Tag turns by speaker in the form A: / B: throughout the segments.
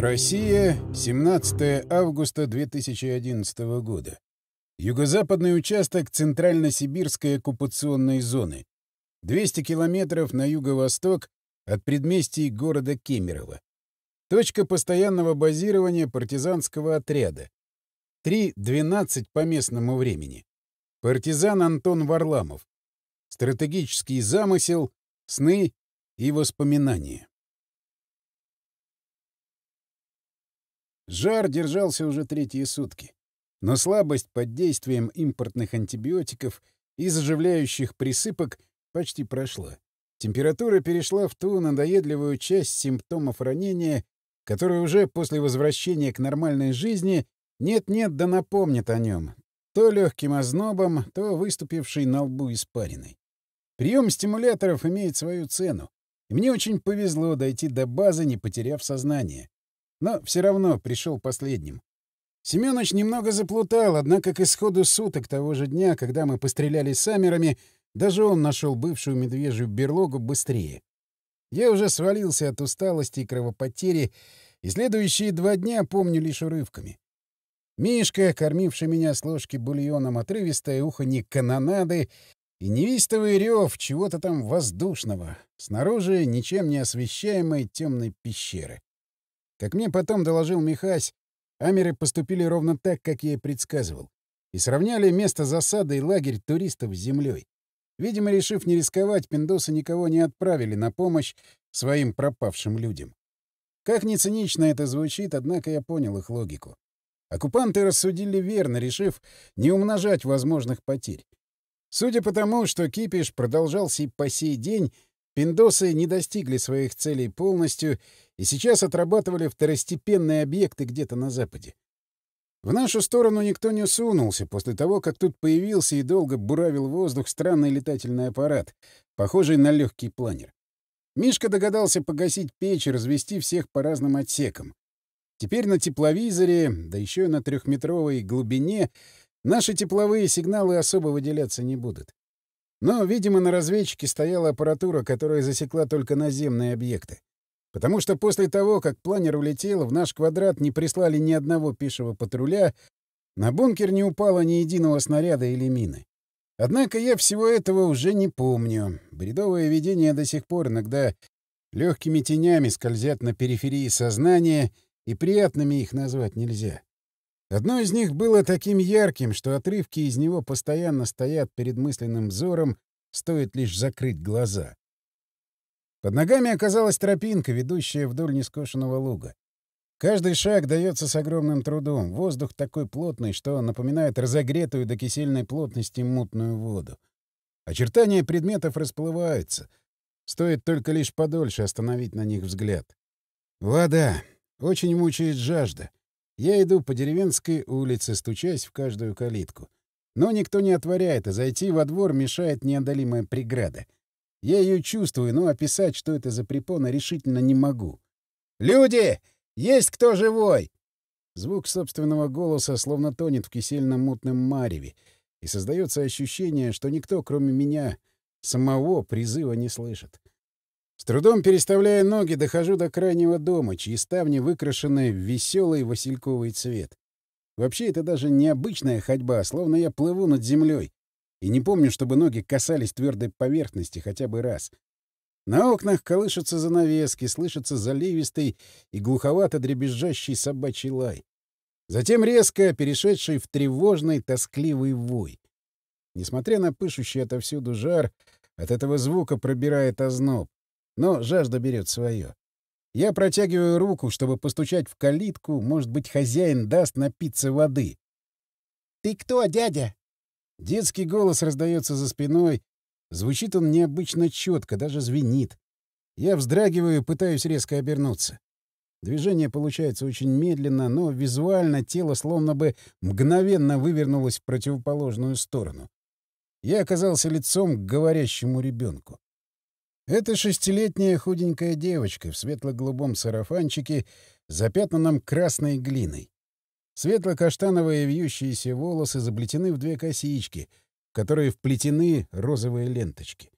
A: Россия, 17 августа 2011 года. Юго-западный участок Центрально-Сибирской оккупационной зоны. 200 километров на юго-восток от предместий города Кемерово. Точка постоянного базирования партизанского отряда. 3.12 по местному времени. Партизан Антон Варламов. Стратегический замысел, сны и воспоминания. Жар держался уже третьи сутки. Но слабость под действием импортных антибиотиков и заживляющих присыпок почти прошла. Температура перешла в ту надоедливую часть симптомов ранения, которая уже после возвращения к нормальной жизни нет-нет да напомнит о нем, то легким ознобом, то выступившей на лбу испариной. Прием стимуляторов имеет свою цену, и мне очень повезло дойти до базы, не потеряв сознание но все равно пришел последним. Семёныч немного заплутал, однако к исходу суток того же дня, когда мы постреляли самерами, даже он нашел бывшую медвежью берлогу быстрее. Я уже свалился от усталости и кровопотери, и следующие два дня помню лишь урывками. Мишка, кормивший меня с ложки бульоном отрывистое уханье канонады и невистовый рев чего-то там воздушного, снаружи ничем не освещаемой темной пещеры. Как мне потом доложил Михась, амеры поступили ровно так, как я и предсказывал, и сравняли место засады и лагерь туристов с землей. Видимо, решив не рисковать, пиндосы никого не отправили на помощь своим пропавшим людям. Как не цинично это звучит, однако я понял их логику. Оккупанты рассудили верно, решив не умножать возможных потерь. Судя по тому, что кипиш продолжался и по сей день, Пиндосы не достигли своих целей полностью и сейчас отрабатывали второстепенные объекты где-то на западе. В нашу сторону никто не сунулся после того, как тут появился и долго буравил воздух странный летательный аппарат, похожий на легкий планер. Мишка догадался погасить печь и развести всех по разным отсекам. Теперь на тепловизоре, да еще и на трехметровой глубине, наши тепловые сигналы особо выделяться не будут. Но, видимо, на разведчике стояла аппаратура, которая засекла только наземные объекты. Потому что после того, как планер улетел, в наш квадрат не прислали ни одного пешего патруля, на бункер не упало ни единого снаряда или мины. Однако я всего этого уже не помню. Бредовые видения до сих пор иногда легкими тенями скользят на периферии сознания, и приятными их назвать нельзя. Одно из них было таким ярким, что отрывки из него постоянно стоят перед мысленным взором, стоит лишь закрыть глаза. Под ногами оказалась тропинка, ведущая вдоль нескошенного луга. Каждый шаг дается с огромным трудом. Воздух такой плотный, что напоминает разогретую до кисельной плотности мутную воду. Очертания предметов расплываются. Стоит только лишь подольше остановить на них взгляд. Вода. Очень мучает жажда. Я иду по деревенской улице, стучась в каждую калитку. Но никто не отворяет, а зайти во двор мешает неодолимая преграда. Я ее чувствую, но описать, что это за препона, решительно не могу. «Люди! Есть кто живой?» Звук собственного голоса словно тонет в кисельно-мутном мареве, и создается ощущение, что никто, кроме меня, самого призыва не слышит трудом переставляя ноги, дохожу до крайнего дома, чьи ставни выкрашены в веселый васильковый цвет. Вообще, это даже не обычная ходьба, а словно я плыву над землей. И не помню, чтобы ноги касались твердой поверхности хотя бы раз. На окнах колышутся занавески, слышится заливистый и глуховато дребезжащий собачий лай. Затем резко перешедший в тревожный, тоскливый вой. Несмотря на пышущий отовсюду жар, от этого звука пробирает озноб. Но жажда берет свое. Я протягиваю руку, чтобы постучать в калитку. Может быть, хозяин даст напиться воды. «Ты кто, дядя?» Детский голос раздается за спиной. Звучит он необычно четко, даже звенит. Я вздрагиваю и пытаюсь резко обернуться. Движение получается очень медленно, но визуально тело словно бы мгновенно вывернулось в противоположную сторону. Я оказался лицом к говорящему ребенку. Эта шестилетняя худенькая девочка в светло-голубом сарафанчике, запятнанном красной глиной. Светло-каштановые вьющиеся волосы заплетены в две косички, в которые вплетены розовые ленточки.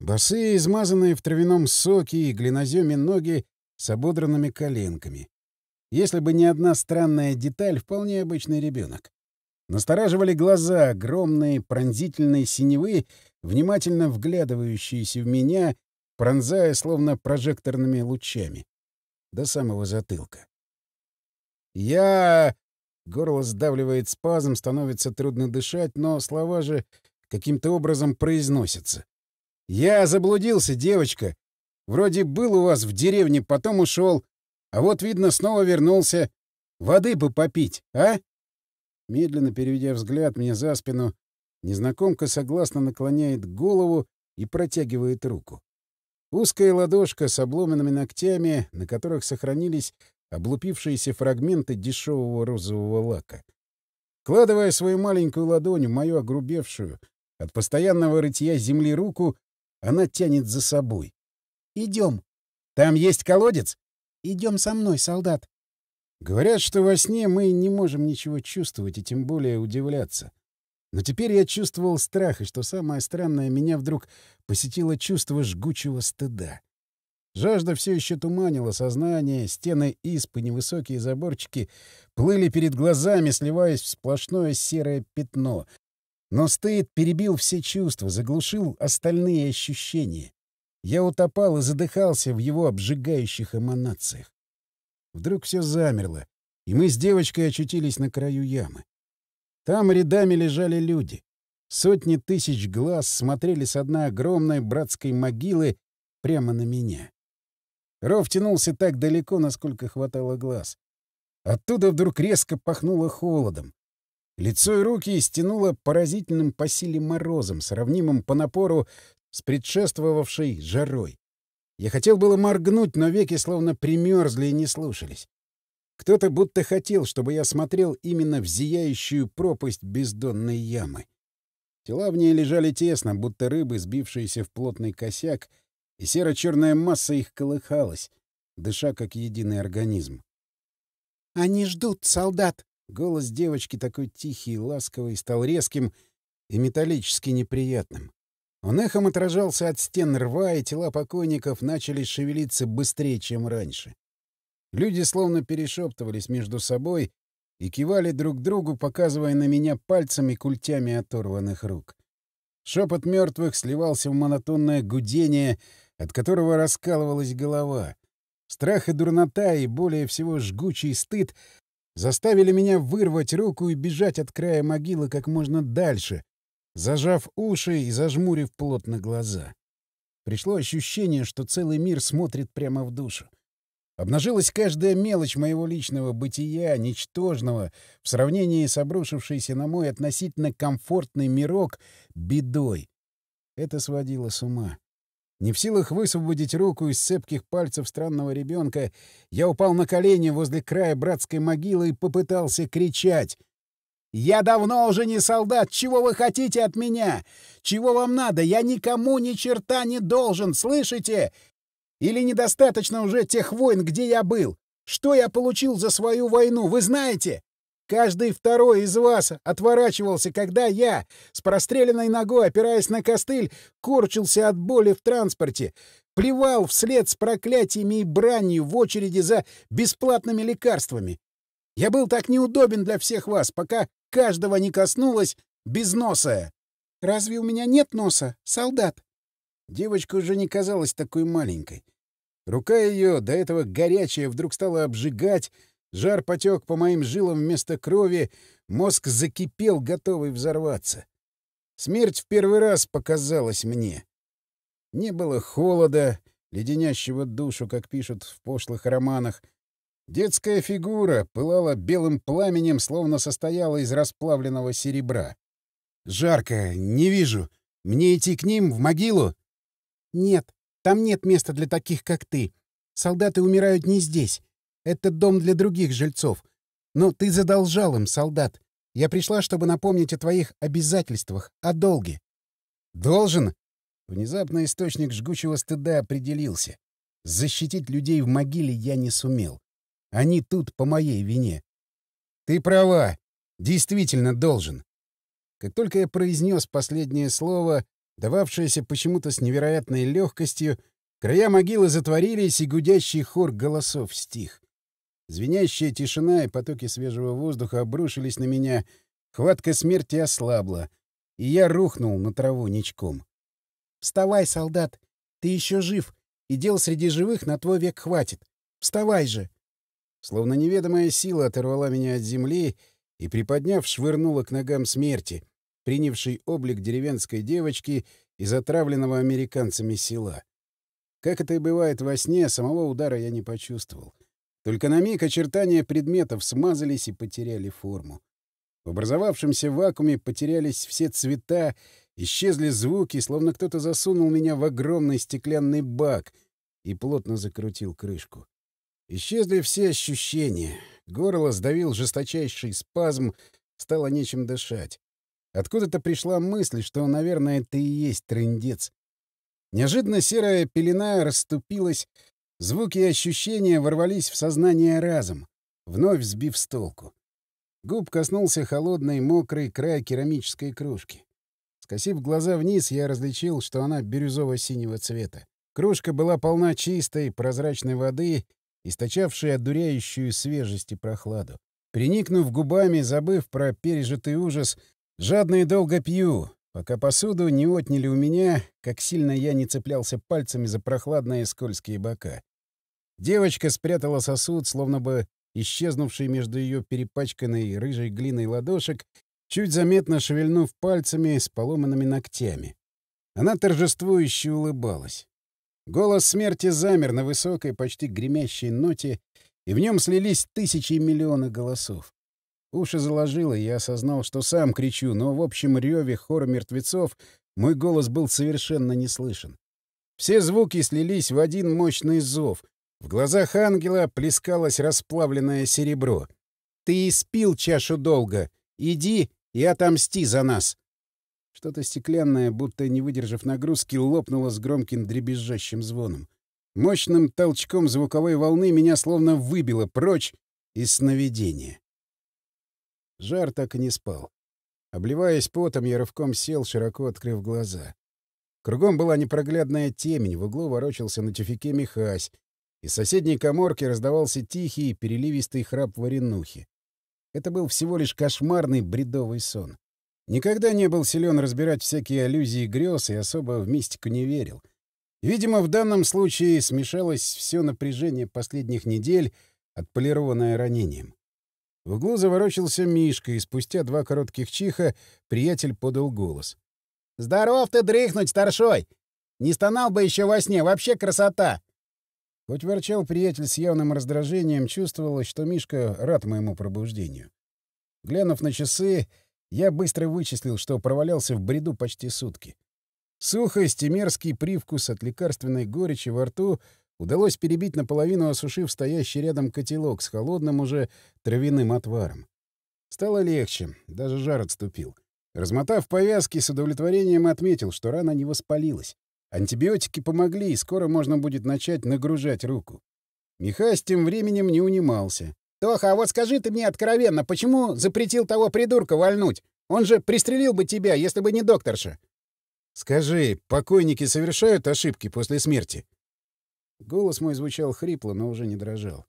A: Босые, измазанные в травяном соке и глиноземе ноги с ободранными коленками. Если бы не одна странная деталь, вполне обычный ребенок. Настораживали глаза огромные, пронзительные синевы — внимательно вглядывающиеся в меня, пронзая словно прожекторными лучами. До самого затылка. «Я...» Горло сдавливает спазм, становится трудно дышать, но слова же каким-то образом произносятся. «Я заблудился, девочка. Вроде был у вас в деревне, потом ушел, а вот, видно, снова вернулся. Воды бы попить, а?» Медленно переведя взгляд мне за спину, Незнакомка согласно наклоняет голову и протягивает руку. Узкая ладошка с обломанными ногтями, на которых сохранились облупившиеся фрагменты дешевого розового лака. кладывая свою маленькую ладонь в мою огрубевшую от постоянного рытья земли руку, она тянет за собой. «Идем!» «Там есть колодец?» «Идем со мной, солдат!» Говорят, что во сне мы не можем ничего чувствовать и тем более удивляться. Но теперь я чувствовал страх, и что самое странное, меня вдруг посетило чувство жгучего стыда. Жажда все еще туманила сознание, стены испы, невысокие заборчики плыли перед глазами, сливаясь в сплошное серое пятно. Но стыд перебил все чувства, заглушил остальные ощущения. Я утопал и задыхался в его обжигающих эманациях. Вдруг все замерло, и мы с девочкой очутились на краю ямы. Там рядами лежали люди. Сотни тысяч глаз смотрели с одной огромной братской могилы прямо на меня. Ров тянулся так далеко, насколько хватало глаз. Оттуда вдруг резко пахнуло холодом. Лицо и руки стянуло поразительным по силе морозом, сравнимым по напору с предшествовавшей жарой. Я хотел было моргнуть, но веки словно примерзли и не слушались. Кто-то будто хотел, чтобы я смотрел именно в зияющую пропасть бездонной ямы. Тела в ней лежали тесно, будто рыбы, сбившиеся в плотный косяк, и серо-черная масса их колыхалась, дыша как единый организм. «Они ждут, солдат!» Голос девочки такой тихий и ласковый стал резким и металлически неприятным. Он эхом отражался от стен рва, и тела покойников начали шевелиться быстрее, чем раньше. Люди словно перешептывались между собой и кивали друг другу, показывая на меня пальцами культями оторванных рук. Шепот мертвых сливался в монотонное гудение, от которого раскалывалась голова. Страх и дурнота, и более всего жгучий стыд заставили меня вырвать руку и бежать от края могилы как можно дальше, зажав уши и зажмурив плотно глаза. Пришло ощущение, что целый мир смотрит прямо в душу. Обнажилась каждая мелочь моего личного бытия, ничтожного, в сравнении с обрушившейся на мой относительно комфортный мирок бедой. Это сводило с ума. Не в силах высвободить руку из цепких пальцев странного ребенка, я упал на колени возле края братской могилы и попытался кричать. «Я давно уже не солдат! Чего вы хотите от меня? Чего вам надо? Я никому ни черта не должен, слышите? Или недостаточно уже тех войн, где я был? Что я получил за свою войну, вы знаете? Каждый второй из вас отворачивался, когда я, с простреленной ногой, опираясь на костыль, корчился от боли в транспорте, плевал вслед с проклятиями и бранью в очереди за бесплатными лекарствами. Я был так неудобен для всех вас, пока каждого не коснулась носа. Разве у меня нет носа, солдат? Девочка уже не казалась такой маленькой. Рука ее, до этого горячая, вдруг стала обжигать, жар потек по моим жилам вместо крови, мозг закипел, готовый взорваться. Смерть в первый раз показалась мне. Не было холода, леденящего душу, как пишут в пошлых романах. Детская фигура пылала белым пламенем, словно состояла из расплавленного серебра. «Жарко, не вижу. Мне идти к ним, в могилу?» «Нет», там нет места для таких, как ты. Солдаты умирают не здесь. Это дом для других жильцов. Но ты задолжал им, солдат. Я пришла, чтобы напомнить о твоих обязательствах, о долге». «Должен?» Внезапно источник жгучего стыда определился. Защитить людей в могиле я не сумел. Они тут по моей вине. «Ты права. Действительно должен». Как только я произнес последнее слово, дававшаяся почему-то с невероятной легкостью, края могилы затворились, и гудящий хор голосов стих. Звенящая тишина и потоки свежего воздуха обрушились на меня, хватка смерти ослабла, и я рухнул на траву ничком. «Вставай, солдат! Ты еще жив, и дел среди живых на твой век хватит! Вставай же!» Словно неведомая сила оторвала меня от земли и, приподняв, швырнула к ногам смерти, принявший облик деревенской девочки из отравленного американцами села. Как это и бывает во сне, самого удара я не почувствовал. Только на миг очертания предметов смазались и потеряли форму. В образовавшемся вакууме потерялись все цвета, исчезли звуки, словно кто-то засунул меня в огромный стеклянный бак и плотно закрутил крышку. Исчезли все ощущения. Горло сдавил жесточайший спазм, стало нечем дышать. Откуда-то пришла мысль, что, наверное, это и есть трындец. Неожиданно серая пелена расступилась, звуки и ощущения ворвались в сознание разом, вновь сбив с толку. Губ коснулся холодный, мокрый край керамической кружки. Скосив глаза вниз, я различил, что она бирюзово-синего цвета. Кружка была полна чистой, прозрачной воды, источавшей одуряющую свежесть и прохладу. Приникнув губами, забыв про пережитый ужас, Жадно и долго пью, пока посуду не отняли у меня, как сильно я не цеплялся пальцами за прохладные скользкие бока. Девочка спрятала сосуд, словно бы исчезнувший между ее перепачканной рыжей глиной ладошек, чуть заметно шевельнув пальцами с поломанными ногтями. Она торжествующе улыбалась. Голос смерти замер на высокой, почти гремящей ноте, и в нем слились тысячи и миллионы голосов. Уши заложило, я осознал, что сам кричу, но в общем реве хора мертвецов мой голос был совершенно не слышен. Все звуки слились в один мощный зов. В глазах ангела плескалось расплавленное серебро. «Ты испил чашу долго! Иди и отомсти за нас!» Что-то стеклянное, будто не выдержав нагрузки, лопнуло с громким дребезжащим звоном. Мощным толчком звуковой волны меня словно выбило прочь из сновидения. Жар так и не спал. Обливаясь потом, я рывком сел, широко открыв глаза. Кругом была непроглядная темень, в углу ворочался на тюфике Михась. Из соседней коморки раздавался тихий, переливистый храп варенухи. Это был всего лишь кошмарный бредовый сон. Никогда не был силен разбирать всякие аллюзии грез и особо в мистику не верил. Видимо, в данном случае смешалось все напряжение последних недель, отполированное ранением. В углу заворочился Мишка, и спустя два коротких чиха приятель подал голос. «Здоров ты дрыхнуть, старшой! Не стонал бы еще во сне, вообще красота!» Хоть ворчал приятель с явным раздражением, чувствовалось, что Мишка рад моему пробуждению. Глянув на часы, я быстро вычислил, что провалялся в бреду почти сутки. Сухость и мерзкий привкус от лекарственной горечи во рту — Удалось перебить наполовину, осушив стоящий рядом котелок с холодным уже травяным отваром. Стало легче, даже жар отступил. Размотав повязки, с удовлетворением отметил, что рана не воспалилась. Антибиотики помогли, и скоро можно будет начать нагружать руку. Михась тем временем не унимался. «Тоха, а вот скажи ты мне откровенно, почему запретил того придурка вальнуть? Он же пристрелил бы тебя, если бы не докторша». «Скажи, покойники совершают ошибки после смерти?» Голос мой звучал хрипло, но уже не дрожал.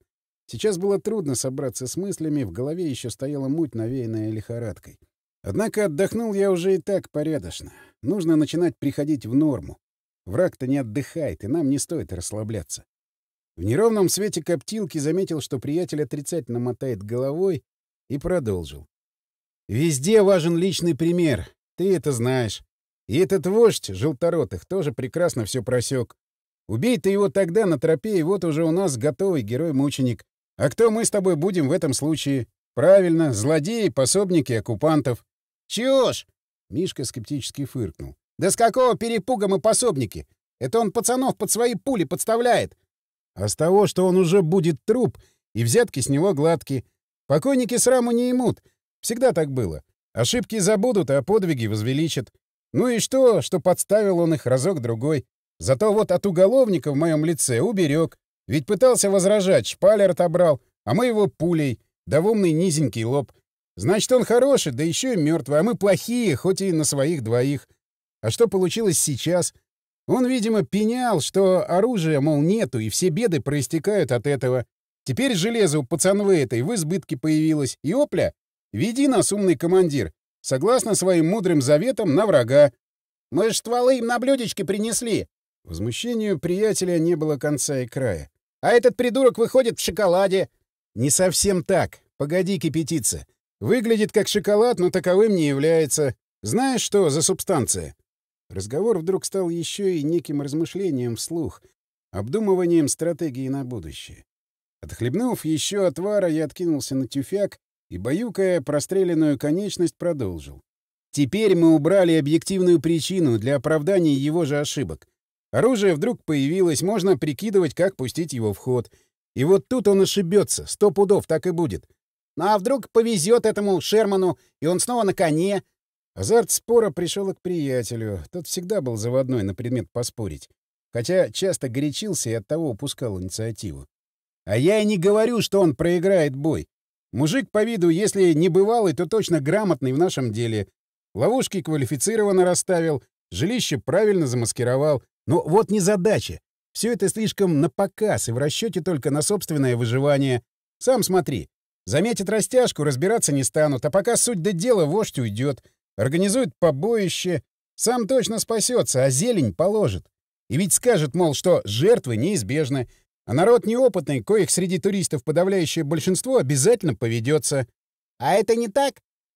A: Сейчас было трудно собраться с мыслями, в голове еще стояла муть, навеянная лихорадкой. Однако отдохнул я уже и так порядочно. Нужно начинать приходить в норму. Враг-то не отдыхает, и нам не стоит расслабляться. В неровном свете коптилки заметил, что приятель отрицательно мотает головой, и продолжил. «Везде важен личный пример. Ты это знаешь. И этот вождь желторотых тоже прекрасно все просек. Убей ты его тогда на тропе, и вот уже у нас готовый герой-мученик. А кто мы с тобой будем в этом случае? Правильно, злодеи, пособники оккупантов. Чушь! Мишка скептически фыркнул. Да с какого перепуга мы пособники? Это он пацанов под свои пули подставляет. А с того, что он уже будет труп, и взятки с него гладкие, Покойники сраму не имут. Всегда так было. Ошибки забудут, а подвиги возвеличат. Ну и что, что подставил он их разок-другой? Зато вот от уголовника в моем лице уберег. Ведь пытался возражать, шпалер отобрал, а мы его пулей, да в умный низенький лоб. Значит, он хороший, да еще и мертвый, а мы плохие, хоть и на своих двоих. А что получилось сейчас? Он, видимо, пенял, что оружия, мол, нету, и все беды проистекают от этого. Теперь железо у пацанвы этой в избытке появилось, и опля, веди нас, умный командир, согласно своим мудрым заветам, на врага. Мы ж стволы им на блюдечке принесли, Возмущению приятеля не было конца и края. «А этот придурок выходит в шоколаде!» «Не совсем так. Погоди кипятиться. Выглядит как шоколад, но таковым не является. Знаешь, что за субстанция?» Разговор вдруг стал еще и неким размышлением вслух, обдумыванием стратегии на будущее. Отхлебнув еще отвара, я откинулся на тюфяк и, баюкая простреленную конечность, продолжил. «Теперь мы убрали объективную причину для оправдания его же ошибок. Оружие вдруг появилось, можно прикидывать, как пустить его в ход. И вот тут он ошибется, сто пудов так и будет. Ну а вдруг повезет этому Шерману, и он снова на коне? Азарт спора пришел к приятелю. Тот всегда был заводной на предмет поспорить. Хотя часто горячился и оттого упускал инициативу. А я и не говорю, что он проиграет бой. Мужик по виду, если не бывалый, то точно грамотный в нашем деле. Ловушки квалифицированно расставил, жилище правильно замаскировал, но ну, вот не незадача. Все это слишком напоказ и в расчете только на собственное выживание. Сам смотри. Заметят растяжку, разбираться не станут, а пока суть до дела, вождь уйдет. Организует побоище. Сам точно спасется, а зелень положит. И ведь скажет, мол, что жертвы неизбежны, а народ неопытный, коих среди туристов подавляющее большинство, обязательно поведется. А это не так?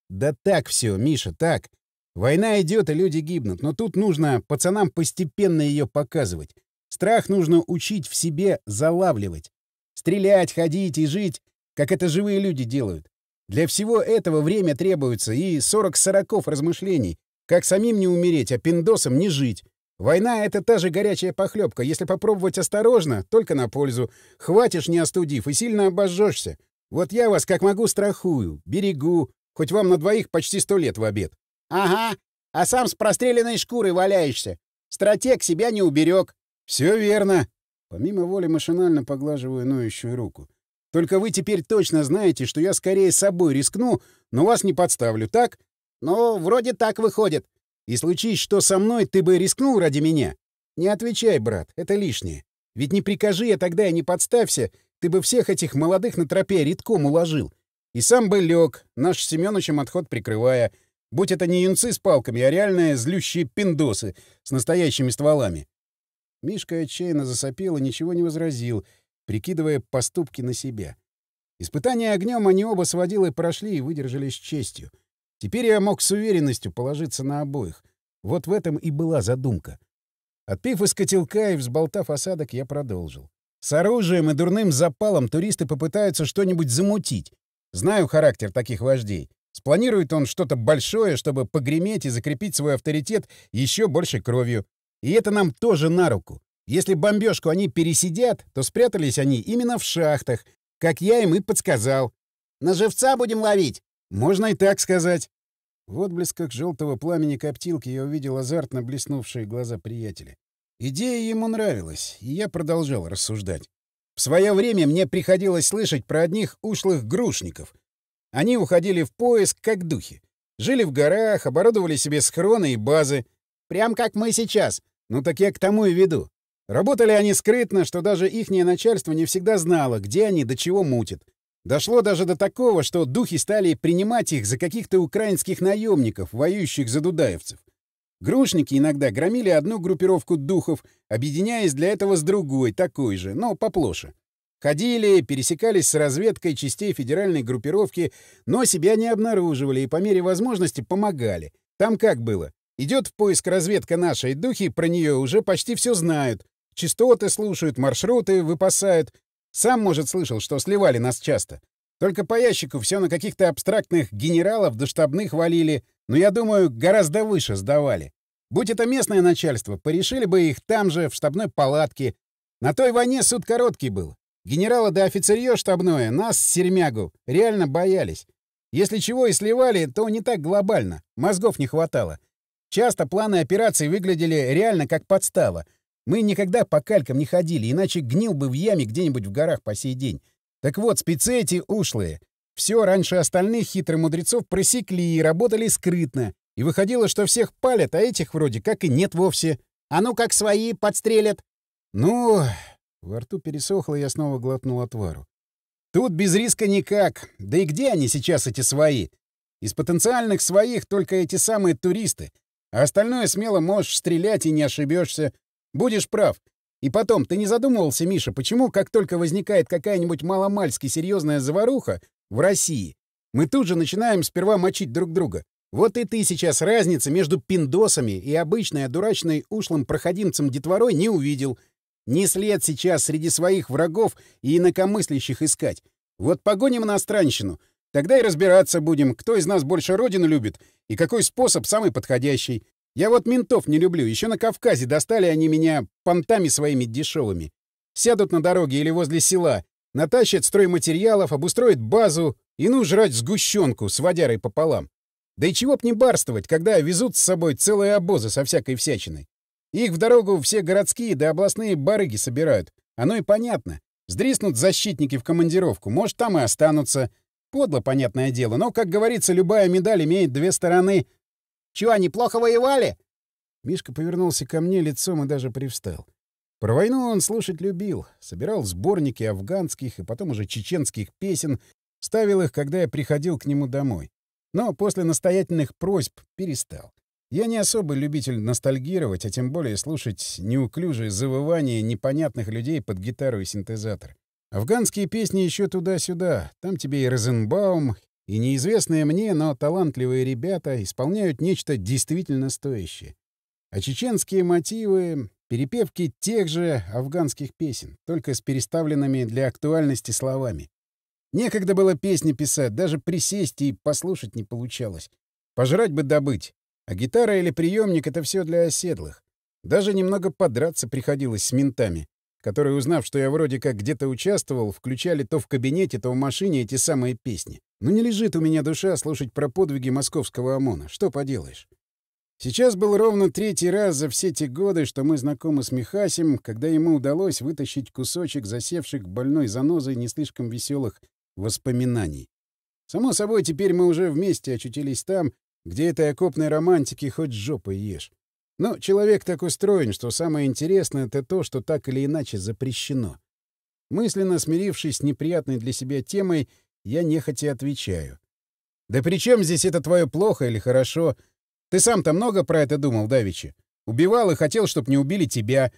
A: Да так все, Миша, так. Война идет, и люди гибнут, но тут нужно пацанам постепенно ее показывать. Страх нужно учить в себе залавливать. Стрелять, ходить и жить, как это живые люди делают. Для всего этого время требуется и 40 сороков размышлений. Как самим не умереть, а пиндосам не жить. Война — это та же горячая похлебка. Если попробовать осторожно, только на пользу. Хватишь, не остудив, и сильно обожжешься. Вот я вас как могу страхую, берегу. Хоть вам на двоих почти сто лет в обед. «Ага, а сам с простреленной шкурой валяешься. Стратег себя не уберег». «Все верно». Помимо воли машинально поглаживаю ноющую руку. «Только вы теперь точно знаете, что я скорее собой рискну, но вас не подставлю, так?» «Ну, вроде так выходит. И случись, что со мной, ты бы рискнул ради меня?» «Не отвечай, брат, это лишнее. Ведь не прикажи я а тогда и не подставься, ты бы всех этих молодых на тропе редком уложил. И сам бы лег, наш с Семёнычем отход прикрывая, Будь это не юнцы с палками, а реальные злющие пиндосы с настоящими стволами. Мишка отчаянно засопел и ничего не возразил, прикидывая поступки на себя. Испытание огнем они оба с и прошли и выдержали с честью. Теперь я мог с уверенностью положиться на обоих. Вот в этом и была задумка. Отпив из котелка и взболтав осадок, я продолжил. С оружием и дурным запалом туристы попытаются что-нибудь замутить. Знаю характер таких вождей. Спланирует он что-то большое, чтобы погреметь и закрепить свой авторитет еще больше кровью. И это нам тоже на руку. Если бомбежку они пересидят, то спрятались они именно в шахтах, как я им и подсказал. На живца будем ловить. Можно и так сказать. В отблесках желтого пламени коптилки я увидел азартно блеснувшие глаза приятеля. Идея ему нравилась, и я продолжал рассуждать. В свое время мне приходилось слышать про одних ушлых грушников, они уходили в поиск, как духи. Жили в горах, оборудовали себе схроны и базы. Прям как мы сейчас. Ну так я к тому и веду. Работали они скрытно, что даже ихнее начальство не всегда знало, где они, до чего мутят. Дошло даже до такого, что духи стали принимать их за каких-то украинских наемников, воюющих за дудаевцев. Грушники иногда громили одну группировку духов, объединяясь для этого с другой, такой же, но поплоше. Ходили, пересекались с разведкой частей федеральной группировки, но себя не обнаруживали и по мере возможности помогали. Там как было? Идет в поиск разведка нашей, духи про нее уже почти все знают. Частоты слушают, маршруты выпасают. Сам, может, слышал, что сливали нас часто. Только по ящику все на каких-то абстрактных генералов до штабных валили, но, я думаю, гораздо выше сдавали. Будь это местное начальство, порешили бы их там же, в штабной палатке. На той войне суд короткий был. Генерала да офицерье штабное нас, сермягу, реально боялись. Если чего и сливали, то не так глобально, мозгов не хватало. Часто планы операций выглядели реально как подстава. Мы никогда по калькам не ходили, иначе гнил бы в яме где-нибудь в горах по сей день. Так вот, спецы эти ушлые. Все раньше остальных хитрых мудрецов просекли и работали скрытно. И выходило, что всех палят, а этих вроде как и нет вовсе. А ну как свои подстрелят. Ну, во рту пересохло, я снова глотнул отвару. «Тут без риска никак. Да и где они сейчас, эти свои? Из потенциальных своих только эти самые туристы. А остальное смело можешь стрелять и не ошибешься. Будешь прав. И потом, ты не задумывался, Миша, почему, как только возникает какая-нибудь маломальски серьезная заваруха в России, мы тут же начинаем сперва мочить друг друга? Вот и ты сейчас разницы между пиндосами и обычной одурачной ушлым проходимцем детворой не увидел — не след сейчас среди своих врагов и инакомыслящих искать. Вот погоним на Тогда и разбираться будем, кто из нас больше родину любит и какой способ самый подходящий. Я вот ментов не люблю. Еще на Кавказе достали они меня понтами своими дешевыми. Сядут на дороге или возле села, натащат стройматериалов, обустроят базу и ну жрать сгущенку с водярой пополам. Да и чего б не барствовать, когда везут с собой целые обозы со всякой всячиной. Их в дорогу все городские да областные барыги собирают. Оно и понятно. Сдриснут защитники в командировку, может, там и останутся. Подло, понятное дело, но, как говорится, любая медаль имеет две стороны. Чего, они плохо воевали? Мишка повернулся ко мне лицом и даже привстал. Про войну он слушать любил. Собирал сборники афганских и потом уже чеченских песен, ставил их, когда я приходил к нему домой. Но после настоятельных просьб перестал. Я не особый любитель ностальгировать, а тем более слушать неуклюжие завывания непонятных людей под гитару и синтезатор. Афганские песни еще туда-сюда. Там тебе и Розенбаум, и неизвестные мне, но талантливые ребята исполняют нечто действительно стоящее. А чеченские мотивы — перепевки тех же афганских песен, только с переставленными для актуальности словами. Некогда было песни писать, даже присесть и послушать не получалось. Пожрать бы добыть. А гитара или приемник — это все для оседлых. Даже немного подраться приходилось с ментами, которые, узнав, что я вроде как где-то участвовал, включали то в кабинете, то в машине эти самые песни. Но «Ну не лежит у меня душа слушать про подвиги московского ОМОНа. Что поделаешь? Сейчас был ровно третий раз за все те годы, что мы знакомы с Михасем, когда ему удалось вытащить кусочек засевших больной занозой не слишком веселых воспоминаний. Само собой, теперь мы уже вместе очутились там, где этой окопной романтики хоть жопой ешь. Но ну, человек так устроен, что самое интересное — это то, что так или иначе запрещено. Мысленно смирившись с неприятной для себя темой, я нехотя отвечаю. «Да при чем здесь это твое плохо или хорошо? Ты сам-то много про это думал, Давичи? Убивал и хотел, чтобы не убили тебя.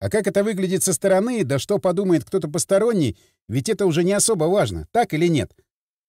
A: А как это выглядит со стороны, да что подумает кто-то посторонний, ведь это уже не особо важно, так или нет?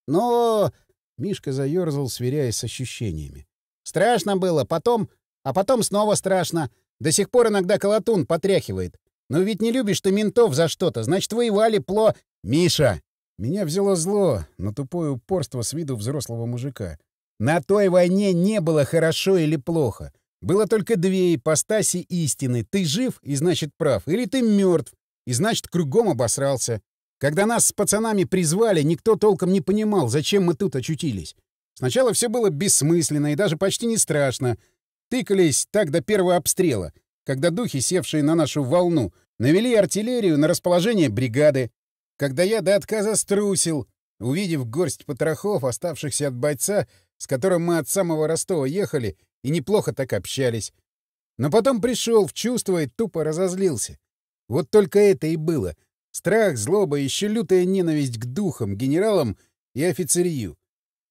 A: Но Мишка заерзал, сверяясь с ощущениями. «Страшно было, потом... А потом снова страшно. До сих пор иногда колотун потряхивает. Ну ведь не любишь ты ментов за что-то, значит, воевали пло... Миша!» Меня взяло зло на тупое упорство с виду взрослого мужика. На той войне не было хорошо или плохо. Было только две ипостаси истины. Ты жив, и значит прав. Или ты мертв, и значит кругом обосрался. Когда нас с пацанами призвали, никто толком не понимал, зачем мы тут очутились. Сначала все было бессмысленно и даже почти не страшно. Тыкались так до первого обстрела, когда духи, севшие на нашу волну, навели артиллерию на расположение бригады. Когда я до отказа струсил, увидев горсть потрохов, оставшихся от бойца, с которым мы от самого Ростова ехали и неплохо так общались. Но потом пришел в чувство и тупо разозлился. Вот только это и было — Страх, злоба, и еще лютая ненависть к духам, генералам и офицерию.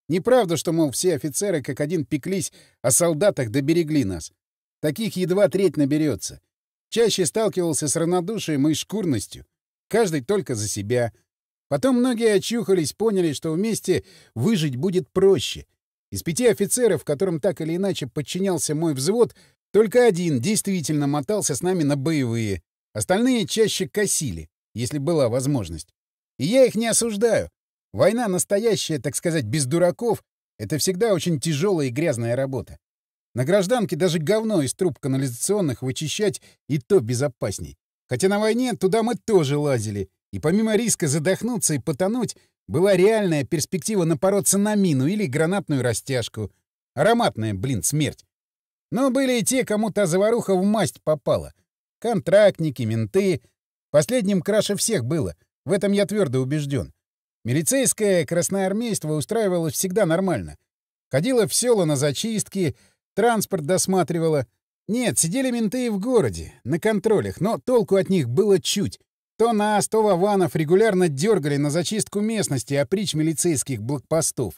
A: Неправда, что, мол, все офицеры как один пеклись о солдатах да берегли нас. Таких едва треть наберется. Чаще сталкивался с равнодушием и шкурностью. Каждый только за себя. Потом многие очухались, поняли, что вместе выжить будет проще. Из пяти офицеров, которым так или иначе подчинялся мой взвод, только один действительно мотался с нами на боевые. Остальные чаще косили если была возможность. И я их не осуждаю. Война настоящая, так сказать, без дураков — это всегда очень тяжелая и грязная работа. На гражданке даже говно из труб канализационных вычищать и то безопасней. Хотя на войне туда мы тоже лазили, и помимо риска задохнуться и потонуть, была реальная перспектива напороться на мину или гранатную растяжку. Ароматная, блин, смерть. Но были и те, кому та заваруха в масть попала. Контрактники, менты, Последним краше всех было, в этом я твердо убежден. Милицейское красноармейство устраивалось всегда нормально. Ходило в село на зачистки, транспорт досматривало. Нет, сидели менты и в городе, на контролях, но толку от них было чуть. То на то Вованов регулярно дергали на зачистку местности оприч а милицейских блокпостов.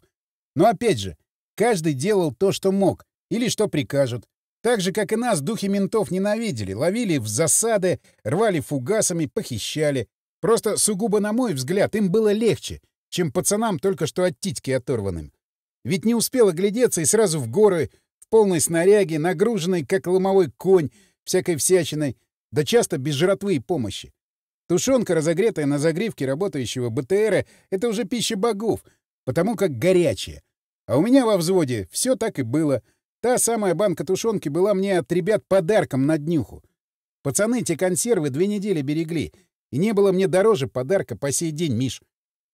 A: Но опять же, каждый делал то, что мог, или что прикажут. Так же, как и нас, духи ментов ненавидели, ловили в засады, рвали фугасами, похищали. Просто сугубо, на мой взгляд, им было легче, чем пацанам только что от титьки оторванным. Ведь не успела глядеться и сразу в горы, в полной снаряге, нагруженной как ломовой конь, всякой всячиной, да часто без жратвы и помощи. Тушенка, разогретая на загривке работающего БТРа, это уже пища богов, потому как горячая. А у меня во взводе все так и было — Та самая банка тушенки была мне от ребят подарком на днюху. Пацаны те консервы две недели берегли, и не было мне дороже подарка по сей день, Миш.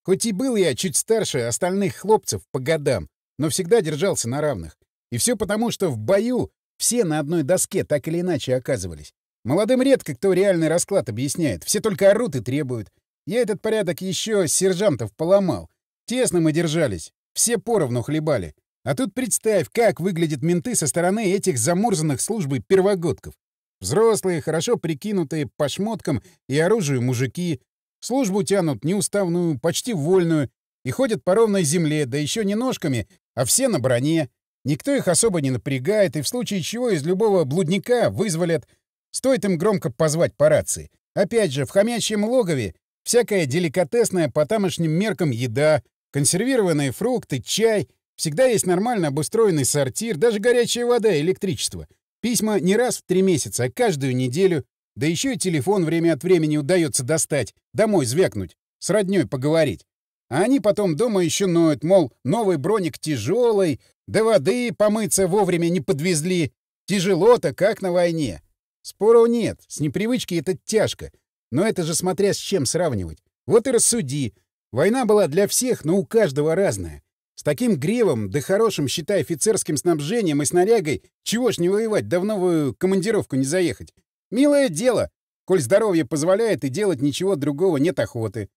A: Хоть и был я чуть старше остальных хлопцев по годам, но всегда держался на равных. И все потому, что в бою все на одной доске так или иначе оказывались. Молодым редко кто реальный расклад объясняет, все только орут и требуют. Я этот порядок еще сержантов поломал. Тесно мы держались, все поровну хлебали. А тут представь, как выглядят менты со стороны этих замурзанных службой первогодков. Взрослые, хорошо прикинутые по шмоткам и оружию мужики. Службу тянут неуставную, почти вольную, и ходят по ровной земле, да еще не ножками, а все на броне. Никто их особо не напрягает, и в случае чего из любого блудника вызволят. Стоит им громко позвать по рации. Опять же, в хомячьем логове всякая деликатесная по тамошним меркам еда, консервированные фрукты, чай — Всегда есть нормально обустроенный сортир, даже горячая вода и электричество. Письма не раз в три месяца, а каждую неделю. Да еще и телефон время от времени удается достать, домой звякнуть, с родней поговорить. А они потом дома еще ноют, мол, новый броник тяжелый, да воды помыться вовремя не подвезли. Тяжело-то, как на войне. Спору нет, с непривычки это тяжко. Но это же смотря с чем сравнивать. Вот и рассуди. Война была для всех, но у каждого разная. С таким гревом, да хорошим, считай, офицерским снабжением и снарягой, чего ж не воевать, давно в командировку не заехать. Милое дело, коль здоровье позволяет и делать ничего другого нет охоты.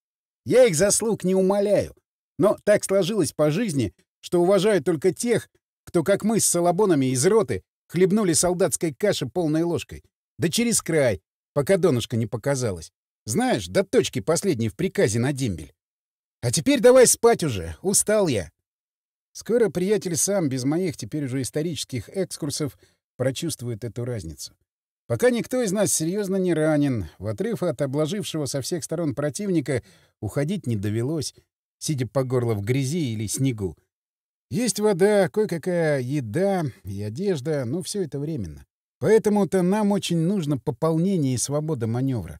A: Я их заслуг не умоляю, но так сложилось по жизни, что уважаю только тех, кто, как мы с Солобонами из роты, хлебнули солдатской каши полной ложкой. Да через край, пока донышко не показалось. Знаешь, до точки последней в приказе на дембель. А теперь давай спать уже, устал я. Скоро приятель сам, без моих теперь уже исторических экскурсов, прочувствует эту разницу. Пока никто из нас серьезно не ранен, в отрыв от обложившего со всех сторон противника уходить не довелось, сидя по горло в грязи или снегу. Есть вода, кое-какая еда и одежда, но все это временно. Поэтому-то нам очень нужно пополнение и свобода маневра.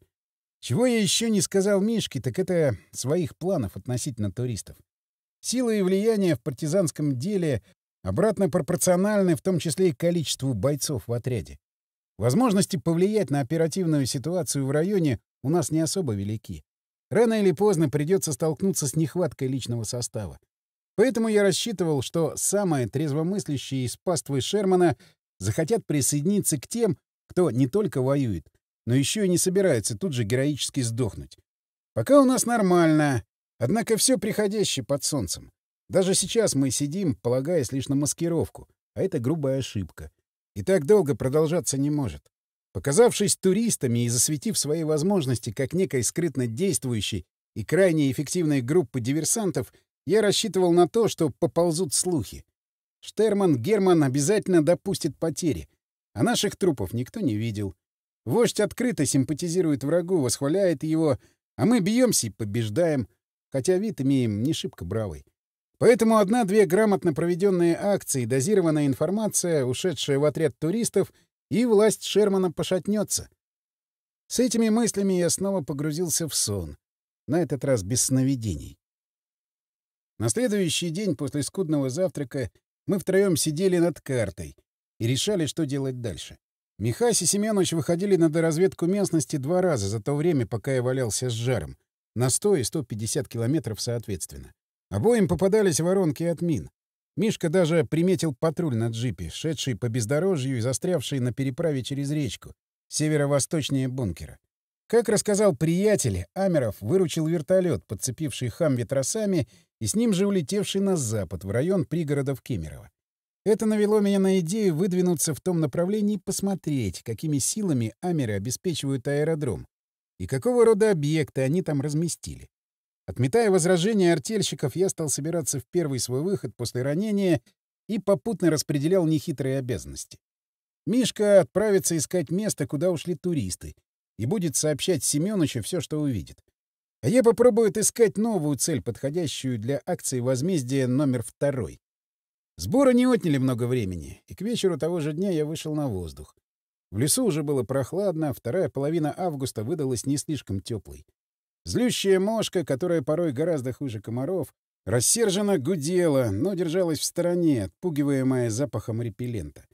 A: Чего я еще не сказал Мишке, так это своих планов относительно туристов. Сила и влияние в партизанском деле обратно пропорциональны в том числе и количеству бойцов в отряде. Возможности повлиять на оперативную ситуацию в районе у нас не особо велики. Рано или поздно придется столкнуться с нехваткой личного состава. Поэтому я рассчитывал, что самые трезвомыслящие из паствы Шермана захотят присоединиться к тем, кто не только воюет, но еще и не собирается тут же героически сдохнуть. Пока у нас нормально, Однако все приходящее под солнцем. Даже сейчас мы сидим, полагаясь лишь на маскировку, а это грубая ошибка. И так долго продолжаться не может. Показавшись туристами и засветив свои возможности как некой скрытно действующей и крайне эффективной группы диверсантов, я рассчитывал на то, что поползут слухи. Штерман Герман обязательно допустит потери, а наших трупов никто не видел. Вождь открыто симпатизирует врагу, восхваляет его, а мы бьемся и побеждаем — хотя вид имеем не шибко бравый. Поэтому одна-две грамотно проведенные акции, дозированная информация, ушедшая в отряд туристов, и власть Шермана пошатнется. С этими мыслями я снова погрузился в сон. На этот раз без сновидений. На следующий день после скудного завтрака мы втроем сидели над картой и решали, что делать дальше. Михась и Семенович выходили на доразведку местности два раза за то время, пока я валялся с жаром на 100 и 150 километров соответственно. Обоим попадались воронки от мин. Мишка даже приметил патруль на джипе, шедший по бездорожью и застрявший на переправе через речку, северо-восточнее бункера. Как рассказал приятель, Амеров выручил вертолет, подцепивший хам ветросами, и с ним же улетевший на запад, в район пригородов Кемерово. Это навело меня на идею выдвинуться в том направлении и посмотреть, какими силами Амеры обеспечивают аэродром, и какого рода объекты они там разместили. Отметая возражения артельщиков, я стал собираться в первый свой выход после ранения и попутно распределял нехитрые обязанности. Мишка отправится искать место, куда ушли туристы, и будет сообщать Семёнычу все, что увидит. А я попробую искать новую цель, подходящую для акции возмездия номер второй. Сборы не отняли много времени, и к вечеру того же дня я вышел на воздух. В лесу уже было прохладно, а вторая половина августа выдалась не слишком теплой. Злющая мошка, которая порой гораздо хуже комаров, рассерженно гудела, но держалась в стороне, отпугиваемая запахом репеллента.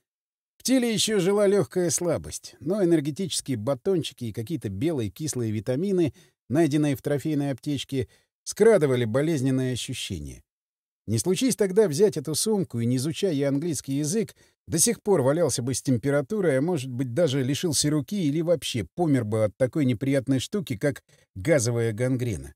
A: В теле еще жила легкая слабость, но энергетические батончики и какие-то белые кислые витамины, найденные в трофейной аптечке, скрадывали болезненные ощущения. Не случись тогда взять эту сумку и, не изучая английский язык, до сих пор валялся бы с температурой, а может быть даже лишился руки или вообще помер бы от такой неприятной штуки, как газовая гангрена.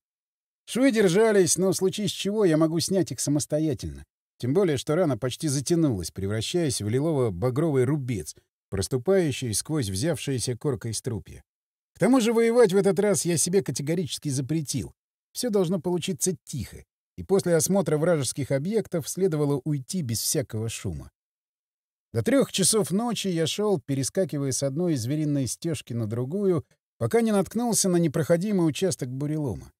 A: Швы держались, но случись чего я могу снять их самостоятельно. Тем более, что рана почти затянулась, превращаясь в лилово-багровый рубец, проступающий сквозь взявшиеся коркой струпья. К тому же воевать в этот раз я себе категорически запретил. Все должно получиться тихо, и после осмотра вражеских объектов следовало уйти без всякого шума. До трех часов ночи я шел, перескакивая с одной звериной стежки на другую, пока не наткнулся на непроходимый участок бурелома.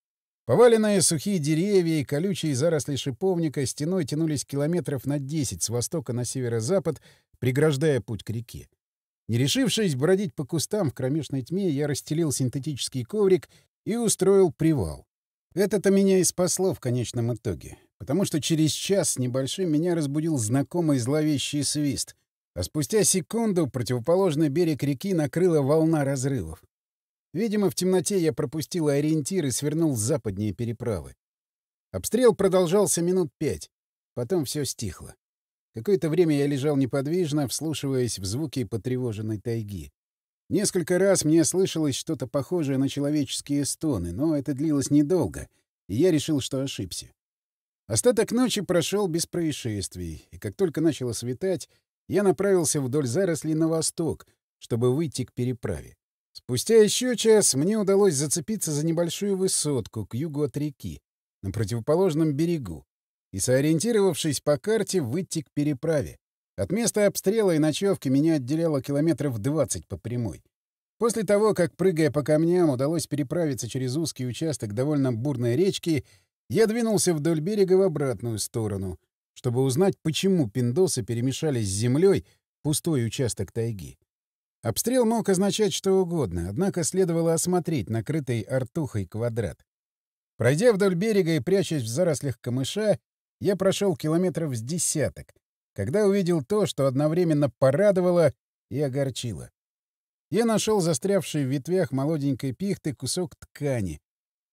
A: Поваленные сухие деревья и колючие заросли шиповника стеной тянулись километров на 10 с востока на северо-запад, преграждая путь к реке. Не решившись бродить по кустам в кромешной тьме, я расстелил синтетический коврик и устроил привал. Это-то меня и спасло в конечном итоге, потому что через час небольшой меня разбудил знакомый зловещий свист, а спустя секунду противоположный берег реки накрыла волна разрывов. Видимо, в темноте я пропустил ориентир и свернул с западнее переправы. Обстрел продолжался минут пять. Потом все стихло. Какое-то время я лежал неподвижно, вслушиваясь в звуки потревоженной тайги. Несколько раз мне слышалось что-то похожее на человеческие стоны, но это длилось недолго, и я решил, что ошибся. Остаток ночи прошел без происшествий, и как только начало светать, я направился вдоль зарослей на восток, чтобы выйти к переправе. Спустя еще час мне удалось зацепиться за небольшую высотку к югу от реки, на противоположном берегу, и, сориентировавшись по карте, выйти к переправе. От места обстрела и ночевки меня отделяло километров 20 по прямой. После того, как, прыгая по камням, удалось переправиться через узкий участок довольно бурной речки, я двинулся вдоль берега в обратную сторону, чтобы узнать, почему пиндосы перемешались с землей пустой участок тайги. Обстрел мог означать что угодно, однако следовало осмотреть накрытый артухой квадрат. Пройдя вдоль берега и прячась в зарослях камыша, я прошел километров с десяток, когда увидел то, что одновременно порадовало и огорчило. Я нашел застрявший в ветвях молоденькой пихты кусок ткани,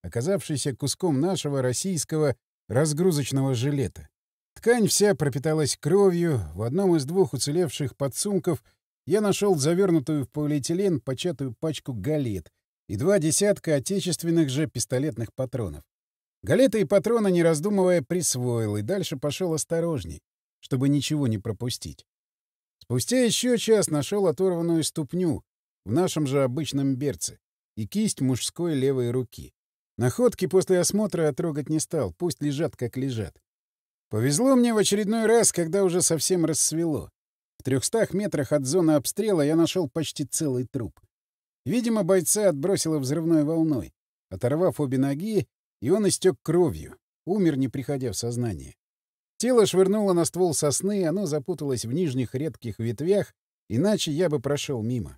A: оказавшийся куском нашего российского разгрузочного жилета. Ткань вся пропиталась кровью, в одном из двух уцелевших подсумков я нашел завернутую в полиэтилен початую пачку галет и два десятка отечественных же пистолетных патронов. Галеты и патроны, не раздумывая, присвоил и дальше пошел осторожней, чтобы ничего не пропустить. Спустя еще час нашел оторванную ступню в нашем же обычном берце и кисть мужской левой руки. Находки после осмотра я трогать не стал, пусть лежат, как лежат. Повезло мне в очередной раз, когда уже совсем рассвело. В трехстах метрах от зоны обстрела я нашел почти целый труп. Видимо, бойца отбросило взрывной волной, оторвав обе ноги, и он истек кровью, умер, не приходя в сознание. Тело швырнуло на ствол сосны, оно запуталось в нижних редких ветвях, иначе я бы прошел мимо.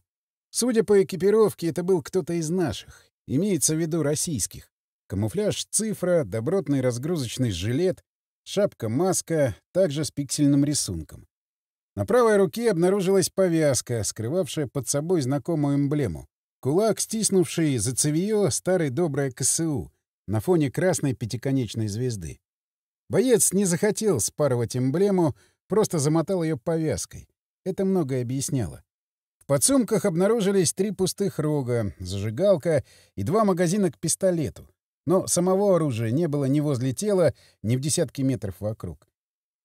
A: Судя по экипировке, это был кто-то из наших, имеется в виду российских. Камуфляж, цифра, добротный разгрузочный жилет, шапка-маска, также с пиксельным рисунком. На правой руке обнаружилась повязка, скрывавшая под собой знакомую эмблему. Кулак, стиснувший за цевьё старой доброй КСУ на фоне красной пятиконечной звезды. Боец не захотел спарывать эмблему, просто замотал ее повязкой. Это многое объясняло. В подсумках обнаружились три пустых рога, зажигалка и два магазина к пистолету. Но самого оружия не было ни возле тела, ни в десятке метров вокруг.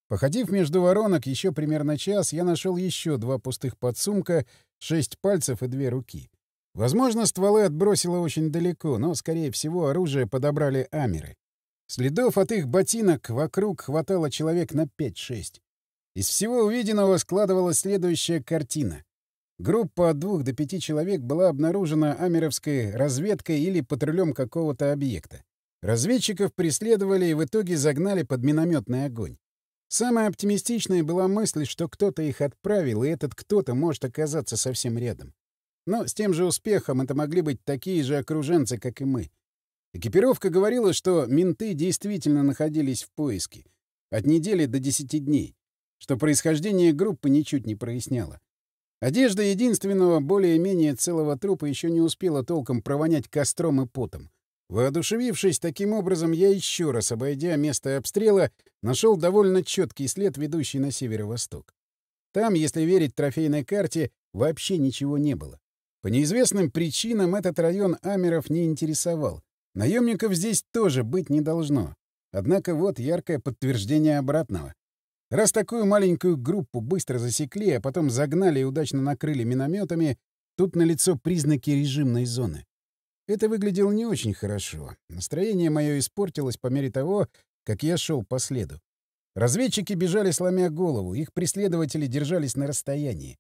A: Походив между воронок еще примерно час, я нашел еще два пустых подсумка, шесть пальцев и две руки. Возможно, стволы отбросило очень далеко, но, скорее всего, оружие подобрали амеры. Следов от их ботинок вокруг хватало человек на 5-6. Из всего увиденного складывалась следующая картина. Группа от двух до пяти человек была обнаружена амеровской разведкой или патрулем какого-то объекта. Разведчиков преследовали и в итоге загнали под минометный огонь. Самая оптимистичная была мысль, что кто-то их отправил, и этот кто-то может оказаться совсем рядом. Но с тем же успехом это могли быть такие же окруженцы, как и мы. Экипировка говорила, что менты действительно находились в поиске. От недели до десяти дней. Что происхождение группы ничуть не проясняло. Одежда единственного более-менее целого трупа еще не успела толком провонять костром и потом. Воодушевившись таким образом, я еще раз, обойдя место обстрела, нашел довольно четкий след, ведущий на северо-восток. Там, если верить трофейной карте, вообще ничего не было. По неизвестным причинам этот район Амеров не интересовал, Наемников здесь тоже быть не должно. Однако вот яркое подтверждение обратного. Раз такую маленькую группу быстро засекли, а потом загнали и удачно накрыли минометами, тут налицо признаки режимной зоны. Это выглядело не очень хорошо. Настроение мое испортилось по мере того, как я шел по следу. Разведчики бежали, сломя голову, их преследователи держались на расстоянии.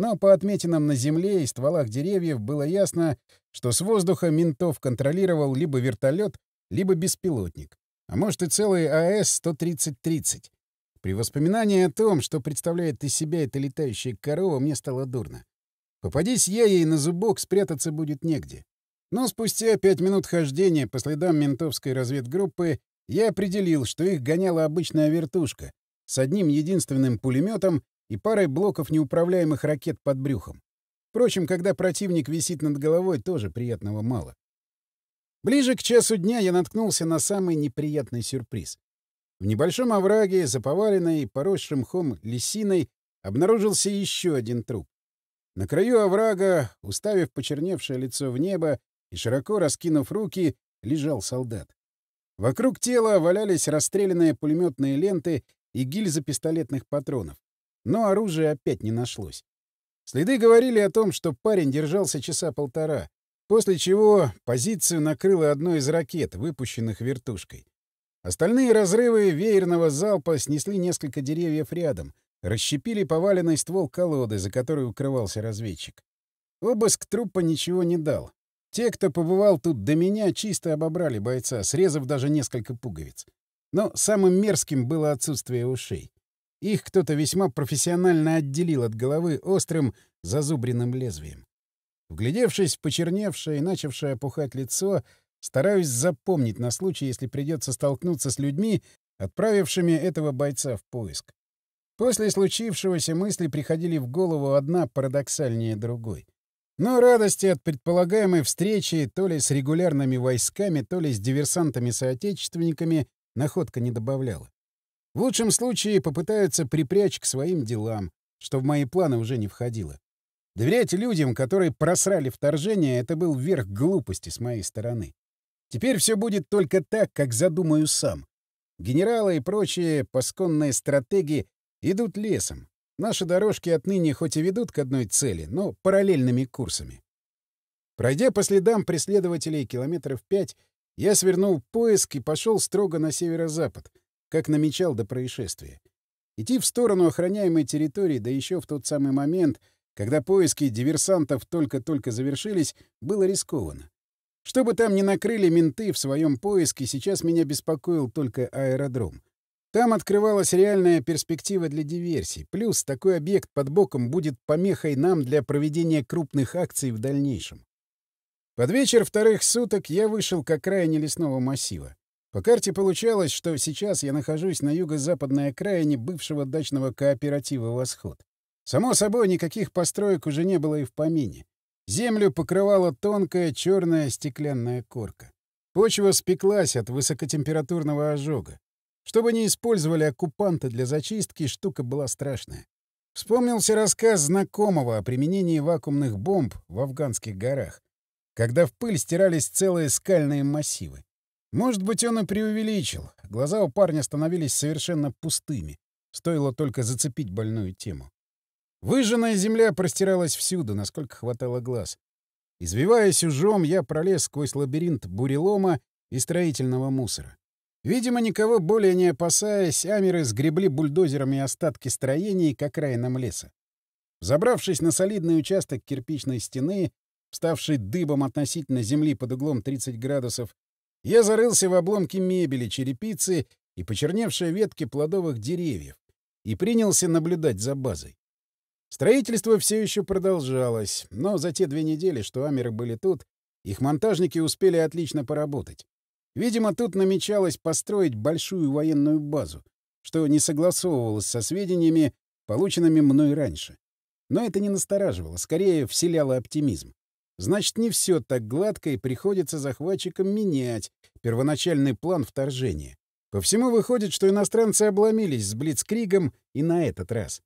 A: Но по отметинам на земле и стволах деревьев было ясно, что с воздуха ментов контролировал либо вертолет, либо беспилотник. А может и целый АС-130-30. При воспоминании о том, что представляет из себя эта летающая корова, мне стало дурно. Попадись я ей на зубок, спрятаться будет негде. Но спустя пять минут хождения по следам ментовской разведгруппы я определил, что их гоняла обычная вертушка с одним единственным пулеметом и парой блоков неуправляемых ракет под брюхом. Впрочем, когда противник висит над головой, тоже приятного мало. Ближе к часу дня я наткнулся на самый неприятный сюрприз. В небольшом овраге, за поросшим хом лисиной, обнаружился еще один труп. На краю оврага, уставив почерневшее лицо в небо и широко раскинув руки, лежал солдат. Вокруг тела валялись расстрелянные пулеметные ленты и гильзы пистолетных патронов но оружия опять не нашлось. Следы говорили о том, что парень держался часа полтора, после чего позицию накрыло одной из ракет, выпущенных вертушкой. Остальные разрывы веерного залпа снесли несколько деревьев рядом, расщепили поваленный ствол колоды, за которой укрывался разведчик. Обыск трупа ничего не дал. Те, кто побывал тут до меня, чисто обобрали бойца, срезав даже несколько пуговиц. Но самым мерзким было отсутствие ушей. Их кто-то весьма профессионально отделил от головы острым, зазубренным лезвием. Вглядевшись в почерневшее и начавшее опухать лицо, стараюсь запомнить на случай, если придется столкнуться с людьми, отправившими этого бойца в поиск. После случившегося мысли приходили в голову одна парадоксальнее другой. Но радости от предполагаемой встречи то ли с регулярными войсками, то ли с диверсантами-соотечественниками находка не добавляла. В лучшем случае попытаются припрячь к своим делам, что в мои планы уже не входило. Доверять людям, которые просрали вторжение, это был верх глупости с моей стороны. Теперь все будет только так, как задумаю сам. Генералы и прочие пасконные стратеги идут лесом. Наши дорожки отныне хоть и ведут к одной цели, но параллельными курсами. Пройдя по следам преследователей километров пять, я свернул поиск и пошел строго на северо-запад, как намечал до происшествия. Идти в сторону охраняемой территории, да еще в тот самый момент, когда поиски диверсантов только-только завершились, было рискованно. Что бы там ни накрыли менты в своем поиске, сейчас меня беспокоил только аэродром. Там открывалась реальная перспектива для диверсий. Плюс такой объект под боком будет помехой нам для проведения крупных акций в дальнейшем. Под вечер вторых суток я вышел к окраине лесного массива. По карте получалось, что сейчас я нахожусь на юго-западной окраине бывшего дачного кооператива «Восход». Само собой, никаких построек уже не было и в помине. Землю покрывала тонкая черная стеклянная корка. Почва спеклась от высокотемпературного ожога. Чтобы не использовали оккупанты для зачистки, штука была страшная. Вспомнился рассказ знакомого о применении вакуумных бомб в афганских горах, когда в пыль стирались целые скальные массивы. Может быть, он и преувеличил. Глаза у парня становились совершенно пустыми. Стоило только зацепить больную тему. Выжженная земля простиралась всюду, насколько хватало глаз. Извиваясь ужом, я пролез сквозь лабиринт бурелома и строительного мусора. Видимо, никого более не опасаясь, амеры сгребли бульдозерами остатки строений к окраинам леса. Забравшись на солидный участок кирпичной стены, вставший дыбом относительно земли под углом 30 градусов, я зарылся в обломки мебели, черепицы и почерневшие ветки плодовых деревьев и принялся наблюдать за базой. Строительство все еще продолжалось, но за те две недели, что амеры были тут, их монтажники успели отлично поработать. Видимо, тут намечалось построить большую военную базу, что не согласовывалось со сведениями, полученными мной раньше. Но это не настораживало, скорее вселяло оптимизм. Значит, не все так гладко, и приходится захватчикам менять первоначальный план вторжения. По всему выходит, что иностранцы обломились с Блицкригом и на этот раз.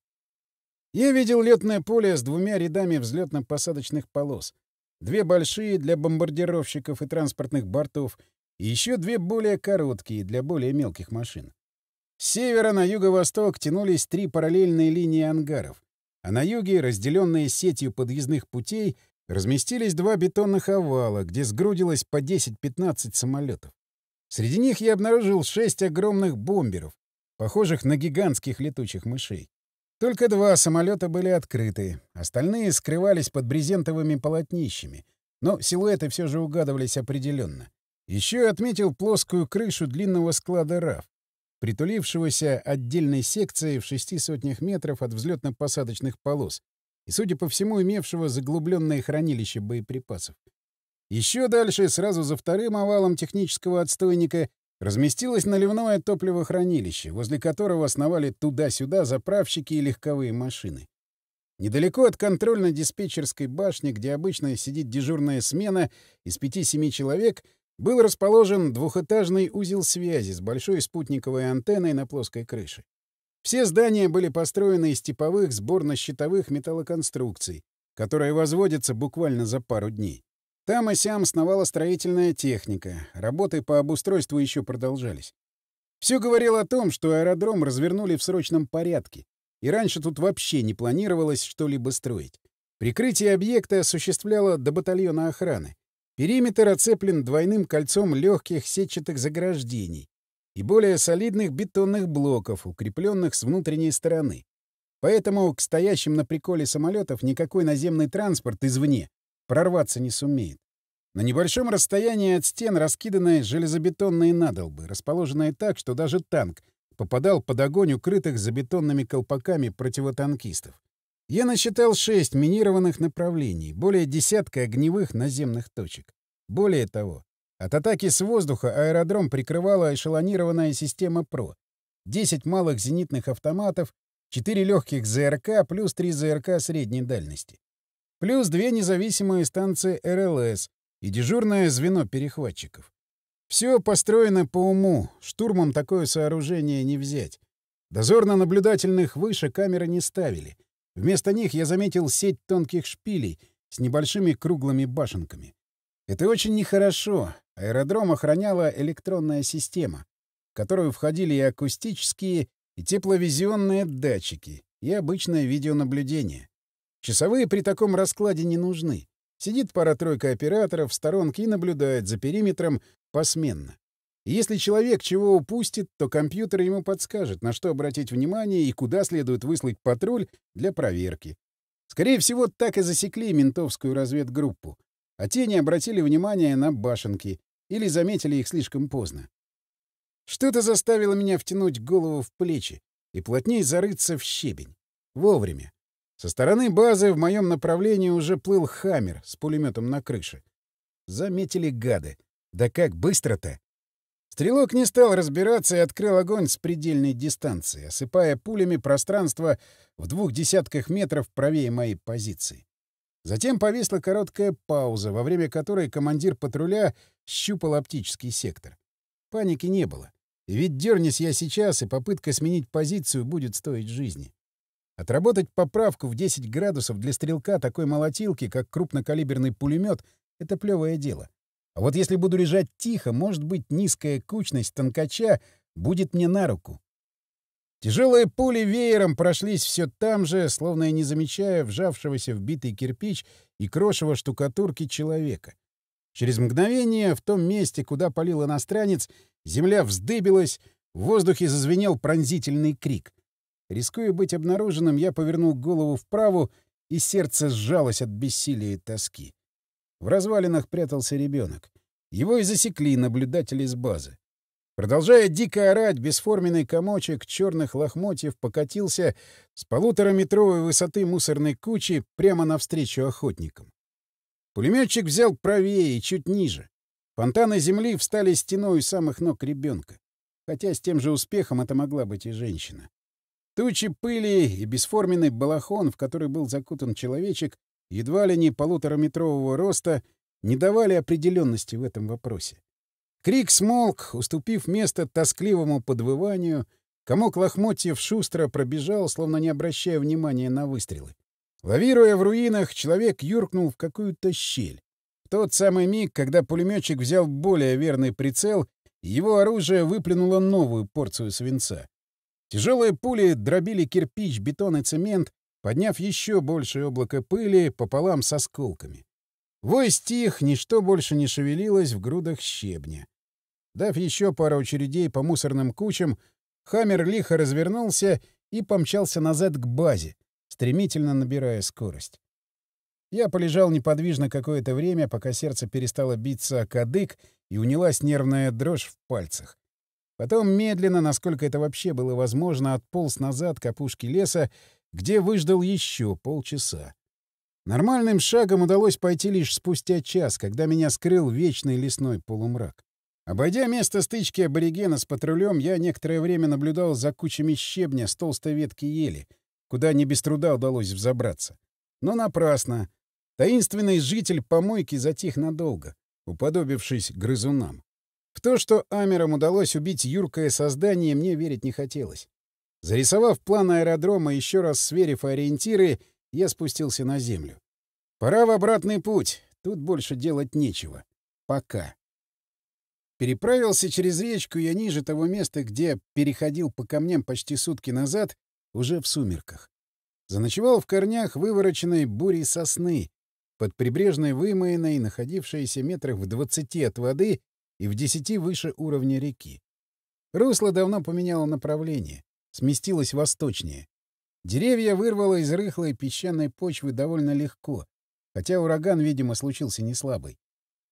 A: Я видел летное поле с двумя рядами взлетно-посадочных полос. Две большие для бомбардировщиков и транспортных бортов, и еще две более короткие для более мелких машин. С севера на юго-восток тянулись три параллельные линии ангаров, а на юге, разделенные сетью подъездных путей, разместились два бетонных овала, где сгрудилось по 10-15 самолетов. Среди них я обнаружил шесть огромных бомберов, похожих на гигантских летучих мышей. Только два самолета были открыты, остальные скрывались под брезентовыми полотнищами, но силуэты все же угадывались определенно. Еще и отметил плоскую крышу длинного склада РАФ, притулившегося отдельной секцией в шести сотнях метров от взлетно-посадочных полос, и, судя по всему, имевшего заглубленное хранилище боеприпасов. Еще дальше, сразу за вторым овалом технического отстойника, разместилось наливное топливохранилище, возле которого основали туда-сюда заправщики и легковые машины. Недалеко от контрольно-диспетчерской башни, где обычно сидит дежурная смена из 5-7 человек, был расположен двухэтажный узел связи с большой спутниковой антенной на плоской крыше. Все здания были построены из типовых сборно-щитовых металлоконструкций, которые возводятся буквально за пару дней. Там и сям сновала строительная техника, работы по обустройству еще продолжались. Все говорило о том, что аэродром развернули в срочном порядке, и раньше тут вообще не планировалось что-либо строить. Прикрытие объекта осуществляло до батальона охраны. Периметр оцеплен двойным кольцом легких сетчатых заграждений, и более солидных бетонных блоков, укрепленных с внутренней стороны. Поэтому к стоящим на приколе самолетов никакой наземный транспорт извне прорваться не сумеет. На небольшом расстоянии от стен раскиданы железобетонные надолбы, расположенные так, что даже танк попадал под огонь укрытых за бетонными колпаками противотанкистов. Я насчитал шесть минированных направлений, более десятка огневых наземных точек. Более того, от атаки с воздуха аэродром прикрывала эшелонированная система ПРО. 10 малых зенитных автоматов, 4 легких ЗРК плюс 3 ЗРК средней дальности. Плюс две независимые станции РЛС и дежурное звено перехватчиков. Все построено по уму, штурмом такое сооружение не взять. Дозорно-наблюдательных выше камеры не ставили. Вместо них я заметил сеть тонких шпилей с небольшими круглыми башенками. Это очень нехорошо. Аэродром охраняла электронная система, в которую входили и акустические, и тепловизионные датчики, и обычное видеонаблюдение. Часовые при таком раскладе не нужны. Сидит пара-тройка операторов в сторонке и наблюдает за периметром посменно. И если человек чего упустит, то компьютер ему подскажет, на что обратить внимание и куда следует выслать патруль для проверки. Скорее всего, так и засекли ментовскую разведгруппу а те не обратили внимания на башенки или заметили их слишком поздно. Что-то заставило меня втянуть голову в плечи и плотнее зарыться в щебень. Вовремя. Со стороны базы в моем направлении уже плыл «Хаммер» с пулеметом на крыше. Заметили гады. Да как быстро-то! Стрелок не стал разбираться и открыл огонь с предельной дистанции, осыпая пулями пространство в двух десятках метров правее моей позиции. Затем повисла короткая пауза, во время которой командир патруля щупал оптический сектор. Паники не было. Ведь дернись я сейчас, и попытка сменить позицию будет стоить жизни. Отработать поправку в 10 градусов для стрелка такой молотилки, как крупнокалиберный пулемет, это плевое дело. А вот если буду лежать тихо, может быть, низкая кучность танкача будет мне на руку. Тяжелые пули веером прошлись все там же, словно и не замечая вжавшегося в битый кирпич и крошево штукатурки человека. Через мгновение в том месте, куда палил иностранец, земля вздыбилась, в воздухе зазвенел пронзительный крик. Рискуя быть обнаруженным, я повернул голову вправо, и сердце сжалось от бессилия и тоски. В развалинах прятался ребенок. Его и засекли наблюдатели с базы. Продолжая дико орать, бесформенный комочек черных лохмотьев покатился с полутораметровой высоты мусорной кучи прямо навстречу охотникам. Пулеметчик взял правее и чуть ниже. Фонтаны земли встали стеной у самых ног ребенка. Хотя с тем же успехом это могла быть и женщина. Тучи пыли и бесформенный балахон, в который был закутан человечек, едва ли не полутораметрового роста, не давали определенности в этом вопросе. Крик смолк, уступив место тоскливому подвыванию. Комок лохмотьев шустро пробежал, словно не обращая внимания на выстрелы. Лавируя в руинах, человек юркнул в какую-то щель. В тот самый миг, когда пулеметчик взял более верный прицел, его оружие выплюнуло новую порцию свинца. Тяжелые пули дробили кирпич, бетон и цемент, подняв еще большее облако пыли пополам с осколками. Вой стих, ничто больше не шевелилось в грудах щебня. Дав еще пару очередей по мусорным кучам, Хаммер лихо развернулся и помчался назад к базе, стремительно набирая скорость. Я полежал неподвижно какое-то время, пока сердце перестало биться о кадык и унялась нервная дрожь в пальцах. Потом медленно, насколько это вообще было возможно, отполз назад к опушке леса, где выждал еще полчаса. Нормальным шагом удалось пойти лишь спустя час, когда меня скрыл вечный лесной полумрак. Обойдя место стычки аборигена с патрулем, я некоторое время наблюдал за кучами щебня с толстой ветки ели, куда не без труда удалось взобраться. Но напрасно. Таинственный житель помойки затих надолго, уподобившись грызунам. В то, что Амерам удалось убить юркое создание, мне верить не хотелось. Зарисовав план аэродрома и еще раз сверив ориентиры, я спустился на землю. Пора в обратный путь, тут больше делать нечего. Пока. Переправился через речку я ниже того места, где переходил по камням почти сутки назад, уже в сумерках. Заночевал в корнях вывороченной бурей сосны, под прибрежной вымоиной, находившейся метрах в двадцати от воды и в десяти выше уровня реки. Русло давно поменяло направление, сместилось восточнее. Деревья вырвало из рыхлой песчаной почвы довольно легко, хотя ураган, видимо, случился не слабый.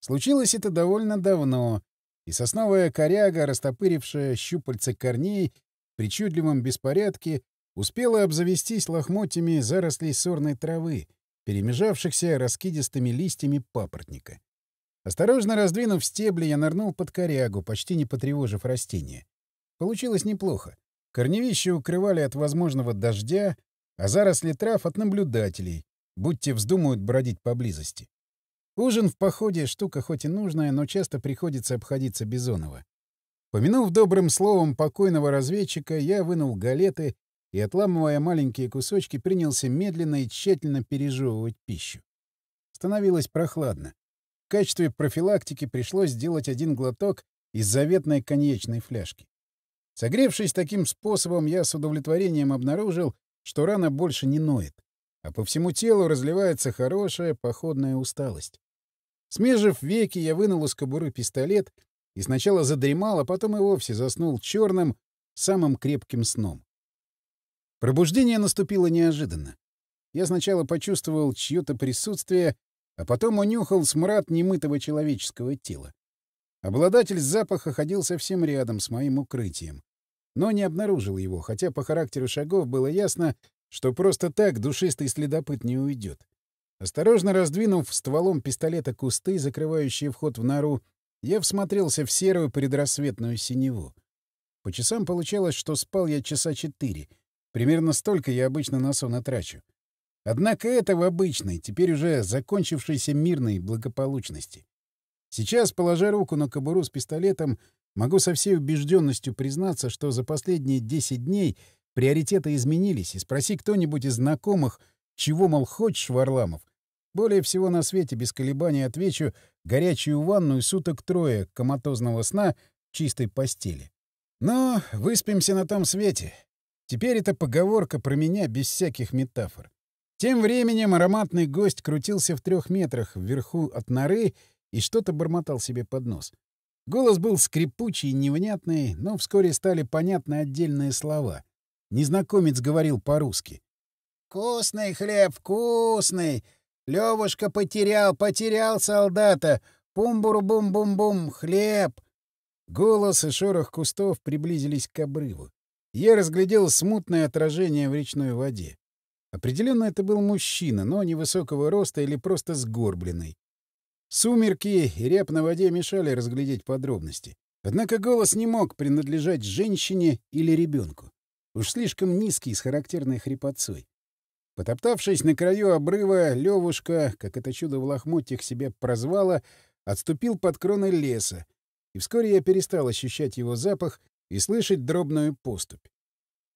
A: Случилось это довольно давно, и сосновая коряга, растопырившая щупальца корней в причудливом беспорядке, успела обзавестись лохмотьями зарослей сорной травы, перемежавшихся раскидистыми листьями папоротника. Осторожно раздвинув стебли, я нырнул под корягу, почти не потревожив растение. Получилось неплохо. Корневища укрывали от возможного дождя, а заросли трав — от наблюдателей, будьте вздумают бродить поблизости. Ужин в походе — штука хоть и нужная, но часто приходится обходиться Бизонова. Помянув добрым словом покойного разведчика, я вынул галеты и, отламывая маленькие кусочки, принялся медленно и тщательно пережевывать пищу. Становилось прохладно. В качестве профилактики пришлось сделать один глоток из заветной коньячной фляжки. Согревшись таким способом, я с удовлетворением обнаружил, что рана больше не ноет, а по всему телу разливается хорошая походная усталость. Смежив веки, я вынул из кобуры пистолет и сначала задремал, а потом и вовсе заснул черным, самым крепким сном. Пробуждение наступило неожиданно. Я сначала почувствовал чье-то присутствие, а потом унюхал смрад немытого человеческого тела. Обладатель запаха ходил совсем рядом с моим укрытием, но не обнаружил его, хотя по характеру шагов было ясно, что просто так душистый следопыт не уйдет. Осторожно раздвинув стволом пистолета кусты, закрывающие вход в нору, я всмотрелся в серую предрассветную синеву. По часам получалось, что спал я часа четыре. Примерно столько я обычно на сон отрачу. Однако это в обычной, теперь уже закончившейся мирной благополучности. Сейчас, положа руку на кобуру с пистолетом, могу со всей убежденностью признаться, что за последние десять дней приоритеты изменились, и спроси кто-нибудь из знакомых, чего, мол, хочешь, Варламов, более всего на свете без колебаний отвечу горячую ванну и суток трое коматозного сна в чистой постели. Но выспимся на том свете. Теперь это поговорка про меня без всяких метафор. Тем временем ароматный гость крутился в трех метрах вверху от норы и что-то бормотал себе под нос. Голос был скрипучий, невнятный, но вскоре стали понятны отдельные слова. Незнакомец говорил по-русски. «Вкусный хлеб, вкусный! Левушка потерял, потерял солдата! пум бум Хлеб!» Голос и шорох кустов приблизились к обрыву. Я разглядел смутное отражение в речной воде. Определенно это был мужчина, но невысокого роста или просто сгорбленный. Сумерки и ряб на воде мешали разглядеть подробности. Однако голос не мог принадлежать женщине или ребенку. Уж слишком низкий, с характерной хрипотцой. Потоптавшись на краю обрыва, Левушка, как это чудо в лохмотьях себе прозвало, отступил под кроны леса, и вскоре я перестал ощущать его запах и слышать дробную поступь.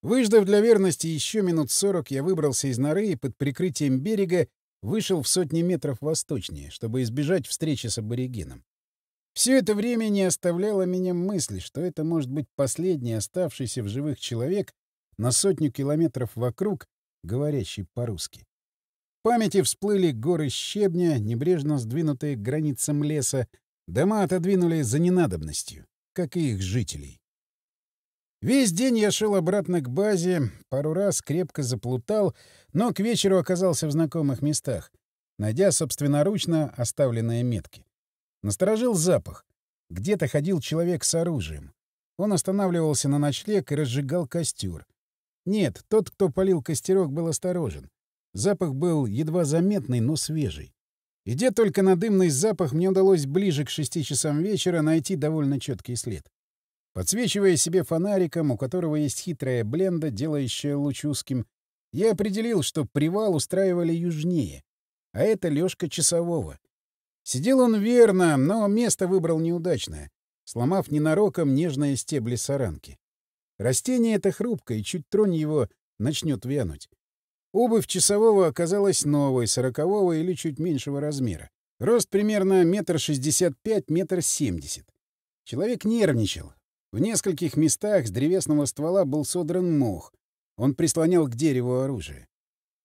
A: Выждав для верности еще минут сорок, я выбрался из норы и под прикрытием берега вышел в сотни метров восточнее, чтобы избежать встречи с аборигеном. Все это время не оставляло меня мысли, что это может быть последний оставшийся в живых человек на сотню километров вокруг, говорящий по-русски. В памяти всплыли горы щебня, небрежно сдвинутые к границам леса, дома отодвинули за ненадобностью, как и их жителей. Весь день я шел обратно к базе, пару раз крепко заплутал, но к вечеру оказался в знакомых местах, найдя собственноручно оставленные метки. Насторожил запах. Где-то ходил человек с оружием. Он останавливался на ночлег и разжигал костер. Нет, тот, кто полил костерок, был осторожен. Запах был едва заметный, но свежий. Идя только на дымный запах, мне удалось ближе к шести часам вечера найти довольно четкий след. Подсвечивая себе фонариком, у которого есть хитрая бленда, делающая луч узким, я определил, что привал устраивали южнее, а это Лёшка часового. Сидел он верно, но место выбрал неудачное, сломав ненароком нежные стебли саранки. Растение это хрупкое, чуть тронь его начнет вянуть. Обувь часового оказалась новой, сорокового или чуть меньшего размера. Рост примерно метр шестьдесят пять, метр семьдесят. Человек нервничал. В нескольких местах с древесного ствола был содран мох. Он прислонял к дереву оружие.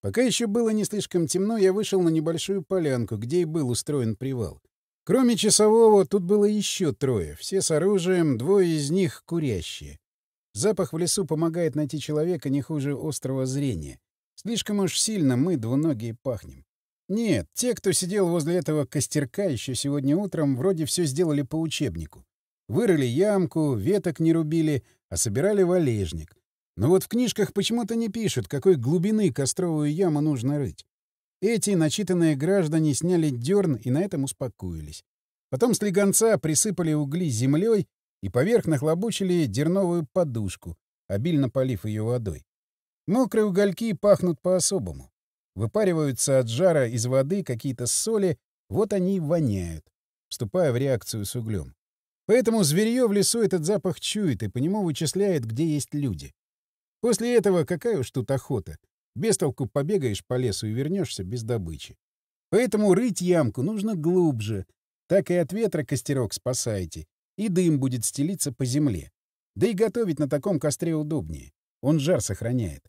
A: Пока еще было не слишком темно, я вышел на небольшую полянку, где и был устроен привал. Кроме часового, тут было еще трое, все с оружием, двое из них курящие. Запах в лесу помогает найти человека не хуже острого зрения. Слишком уж сильно мы, двуногие, пахнем. Нет, те, кто сидел возле этого костерка еще сегодня утром, вроде все сделали по учебнику. Вырыли ямку, веток не рубили, а собирали валежник. Но вот в книжках почему-то не пишут, какой глубины костровую яму нужно рыть. Эти начитанные граждане сняли дерн и на этом успокоились. Потом слегонца присыпали угли землей и поверх нахлобучили дерновую подушку, обильно полив ее водой. Мокрые угольки пахнут по-особому. Выпариваются от жара из воды какие-то соли, вот они и воняют, вступая в реакцию с углем. Поэтому зверье в лесу этот запах чует и по нему вычисляет, где есть люди. После этого какая уж тут охота. Без толку побегаешь по лесу и вернешься без добычи. Поэтому рыть ямку нужно глубже. Так и от ветра костерок спасаете, и дым будет стелиться по земле. Да и готовить на таком костре удобнее. Он жар сохраняет.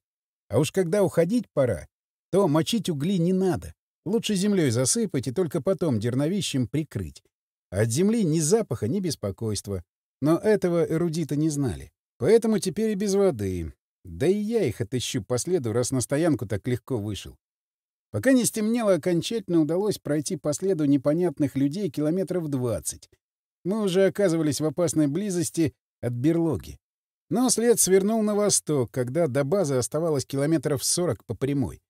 A: А уж когда уходить пора, то мочить угли не надо. Лучше землей засыпать и только потом дерновищем прикрыть. А от земли ни запаха, ни беспокойства. Но этого эрудита не знали. Поэтому теперь и без воды. Да и я их отыщу по следу, раз на стоянку так легко вышел. Пока не стемнело, окончательно удалось пройти по следу непонятных людей километров двадцать. Мы уже оказывались в опасной близости от берлоги. Но след свернул на восток, когда до базы оставалось километров 40 по прямой.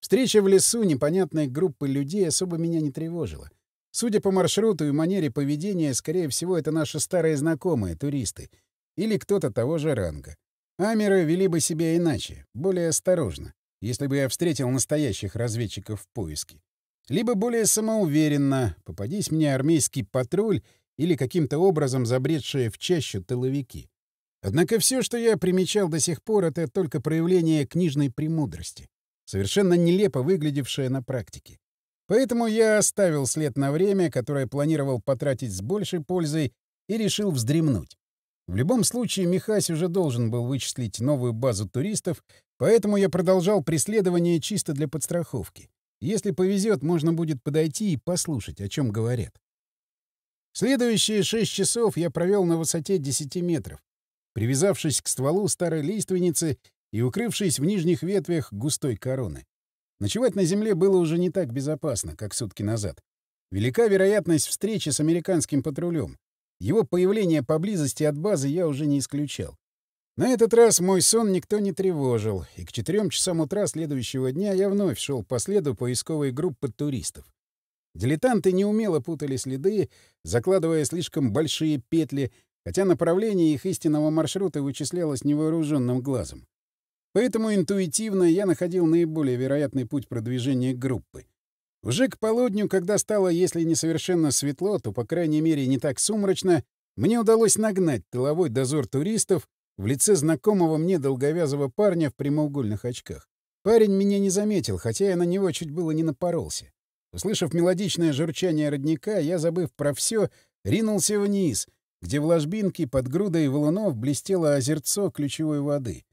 A: Встреча в лесу непонятной группы людей особо меня не тревожила. Судя по маршруту и манере поведения, скорее всего, это наши старые знакомые, туристы. Или кто-то того же ранга. Амеры вели бы себя иначе, более осторожно, если бы я встретил настоящих разведчиков в поиске. Либо более самоуверенно, попадись мне армейский патруль или каким-то образом забредшие в чащу тыловики. Однако все, что я примечал до сих пор, это только проявление книжной премудрости, совершенно нелепо выглядевшее на практике. Поэтому я оставил след на время, которое планировал потратить с большей пользой, и решил вздремнуть. В любом случае, Михась уже должен был вычислить новую базу туристов, поэтому я продолжал преследование чисто для подстраховки. Если повезет, можно будет подойти и послушать, о чем говорят. Следующие шесть часов я провел на высоте 10 метров, привязавшись к стволу старой лиственницы и укрывшись в нижних ветвях густой короны. Ночевать на земле было уже не так безопасно, как сутки назад. Велика вероятность встречи с американским патрулем. Его появление поблизости от базы я уже не исключал. На этот раз мой сон никто не тревожил, и к четырем часам утра следующего дня я вновь шел по следу поисковой группы туристов. Дилетанты неумело путали следы, закладывая слишком большие петли, хотя направление их истинного маршрута вычислялось невооруженным глазом. Поэтому интуитивно я находил наиболее вероятный путь продвижения группы. Уже к полудню, когда стало, если не совершенно светло, то, по крайней мере, не так сумрачно, мне удалось нагнать тыловой дозор туристов в лице знакомого мне долговязого парня в прямоугольных очках. Парень меня не заметил, хотя я на него чуть было не напоролся. Услышав мелодичное журчание родника, я, забыв про все, ринулся вниз, где в ложбинке под грудой валунов блестело озерцо ключевой воды.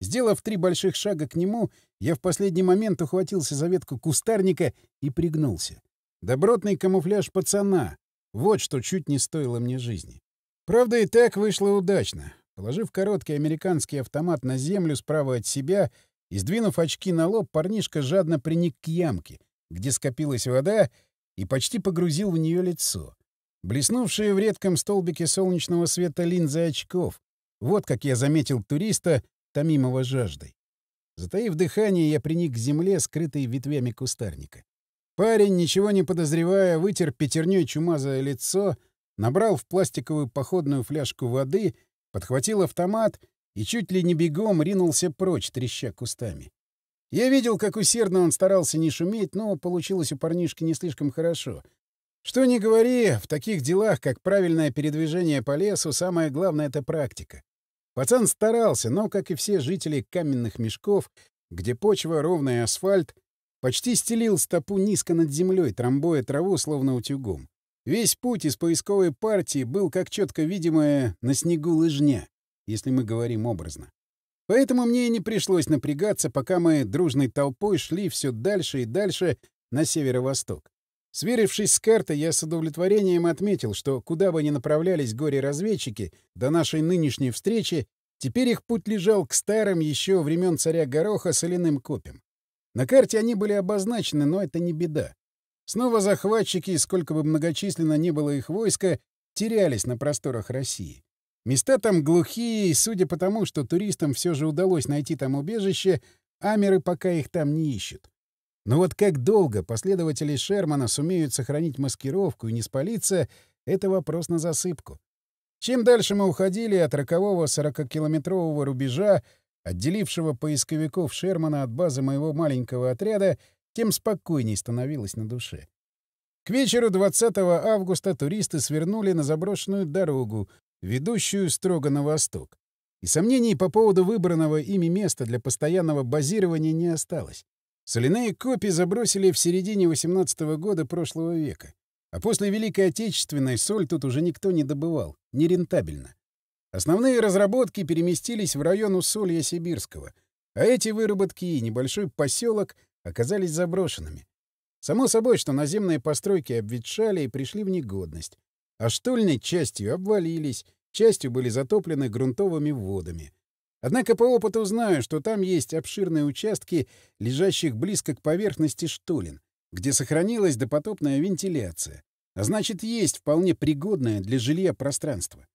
A: Сделав три больших шага к нему, я в последний момент ухватился за ветку кустарника и пригнулся. Добротный камуфляж пацана. Вот что чуть не стоило мне жизни. Правда, и так вышло удачно. Положив короткий американский автомат на землю справа от себя и сдвинув очки на лоб, парнишка жадно приник к ямке — где скопилась вода, и почти погрузил в нее лицо. Блеснувшие в редком столбике солнечного света линзы очков. Вот как я заметил туриста, томимого жаждой. Затаив дыхание, я приник к земле, скрытой ветвями кустарника. Парень, ничего не подозревая, вытер пятерней чумазое лицо, набрал в пластиковую походную фляжку воды, подхватил автомат и чуть ли не бегом ринулся прочь, треща кустами. Я видел, как усердно он старался не шуметь, но получилось у парнишки не слишком хорошо. Что ни говори, в таких делах, как правильное передвижение по лесу, самое главное — это практика. Пацан старался, но, как и все жители каменных мешков, где почва, ровная асфальт, почти стелил стопу низко над землей, трамбуя траву, словно утюгом. Весь путь из поисковой партии был, как четко видимое, на снегу лыжня, если мы говорим образно. Поэтому мне и не пришлось напрягаться, пока мы дружной толпой шли все дальше и дальше на северо-восток. Сверившись с картой, я с удовлетворением отметил, что куда бы ни направлялись горе-разведчики до нашей нынешней встречи, теперь их путь лежал к старым еще времен царя Гороха соляным копям. На карте они были обозначены, но это не беда. Снова захватчики, сколько бы многочисленно ни было их войска, терялись на просторах России. Места там глухие, и судя по тому, что туристам все же удалось найти там убежище, амеры пока их там не ищут. Но вот как долго последователи Шермана сумеют сохранить маскировку и не спалиться — это вопрос на засыпку. Чем дальше мы уходили от рокового 40-километрового рубежа, отделившего поисковиков Шермана от базы моего маленького отряда, тем спокойней становилось на душе. К вечеру 20 августа туристы свернули на заброшенную дорогу, ведущую строго на восток. И сомнений по поводу выбранного ими места для постоянного базирования не осталось. Соляные копии забросили в середине 18 -го года прошлого века. А после Великой Отечественной соль тут уже никто не добывал, нерентабельно. Основные разработки переместились в район Усолья Сибирского, а эти выработки и небольшой поселок оказались заброшенными. Само собой, что наземные постройки обветшали и пришли в негодность, а штольни частью обвалились, частью были затоплены грунтовыми водами. Однако по опыту знаю, что там есть обширные участки, лежащих близко к поверхности штолен, где сохранилась допотопная вентиляция, а значит, есть вполне пригодное для жилья пространство.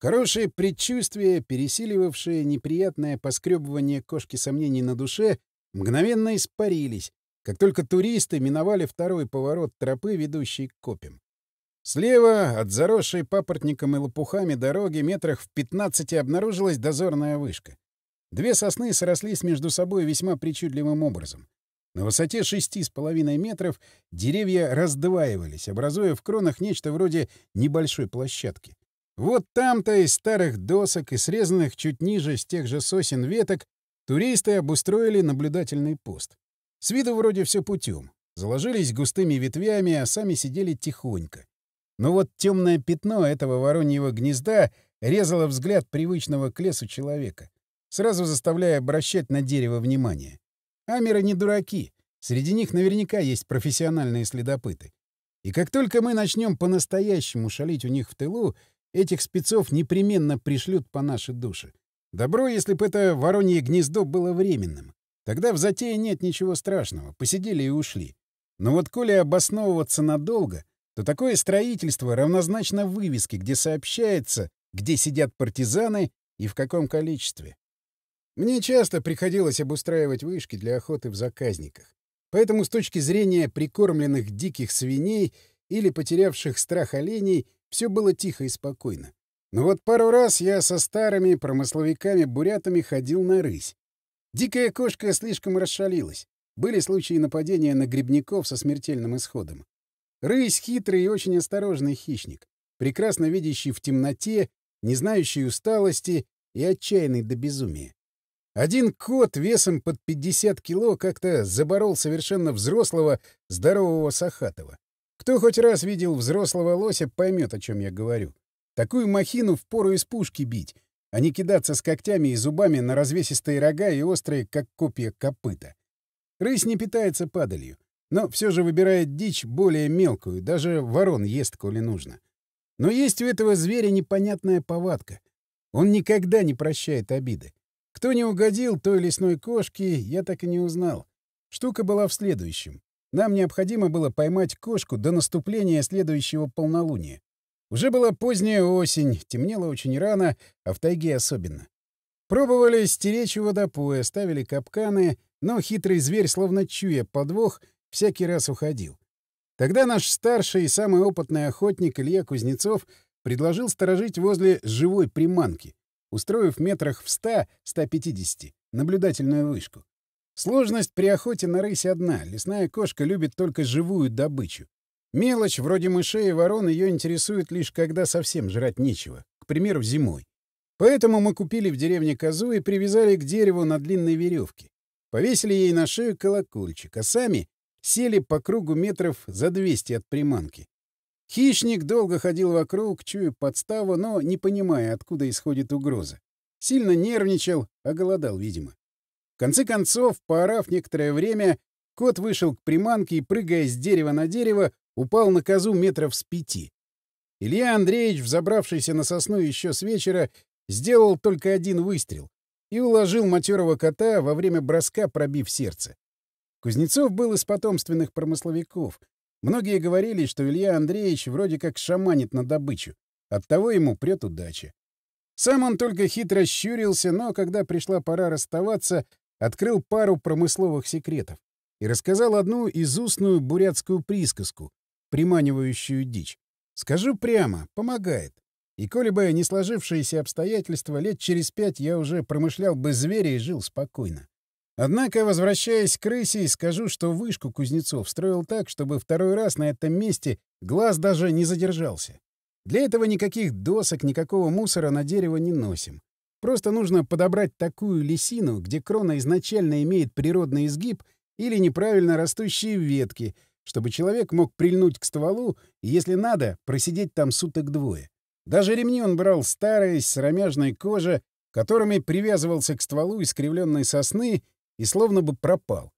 A: Хорошее предчувствие, пересиливавшее неприятное поскребывание кошки сомнений на душе, мгновенно испарились, как только туристы миновали второй поворот тропы, ведущей к копям. Слева от заросшей папоротником и лопухами дороги метрах в 15 обнаружилась дозорная вышка. Две сосны срослись между собой весьма причудливым образом. На высоте шести с половиной метров деревья раздваивались, образуя в кронах нечто вроде небольшой площадки. Вот там-то из старых досок и срезанных чуть ниже с тех же сосен веток туристы обустроили наблюдательный пост. С виду вроде все путем. Заложились густыми ветвями, а сами сидели тихонько. Но вот темное пятно этого вороньего гнезда резало взгляд привычного к лесу человека, сразу заставляя обращать на дерево внимание. Амеры не дураки. Среди них наверняка есть профессиональные следопыты. И как только мы начнем по-настоящему шалить у них в тылу, этих спецов непременно пришлют по нашей душе. Добро, если бы это воронье гнездо было временным. Тогда в затее нет ничего страшного, посидели и ушли. Но вот коли обосновываться надолго, то такое строительство равнозначно вывеске, где сообщается, где сидят партизаны и в каком количестве. Мне часто приходилось обустраивать вышки для охоты в заказниках. Поэтому с точки зрения прикормленных диких свиней или потерявших страх оленей все было тихо и спокойно. Но вот пару раз я со старыми промысловиками-бурятами ходил на рысь. Дикая кошка слишком расшалилась. Были случаи нападения на грибников со смертельным исходом. Рысь — хитрый и очень осторожный хищник, прекрасно видящий в темноте, не знающий усталости и отчаянный до безумия. Один кот весом под 50 кило как-то заборол совершенно взрослого, здорового Сахатова. Кто хоть раз видел взрослого лося, поймет, о чем я говорю. Такую махину впору из пушки бить, а не кидаться с когтями и зубами на развесистые рога и острые, как копья, копыта. Рысь не питается падалью но все же выбирает дичь более мелкую, даже ворон ест, коли нужно. Но есть у этого зверя непонятная повадка. Он никогда не прощает обиды. Кто не угодил той лесной кошке, я так и не узнал. Штука была в следующем. Нам необходимо было поймать кошку до наступления следующего полнолуния. Уже была поздняя осень, темнело очень рано, а в тайге особенно. Пробовали стеречь его до ставили капканы, но хитрый зверь, словно чуя подвох, всякий раз уходил. Тогда наш старший и самый опытный охотник Илья Кузнецов предложил сторожить возле живой приманки, устроив метрах в 100-150 наблюдательную вышку. Сложность при охоте на рысь одна — лесная кошка любит только живую добычу. Мелочь вроде мышей и ворон ее интересует лишь когда совсем жрать нечего, к примеру, зимой. Поэтому мы купили в деревне козу и привязали к дереву на длинной веревке. Повесили ей на шею колокольчик, а сами сели по кругу метров за 200 от приманки. Хищник долго ходил вокруг, чуя подставу, но не понимая, откуда исходит угроза. Сильно нервничал, оголодал, видимо. В конце концов, поорав некоторое время, кот вышел к приманке и, прыгая с дерева на дерево, упал на козу метров с пяти. Илья Андреевич, взобравшийся на сосну еще с вечера, сделал только один выстрел и уложил матерого кота во время броска, пробив сердце. Кузнецов был из потомственных промысловиков. Многие говорили, что Илья Андреевич вроде как шаманит на добычу. Оттого ему прет удача. Сам он только хитро щурился, но когда пришла пора расставаться, открыл пару промысловых секретов и рассказал одну из устную бурятскую присказку, приманивающую дичь. Скажу прямо, помогает. И коли бы не сложившиеся обстоятельства, лет через пять я уже промышлял бы зверя и жил спокойно. Однако, возвращаясь к крысе, скажу, что вышку Кузнецов строил так, чтобы второй раз на этом месте глаз даже не задержался. Для этого никаких досок, никакого мусора на дерево не носим. Просто нужно подобрать такую лисину, где крона изначально имеет природный изгиб или неправильно растущие ветки, чтобы человек мог прильнуть к стволу и, если надо, просидеть там суток двое. Даже ремни он брал старые, с сыромяжной кожи, которыми привязывался к стволу искривленной сосны и словно бы пропал.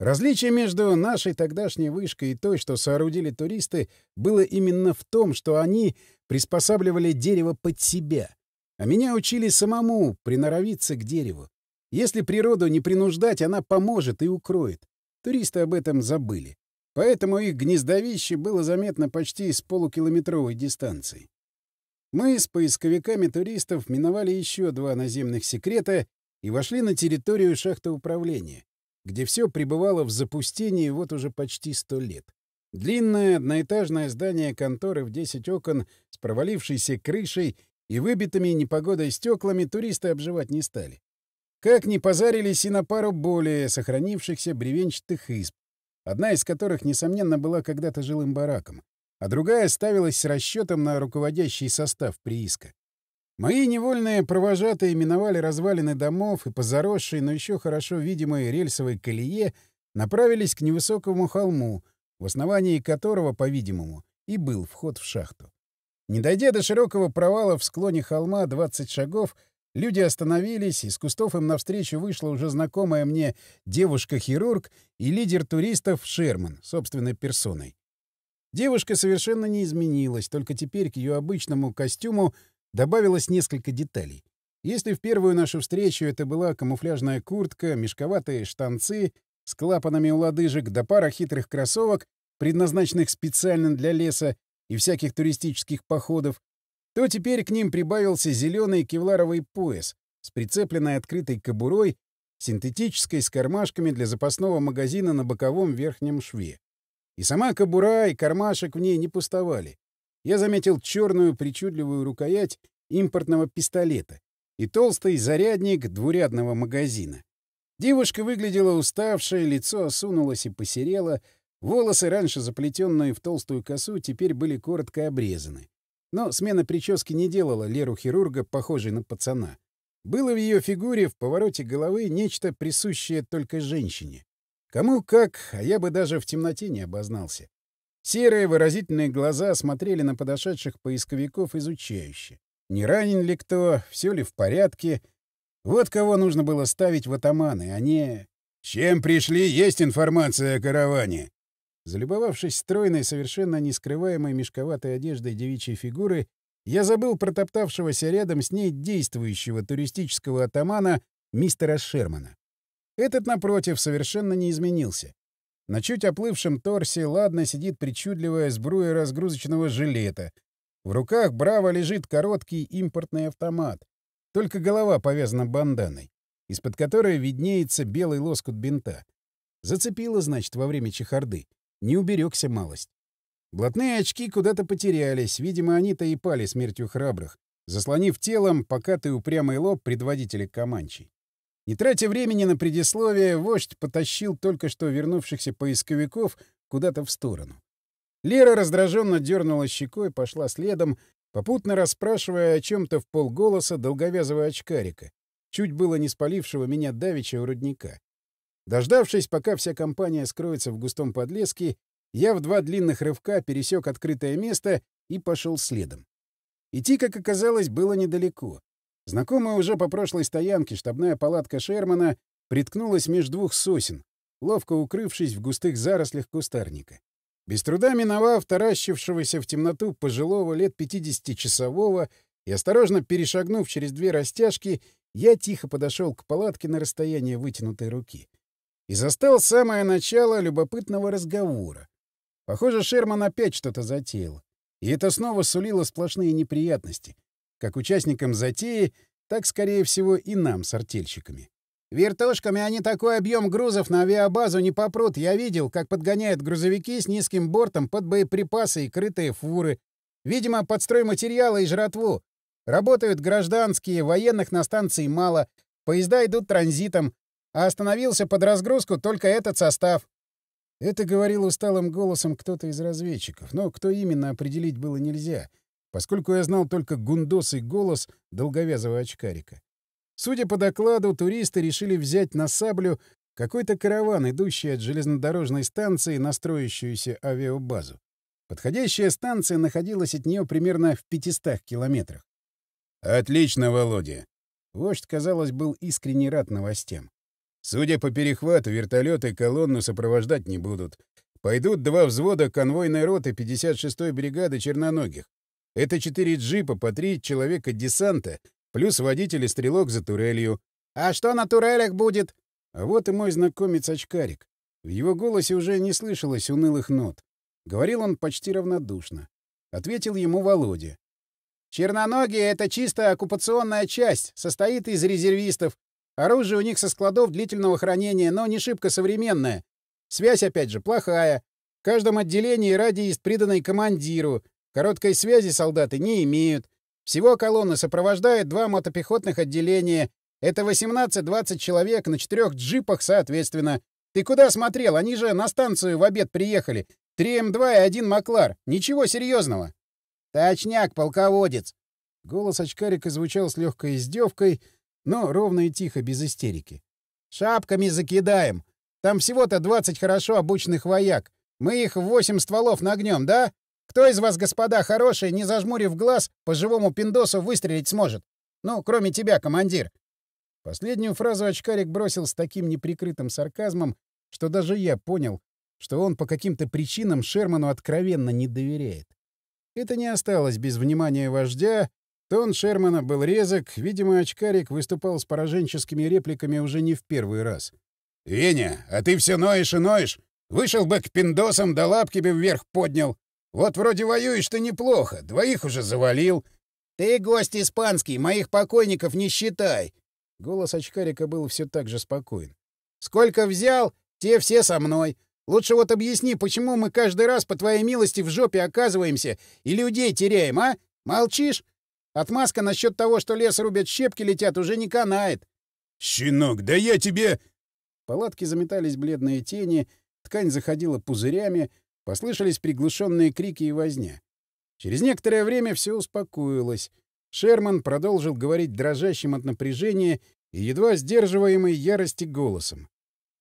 A: Различие между нашей тогдашней вышкой и той, что соорудили туристы, было именно в том, что они приспосабливали дерево под себя. А меня учили самому приноровиться к дереву. Если природу не принуждать, она поможет и укроет. Туристы об этом забыли. Поэтому их гнездовище было заметно почти с полукилометровой дистанции. Мы с поисковиками туристов миновали еще два наземных секрета и вошли на территорию шахты управления, где все пребывало в запустении вот уже почти сто лет. Длинное одноэтажное здание конторы в 10 окон с провалившейся крышей и выбитыми непогодой стеклами туристы обживать не стали. Как ни позарились и на пару более сохранившихся бревенчатых изб, одна из которых, несомненно, была когда-то жилым бараком, а другая ставилась с расчетом на руководящий состав прииска. Мои невольные провожатые миновали развалины домов и по заросшей, но еще хорошо видимой рельсовой колее направились к невысокому холму, в основании которого, по-видимому, и был вход в шахту. Не дойдя до широкого провала в склоне холма 20 шагов, люди остановились, из кустов им навстречу вышла уже знакомая мне девушка-хирург и лидер туристов Шерман, собственной персоной. Девушка совершенно не изменилась, только теперь к ее обычному костюму — Добавилось несколько деталей. Если в первую нашу встречу это была камуфляжная куртка, мешковатые штанцы с клапанами у лодыжек да пара хитрых кроссовок, предназначенных специально для леса и всяких туристических походов, то теперь к ним прибавился зеленый кевларовый пояс с прицепленной открытой кобурой, синтетической с кармашками для запасного магазина на боковом верхнем шве. И сама кобура, и кармашек в ней не пустовали я заметил черную причудливую рукоять импортного пистолета и толстый зарядник двурядного магазина. Девушка выглядела уставшей, лицо осунулось и посерело, волосы, раньше заплетенные в толстую косу, теперь были коротко обрезаны. Но смена прически не делала Леру-хирурга похожей на пацана. Было в ее фигуре, в повороте головы, нечто присущее только женщине. Кому как, а я бы даже в темноте не обознался. Серые выразительные глаза смотрели на подошедших поисковиков изучающе. Не ранен ли кто, все ли в порядке. Вот кого нужно было ставить в атаманы, а не... «Чем пришли, есть информация о караване!» Залюбовавшись стройной, совершенно не скрываемой мешковатой одеждой девичьей фигуры, я забыл протоптавшегося рядом с ней действующего туристического атамана мистера Шермана. Этот, напротив, совершенно не изменился. На чуть оплывшем торсе ладно сидит причудливая сбруя разгрузочного жилета. В руках браво лежит короткий импортный автомат. Только голова повязана банданой, из-под которой виднеется белый лоскут бинта. Зацепило, значит, во время чехарды. Не уберегся малость. Блатные очки куда-то потерялись. Видимо, они-то и пали смертью храбрых, заслонив телом покатый упрямый лоб предводителя Каманчей. Не тратя времени на предисловие, вождь потащил только что вернувшихся поисковиков куда-то в сторону. Лера раздраженно дернула щекой, пошла следом, попутно расспрашивая о чем-то в полголоса долговязого очкарика, чуть было не спалившего меня давеча у рудника. Дождавшись, пока вся компания скроется в густом подлеске, я в два длинных рывка пересек открытое место и пошел следом. Идти, как оказалось, было недалеко. Знакомая уже по прошлой стоянке штабная палатка Шермана приткнулась меж двух сосен, ловко укрывшись в густых зарослях кустарника. Без труда миновав таращившегося в темноту пожилого лет 50-часового и осторожно перешагнув через две растяжки, я тихо подошел к палатке на расстояние вытянутой руки. И застал самое начало любопытного разговора. Похоже, Шерман опять что-то затеял. И это снова сулило сплошные неприятности — как участникам затеи, так, скорее всего, и нам с артельщиками. «Вертушками они такой объем грузов на авиабазу не попрут. Я видел, как подгоняют грузовики с низким бортом под боеприпасы и крытые фуры. Видимо, под стройматериалы и жратву. Работают гражданские, военных на станции мало, поезда идут транзитом, а остановился под разгрузку только этот состав». Это говорил усталым голосом кто-то из разведчиков, но кто именно определить было нельзя — поскольку я знал только гундос и голос долговязого очкарика. Судя по докладу, туристы решили взять на саблю какой-то караван, идущий от железнодорожной станции на строящуюся авиабазу. Подходящая станция находилась от нее примерно в 500 километрах. «Отлично, Володя!» Вождь, казалось, был искренне рад новостям. «Судя по перехвату, вертолеты колонну сопровождать не будут. Пойдут два взвода конвойной роты 56-й бригады черноногих. Это четыре джипа по три человека десанта, плюс водитель и стрелок за турелью. «А что на турелях будет?» А вот и мой знакомец-очкарик. В его голосе уже не слышалось унылых нот. Говорил он почти равнодушно. Ответил ему Володя. «Черноногие — это чистая оккупационная часть, состоит из резервистов. Оружие у них со складов длительного хранения, но не шибко современное. Связь, опять же, плохая. В каждом отделении радист, приданный командиру. Короткой связи солдаты не имеют. Всего колонны сопровождает два мотопехотных отделения. Это 18-20 человек на четырех джипах соответственно. Ты куда смотрел? Они же на станцию в обед приехали. Три М2 эм и один Маклар. Ничего серьезного. Точняк, полководец. Голос очкарика звучал с легкой издевкой, но ровно и тихо, без истерики. Шапками закидаем. Там всего-то 20 хорошо обученных вояк. Мы их в восемь стволов нагнем, да? Кто из вас, господа хорошие, не зажмурив глаз, по живому пиндосу выстрелить сможет? Ну, кроме тебя, командир. Последнюю фразу очкарик бросил с таким неприкрытым сарказмом, что даже я понял, что он по каким-то причинам Шерману откровенно не доверяет. Это не осталось без внимания вождя. Тон Шермана был резок. Видимо, очкарик выступал с пораженческими репликами уже не в первый раз. «Веня, а ты все ноешь и ноешь. Вышел бы к пиндосам, да лапки бы вверх поднял. Вот вроде воюешь ты неплохо, двоих уже завалил. Ты гость испанский, моих покойников не считай. Голос очкарика был все так же спокоен. Сколько взял, те все со мной. Лучше вот объясни, почему мы каждый раз по твоей милости в жопе оказываемся и людей теряем, а? Молчишь? Отмазка насчет того, что лес рубят, щепки летят, уже не канает. «Щенок, да я тебе...» Палатки заметались бледные тени, ткань заходила пузырями, Послышались приглушенные крики и возня. Через некоторое время все успокоилось. Шерман продолжил говорить дрожащим от напряжения и едва сдерживаемой ярости голосом.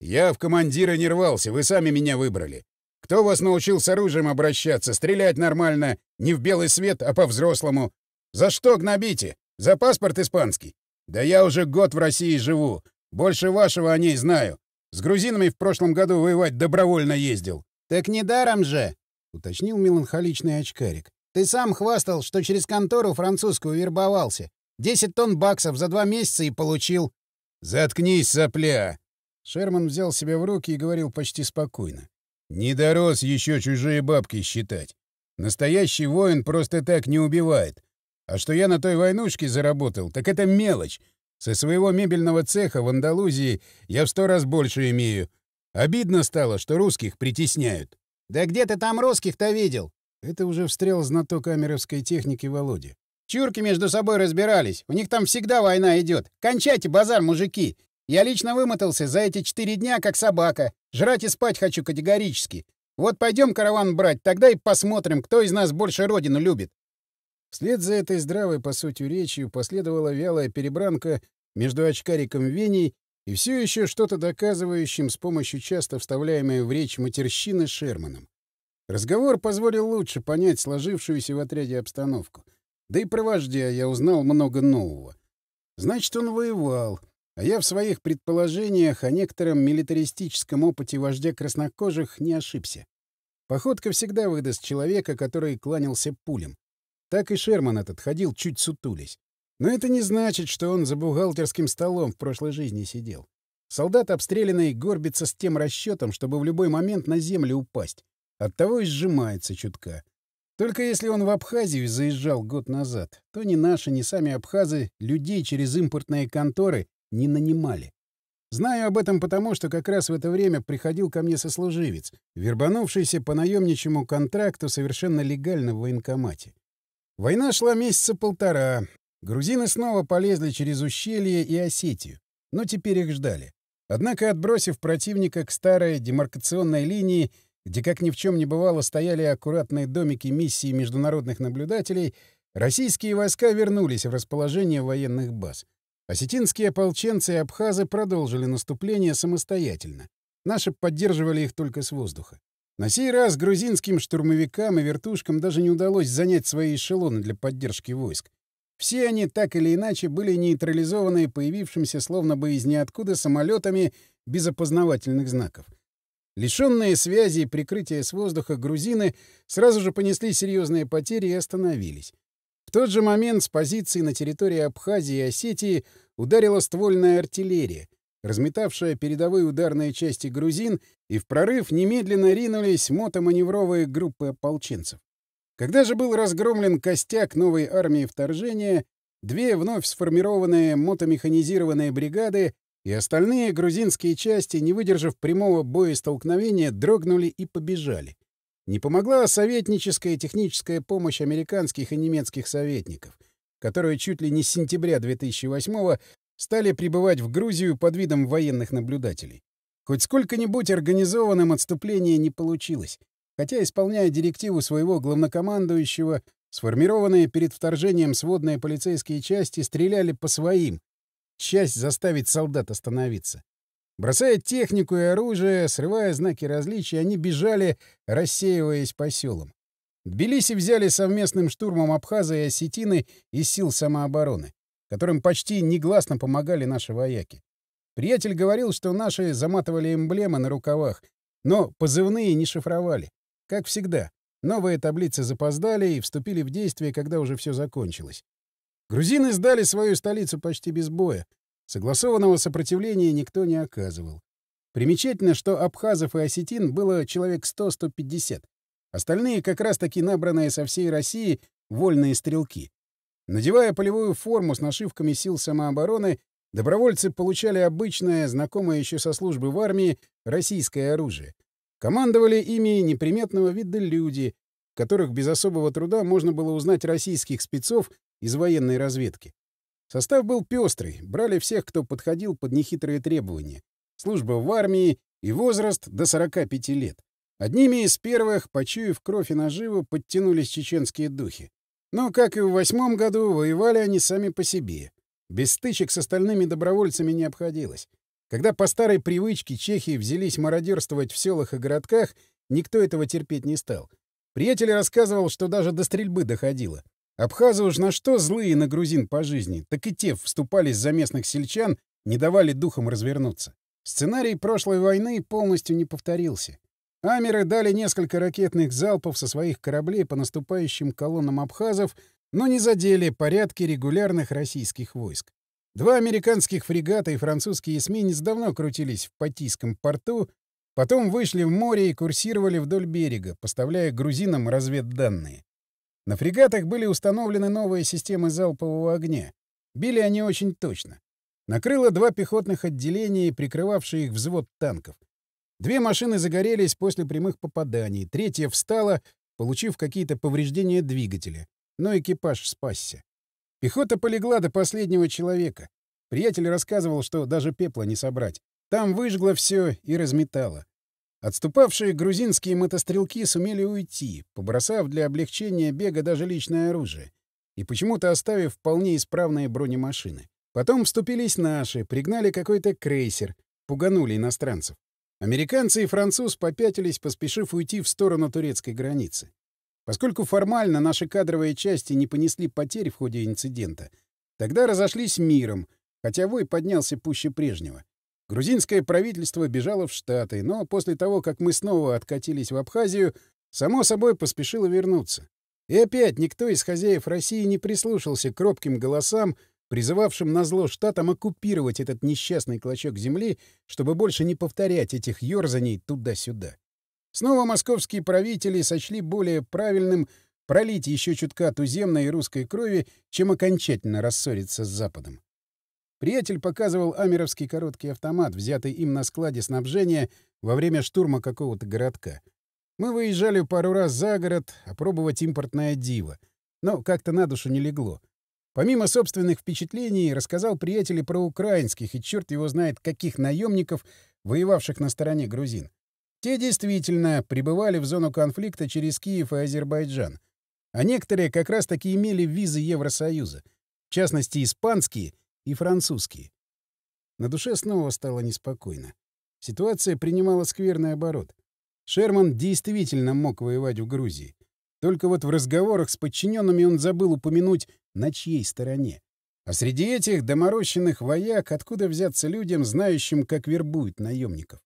A: «Я в командира не рвался, вы сами меня выбрали. Кто вас научил с оружием обращаться, стрелять нормально, не в белый свет, а по-взрослому? За что гнобите? За паспорт испанский? Да я уже год в России живу, больше вашего о ней знаю. С грузинами в прошлом году воевать добровольно ездил. «Так не даром же!» — уточнил меланхоличный очкарик. «Ты сам хвастал, что через контору французскую вербовался. Десять тонн баксов за два месяца и получил». «Заткнись, сопля!» Шерман взял себя в руки и говорил почти спокойно. «Не дорос еще чужие бабки считать. Настоящий воин просто так не убивает. А что я на той войнушке заработал, так это мелочь. Со своего мебельного цеха в Андалузии я в сто раз больше имею. Обидно стало, что русских притесняют. «Да где ты там русских-то видел?» Это уже встрял знаток амеровской техники Володя. «Чурки между собой разбирались. У них там всегда война идет. Кончайте базар, мужики. Я лично вымотался за эти четыре дня, как собака. Жрать и спать хочу категорически. Вот пойдем караван брать, тогда и посмотрим, кто из нас больше родину любит». Вслед за этой здравой, по сути, речью последовала вялая перебранка между очкариком Веней и все еще что-то доказывающим с помощью часто вставляемой в речь матерщины Шерманом. Разговор позволил лучше понять сложившуюся в отряде обстановку. Да и про вождя я узнал много нового. Значит, он воевал, а я в своих предположениях о некотором милитаристическом опыте вождя краснокожих не ошибся. Походка всегда выдаст человека, который кланялся пулем. Так и Шерман этот ходил, чуть сутулись. Но это не значит, что он за бухгалтерским столом в прошлой жизни сидел. Солдат обстрелянный горбится с тем расчетом, чтобы в любой момент на землю упасть. Оттого и сжимается чутка. Только если он в Абхазию заезжал год назад, то ни наши, ни сами абхазы людей через импортные конторы не нанимали. Знаю об этом потому, что как раз в это время приходил ко мне сослуживец, вербанувшийся по наемничьему контракту совершенно легально в военкомате. Война шла месяца полтора, Грузины снова полезли через ущелье и Осетию, но теперь их ждали. Однако, отбросив противника к старой демаркационной линии, где, как ни в чем не бывало, стояли аккуратные домики миссии международных наблюдателей, российские войска вернулись в расположение военных баз. Осетинские ополченцы и абхазы продолжили наступление самостоятельно. Наши поддерживали их только с воздуха. На сей раз грузинским штурмовикам и вертушкам даже не удалось занять свои эшелоны для поддержки войск. Все они так или иначе были нейтрализованы появившимся словно бы из ниоткуда самолетами без опознавательных знаков. Лишенные связи и прикрытия с воздуха грузины сразу же понесли серьезные потери и остановились. В тот же момент с позиций на территории Абхазии и Осетии ударила ствольная артиллерия, разметавшая передовые ударные части грузин, и в прорыв немедленно ринулись мотоманевровые группы ополченцев. Когда же был разгромлен костяк новой армии вторжения, две вновь сформированные мотомеханизированные бригады и остальные грузинские части, не выдержав прямого боестолкновения, дрогнули и побежали. Не помогла советническая и техническая помощь американских и немецких советников, которые чуть ли не с сентября 2008 стали прибывать в Грузию под видом военных наблюдателей. Хоть сколько-нибудь организованным отступление не получилось хотя, исполняя директиву своего главнокомандующего, сформированные перед вторжением сводные полицейские части стреляли по своим, часть заставить солдат остановиться. Бросая технику и оружие, срывая знаки различия, они бежали, рассеиваясь по селам. Тбилиси взяли совместным штурмом Абхаза и Осетины из сил самообороны, которым почти негласно помогали наши вояки. Приятель говорил, что наши заматывали эмблемы на рукавах, но позывные не шифровали. Как всегда, новые таблицы запоздали и вступили в действие, когда уже все закончилось. Грузины сдали свою столицу почти без боя. Согласованного сопротивления никто не оказывал. Примечательно, что абхазов и осетин было человек 100-150. Остальные как раз-таки набранные со всей России вольные стрелки. Надевая полевую форму с нашивками сил самообороны, добровольцы получали обычное, знакомое еще со службы в армии, российское оружие. Командовали ими неприметного вида люди, которых без особого труда можно было узнать российских спецов из военной разведки. Состав был пестрый, брали всех, кто подходил под нехитрые требования. Служба в армии и возраст до 45 лет. Одними из первых, почуяв кровь и наживу, подтянулись чеченские духи. Но, как и в восьмом году, воевали они сами по себе. Без стычек с остальными добровольцами не обходилось. Когда по старой привычке чехи взялись мародерствовать в селах и городках, никто этого терпеть не стал. Приятель рассказывал, что даже до стрельбы доходило. Абхазы уж на что злые на грузин по жизни, так и те вступались за местных сельчан, не давали духом развернуться. Сценарий прошлой войны полностью не повторился. Амеры дали несколько ракетных залпов со своих кораблей по наступающим колоннам абхазов, но не задели порядки регулярных российских войск. Два американских фрегата и французский эсминец давно крутились в Патийском порту, потом вышли в море и курсировали вдоль берега, поставляя грузинам разведданные. На фрегатах были установлены новые системы залпового огня. Били они очень точно. Накрыло два пехотных отделения, прикрывавшие их взвод танков. Две машины загорелись после прямых попаданий, третья встала, получив какие-то повреждения двигателя. Но экипаж спасся. Пехота полегла до последнего человека. Приятель рассказывал, что даже пепла не собрать. Там выжгло все и разметало. Отступавшие грузинские мотострелки сумели уйти, побросав для облегчения бега даже личное оружие и почему-то оставив вполне исправные бронемашины. Потом вступились наши, пригнали какой-то крейсер, пуганули иностранцев. Американцы и француз попятились, поспешив уйти в сторону турецкой границы. Поскольку формально наши кадровые части не понесли потерь в ходе инцидента, тогда разошлись миром, хотя вой поднялся пуще прежнего. Грузинское правительство бежало в Штаты, но после того, как мы снова откатились в Абхазию, само собой поспешило вернуться. И опять никто из хозяев России не прислушался к робким голосам, призывавшим на зло штатам оккупировать этот несчастный клочок земли, чтобы больше не повторять этих ёрзаний туда-сюда. Снова московские правители сочли более правильным пролить еще чутка туземной и русской крови, чем окончательно рассориться с Западом. Приятель показывал амеровский короткий автомат, взятый им на складе снабжения во время штурма какого-то городка. Мы выезжали пару раз за город опробовать импортное диво, но как-то на душу не легло. Помимо собственных впечатлений, рассказал приятелю про украинских и черт его знает каких наемников, воевавших на стороне грузин. Те действительно пребывали в зону конфликта через Киев и Азербайджан, а некоторые как раз-таки имели визы Евросоюза, в частности, испанские и французские. На душе снова стало неспокойно. Ситуация принимала скверный оборот. Шерман действительно мог воевать в Грузии. Только вот в разговорах с подчиненными он забыл упомянуть, на чьей стороне. А среди этих доморощенных вояк откуда взяться людям, знающим, как вербуют наемников?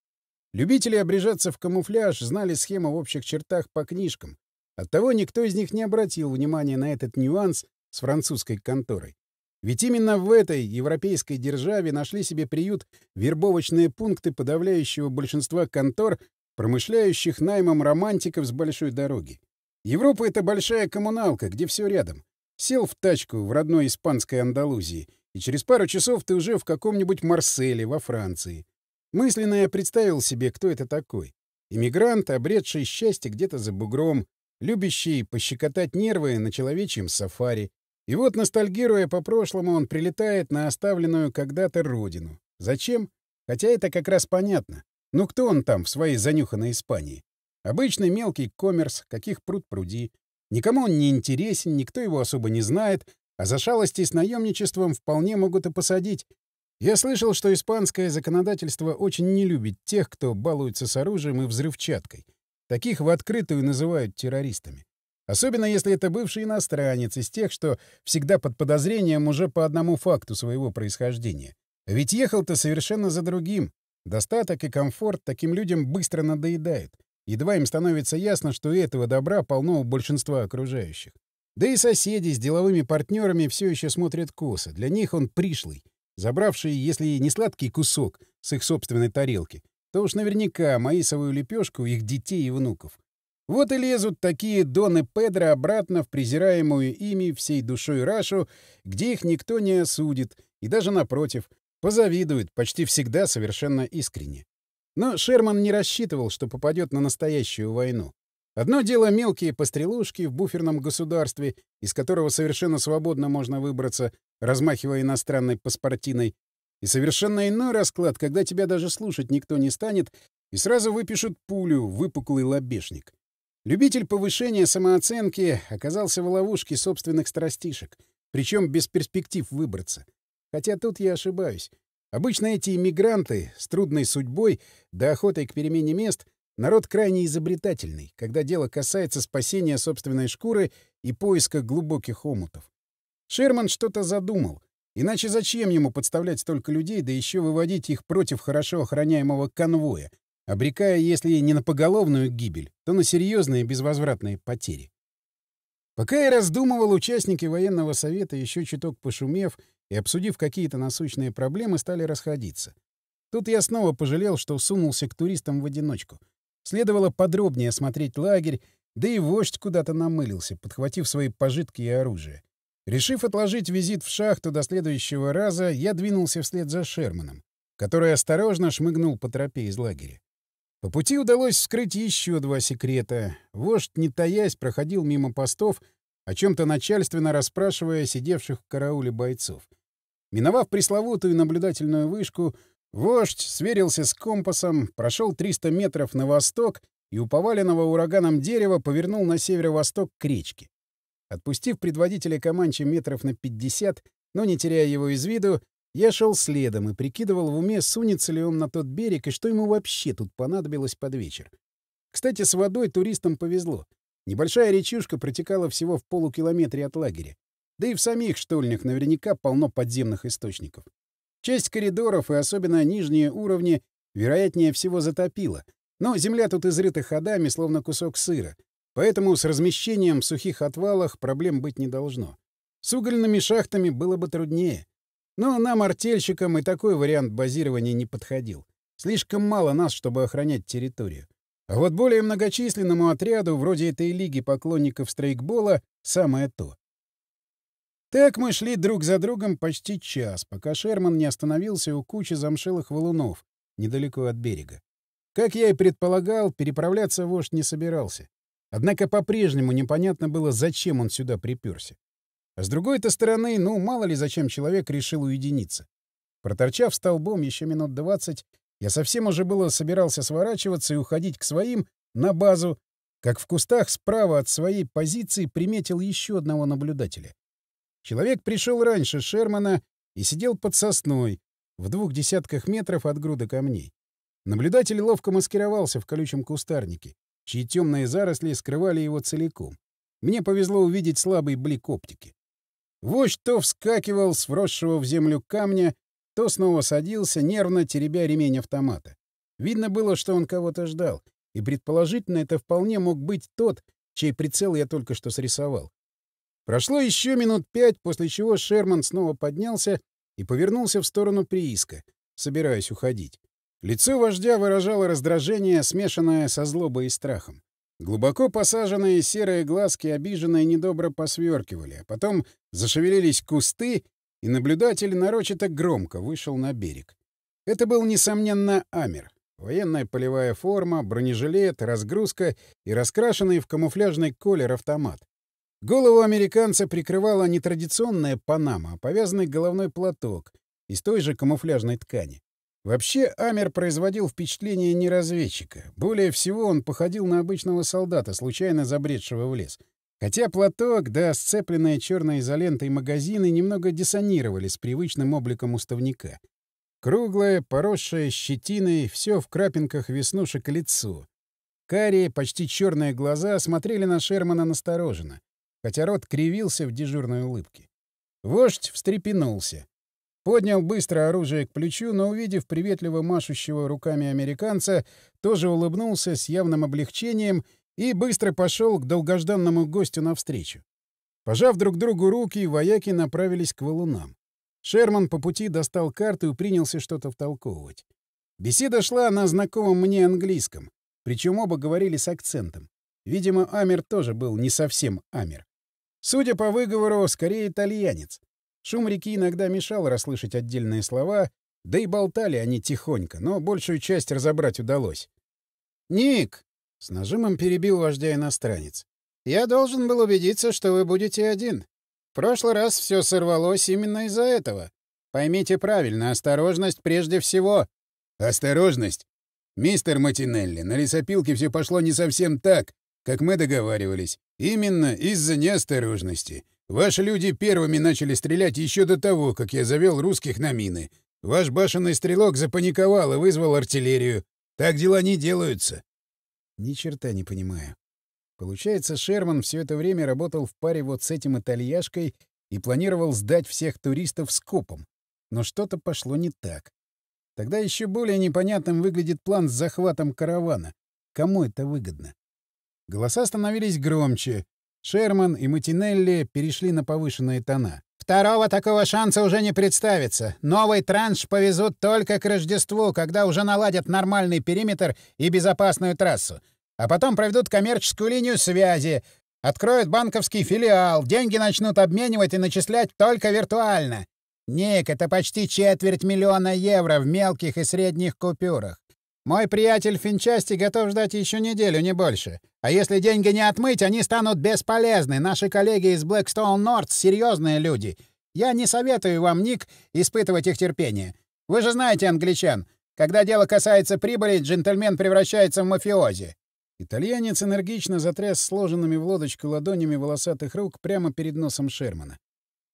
A: Любители обрежаться в камуфляж знали схему в общих чертах по книжкам. Оттого никто из них не обратил внимания на этот нюанс с французской конторой. Ведь именно в этой европейской державе нашли себе приют вербовочные пункты подавляющего большинства контор, промышляющих наймом романтиков с большой дороги. Европа — это большая коммуналка, где все рядом. Сел в тачку в родной испанской Андалузии, и через пару часов ты уже в каком-нибудь Марселе во Франции. Мысленно я представил себе, кто это такой. Иммигрант, обретший счастье где-то за бугром, любящий пощекотать нервы на человечьем сафари. И вот, ностальгируя по прошлому, он прилетает на оставленную когда-то родину. Зачем? Хотя это как раз понятно. Ну кто он там в своей занюханной Испании? Обычный мелкий коммерс, каких пруд пруди. Никому он не интересен, никто его особо не знает, а за шалости с наемничеством вполне могут и посадить, я слышал, что испанское законодательство очень не любит тех, кто балуется с оружием и взрывчаткой. Таких в открытую называют террористами. Особенно если это бывший иностранец из тех, что всегда под подозрением уже по одному факту своего происхождения. Ведь ехал-то совершенно за другим. Достаток и комфорт таким людям быстро надоедают. Едва им становится ясно, что этого добра полно у большинства окружающих. Да и соседи с деловыми партнерами все еще смотрят косо. Для них он пришлый, забравший, если не сладкий кусок с их собственной тарелки, то уж наверняка маисовую лепешку их детей и внуков. Вот и лезут такие Доны Педро обратно в презираемую ими всей душой Рашу, где их никто не осудит, и даже напротив, позавидует почти всегда совершенно искренне. Но Шерман не рассчитывал, что попадет на настоящую войну. Одно дело мелкие пострелушки в буферном государстве, из которого совершенно свободно можно выбраться, размахивая иностранной паспортиной, и совершенно иной расклад, когда тебя даже слушать никто не станет, и сразу выпишут пулю в выпуклый лобешник. Любитель повышения самооценки оказался в ловушке собственных страстишек, причем без перспектив выбраться. Хотя тут я ошибаюсь. Обычно эти иммигранты с трудной судьбой да охотой к перемене мест — народ крайне изобретательный, когда дело касается спасения собственной шкуры и поиска глубоких омутов. Шерман что-то задумал. Иначе зачем ему подставлять столько людей, да еще выводить их против хорошо охраняемого конвоя, обрекая, если не на поголовную гибель, то на серьезные безвозвратные потери. Пока я раздумывал, участники военного совета, еще чуток пошумев и обсудив какие-то насущные проблемы, стали расходиться. Тут я снова пожалел, что сунулся к туристам в одиночку. Следовало подробнее осмотреть лагерь, да и вождь куда-то намылился, подхватив свои пожитки и оружие. Решив отложить визит в шахту до следующего раза, я двинулся вслед за Шерманом, который осторожно шмыгнул по тропе из лагеря. По пути удалось вскрыть еще два секрета. Вождь, не таясь, проходил мимо постов, о чем-то начальственно расспрашивая сидевших в карауле бойцов. Миновав пресловутую наблюдательную вышку, вождь сверился с компасом, прошел 300 метров на восток и у поваленного ураганом дерева повернул на северо-восток к речке. Отпустив предводителя Каманчи метров на 50, но не теряя его из виду, я шел следом и прикидывал в уме, сунется ли он на тот берег и что ему вообще тут понадобилось под вечер. Кстати, с водой туристам повезло. Небольшая речушка протекала всего в полукилометре от лагеря. Да и в самих штольнях наверняка полно подземных источников. Часть коридоров и особенно нижние уровни вероятнее всего затопило, но земля тут изрыта ходами, словно кусок сыра — Поэтому с размещением в сухих отвалах проблем быть не должно. С угольными шахтами было бы труднее. Но нам, артельщикам, и такой вариант базирования не подходил. Слишком мало нас, чтобы охранять территорию. А вот более многочисленному отряду, вроде этой лиги поклонников стрейкбола, самое то. Так мы шли друг за другом почти час, пока Шерман не остановился у кучи замшелых валунов, недалеко от берега. Как я и предполагал, переправляться вождь не собирался. Однако по-прежнему непонятно было, зачем он сюда приперся. А с другой-то стороны, ну, мало ли зачем человек решил уединиться. Проторчав столбом еще минут двадцать, я совсем уже было собирался сворачиваться и уходить к своим на базу, как в кустах справа от своей позиции приметил еще одного наблюдателя. Человек пришел раньше Шермана и сидел под сосной, в двух десятках метров от груда камней. Наблюдатель ловко маскировался в колючем кустарнике чьи темные заросли скрывали его целиком. Мне повезло увидеть слабый блик оптики. Вождь то вскакивал с вросшего в землю камня, то снова садился, нервно теребя ремень автомата. Видно было, что он кого-то ждал, и, предположительно, это вполне мог быть тот, чей прицел я только что срисовал. Прошло еще минут пять, после чего Шерман снова поднялся и повернулся в сторону прииска, собираясь уходить. Лицо вождя выражало раздражение, смешанное со злобой и страхом. Глубоко посаженные серые глазки обиженно и недобро посверкивали, а потом зашевелились кусты, и наблюдатель нарочито громко вышел на берег. Это был, несомненно, Амер. Военная полевая форма, бронежилет, разгрузка и раскрашенный в камуфляжный колер автомат. Голову американца прикрывала не традиционная панама, а повязанный головной платок из той же камуфляжной ткани. Вообще, Амер производил впечатление не разведчика. Более всего он походил на обычного солдата, случайно забредшего в лес. Хотя платок, да сцепленные черной изолентой магазины немного диссонировали с привычным обликом уставника. Круглое, поросшее щетиной, все в крапинках веснушек лицо. Карие, почти черные глаза смотрели на Шермана настороженно, хотя рот кривился в дежурной улыбке. Вождь встрепенулся. Поднял быстро оружие к плечу, но, увидев приветливо машущего руками американца, тоже улыбнулся с явным облегчением и быстро пошел к долгожданному гостю навстречу. Пожав друг другу руки, вояки направились к валунам. Шерман по пути достал карту и принялся что-то втолковывать. Беседа шла на знакомом мне английском, причем оба говорили с акцентом. Видимо, Амер тоже был не совсем Амер. Судя по выговору, скорее итальянец. Шум реки иногда мешал расслышать отдельные слова, да и болтали они тихонько, но большую часть разобрать удалось. «Ник!» — с нажимом перебил вождя иностранец. «Я должен был убедиться, что вы будете один. В прошлый раз все сорвалось именно из-за этого. Поймите правильно, осторожность прежде всего». «Осторожность? Мистер Матинелли, на лесопилке все пошло не совсем так, как мы договаривались. Именно из-за неосторожности. Ваши люди первыми начали стрелять еще до того, как я завел русских на мины. Ваш башенный стрелок запаниковал и вызвал артиллерию. Так дела не делаются. Ни черта не понимаю. Получается, Шерман все это время работал в паре вот с этим итальяшкой и планировал сдать всех туристов скопом. Но что-то пошло не так. Тогда еще более непонятным выглядит план с захватом каравана. Кому это выгодно? Голоса становились громче. Шерман и Матинелли перешли на повышенные тона. «Второго такого шанса уже не представится. Новый транш повезут только к Рождеству, когда уже наладят нормальный периметр и безопасную трассу. А потом проведут коммерческую линию связи, откроют банковский филиал, деньги начнут обменивать и начислять только виртуально. Ник, это почти четверть миллиона евро в мелких и средних купюрах. Мой приятель Финчасти готов ждать еще неделю, не больше. А если деньги не отмыть, они станут бесполезны. Наши коллеги из Blackstone North — серьезные люди. Я не советую вам, Ник, испытывать их терпение. Вы же знаете англичан. Когда дело касается прибыли, джентльмен превращается в мафиози». Итальянец энергично затряс сложенными в лодочку ладонями волосатых рук прямо перед носом Шермана.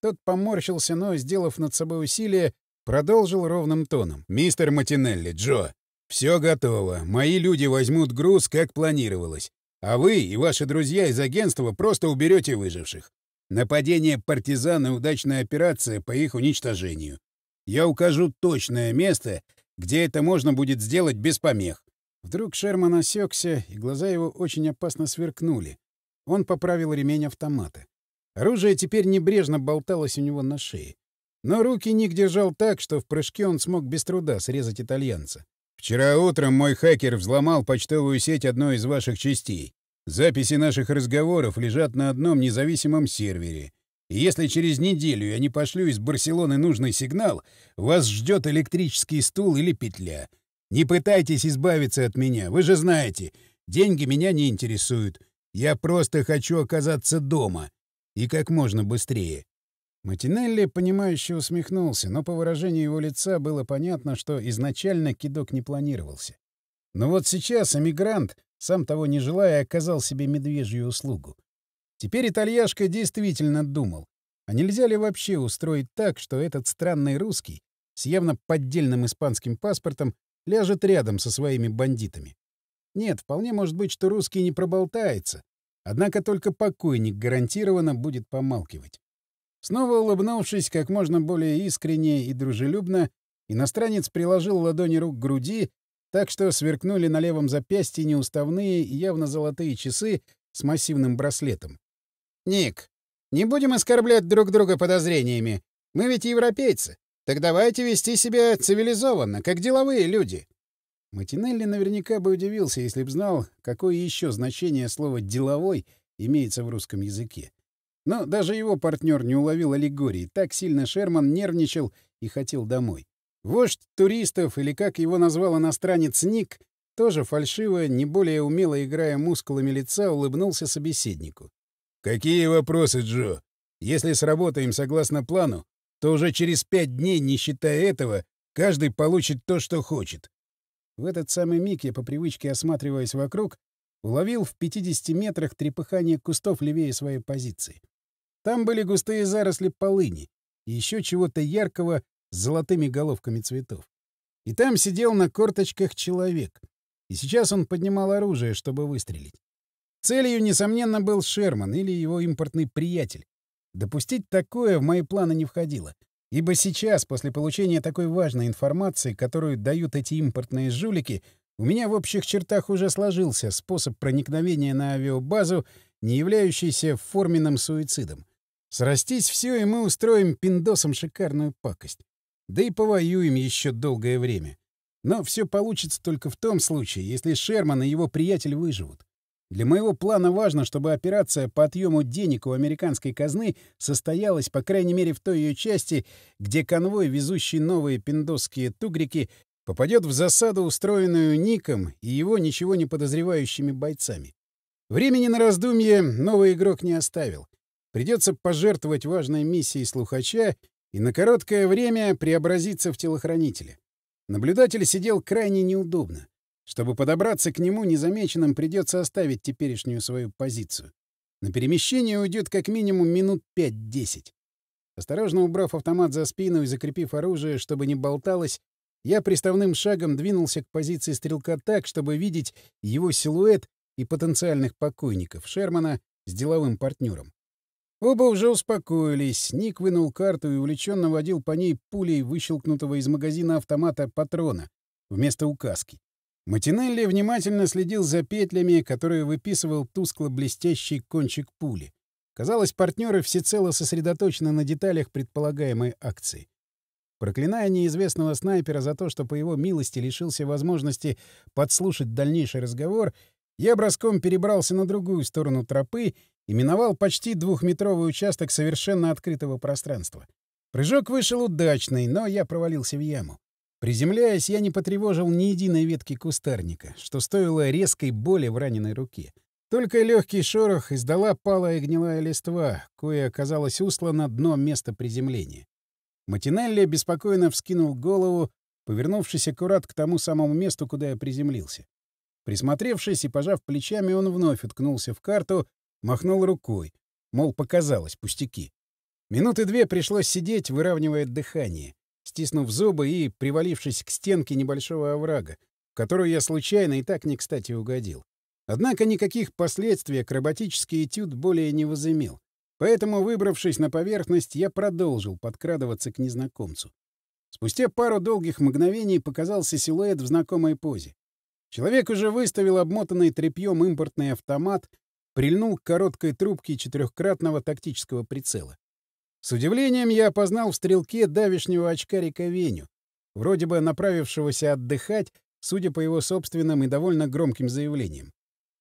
A: Тот поморщился, но, сделав над собой усилие, продолжил ровным тоном. «Мистер Матинелли, Джо, «Все готово. Мои люди возьмут груз, как планировалось. А вы и ваши друзья из агентства просто уберете выживших. Нападение партизан и удачная операция по их уничтожению. Я укажу точное место, где это можно будет сделать без помех». Вдруг Шерман осекся, и глаза его очень опасно сверкнули. Он поправил ремень автомата. Оружие теперь небрежно болталось у него на шее. Но руки Ник держал так, что в прыжке он смог без труда срезать итальянца. Вчера утром мой хакер взломал почтовую сеть одной из ваших частей. Записи наших разговоров лежат на одном независимом сервере. И если через неделю я не пошлю из Барселоны нужный сигнал, вас ждет электрический стул или петля. Не пытайтесь избавиться от меня, вы же знаете, деньги меня не интересуют. Я просто хочу оказаться дома. И как можно быстрее. Матинелли, понимающе усмехнулся, но по выражению его лица было понятно, что изначально кидок не планировался. Но вот сейчас эмигрант, сам того не желая, оказал себе медвежью услугу. Теперь итальяшка действительно думал, а нельзя ли вообще устроить так, что этот странный русский с явно поддельным испанским паспортом ляжет рядом со своими бандитами? Нет, вполне может быть, что русский не проболтается, однако только покойник гарантированно будет помалкивать. Снова улыбнувшись как можно более искренне и дружелюбно, иностранец приложил ладони рук к груди, так что сверкнули на левом запястье неуставные и явно золотые часы с массивным браслетом. «Ник, не будем оскорблять друг друга подозрениями. Мы ведь европейцы. Так давайте вести себя цивилизованно, как деловые люди». Матинелли наверняка бы удивился, если б знал, какое еще значение слова «деловой» имеется в русском языке. Но даже его партнер не уловил аллегории. Так сильно Шерман нервничал и хотел домой. Вождь туристов, или как его назвал иностранец Ник, тоже фальшиво, не более умело играя мускулами лица, улыбнулся собеседнику. «Какие вопросы, Джо? Если сработаем согласно плану, то уже через пять дней, не считая этого, каждый получит то, что хочет». В этот самый миг я, по привычке осматриваясь вокруг, уловил в 50 метрах трепыхание кустов левее своей позиции. Там были густые заросли полыни и еще чего-то яркого с золотыми головками цветов. И там сидел на корточках человек. И сейчас он поднимал оружие, чтобы выстрелить. Целью, несомненно, был Шерман или его импортный приятель. Допустить такое в мои планы не входило. Ибо сейчас, после получения такой важной информации, которую дают эти импортные жулики, у меня в общих чертах уже сложился способ проникновения на авиабазу, не являющийся форменным суицидом. Срастись все, и мы устроим пиндосам шикарную пакость. Да и повоюем еще долгое время. Но все получится только в том случае, если Шерман и его приятель выживут. Для моего плана важно, чтобы операция по отъему денег у американской казны состоялась, по крайней мере, в той ее части, где конвой, везущий новые пиндосские тугрики, попадет в засаду, устроенную Ником и его ничего не подозревающими бойцами. Времени на раздумье новый игрок не оставил. Придется пожертвовать важной миссией слухача и на короткое время преобразиться в телохранителя. Наблюдатель сидел крайне неудобно. Чтобы подобраться к нему незамеченным, придется оставить теперешнюю свою позицию. На перемещение уйдет как минимум минут 5-10. Осторожно убрав автомат за спину и закрепив оружие, чтобы не болталось, я приставным шагом двинулся к позиции стрелка так, чтобы видеть его силуэт и потенциальных покойников Шермана с деловым партнером. Оба уже успокоились. Ник вынул карту и увлеченно водил по ней пулей выщелкнутого из магазина автомата патрона вместо указки. Матинелли внимательно следил за петлями, которые выписывал тускло-блестящий кончик пули. Казалось, партнеры всецело сосредоточены на деталях предполагаемой акции. Проклиная неизвестного снайпера за то, что по его милости лишился возможности подслушать дальнейший разговор, я броском перебрался на другую сторону тропы и миновал почти двухметровый участок совершенно открытого пространства. Прыжок вышел удачный, но я провалился в яму. Приземляясь, я не потревожил ни единой ветки кустарника, что стоило резкой боли в раненой руке. Только легкий шорох издала палая гнилая листва, кое оказалось услано дно места приземления. Матинелли беспокойно вскинул голову, повернувшись аккурат к тому самому месту, куда я приземлился. Присмотревшись и пожав плечами, он вновь уткнулся в карту, махнул рукой, мол, показалось, пустяки. Минуты две пришлось сидеть, выравнивая дыхание, стиснув зубы и привалившись к стенке небольшого оврага, в которую я случайно и так не кстати угодил. Однако никаких последствий акробатический этюд более не возымел. Поэтому, выбравшись на поверхность, я продолжил подкрадываться к незнакомцу. Спустя пару долгих мгновений показался силуэт в знакомой позе. Человек уже выставил обмотанный тряпьем импортный автомат — прильнул к короткой трубке четырехкратного тактического прицела. С удивлением я опознал в стрелке давишнего очкарика Веню, вроде бы направившегося отдыхать, судя по его собственным и довольно громким заявлениям.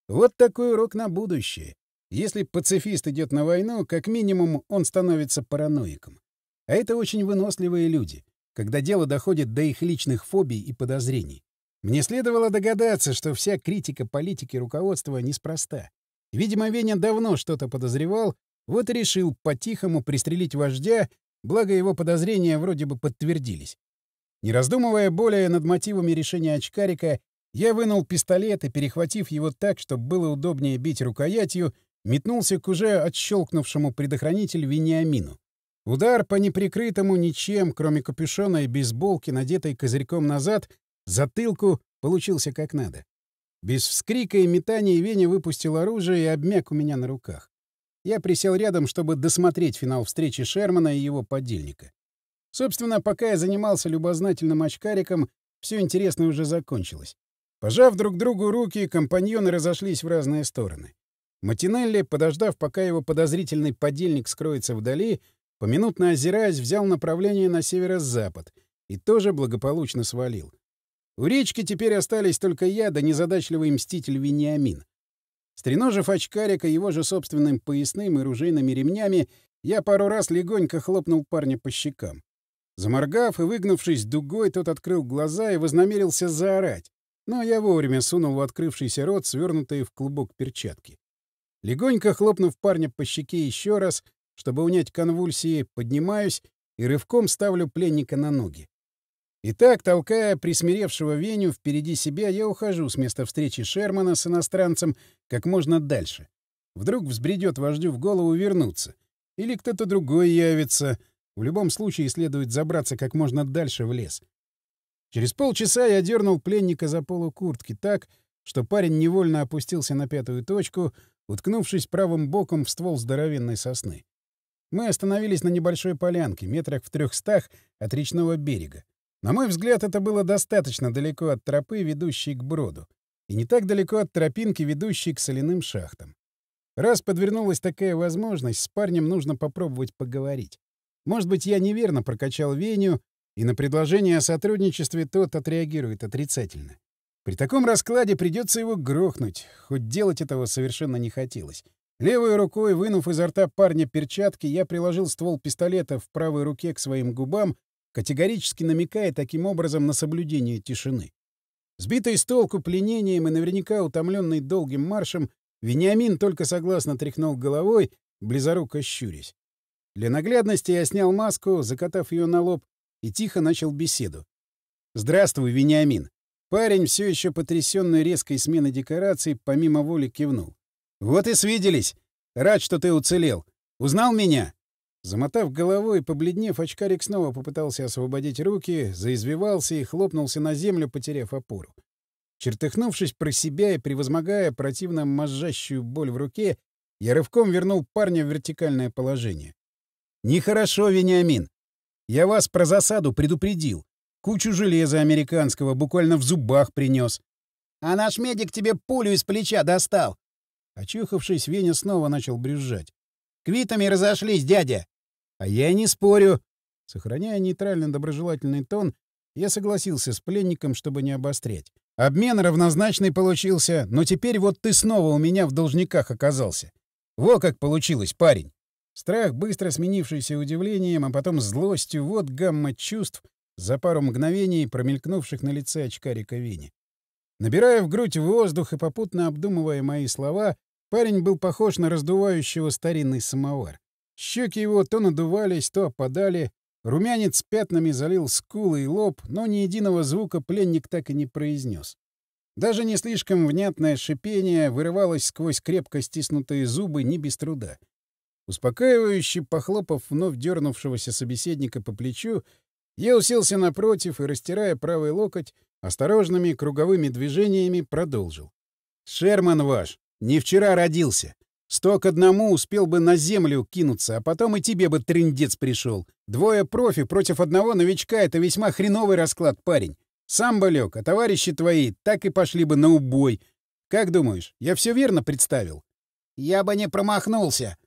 A: Вот такой урок на будущее. Если пацифист идет на войну, как минимум он становится параноиком. А это очень выносливые люди, когда дело доходит до их личных фобий и подозрений. Мне следовало догадаться, что вся критика политики руководства неспроста. Видимо, Веня давно что-то подозревал, вот и решил по-тихому пристрелить вождя, благо его подозрения вроде бы подтвердились. Не раздумывая более над мотивами решения очкарика, я вынул пистолет и, перехватив его так, чтобы было удобнее бить рукоятью, метнулся к уже отщелкнувшему предохранитель Вениамину. Удар по неприкрытому ничем, кроме капюшона и бейсболки, надетой козырьком назад, затылку получился как надо. Без вскрика и метания Веня выпустил оружие и обмяк у меня на руках. Я присел рядом, чтобы досмотреть финал встречи Шермана и его подельника. Собственно, пока я занимался любознательным очкариком, все интересное уже закончилось. Пожав друг другу руки, компаньоны разошлись в разные стороны. Матинелли, подождав, пока его подозрительный подельник скроется вдали, поминутно озираясь, взял направление на северо-запад и тоже благополучно свалил. У речки теперь остались только я да незадачливый мститель Вениамин. Стреножив очкарика его же собственным поясным и ружейными ремнями, я пару раз легонько хлопнул парня по щекам. Заморгав и выгнувшись дугой, тот открыл глаза и вознамерился заорать, но я вовремя сунул в открывшийся рот свернутые в клубок перчатки. Легонько хлопнув парня по щеке еще раз, чтобы унять конвульсии, поднимаюсь и рывком ставлю пленника на ноги. Итак, толкая присмиревшего Веню впереди себя, я ухожу с места встречи Шермана с иностранцем как можно дальше. Вдруг взбредет вождю в голову вернуться. Или кто-то другой явится. В любом случае следует забраться как можно дальше в лес. Через полчаса я дернул пленника за полу куртки так, что парень невольно опустился на пятую точку, уткнувшись правым боком в ствол здоровенной сосны. Мы остановились на небольшой полянке, метрах в трехстах от речного берега. На мой взгляд, это было достаточно далеко от тропы, ведущей к броду, и не так далеко от тропинки, ведущей к соляным шахтам. Раз подвернулась такая возможность, с парнем нужно попробовать поговорить. Может быть, я неверно прокачал Веню, и на предложение о сотрудничестве тот отреагирует отрицательно. При таком раскладе придется его грохнуть, хоть делать этого совершенно не хотелось. Левой рукой, вынув изо рта парня перчатки, я приложил ствол пистолета в правой руке к своим губам категорически намекая таким образом на соблюдение тишины. Сбитый с толку пленением и наверняка утомленный долгим маршем, Вениамин только согласно тряхнул головой, близоруко щурясь. Для наглядности я снял маску, закатав ее на лоб, и тихо начал беседу. «Здравствуй, Вениамин!» Парень, все еще потрясенный резкой сменой декораций, помимо воли кивнул. «Вот и свиделись! Рад, что ты уцелел! Узнал меня?» Замотав головой и побледнев, очкарик снова попытался освободить руки, заизвивался и хлопнулся на землю, потеряв опору. Чертыхнувшись про себя и превозмогая противно мозжащую боль в руке, я рывком вернул парня в вертикальное положение. «Нехорошо, Вениамин! Я вас про засаду предупредил. Кучу железа американского буквально в зубах принес. А наш медик тебе пулю из плеча достал!» Очухавшись, Веня снова начал брюзжать. «Квитами разошлись, дядя!» А я не спорю. Сохраняя нейтрально-доброжелательный тон, я согласился с пленником, чтобы не обострять. Обмен равнозначный получился, но теперь вот ты снова у меня в должниках оказался. Во как получилось, парень! Страх, быстро сменившийся удивлением, а потом злостью, вот гамма чувств за пару мгновений, промелькнувших на лице очкарика Вини. Набирая в грудь воздух и попутно обдумывая мои слова, парень был похож на раздувающего старинный самовар. Щеки его то надувались, то опадали. Румянец пятнами залил скулы и лоб, но ни единого звука пленник так и не произнес. Даже не слишком внятное шипение вырывалось сквозь крепко стиснутые зубы не без труда. Успокаивающе похлопав вновь дернувшегося собеседника по плечу, я уселся напротив и, растирая правый локоть, осторожными круговыми движениями продолжил. «Шерман ваш! Не вчера родился! Сто к одному успел бы на землю кинуться, а потом и тебе бы трындец пришел. Двое профи против одного новичка — это весьма хреновый расклад, парень. Сам бы лег, а товарищи твои так и пошли бы на убой. Как думаешь, я все верно представил? Я бы не промахнулся.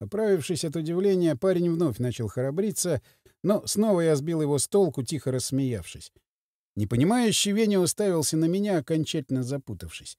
A: Оправившись от удивления, парень вновь начал храбриться, но снова я сбил его с толку, тихо рассмеявшись. Непонимающий Веня уставился на меня, окончательно запутавшись.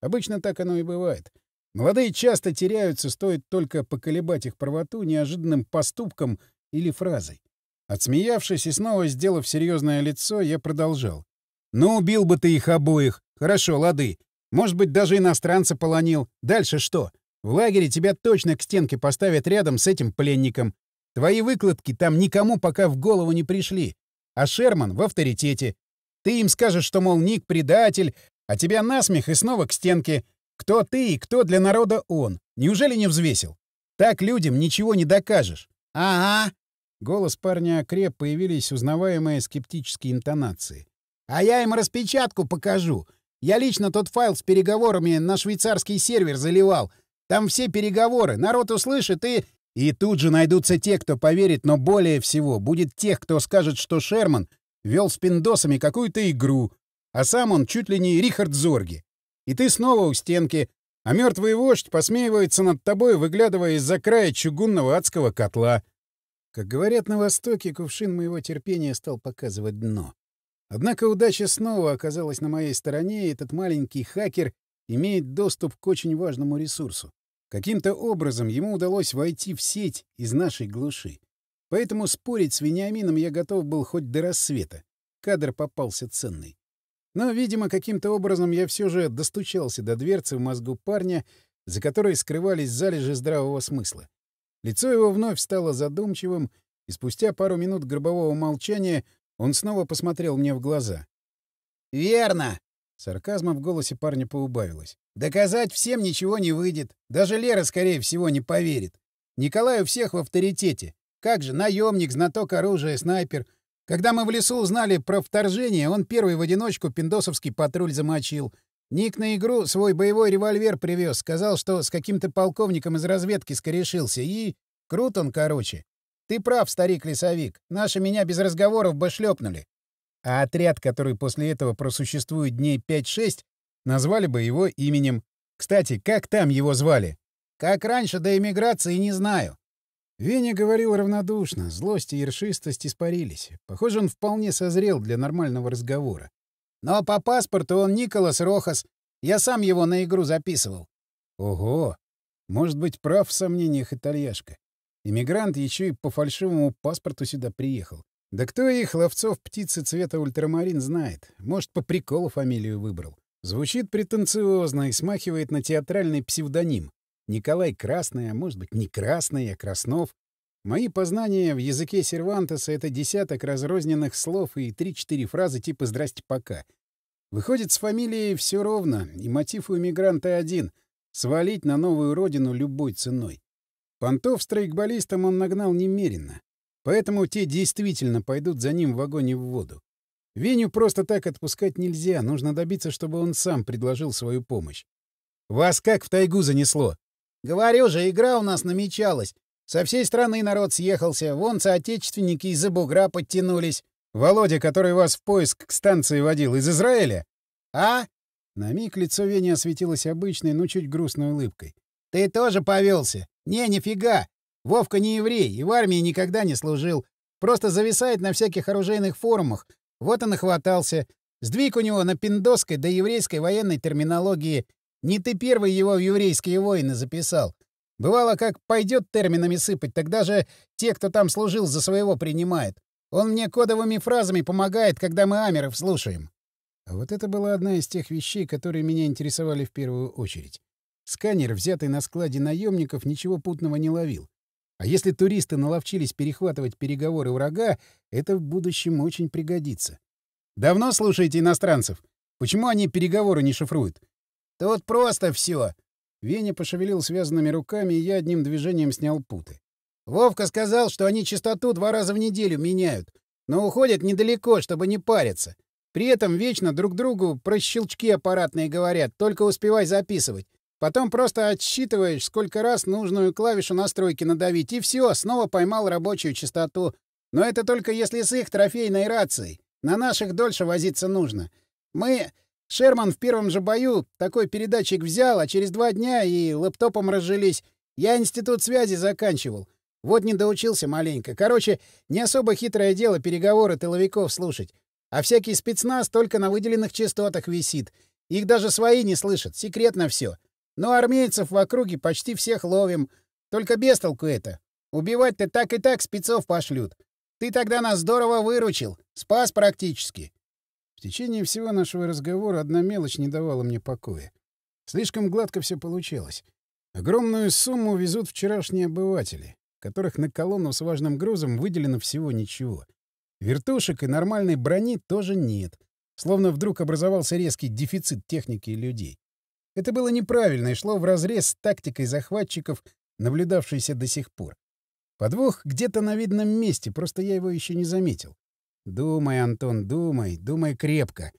A: Обычно так оно и бывает. Молодые часто теряются, стоит только поколебать их правоту неожиданным поступком или фразой. Отсмеявшись и снова сделав серьезное лицо, я продолжал. «Ну, убил бы ты их обоих. Хорошо, лады. Может быть, даже иностранца полонил. Дальше что? В лагере тебя точно к стенке поставят рядом с этим пленником. Твои выкладки там никому пока в голову не пришли. А Шерман в авторитете. Ты им скажешь, что, мол, Ник предатель, а тебя насмех и снова к стенке. Кто ты и кто для народа он? Неужели не взвесил? Так людям ничего не докажешь. Ага. Голос парня окреп, появились узнаваемые скептические интонации. А я им распечатку покажу. Я лично тот файл с переговорами на швейцарский сервер заливал. Там все переговоры, народ услышит и... И тут же найдутся те, кто поверит, но более всего будет тех, кто скажет, что Шерман вел с пиндосами какую-то игру, а сам он чуть ли не Рихард Зорги. И ты снова у стенки, а мертвый вождь посмеивается над тобой, выглядывая из-за края чугунного адского котла. Как говорят на Востоке, кувшин моего терпения стал показывать дно. Однако удача снова оказалась на моей стороне, и этот маленький хакер имеет доступ к очень важному ресурсу. Каким-то образом ему удалось войти в сеть из нашей глуши. Поэтому спорить с Вениамином я готов был хоть до рассвета. Кадр попался ценный. Но, видимо, каким-то образом я все же достучался до дверцы в мозгу парня, за которой скрывались залежи здравого смысла. Лицо его вновь стало задумчивым, и спустя пару минут гробового молчания он снова посмотрел мне в глаза. «Верно!» — сарказма в голосе парня поубавилось. «Доказать всем ничего не выйдет. Даже Лера, скорее всего, не поверит. Николай у всех в авторитете. Как же, наемник, знаток оружия, снайпер — когда мы в лесу узнали про вторжение, он первый в одиночку пиндосовский патруль замочил. Ник на игру свой боевой револьвер привез, сказал, что с каким-то полковником из разведки скорешился, и... Крут он, короче. Ты прав, старик-лесовик. Наши меня без разговоров бы шлепнули. А отряд, который после этого просуществует дней 5-6, назвали бы его именем. Кстати, как там его звали? Как раньше до эмиграции, не знаю. Веня говорил равнодушно, злость и ершистость испарились. Похоже, он вполне созрел для нормального разговора. Но по паспорту он Николас Рохас. Я сам его на игру записывал. Ого! Может быть, прав в сомнениях итальяшка. Иммигрант еще и по фальшивому паспорту сюда приехал. Да кто их, ловцов птицы цвета ультрамарин, знает? Может, по приколу фамилию выбрал. Звучит претенциозно и смахивает на театральный псевдоним. Николай Красный, а может быть, не Красный, а Краснов. Мои познания в языке Сервантеса — это десяток разрозненных слов и три-четыре фразы типа «здрасте, пока». Выходит, с фамилией все ровно, и мотив у иммигранта один — свалить на новую родину любой ценой. Понтов страйкболистом он нагнал немерено, поэтому те действительно пойдут за ним в вагоне в воду. Веню просто так отпускать нельзя, нужно добиться, чтобы он сам предложил свою помощь. «Вас как в тайгу занесло?» Говорю же, игра у нас намечалась. Со всей страны народ съехался, вон соотечественники из-за бугра подтянулись. Володя, который вас в поиск к станции водил, из Израиля? А? На миг лицо Вени осветилось обычной, но чуть грустной улыбкой. Ты тоже повелся? Не, нифига. Вовка не еврей и в армии никогда не служил. Просто зависает на всяких оружейных форумах. Вот он и хватался. Сдвиг у него на пиндоской до еврейской военной терминологии. Не ты первый его в еврейские войны записал. Бывало, как пойдет терминами сыпать, тогда же те, кто там служил, за своего принимает. Он мне кодовыми фразами помогает, когда мы амеров слушаем. А вот это была одна из тех вещей, которые меня интересовали в первую очередь. Сканер, взятый на складе наемников, ничего путного не ловил. А если туристы наловчились перехватывать переговоры врага, это в будущем очень пригодится. «Давно слушаете иностранцев? Почему они переговоры не шифруют? Тут просто все. Веня пошевелил связанными руками, и я одним движением снял путы. Вовка сказал, что они частоту два раза в неделю меняют, но уходят недалеко, чтобы не париться. При этом вечно друг другу про щелчки аппаратные говорят, только успевай записывать. Потом просто отсчитываешь, сколько раз нужную клавишу настройки надавить, и все, снова поймал рабочую частоту. Но это только если с их трофейной рацией. На наших дольше возиться нужно. Мы... Шерман в первом же бою такой передатчик взял, а через два дня и лэптопом разжились. Я институт связи заканчивал. Вот не доучился маленько. Короче, не особо хитрое дело переговоры тыловиков слушать. А всякий спецназ только на выделенных частотах висит. Их даже свои не слышат. Секретно все. Но армейцев в округе почти всех ловим. Только бестолку это. Убивать-то так и так спецов пошлют. Ты тогда нас здорово выручил. Спас практически. В течение всего нашего разговора одна мелочь не давала мне покоя. Слишком гладко все получилось. Огромную сумму везут вчерашние обыватели, которых на колонну с важным грузом выделено всего ничего. Вертушек и нормальной брони тоже нет. Словно вдруг образовался резкий дефицит техники и людей. Это было неправильно и шло вразрез с тактикой захватчиков, наблюдавшейся до сих пор. Подвох где-то на видном месте, просто я его еще не заметил. Думай, Антон, думай, думай крепко.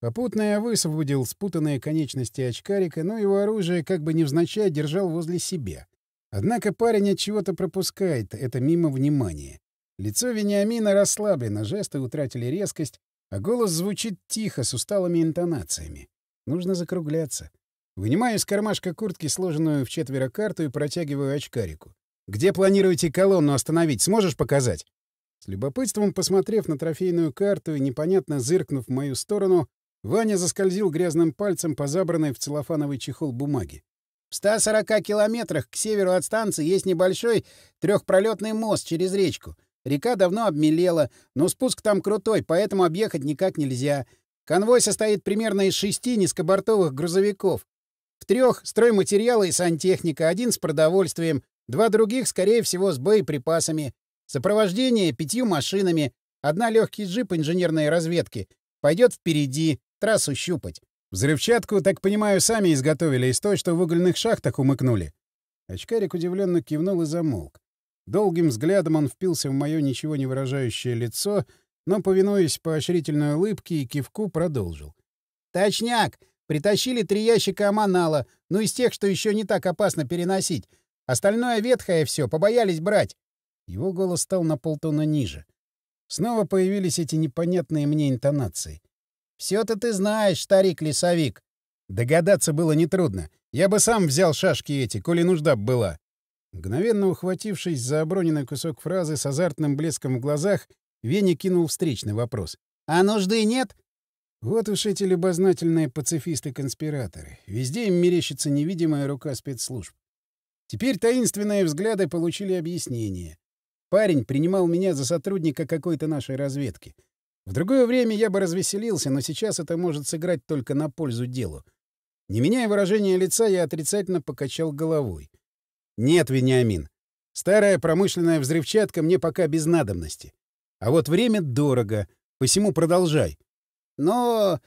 A: Попутно я высвободил спутанные конечности очкарика, но его оружие, как бы невзначай, держал возле себя. Однако парень от чего-то пропускает, это мимо внимания. Лицо Вениамина расслаблено, жесты утратили резкость, а голос звучит тихо, с усталыми интонациями. Нужно закругляться. Вынимаю из кармашка куртки сложенную в четверо карту и протягиваю очкарику. «Где планируете колонну остановить? Сможешь показать?» С любопытством посмотрев на трофейную карту и непонятно зыркнув в мою сторону, Ваня заскользил грязным пальцем по забранной в целлофановый чехол бумаге. В 140 километрах к северу от станции есть небольшой трехпролетный мост через речку. Река давно обмелела, но спуск там крутой, поэтому объехать никак нельзя. Конвой состоит примерно из шести низкобортовых грузовиков. В трех стройматериалы и сантехника, один с продовольствием, два других, скорее всего, с боеприпасами. Сопровождение пятью машинами, одна легкий джип инженерной разведки, пойдет впереди, трассу щупать. Взрывчатку, так понимаю, сами изготовили из той, что в угольных шахтах умыкнули. Очкарик удивленно кивнул и замолк. Долгим взглядом он впился в мое ничего не выражающее лицо, но, повинуясь поощрительной улыбке и кивку, продолжил. «Точняк! Притащили три ящика аманала, ну из тех, что еще не так опасно переносить. Остальное ветхое все, побоялись брать. Его голос стал на полтона ниже. Снова появились эти непонятные мне интонации. «Все-то ты знаешь, старик-лесовик!» Догадаться было нетрудно. Я бы сам взял шашки эти, коли нужда была. Мгновенно ухватившись за оброненный кусок фразы с азартным блеском в глазах, Веня кинул встречный вопрос. «А нужды нет?» Вот уж эти любознательные пацифисты-конспираторы. Везде им мерещится невидимая рука спецслужб. Теперь таинственные взгляды получили объяснение. Парень принимал меня за сотрудника какой-то нашей разведки. В другое время я бы развеселился, но сейчас это может сыграть только на пользу делу. Не меняя выражения лица, я отрицательно покачал головой. «Нет, Вениамин. Старая промышленная взрывчатка мне пока без надобности. А вот время дорого, посему продолжай». «Но...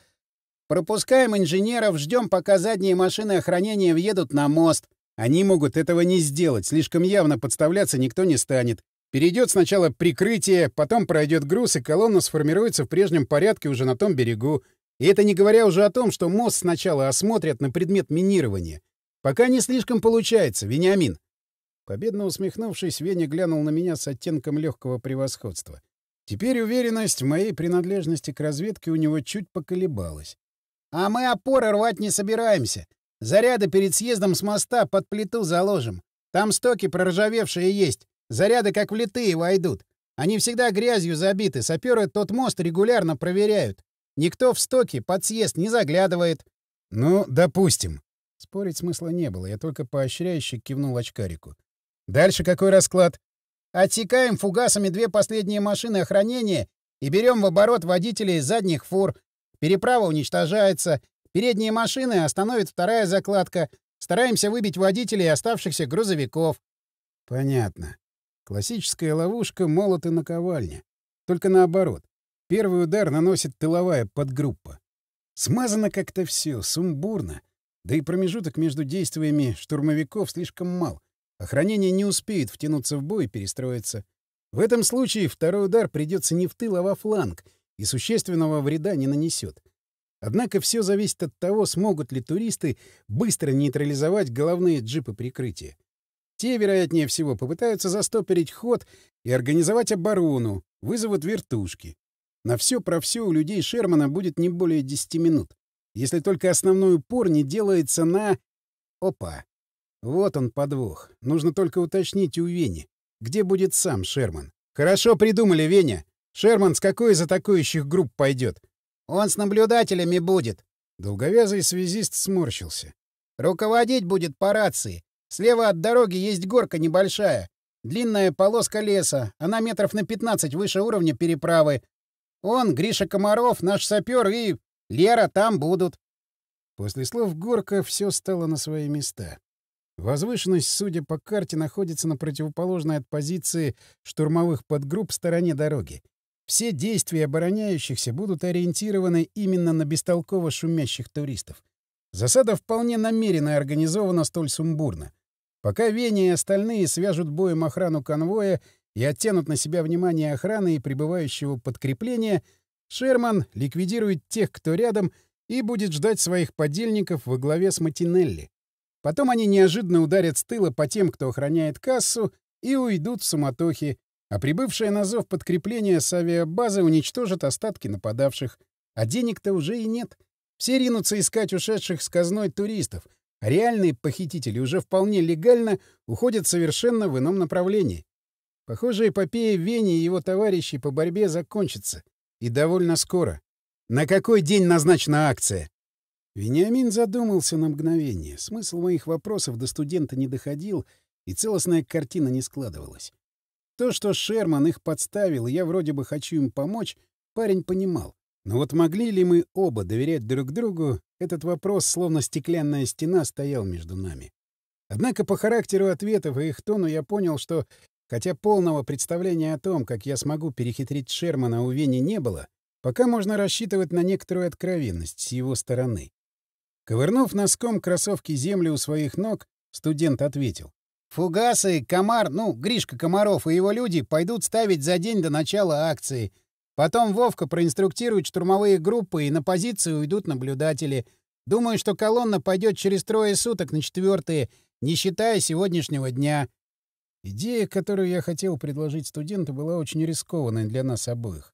A: пропускаем инженеров, ждем, пока задние машины охранения въедут на мост. Они могут этого не сделать, слишком явно подставляться никто не станет. Перейдет сначала прикрытие, потом пройдет груз, и колонна сформируется в прежнем порядке уже на том берегу. И это не говоря уже о том, что мост сначала осмотрят на предмет минирования. Пока не слишком получается, Вениамин. Победно усмехнувшись, Веня глянул на меня с оттенком легкого превосходства. Теперь уверенность в моей принадлежности к разведке у него чуть поколебалась. «А мы опоры рвать не собираемся. Заряды перед съездом с моста под плиту заложим. Там стоки проржавевшие есть. Заряды как влитые войдут. Они всегда грязью забиты, саперы тот мост регулярно проверяют. Никто в стоке под съезд не заглядывает. — Ну, допустим. Спорить смысла не было, я только поощряюще кивнул очкарику. — Дальше какой расклад? — Отсекаем фугасами две последние машины охранения и берем в оборот водителей задних фур. Переправа уничтожается, передние машины остановит вторая закладка. Стараемся выбить водителей оставшихся грузовиков. — Понятно. Классическая ловушка — молот и наковальня. Только наоборот. Первый удар наносит тыловая подгруппа. Смазано как-то все, сумбурно. Да и промежуток между действиями штурмовиков слишком мал. Охранение не успеет втянуться в бой и перестроиться. В этом случае второй удар придется не в тыл, а во фланг, и существенного вреда не нанесет. Однако все зависит от того, смогут ли туристы быстро нейтрализовать головные джипы прикрытия. Те, вероятнее всего, попытаются застопорить ход и организовать оборону, вызовут вертушки. На все про все у людей Шермана будет не более 10 минут, если только основной упор не делается на... Опа! Вот он подвох. Нужно только уточнить у Вени, где будет сам Шерман. «Хорошо придумали, Веня! Шерман с какой из атакующих групп пойдет?» «Он с наблюдателями будет!» Долговязый связист сморщился. «Руководить будет по рации. Слева от дороги есть горка небольшая. Длинная полоска леса. Она метров на 15 выше уровня переправы. Он, Гриша Комаров, наш сапер и... Лера там будут. После слов Горка все стало на свои места. Возвышенность, судя по карте, находится на противоположной от позиции штурмовых подгрупп стороне дороги. Все действия обороняющихся будут ориентированы именно на бестолково шумящих туристов. Засада вполне намеренно организована столь сумбурно. Пока Вене и остальные свяжут боем охрану конвоя и оттянут на себя внимание охраны и прибывающего подкрепления, Шерман ликвидирует тех, кто рядом, и будет ждать своих подельников во главе с Матинелли. Потом они неожиданно ударят с тыла по тем, кто охраняет кассу, и уйдут в суматохе, а прибывшее на зов подкрепление с авиабазы уничтожит остатки нападавших. А денег-то уже и нет. Все ринутся искать ушедших с казной туристов — Реальные похитители уже вполне легально уходят совершенно в ином направлении. Похоже, эпопея Вени и его товарищей по борьбе закончится. И довольно скоро. На какой день назначена акция? Вениамин задумался на мгновение. Смысл моих вопросов до студента не доходил, и целостная картина не складывалась. То, что Шерман их подставил, и я вроде бы хочу им помочь, парень понимал. Но вот могли ли мы оба доверять друг другу, этот вопрос, словно стеклянная стена, стоял между нами. Однако по характеру ответов и их тону я понял, что, хотя полного представления о том, как я смогу перехитрить Шермана у Вени не было, пока можно рассчитывать на некоторую откровенность с его стороны. Ковырнув носком кроссовки земли у своих ног, студент ответил. «Фугасы, комар, ну, Гришка Комаров и его люди пойдут ставить за день до начала акции. Потом Вовка проинструктирует штурмовые группы, и на позиции уйдут наблюдатели. Думаю, что колонна пойдет через трое суток на четвертые, не считая сегодняшнего дня. Идея, которую я хотел предложить студенту, была очень рискованной для нас обоих.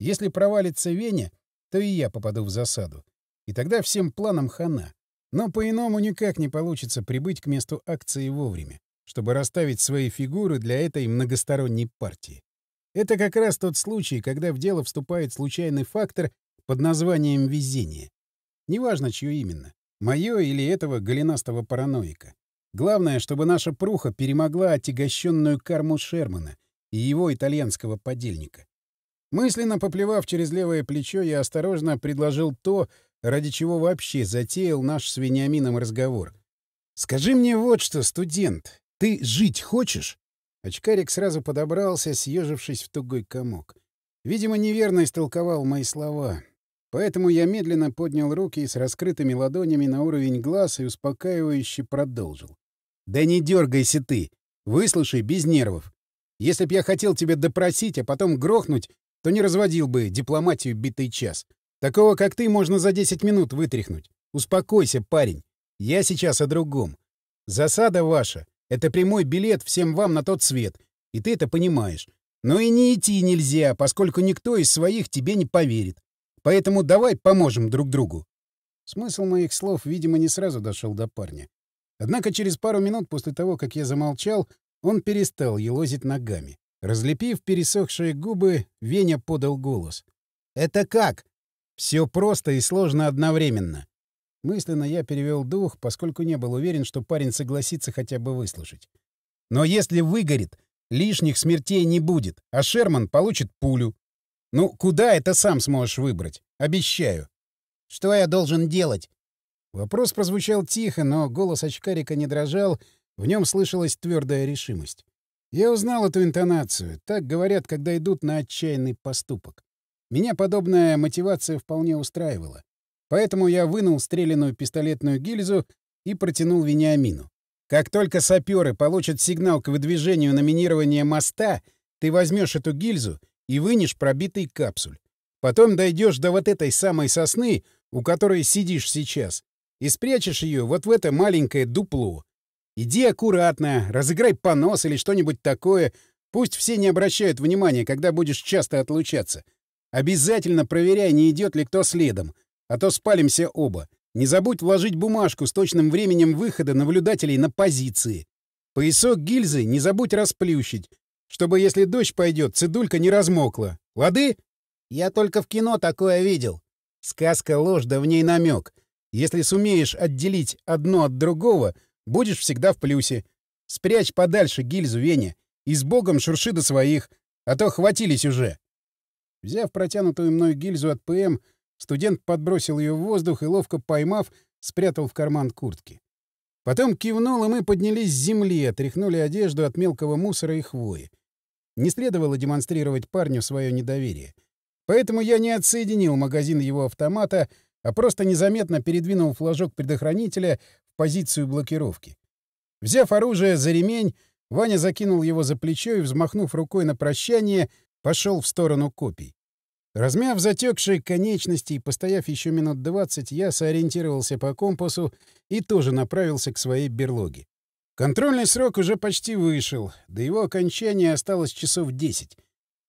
A: Если провалится Веня, то и я попаду в засаду. И тогда всем планам хана. Но по-иному никак не получится прибыть к месту акции вовремя, чтобы расставить свои фигуры для этой многосторонней партии. Это как раз тот случай, когда в дело вступает случайный фактор под названием везение. Неважно, чье именно. Мое или этого голенастого параноика. Главное, чтобы наша пруха перемогла отягощенную карму Шермана и его итальянского подельника. Мысленно поплевав через левое плечо, я осторожно предложил то, ради чего вообще затеял наш с Вениамином разговор. «Скажи мне вот что, студент, ты жить хочешь?» Очкарик сразу подобрался, съежившись в тугой комок. Видимо, неверно истолковал мои слова. Поэтому я медленно поднял руки с раскрытыми ладонями на уровень глаз и успокаивающе продолжил. «Да не дергайся ты! Выслушай без нервов. Если б я хотел тебя допросить, а потом грохнуть, то не разводил бы дипломатию битый час. Такого, как ты, можно за 10 минут вытряхнуть. Успокойся, парень. Я сейчас о другом. Засада ваша это прямой билет всем вам на тот свет, и ты это понимаешь. Но и не идти нельзя, поскольку никто из своих тебе не поверит. Поэтому давай поможем друг другу». Смысл моих слов, видимо, не сразу дошел до парня. Однако через пару минут после того, как я замолчал, он перестал елозить ногами. Разлепив пересохшие губы, Веня подал голос. «Это как?» «Все просто и сложно одновременно. Мысленно я перевел дух, поскольку не был уверен, что парень согласится хотя бы выслушать. «Но если выгорит, лишних смертей не будет, а Шерман получит пулю. Ну, куда это сам сможешь выбрать? Обещаю». «Что я должен делать?» Вопрос прозвучал тихо, но голос очкарика не дрожал, в нем слышалась твердая решимость. Я узнал эту интонацию. Так говорят, когда идут на отчаянный поступок. Меня подобная мотивация вполне устраивала. Поэтому я вынул стреляную пистолетную гильзу и протянул Вениамину. «Как только саперы получат сигнал к выдвижению на минирование моста, ты возьмешь эту гильзу и вынешь пробитый капсуль. Потом дойдешь до вот этой самой сосны, у которой сидишь сейчас, и спрячешь ее вот в это маленькое дупло. Иди аккуратно, разыграй понос или что-нибудь такое. Пусть все не обращают внимания, когда будешь часто отлучаться. Обязательно проверяй, не идет ли кто следом. А то спалимся оба. Не забудь вложить бумажку с точным временем выхода наблюдателей на позиции. Поясок гильзы не забудь расплющить, чтобы, если дождь пойдет, цедулька не размокла. Лады? Я только в кино такое видел. Сказка — ложь, да в ней намек. Если сумеешь отделить одно от другого, будешь всегда в плюсе. Спрячь подальше гильзу, Веня, и с богом шурши до своих, а то хватились уже. Взяв протянутую мной гильзу от ПМ, Студент подбросил ее в воздух и, ловко поймав, спрятал в карман куртки. Потом кивнул, и мы поднялись с земли, отряхнули одежду от мелкого мусора и хвои. Не следовало демонстрировать парню свое недоверие. Поэтому я не отсоединил магазин его автомата, а просто незаметно передвинул флажок предохранителя в позицию блокировки. Взяв оружие за ремень, Ваня закинул его за плечо и, взмахнув рукой на прощание, пошел в сторону копий. Размяв затекшие конечности и постояв еще минут двадцать, я сориентировался по компасу и тоже направился к своей берлоге. Контрольный срок уже почти вышел, до его окончания осталось часов десять.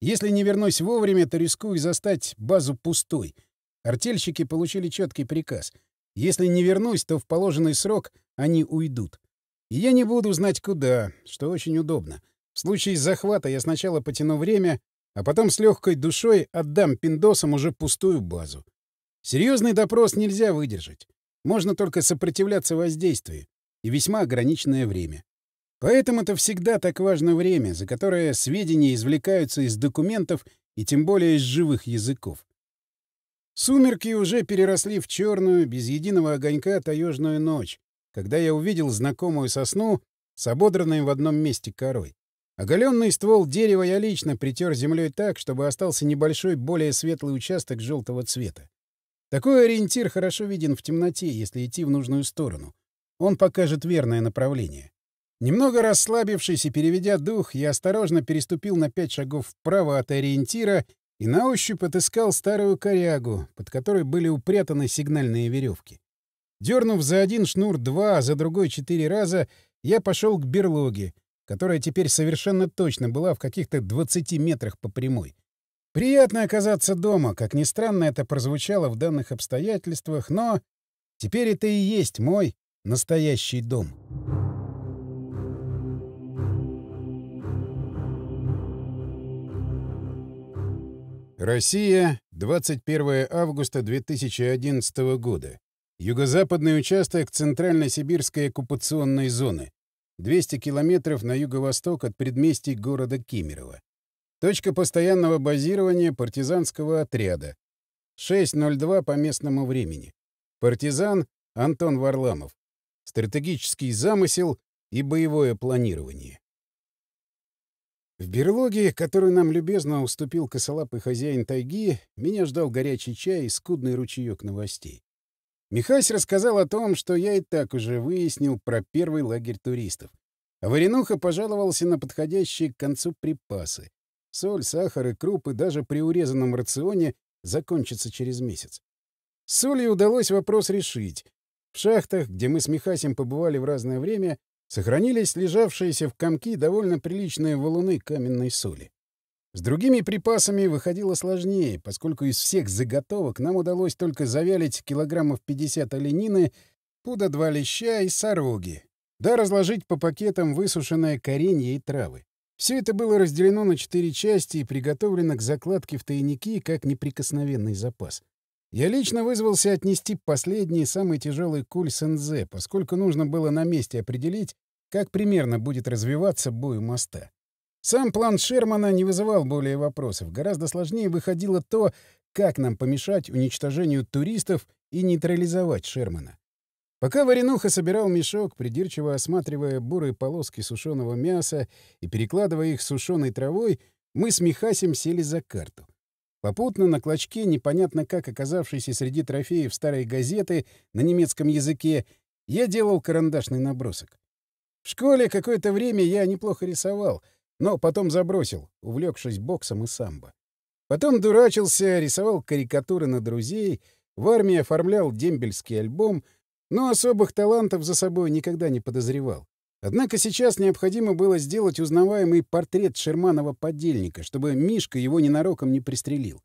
A: Если не вернусь вовремя, то рискую застать базу пустой. Артельщики получили четкий приказ. Если не вернусь, то в положенный срок они уйдут. И я не буду знать куда, что очень удобно. В случае захвата я сначала потяну время, а потом с легкой душой отдам пиндосам уже пустую базу. Серьезный допрос нельзя выдержать. Можно только сопротивляться воздействию, и весьма ограниченное время. Поэтому это всегда так важно время, за которое сведения извлекаются из документов и тем более из живых языков. Сумерки уже переросли в черную, без единого огонька таежную ночь, когда я увидел знакомую сосну с ободранной в одном месте корой. Оголенный ствол дерева я лично притер землей так, чтобы остался небольшой, более светлый участок желтого цвета. Такой ориентир хорошо виден в темноте, если идти в нужную сторону. Он покажет верное направление. Немного расслабившись и переведя дух, я осторожно переступил на пять шагов вправо от ориентира и на ощупь отыскал старую корягу, под которой были упрятаны сигнальные веревки. Дернув за один шнур два, а за другой четыре раза, я пошел к берлоге — которая теперь совершенно точно была в каких-то 20 метрах по прямой. Приятно оказаться дома, как ни странно это прозвучало в данных обстоятельствах, но теперь это и есть мой настоящий дом. Россия, 21 августа 2011 года. Юго-западный участок Центрально-Сибирской оккупационной зоны. 200 километров на юго-восток от предместий города Кемерово. Точка постоянного базирования партизанского отряда. 6.02 по местному времени. Партизан Антон Варламов. Стратегический замысел и боевое планирование. В берлоге, которую нам любезно уступил косолапый хозяин тайги, меня ждал горячий чай и скудный ручеек новостей. Михась рассказал о том, что я и так уже выяснил про первый лагерь туристов. Варенуха пожаловался на подходящие к концу припасы. Соль, сахар и крупы даже при урезанном рационе закончатся через месяц. С солью удалось вопрос решить. В шахтах, где мы с Михасем побывали в разное время, сохранились лежавшиеся в комки довольно приличные валуны каменной соли. С другими припасами выходило сложнее, поскольку из всех заготовок нам удалось только завялить килограммов 50 оленины, пуда два леща и сороги, да разложить по пакетам высушенное коренье и травы. Все это было разделено на четыре части и приготовлено к закладке в тайники как неприкосновенный запас. Я лично вызвался отнести последний, самый тяжелый куль Сензе, поскольку нужно было на месте определить, как примерно будет развиваться бой у моста. Сам план Шермана не вызывал более вопросов. Гораздо сложнее выходило то, как нам помешать уничтожению туристов и нейтрализовать Шермана. Пока Варенуха собирал мешок, придирчиво осматривая бурые полоски сушеного мяса и перекладывая их сушеной травой, мы с Михасем сели за карту. Попутно на клочке, непонятно как оказавшийся среди трофеев старой газеты на немецком языке, я делал карандашный набросок. В школе какое-то время я неплохо рисовал — но потом забросил, увлекшись боксом и самбо. Потом дурачился, рисовал карикатуры на друзей, в армии оформлял дембельский альбом, но особых талантов за собой никогда не подозревал. Однако сейчас необходимо было сделать узнаваемый портрет Шерманова подельника, чтобы Мишка его ненароком не пристрелил.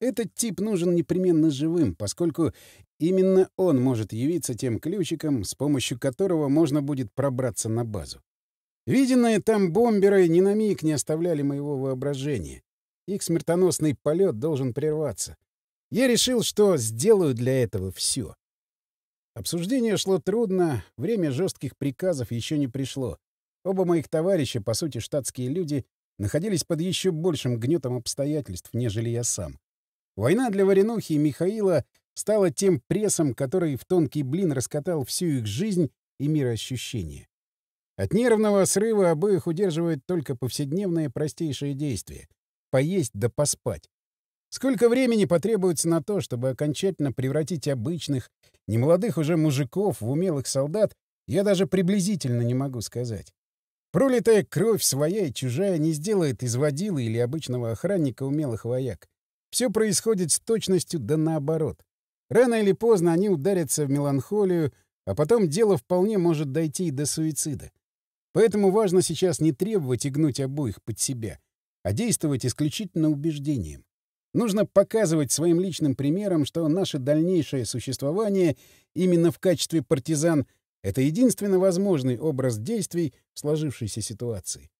A: Этот тип нужен непременно живым, поскольку именно он может явиться тем ключиком, с помощью которого можно будет пробраться на базу. Виденные там бомберы ни на миг не оставляли моего воображения. Их смертоносный полет должен прерваться. Я решил, что сделаю для этого все. Обсуждение шло трудно, время жестких приказов еще не пришло. Оба моих товарища, по сути штатские люди, находились под еще большим гнетом обстоятельств, нежели я сам. Война для Варенухи и Михаила стала тем прессом, который в тонкий блин раскатал всю их жизнь и мироощущение. От нервного срыва обоих удерживают только повседневные простейшие действия — поесть да поспать. Сколько времени потребуется на то, чтобы окончательно превратить обычных, немолодых уже мужиков в умелых солдат, я даже приблизительно не могу сказать. Пролитая кровь, своя и чужая, не сделает из водила или обычного охранника умелых вояк. Все происходит с точностью да наоборот. Рано или поздно они ударятся в меланхолию, а потом дело вполне может дойти и до суицида. Поэтому важно сейчас не требовать и гнуть обоих под себя, а действовать исключительно убеждением. Нужно показывать своим личным примером, что наше дальнейшее существование именно в качестве партизан — это единственно возможный образ действий в сложившейся ситуации.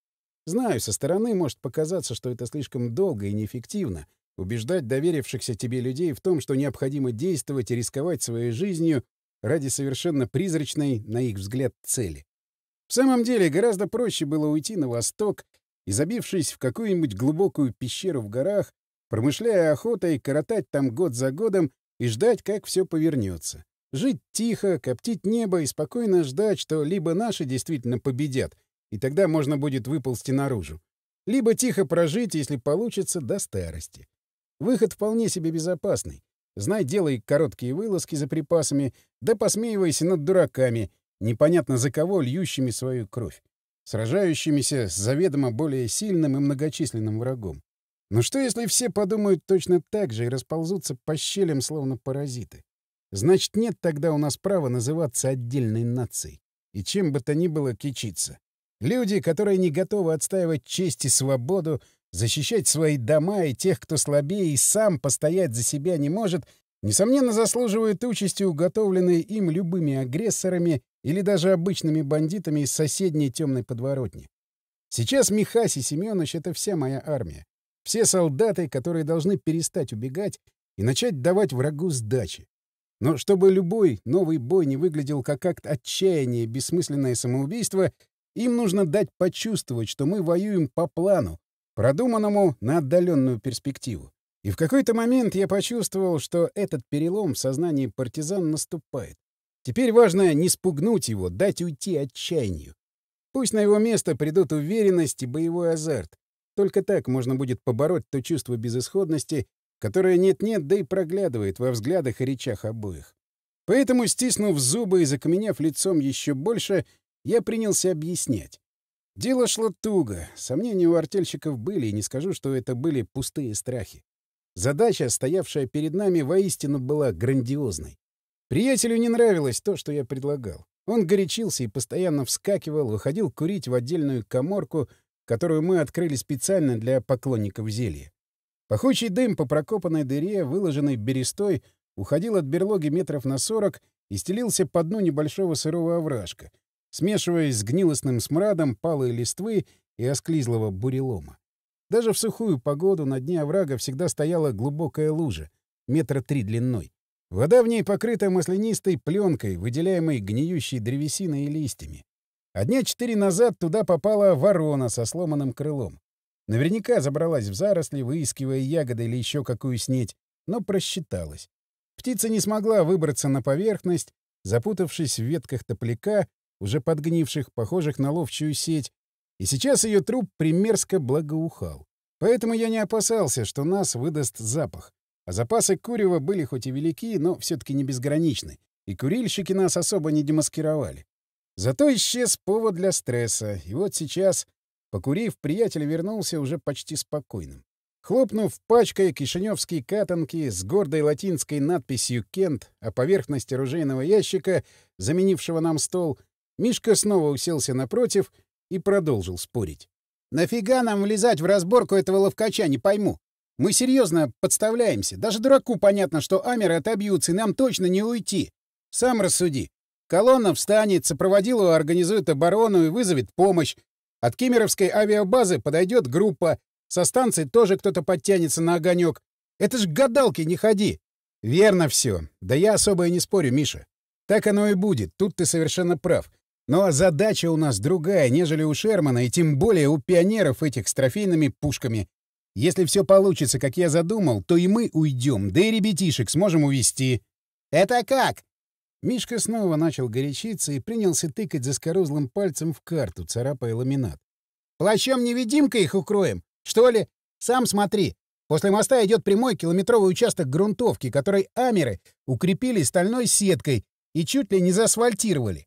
A: Знаю, со стороны может показаться, что это слишком долго и неэффективно — убеждать доверившихся тебе людей в том, что необходимо действовать и рисковать своей жизнью ради совершенно призрачной, на их взгляд, цели. В самом деле, гораздо проще было уйти на восток и, забившись в какую-нибудь глубокую пещеру в горах, промышляя охотой, коротать там год за годом и ждать, как все повернется. Жить тихо, коптить небо и спокойно ждать, что либо наши действительно победят, и тогда можно будет выползти наружу, либо тихо прожить, если получится, до старости. Выход вполне себе безопасный. Знай, делай короткие вылазки за припасами, да посмеивайся над дураками — непонятно за кого льющими свою кровь, сражающимися с заведомо более сильным и многочисленным врагом. Но что, если все подумают точно так же и расползутся по щелям, словно паразиты? Значит, нет тогда у нас права называться отдельной нацией. И чем бы то ни было кичиться. Люди, которые не готовы отстаивать честь и свободу, защищать свои дома и тех, кто слабее и сам постоять за себя не может, несомненно, заслуживают участи, уготовленной им любыми агрессорами или даже обычными бандитами из соседней темной подворотни. Сейчас Михаси Семенович — это вся моя армия. Все солдаты, которые должны перестать убегать и начать давать врагу сдачи. Но чтобы любой новый бой не выглядел как акт отчаяния, бессмысленное самоубийство, им нужно дать почувствовать, что мы воюем по плану, продуманному на отдаленную перспективу. И в какой-то момент я почувствовал, что этот перелом в сознании партизан наступает. Теперь важно не спугнуть его, дать уйти отчаянию. Пусть на его место придут уверенность и боевой азарт. Только так можно будет побороть то чувство безысходности, которое нет-нет, да и проглядывает во взглядах и речах обоих. Поэтому, стиснув зубы и закаменев лицом еще больше, я принялся объяснять. Дело шло туго, сомнения у артельщиков были, и не скажу, что это были пустые страхи. Задача, стоявшая перед нами, воистину была грандиозной. Приятелю не нравилось то, что я предлагал. Он горячился и постоянно вскакивал, выходил курить в отдельную коморку, которую мы открыли специально для поклонников зелья. Пахучий дым по прокопанной дыре, выложенной берестой, уходил от берлоги метров на сорок и стелился по дну небольшого сырого овражка, смешиваясь с гнилостным смрадом палой листвы и осклизлого бурелома. Даже в сухую погоду на дне оврага всегда стояла глубокая лужа, метра три длиной, Вода в ней покрыта маслянистой пленкой, выделяемой гниющей древесиной и листьями. А дня четыре назад туда попала ворона со сломанным крылом. Наверняка забралась в заросли, выискивая ягоды или еще какую снеть, но просчиталась. Птица не смогла выбраться на поверхность, запутавшись в ветках топляка, уже подгнивших, похожих на ловчую сеть, и сейчас ее труп примерзко благоухал. Поэтому я не опасался, что нас выдаст запах. А запасы курева были хоть и велики, но все таки не безграничны, и курильщики нас особо не демаскировали. Зато исчез повод для стресса, и вот сейчас, покурив, приятель вернулся уже почти спокойным. Хлопнув пачкой кишиневские катанки с гордой латинской надписью «Кент» о поверхности оружейного ящика, заменившего нам стол, Мишка снова уселся напротив и продолжил спорить. «Нафига нам влезать в разборку этого ловкача, не пойму? Мы серьезно подставляемся. Даже дураку понятно, что амеры отобьются, и нам точно не уйти. Сам рассуди. Колонна встанет, сопроводила, организует оборону и вызовет помощь. От Кемеровской авиабазы подойдет группа. Со станции тоже кто-то подтянется на огонек. Это ж гадалки, не ходи. Верно все. Да я особо и не спорю, Миша. Так оно и будет. Тут ты совершенно прав. Но ну, а задача у нас другая, нежели у Шермана, и тем более у пионеров этих с трофейными пушками. Если все получится, как я задумал, то и мы уйдем, да и ребятишек сможем увести. «Это как?» Мишка снова начал горячиться и принялся тыкать заскорузлым пальцем в карту, царапая ламинат. «Плащом-невидимкой их укроем? Что ли? Сам смотри. После моста идет прямой километровый участок грунтовки, который амеры укрепили стальной сеткой и чуть ли не заасфальтировали.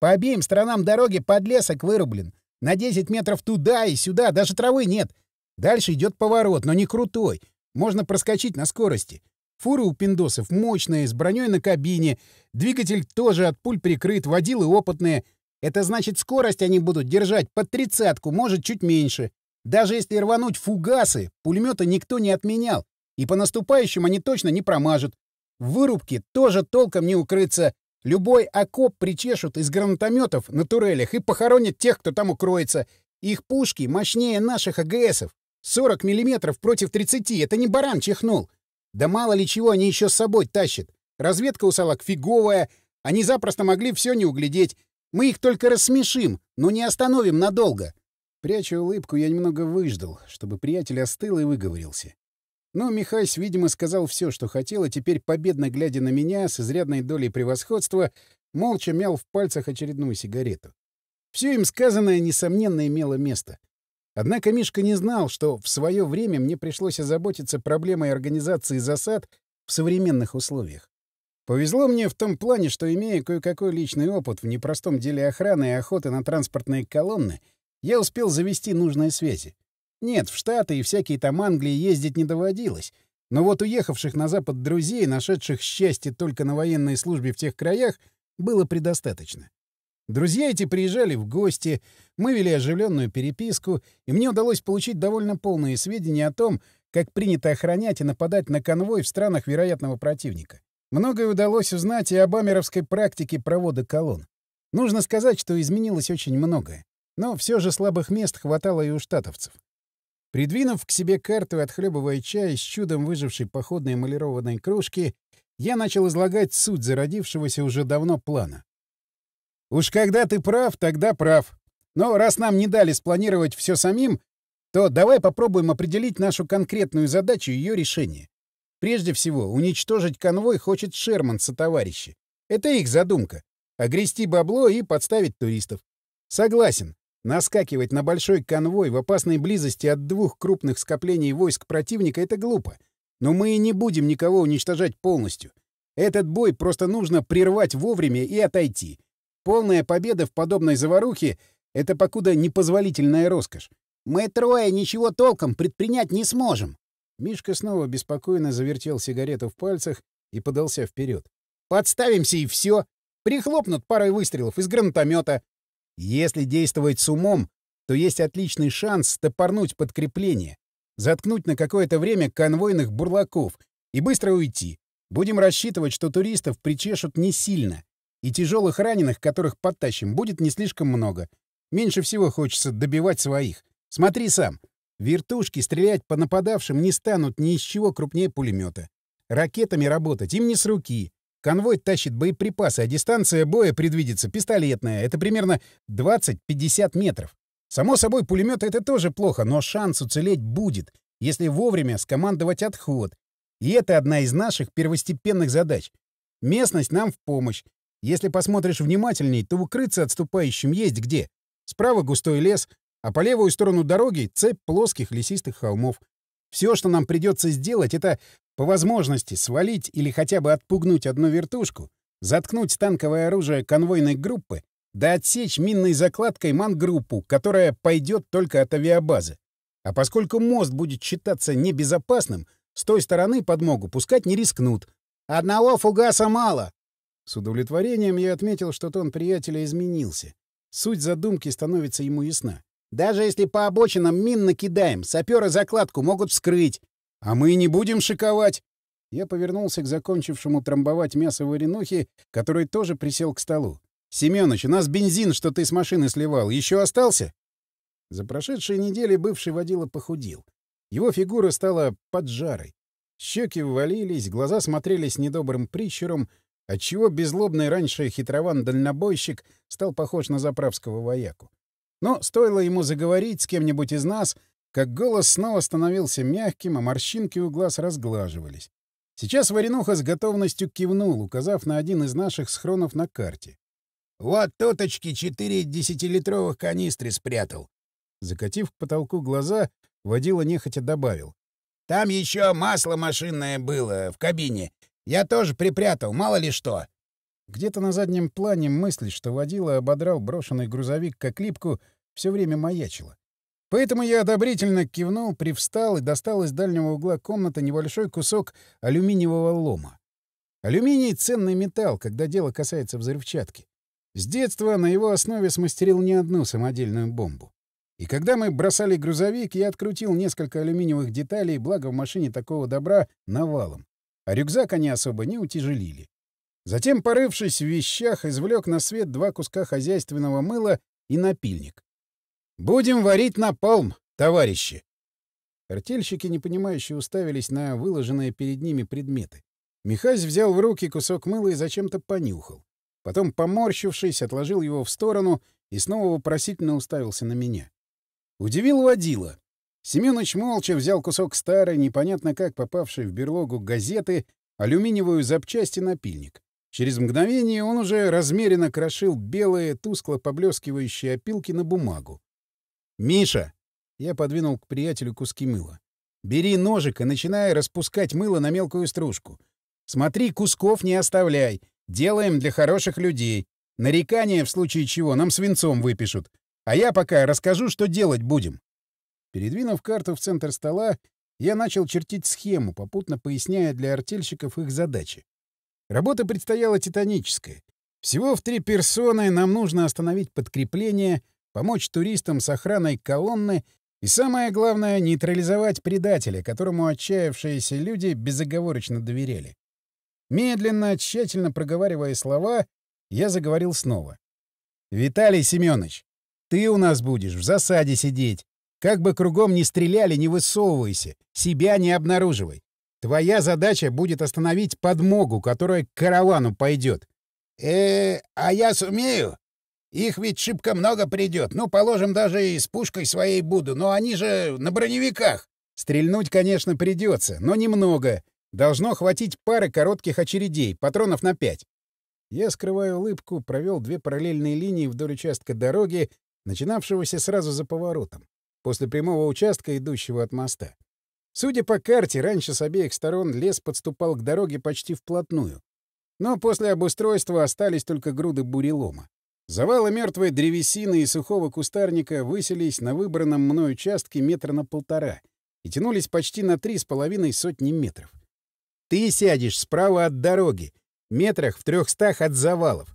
A: По обеим сторонам дороги подлесок вырублен. На 10 метров туда и сюда даже травы нет. Дальше идет поворот, но не крутой. Можно проскочить на скорости. Фуры у пиндосов мощные, с броней на кабине. Двигатель тоже от пуль прикрыт, водилы опытные. Это значит, скорость они будут держать под тридцатку, может, чуть меньше. Даже если рвануть фугасы, пулемета никто не отменял. И по наступающим они точно не промажут. В вырубке тоже толком не укрыться. Любой окоп причешут из гранатометов на турелях и похоронят тех, кто там укроется. Их пушки мощнее наших АГСов. 40 миллиметров против 30 — это не баран чихнул. Да мало ли чего они еще с собой тащат. Разведка у салак фиговая, они запросто могли все не углядеть. Мы их только рассмешим, но не остановим надолго. Пряча улыбку, я немного выждал, чтобы приятель остыл и выговорился. Но Михайс, видимо, сказал все, что хотел, и теперь, победно глядя на меня, с изрядной долей превосходства, молча мял в пальцах очередную сигарету. Все им сказанное, несомненно, имело место. Однако Мишка не знал, что в свое время мне пришлось озаботиться проблемой организации засад в современных условиях. Повезло мне в том плане, что, имея кое-какой личный опыт в непростом деле охраны и охоты на транспортные колонны, я успел завести нужные связи. Нет, в Штаты и всякие там Англии ездить не доводилось, но вот уехавших на Запад друзей, нашедших счастье только на военной службе в тех краях, было предостаточно. Друзья эти приезжали в гости, мы вели оживленную переписку, и мне удалось получить довольно полные сведения о том, как принято охранять и нападать на конвой в странах вероятного противника. Многое удалось узнать и об амеровской практике провода колонн. Нужно сказать, что изменилось очень многое. Но все же слабых мест хватало и у штатовцев. Придвинув к себе карту и отхлебывая чай с чудом выжившей походной эмалированной кружки, я начал излагать суть зародившегося уже давно плана. Уж когда ты прав, тогда прав. Но раз нам не дали спланировать все самим, то давай попробуем определить нашу конкретную задачу и ее решение. Прежде всего, уничтожить конвой хочет Шерман со товарищи. Это их задумка. Огрести бабло и подставить туристов. Согласен. Наскакивать на большой конвой в опасной близости от двух крупных скоплений войск противника — это глупо. Но мы и не будем никого уничтожать полностью. Этот бой просто нужно прервать вовремя и отойти. Полная победа в подобной заварухе — это покуда непозволительная роскошь. Мы трое ничего толком предпринять не сможем. Мишка снова беспокойно завертел сигарету в пальцах и подался вперед. Подставимся и все. Прихлопнут парой выстрелов из гранатомета. Если действовать с умом, то есть отличный шанс стопорнуть подкрепление, заткнуть на какое-то время конвойных бурлаков и быстро уйти. Будем рассчитывать, что туристов причешут не сильно. И тяжелых раненых, которых подтащим, будет не слишком много. Меньше всего хочется добивать своих. Смотри сам. Вертушки стрелять по нападавшим не станут ни из чего крупнее пулемета. Ракетами работать им не с руки. Конвой тащит боеприпасы, а дистанция боя предвидится пистолетная. Это примерно 20-50 метров. Само собой, пулемет это тоже плохо, но шанс уцелеть будет, если вовремя скомандовать отход. И это одна из наших первостепенных задач. Местность нам в помощь. Если посмотришь внимательней, то укрыться отступающим есть где. Справа густой лес, а по левую сторону дороги — цепь плоских лесистых холмов. Все, что нам придется сделать, это по возможности свалить или хотя бы отпугнуть одну вертушку, заткнуть танковое оружие конвойной группы, да отсечь минной закладкой мангруппу, которая пойдет только от авиабазы. А поскольку мост будет считаться небезопасным, с той стороны подмогу пускать не рискнут. «Одного фугаса мало!» С удовлетворением я отметил, что тон приятеля изменился. Суть задумки становится ему ясна. «Даже если по обочинам мин накидаем, саперы закладку могут вскрыть». «А мы не будем шиковать!» Я повернулся к закончившему трамбовать мясо варенухи, который тоже присел к столу. «Семёныч, у нас бензин, что ты с машины сливал, еще остался?» За прошедшие недели бывший водила похудел. Его фигура стала поджарой. Щеки ввалились, глаза смотрели с недобрым прищуром — отчего безлобный раньше хитрован-дальнобойщик стал похож на заправского вояку. Но стоило ему заговорить с кем-нибудь из нас, как голос снова становился мягким, а морщинки у глаз разглаживались. Сейчас Варенуха с готовностью кивнул, указав на один из наших схронов на карте. «Вот тоточки четыре десятилитровых канистры спрятал». Закатив к потолку глаза, водила нехотя добавил. «Там еще масло машинное было в кабине. Я тоже припрятал, мало ли что. Где-то на заднем плане мысль, что водила ободрал брошенный грузовик как липку, все время маячила. Поэтому я одобрительно кивнул, привстал и достал из дальнего угла комнаты небольшой кусок алюминиевого лома. Алюминий — ценный металл, когда дело касается взрывчатки. С детства на его основе смастерил не одну самодельную бомбу. И когда мы бросали грузовик, я открутил несколько алюминиевых деталей, благо в машине такого добра навалом а рюкзак они особо не утяжелили. Затем, порывшись в вещах, извлек на свет два куска хозяйственного мыла и напильник. «Будем варить напалм, товарищи!» Артельщики, непонимающе, уставились на выложенные перед ними предметы. Михась взял в руки кусок мыла и зачем-то понюхал. Потом, поморщившись, отложил его в сторону и снова вопросительно уставился на меня. Удивил водила. Семёныч молча взял кусок старой, непонятно как попавшей в берлогу газеты, алюминиевую запчасть и напильник. Через мгновение он уже размеренно крошил белые, тускло поблескивающие опилки на бумагу. «Миша!» — я подвинул к приятелю куски мыла. «Бери ножик и начинай распускать мыло на мелкую стружку. Смотри, кусков не оставляй. Делаем для хороших людей. Нарекания, в случае чего, нам свинцом выпишут. А я пока расскажу, что делать будем». Передвинув карту в центр стола, я начал чертить схему, попутно поясняя для артельщиков их задачи. Работа предстояла титаническая. Всего в три персоны нам нужно остановить подкрепление, помочь туристам с охраной колонны и, самое главное, нейтрализовать предателя, которому отчаявшиеся люди безоговорочно доверяли. Медленно, тщательно проговаривая слова, я заговорил снова. «Виталий Семёныч, ты у нас будешь в засаде сидеть, как бы кругом ни стреляли, не высовывайся, себя не обнаруживай. Твоя задача будет остановить подмогу, которая к каравану пойдет. Э, -э а я сумею? Их ведь шибко много придет. Ну, положим, даже и с пушкой своей буду, но они же на броневиках. Стрельнуть, конечно, придется, но немного. Должно хватить пары коротких очередей, патронов на пять. Я, скрываю улыбку, провел две параллельные линии вдоль участка дороги, начинавшегося сразу за поворотом после прямого участка, идущего от моста. Судя по карте, раньше с обеих сторон лес подступал к дороге почти вплотную. Но после обустройства остались только груды бурелома. Завалы мертвой древесины и сухого кустарника выселись на выбранном мной участке метра на полтора и тянулись почти на три с половиной сотни метров. Ты сядешь справа от дороги, метрах в трехстах от завалов.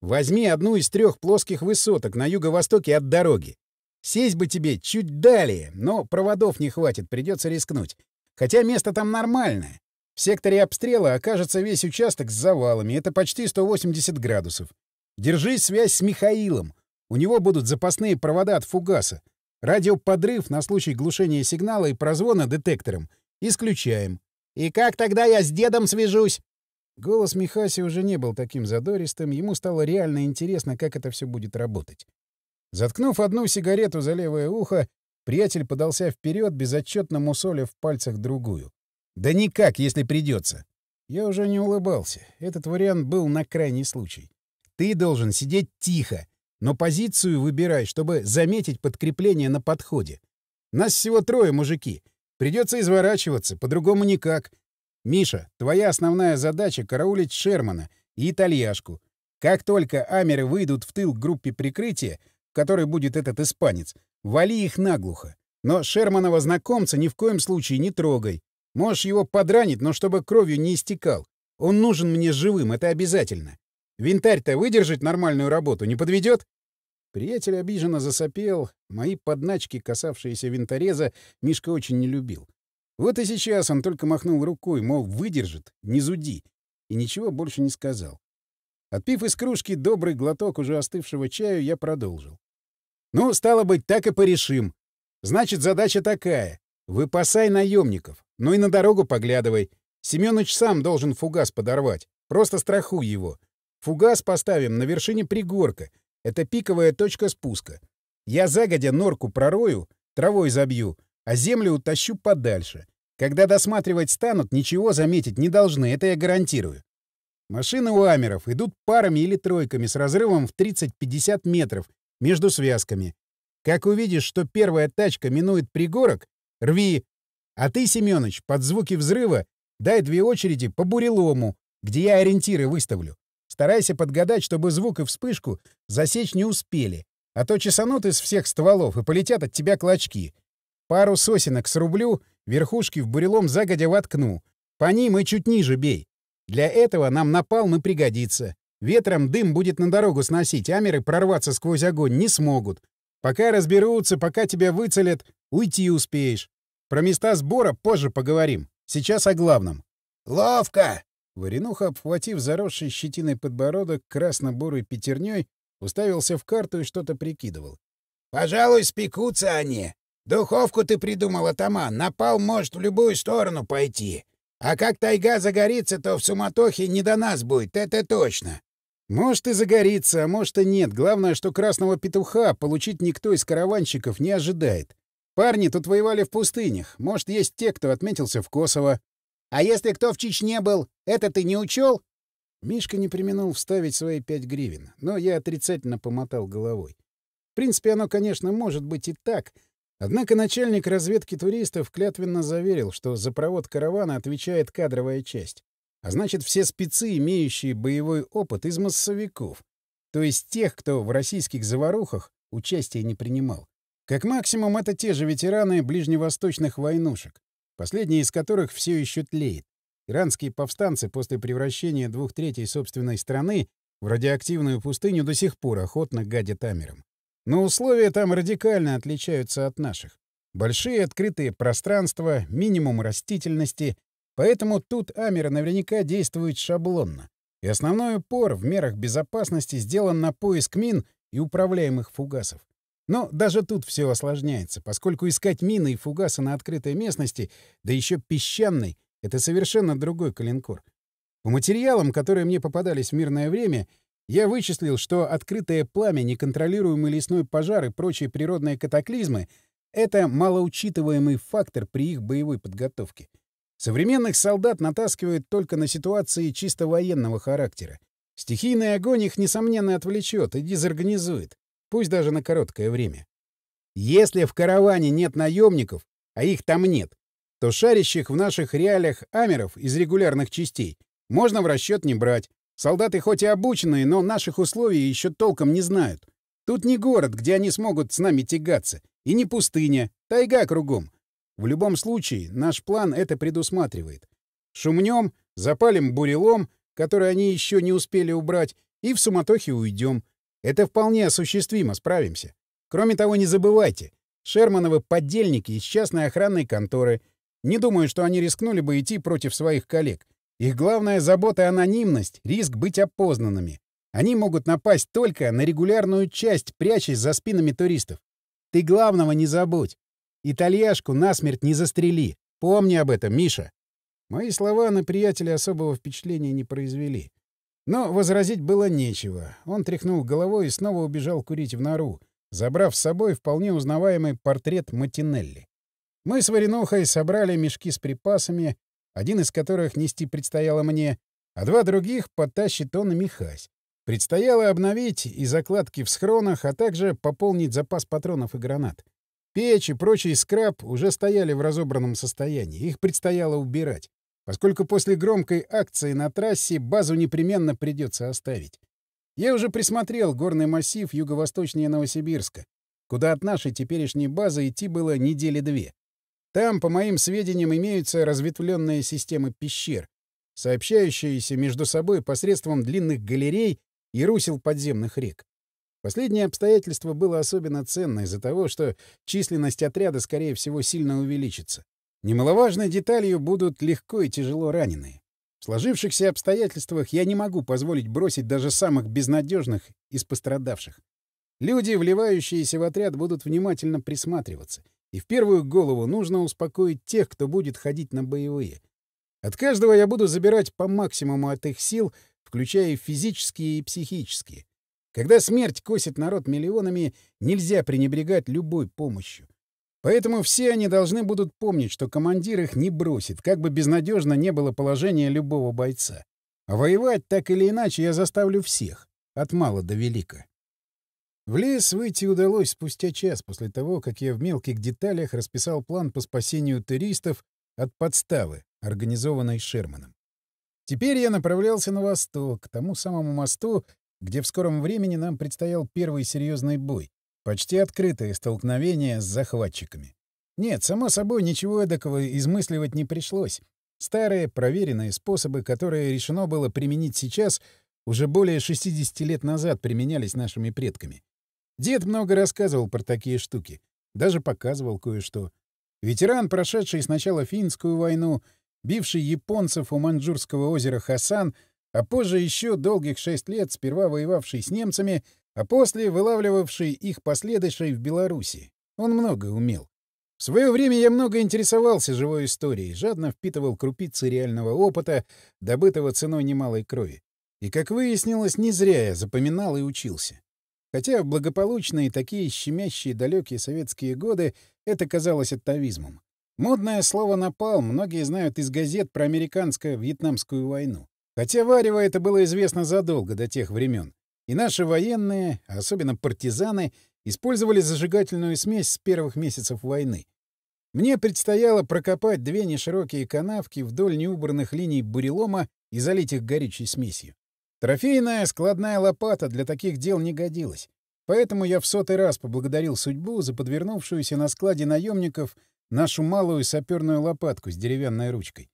A: Возьми одну из трех плоских высоток на юго-востоке от дороги. Сесть бы тебе чуть далее, но проводов не хватит, придется рискнуть. Хотя место там нормальное. В секторе обстрела окажется весь участок с завалами, это почти 180 градусов. Держи связь с Михаилом. У него будут запасные провода от фугаса. Радиоподрыв на случай глушения сигнала и прозвона детектором. Исключаем. «И как тогда я с дедом свяжусь?» Голос Михаси уже не был таким задористым, ему стало реально интересно, как это все будет работать. Заткнув одну сигарету за левое ухо, приятель подался вперед, безотчетно мусоля в пальцах другую. «Да никак, если придется!» Я уже не улыбался. Этот вариант был на крайний случай. «Ты должен сидеть тихо, но позицию выбирай, чтобы заметить подкрепление на подходе. Нас всего трое, мужики. Придется изворачиваться, по-другому никак. Миша, твоя основная задача — караулить Шермана и итальяшку. Как только амеры выйдут в тыл группе прикрытия, которой будет этот испанец, вали их наглухо. Но Шерманова знакомца ни в коем случае не трогай. Можешь его подранить, но чтобы кровью не истекал. Он нужен мне живым, это обязательно. Винтарь-то выдержит нормальную работу, не подведет? Приятель обиженно засопел. Мои подначки, касавшиеся винтореза, Мишка очень не любил. Вот и сейчас он только махнул рукой, мол, выдержит, не зуди. И ничего больше не сказал. Отпив из кружки добрый глоток уже остывшего чаю, я продолжил. Ну, стало быть, так и порешим. Значит, задача такая. Выпасай наемников. Ну и на дорогу поглядывай. Семёныч сам должен фугас подорвать. Просто страхуй его. Фугас поставим на вершине пригорка. Это пиковая точка спуска. Я загодя норку пророю, травой забью, а землю утащу подальше. Когда досматривать станут, ничего заметить не должны, это я гарантирую. Машины у Амеров идут парами или тройками с разрывом в 30-50 метров между связками. Как увидишь, что первая тачка минует пригорок, рви. А ты, Семёныч, под звуки взрыва дай две очереди по бурелому, где я ориентиры выставлю. Старайся подгадать, чтобы звук и вспышку засечь не успели, а то чесанут из всех стволов и полетят от тебя клочки. Пару сосенок срублю, верхушки в бурелом загодя воткну. По ним и чуть ниже бей. Для этого нам напал и пригодится. Ветром дым будет на дорогу сносить, амеры прорваться сквозь огонь не смогут. Пока разберутся, пока тебя выцелят, уйти успеешь. Про места сбора позже поговорим. Сейчас о главном. «Ловко!» Варенуха, обхватив заросший щетиной подбородок красно-бурой пятерней, уставился в карту и что-то прикидывал. «Пожалуй, спекутся они. Духовку ты придумал, атаман. Напал может в любую сторону пойти. А как тайга загорится, то в суматохе не до нас будет, это точно. Может и загорится, а может и нет. Главное, что красного петуха получить никто из караванщиков не ожидает. Парни тут воевали в пустынях. Может, есть те, кто отметился в Косово. А если кто в Чечне был, это ты не учел? Мишка не применил вставить свои пять гривен, но я отрицательно помотал головой. В принципе, оно, конечно, может быть и так. Однако начальник разведки туристов клятвенно заверил, что за провод каравана отвечает кадровая часть. А значит, все спецы, имеющие боевой опыт, из массовиков. То есть тех, кто в российских заварухах участия не принимал. Как максимум, это те же ветераны ближневосточных войнушек, последние из которых все еще тлеет. Иранские повстанцы после превращения двух третей собственной страны в радиоактивную пустыню до сих пор охотно гадят амером. Но условия там радикально отличаются от наших. Большие открытые пространства, минимум растительности, Поэтому тут Амер наверняка действует шаблонно. И основной упор в мерах безопасности сделан на поиск мин и управляемых фугасов. Но даже тут все осложняется, поскольку искать мины и фугасы на открытой местности, да еще песчаной, это совершенно другой калинкор. По материалам, которые мне попадались в мирное время, я вычислил, что открытое пламя, неконтролируемый лесной пожар и прочие природные катаклизмы — это малоучитываемый фактор при их боевой подготовке. Современных солдат натаскивают только на ситуации чисто военного характера. Стихийный огонь их, несомненно, отвлечет и дезорганизует, пусть даже на короткое время. Если в караване нет наемников, а их там нет, то шарящих в наших реалиях амеров из регулярных частей можно в расчет не брать. Солдаты хоть и обученные, но наших условий еще толком не знают. Тут не город, где они смогут с нами тягаться, и не пустыня, тайга кругом. В любом случае, наш план это предусматривает. Шумнем, запалим бурелом, который они еще не успели убрать, и в суматохе уйдем. Это вполне осуществимо, справимся. Кроме того, не забывайте, Шермановы — поддельники из частной охранной конторы. Не думаю, что они рискнули бы идти против своих коллег. Их главная забота — анонимность, риск быть опознанными. Они могут напасть только на регулярную часть, прячась за спинами туристов. Ты главного не забудь. Итальяшку насмерть не застрели. Помни об этом, Миша. Мои слова на приятеля особого впечатления не произвели. Но возразить было нечего. Он тряхнул головой и снова убежал курить в нору, забрав с собой вполне узнаваемый портрет Матинелли. Мы с Варенухой собрали мешки с припасами, один из которых нести предстояло мне, а два других потащит он и Михась. Предстояло обновить и закладки в схронах, а также пополнить запас патронов и гранат. Печи, прочий скраб уже стояли в разобранном состоянии, их предстояло убирать, поскольку после громкой акции на трассе базу непременно придется оставить. Я уже присмотрел горный массив юго-восточнее Новосибирска, куда от нашей теперешней базы идти было недели две. Там, по моим сведениям, имеются разветвленные системы пещер, сообщающиеся между собой посредством длинных галерей и русел подземных рек. Последнее обстоятельство было особенно ценно из-за того, что численность отряда, скорее всего, сильно увеличится. Немаловажной деталью будут легко и тяжело раненые. В сложившихся обстоятельствах я не могу позволить бросить даже самых безнадежных из пострадавших. Люди, вливающиеся в отряд, будут внимательно присматриваться. И в первую голову нужно успокоить тех, кто будет ходить на боевые. От каждого я буду забирать по максимуму от их сил, включая и физические и психические. Когда смерть косит народ миллионами, нельзя пренебрегать любой помощью. Поэтому все они должны будут помнить, что командир их не бросит, как бы безнадежно не было положение любого бойца. А воевать так или иначе я заставлю всех, от мала до велика. В лес выйти удалось спустя час после того, как я в мелких деталях расписал план по спасению туристов от подставы, организованной Шерманом. Теперь я направлялся на восток, к тому самому мосту, где в скором времени нам предстоял первый серьезный бой, почти открытое столкновение с захватчиками. Нет, само собой, ничего эдакого измысливать не пришлось. Старые, проверенные способы, которые решено было применить сейчас, уже более 60 лет назад применялись нашими предками. Дед много рассказывал про такие штуки, даже показывал кое-что. Ветеран, прошедший сначала финскую войну, бивший японцев у маньчжурского озера Хасан — а позже еще долгих шесть лет сперва воевавший с немцами, а после вылавливавший их последующей в Беларуси. Он много умел. В свое время я много интересовался живой историей, жадно впитывал крупицы реального опыта, добытого ценой немалой крови. И, как выяснилось, не зря я запоминал и учился. Хотя в благополучные такие щемящие далекие советские годы это казалось оттавизмом. Модное слово напал многие знают из газет про американско-вьетнамскую войну. Хотя варево это было известно задолго до тех времен. И наши военные, особенно партизаны, использовали зажигательную смесь с первых месяцев войны. Мне предстояло прокопать две неширокие канавки вдоль неубранных линий бурелома и залить их горючей смесью. Трофейная складная лопата для таких дел не годилась, поэтому я в сотый раз поблагодарил судьбу за подвернувшуюся на складе наемников нашу малую саперную лопатку с деревянной ручкой.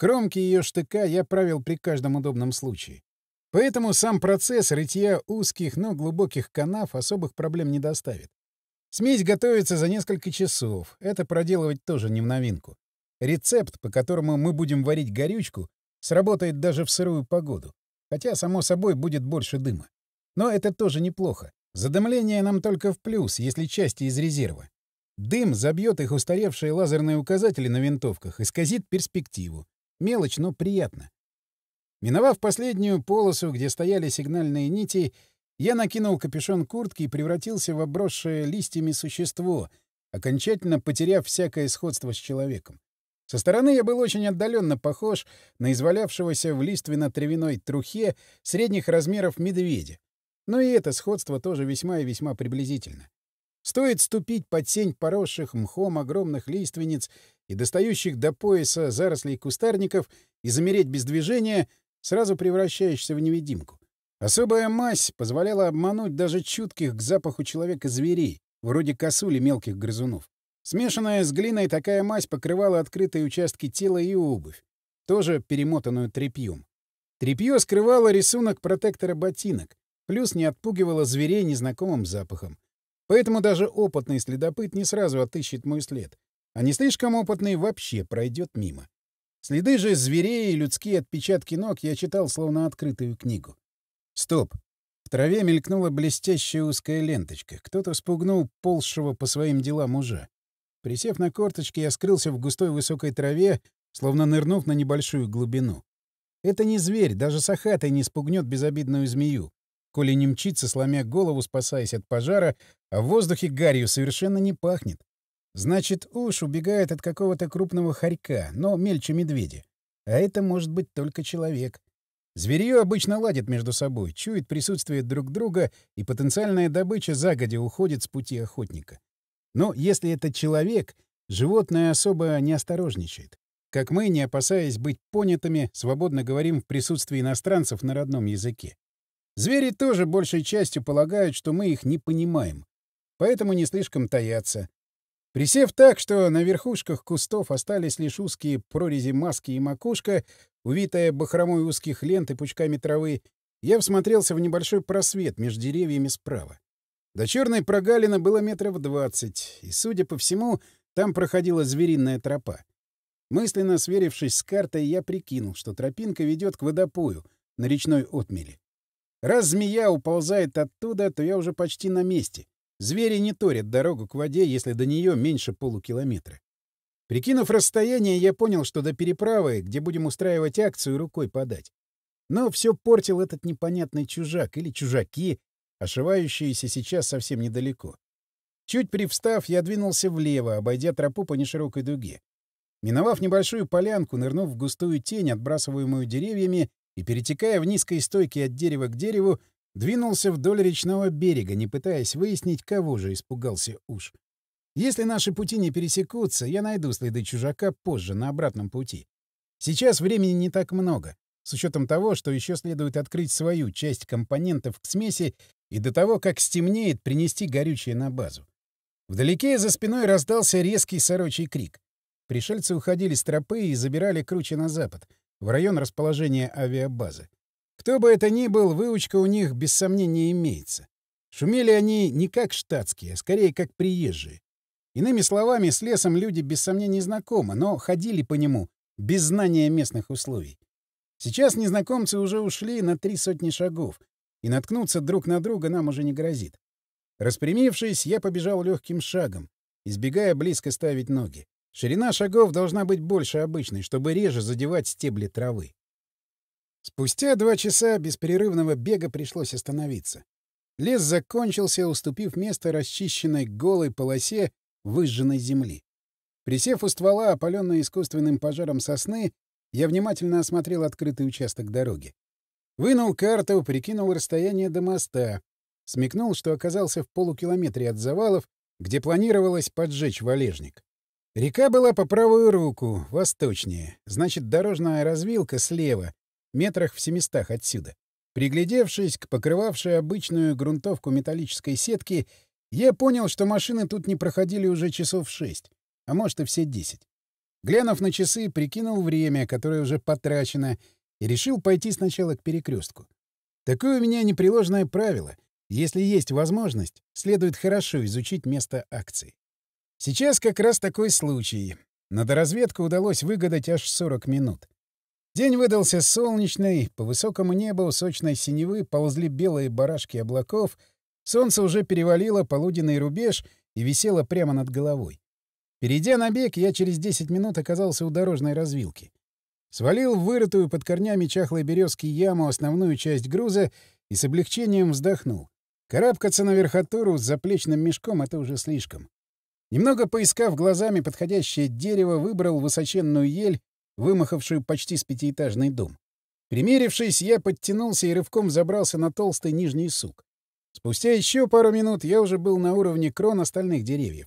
A: Кромки ее штыка я правил при каждом удобном случае. Поэтому сам процесс рытья узких, но глубоких канав особых проблем не доставит. Смесь готовится за несколько часов. Это проделывать тоже не в новинку. Рецепт, по которому мы будем варить горючку, сработает даже в сырую погоду. Хотя, само собой, будет больше дыма. Но это тоже неплохо. Задымление нам только в плюс, если части из резерва. Дым забьет их устаревшие лазерные указатели на винтовках, и исказит перспективу. Мелочь, но приятно. Миновав последнюю полосу, где стояли сигнальные нити, я накинул капюшон куртки и превратился в обросшее листьями существо, окончательно потеряв всякое сходство с человеком. Со стороны я был очень отдаленно похож на извалявшегося в лиственно-травяной трухе средних размеров медведя. Но и это сходство тоже весьма и весьма приблизительно. Стоит ступить под сень поросших мхом огромных лиственниц и достающих до пояса зарослей кустарников и замереть без движения, сразу превращаешься в невидимку. Особая мазь позволяла обмануть даже чутких к запаху человека зверей, вроде косули мелких грызунов. Смешанная с глиной такая мазь покрывала открытые участки тела и обувь, тоже перемотанную тряпьем. Тряпье скрывало рисунок протектора ботинок, плюс не отпугивало зверей незнакомым запахом. Поэтому даже опытный следопыт не сразу отыщет мой след, а не слишком опытный вообще пройдет мимо. Следы же зверей и людские отпечатки ног я читал словно открытую книгу. Стоп! В траве мелькнула блестящая узкая ленточка. Кто-то спугнул ползшего по своим делам мужа. Присев на корточки, я скрылся в густой высокой траве, словно нырнув на небольшую глубину. Это не зверь, даже сахатый не спугнет безобидную змею, коли не мчится, сломя голову, спасаясь от пожара, а в воздухе гарью совершенно не пахнет. Значит, уж убегает от какого-то крупного хорька, но мельче медведя. А это может быть только человек. Зверье обычно ладит между собой, чует присутствие друг друга, и потенциальная добыча загодя уходит с пути охотника. Но если это человек, животное особо не осторожничает. Как мы, не опасаясь быть понятыми, свободно говорим в присутствии иностранцев на родном языке. Звери тоже большей частью полагают, что мы их не понимаем, поэтому не слишком таятся. Присев так, что на верхушках кустов остались лишь узкие прорези маски и макушка, увитая бахромой узких лент и пучками травы, я всмотрелся в небольшой просвет между деревьями справа. До черной прогалины было метров двадцать, и, судя по всему, там проходила звериная тропа. Мысленно сверившись с картой, я прикинул, что тропинка ведет к водопою на речной отмели. Раз змея уползает оттуда, то я уже почти на месте. Звери не торят дорогу к воде, если до нее меньше полукилометра. Прикинув расстояние, я понял, что до переправы, где будем устраивать акцию, рукой подать. Но все портил этот непонятный чужак или чужаки, ошивающиеся сейчас совсем недалеко. Чуть привстав, я двинулся влево, обойдя тропу по неширокой дуге. Миновав небольшую полянку, нырнув в густую тень, отбрасываемую деревьями, и перетекая в низкой стойке от дерева к дереву, Двинулся вдоль речного берега, не пытаясь выяснить, кого же испугался уж. Если наши пути не пересекутся, я найду следы чужака позже, на обратном пути. Сейчас времени не так много, с учетом того, что еще следует открыть свою часть компонентов к смеси и до того, как стемнеет, принести горючее на базу. Вдалеке за спиной раздался резкий сорочий крик. Пришельцы уходили с тропы и забирали круче на запад, в район расположения авиабазы. Кто бы это ни был, выучка у них, без сомнения, имеется. Шумели они не как штатские, а скорее как приезжие. Иными словами, с лесом люди без сомнения, знакомы, но ходили по нему без знания местных условий. Сейчас незнакомцы уже ушли на три сотни шагов, и наткнуться друг на друга нам уже не грозит. Распрямившись, я побежал легким шагом, избегая близко ставить ноги. Ширина шагов должна быть больше обычной, чтобы реже задевать стебли травы. Спустя два часа беспрерывного бега пришлось остановиться. Лес закончился, уступив место расчищенной голой полосе выжженной земли. Присев у ствола, опаленной искусственным пожаром сосны, я внимательно осмотрел открытый участок дороги. Вынул карту, прикинул расстояние до моста, смекнул, что оказался в полукилометре от завалов, где планировалось поджечь валежник. Река была по правую руку, восточнее, значит, дорожная развилка слева, метрах в семистах отсюда. Приглядевшись к покрывавшей обычную грунтовку металлической сетки, я понял, что машины тут не проходили уже часов шесть, а может и все десять. Глянув на часы, прикинул время, которое уже потрачено, и решил пойти сначала к перекрестку. Такое у меня непреложное правило. Если есть возможность, следует хорошо изучить место акции. Сейчас как раз такой случай. На доразведку удалось выгадать аж 40 минут. День выдался солнечный, по высокому небу сочной синевы ползли белые барашки облаков, солнце уже перевалило полуденный рубеж и висело прямо над головой. Перейдя на бег, я через 10 минут оказался у дорожной развилки. Свалил в вырытую под корнями чахлой березки яму основную часть груза и с облегчением вздохнул. Карабкаться на верхотуру с заплечным мешком — это уже слишком. Немного поискав глазами подходящее дерево, выбрал высоченную ель вымахавшую почти с пятиэтажный дом. Примерившись, я подтянулся и рывком забрался на толстый нижний сук. Спустя еще пару минут я уже был на уровне крон остальных деревьев.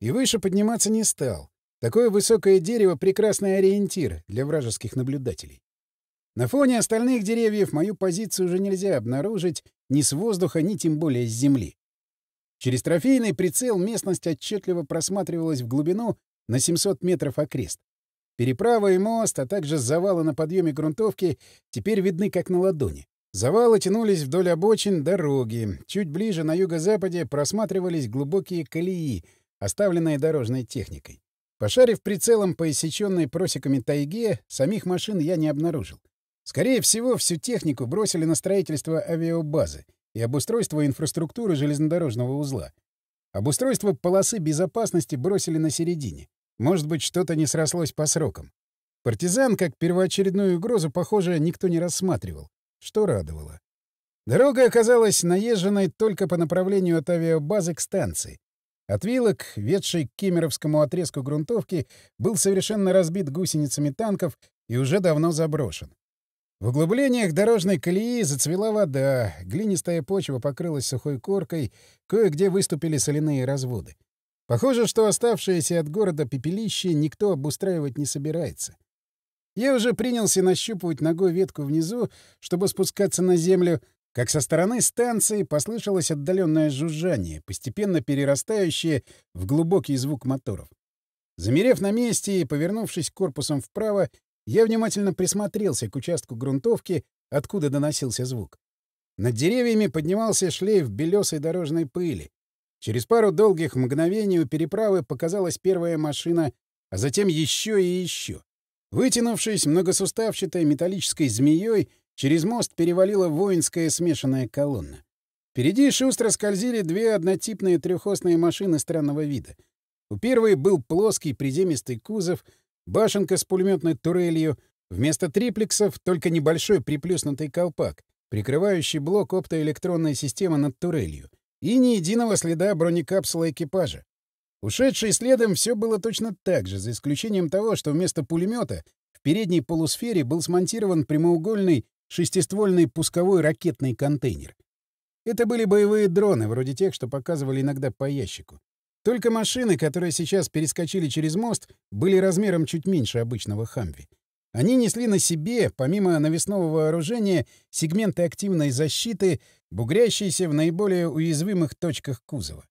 A: И выше подниматься не стал. Такое высокое дерево — прекрасный ориентир для вражеских наблюдателей. На фоне остальных деревьев мою позицию уже нельзя обнаружить ни с воздуха, ни тем более с земли. Через трофейный прицел местность отчетливо просматривалась в глубину на 700 метров окрест. Переправа и мост, а также завалы на подъеме грунтовки теперь видны как на ладони. Завалы тянулись вдоль обочин дороги. Чуть ближе на юго-западе просматривались глубокие колеи, оставленные дорожной техникой. Пошарив прицелом по иссеченной просеками тайге, самих машин я не обнаружил. Скорее всего, всю технику бросили на строительство авиабазы и обустройство инфраструктуры железнодорожного узла. Обустройство полосы безопасности бросили на середине. Может быть, что-то не срослось по срокам. Партизан как первоочередную угрозу, похоже, никто не рассматривал, что радовало. Дорога оказалась наезженной только по направлению от авиабазы к станции. От вилок, ведший к кемеровскому отрезку грунтовки, был совершенно разбит гусеницами танков и уже давно заброшен. В углублениях дорожной колеи зацвела вода, глинистая почва покрылась сухой коркой, кое-где выступили соляные разводы. Похоже, что оставшееся от города пепелище никто обустраивать не собирается. Я уже принялся нащупывать ногой ветку внизу, чтобы спускаться на землю, как со стороны станции послышалось отдаленное жужжание, постепенно перерастающее в глубокий звук моторов. Замерев на месте и повернувшись корпусом вправо, я внимательно присмотрелся к участку грунтовки, откуда доносился звук. Над деревьями поднимался шлейф белесой дорожной пыли. Через пару долгих мгновений у переправы показалась первая машина, а затем еще и еще. Вытянувшись многосуставчатой металлической змеей, через мост перевалила воинская смешанная колонна. Впереди шустро скользили две однотипные трехосные машины странного вида. У первой был плоский приземистый кузов, башенка с пулеметной турелью, вместо триплексов только небольшой приплюснутый колпак, прикрывающий блок оптоэлектронной системы над турелью — и ни единого следа бронекапсулы экипажа. Ушедшие следом все было точно так же, за исключением того, что вместо пулемета в передней полусфере был смонтирован прямоугольный шестиствольный пусковой ракетный контейнер. Это были боевые дроны, вроде тех, что показывали иногда по ящику. Только машины, которые сейчас перескочили через мост, были размером чуть меньше обычного «Хамви». Они несли на себе, помимо навесного вооружения, сегменты активной защиты, бугрящиеся в наиболее уязвимых точках кузова.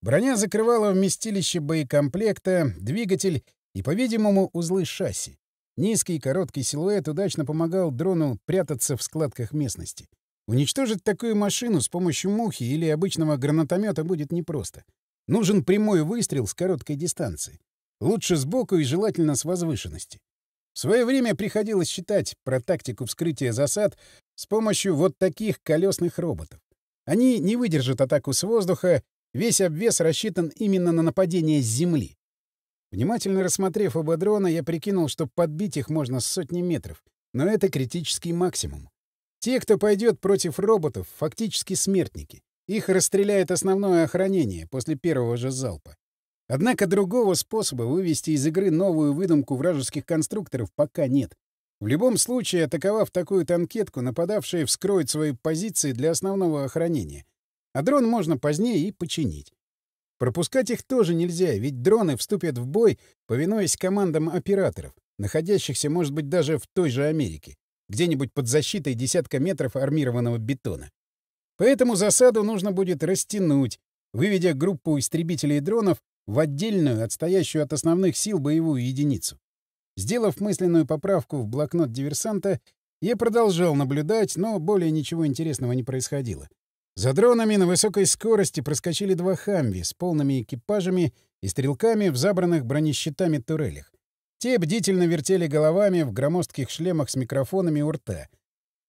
A: Броня закрывала вместилище боекомплекта, двигатель и, по-видимому, узлы шасси. Низкий короткий силуэт удачно помогал дрону прятаться в складках местности. Уничтожить такую машину с помощью мухи или обычного гранатомета будет непросто. Нужен прямой выстрел с короткой дистанции. Лучше сбоку и желательно с возвышенности. В свое время приходилось читать про тактику вскрытия засад с помощью вот таких колесных роботов. Они не выдержат атаку с воздуха, весь обвес рассчитан именно на нападение с земли. Внимательно рассмотрев оба дрона, я прикинул, что подбить их можно с сотни метров, но это критический максимум. Те, кто пойдет против роботов, фактически смертники. Их расстреляет основное охранение после первого же залпа. Однако другого способа вывести из игры новую выдумку вражеских конструкторов пока нет. В любом случае, атаковав такую танкетку, нападавшие вскроют свои позиции для основного охранения. А дрон можно позднее и починить. Пропускать их тоже нельзя, ведь дроны вступят в бой, повинуясь командам операторов, находящихся, может быть, даже в той же Америке, где-нибудь под защитой десятка метров армированного бетона. Поэтому засаду нужно будет растянуть, выведя группу истребителей дронов в отдельную, отстоящую от основных сил боевую единицу. Сделав мысленную поправку в блокнот диверсанта, я продолжал наблюдать, но более ничего интересного не происходило. За дронами на высокой скорости проскочили два «Хамви» с полными экипажами и стрелками в забранных бронещитами турелях. Те бдительно вертели головами в громоздких шлемах с микрофонами у рта.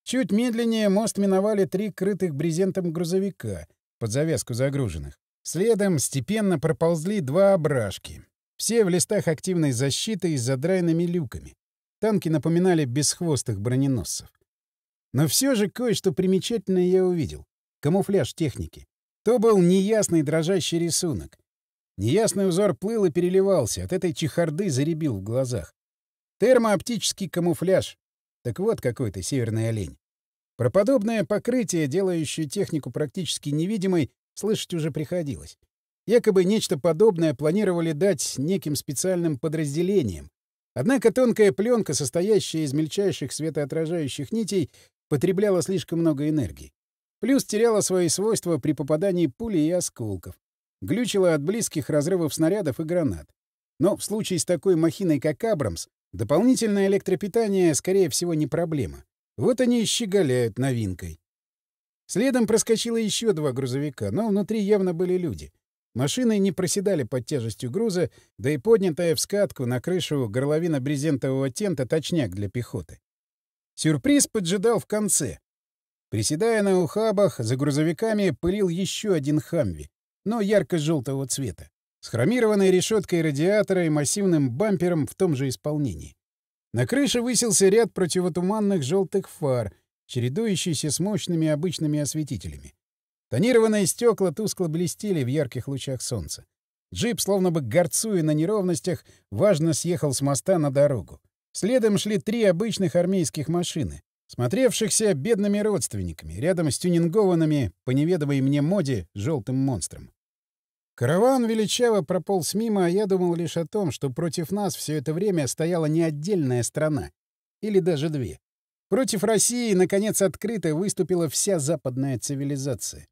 A: Чуть медленнее мост миновали три крытых брезентом грузовика, под завязку загруженных. Следом степенно проползли два ображки. Все в листах активной защиты и с задрайными люками. Танки напоминали бесхвостых броненосцев. Но все же кое-что примечательное я увидел. Камуфляж техники. То был неясный дрожащий рисунок. Неясный узор плыл и переливался, от этой чехарды заребил в глазах. Термооптический камуфляж. Так вот какой-то северный олень. Про подобное покрытие, делающее технику практически невидимой, слышать уже приходилось. Якобы нечто подобное планировали дать неким специальным подразделениям. Однако тонкая пленка, состоящая из мельчайших светоотражающих нитей, потребляла слишком много энергии. Плюс теряла свои свойства при попадании пули и осколков. Глючила от близких разрывов снарядов и гранат. Но в случае с такой махиной, как Абрамс, дополнительное электропитание, скорее всего, не проблема. Вот они и щеголяют новинкой. Следом проскочило еще два грузовика, но внутри явно были люди. Машины не проседали под тяжестью груза, да и поднятая в скатку на крышу горловина брезентового тента точняк для пехоты. Сюрприз поджидал в конце. Приседая на ухабах, за грузовиками пылил еще один хамви, но ярко-желтого цвета, с хромированной решеткой радиатора и массивным бампером в том же исполнении. На крыше высился ряд противотуманных желтых фар — чередующийся с мощными обычными осветителями. Тонированные стекла тускло блестели в ярких лучах солнца. Джип, словно бы горцуя на неровностях, важно съехал с моста на дорогу. Следом шли три обычных армейских машины, смотревшихся бедными родственниками, рядом с тюнингованными, по неведомой мне моде, желтым монстром. Караван величаво прополз мимо, а я думал лишь о том, что против нас все это время стояла не отдельная страна, или даже две. Против России, наконец, открыто выступила вся западная цивилизация.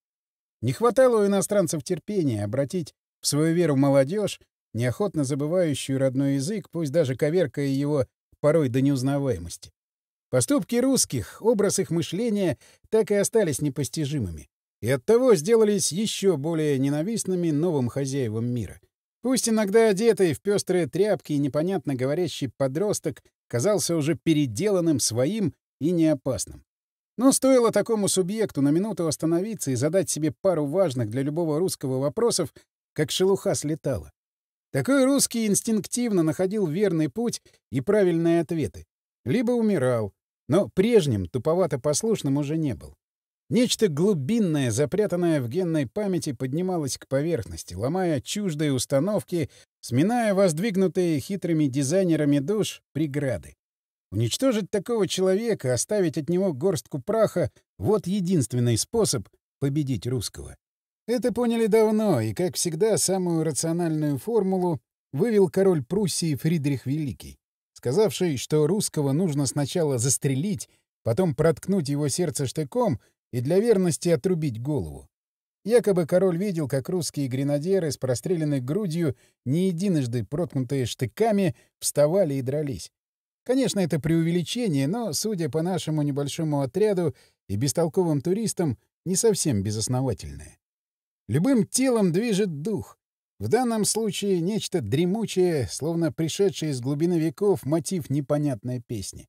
A: Не хватало у иностранцев терпения обратить в свою веру молодежь, неохотно забывающую родной язык, пусть даже коверкая его порой до неузнаваемости. Поступки русских, образ их мышления так и остались непостижимыми. И оттого сделались еще более ненавистными новым хозяевам мира. Пусть иногда одетый в пестрые тряпки и непонятно говорящий подросток казался уже переделанным своим и неопасным. Но стоило такому субъекту на минуту остановиться и задать себе пару важных для любого русского вопросов, как шелуха слетала. Такой русский инстинктивно находил верный путь и правильные ответы. Либо умирал, но прежним, туповато послушным уже не был. Нечто глубинное, запрятанное в генной памяти, поднималось к поверхности, ломая чуждые установки, сминая воздвигнутые хитрыми дизайнерами душ преграды. Уничтожить такого человека, оставить от него горстку праха — вот единственный способ победить русского. Это поняли давно, и, как всегда, самую рациональную формулу вывел король Пруссии Фридрих Великий, сказавший, что русского нужно сначала застрелить, потом проткнуть его сердце штыком и для верности отрубить голову. Якобы король видел, как русские гренадеры с простреленной грудью, не единожды проткнутые штыками, вставали и дрались. Конечно, это преувеличение, но, судя по нашему небольшому отряду и бестолковым туристам, не совсем безосновательное. Любым телом движет дух. В данном случае нечто дремучее, словно пришедшее из глубины веков мотив непонятной песни.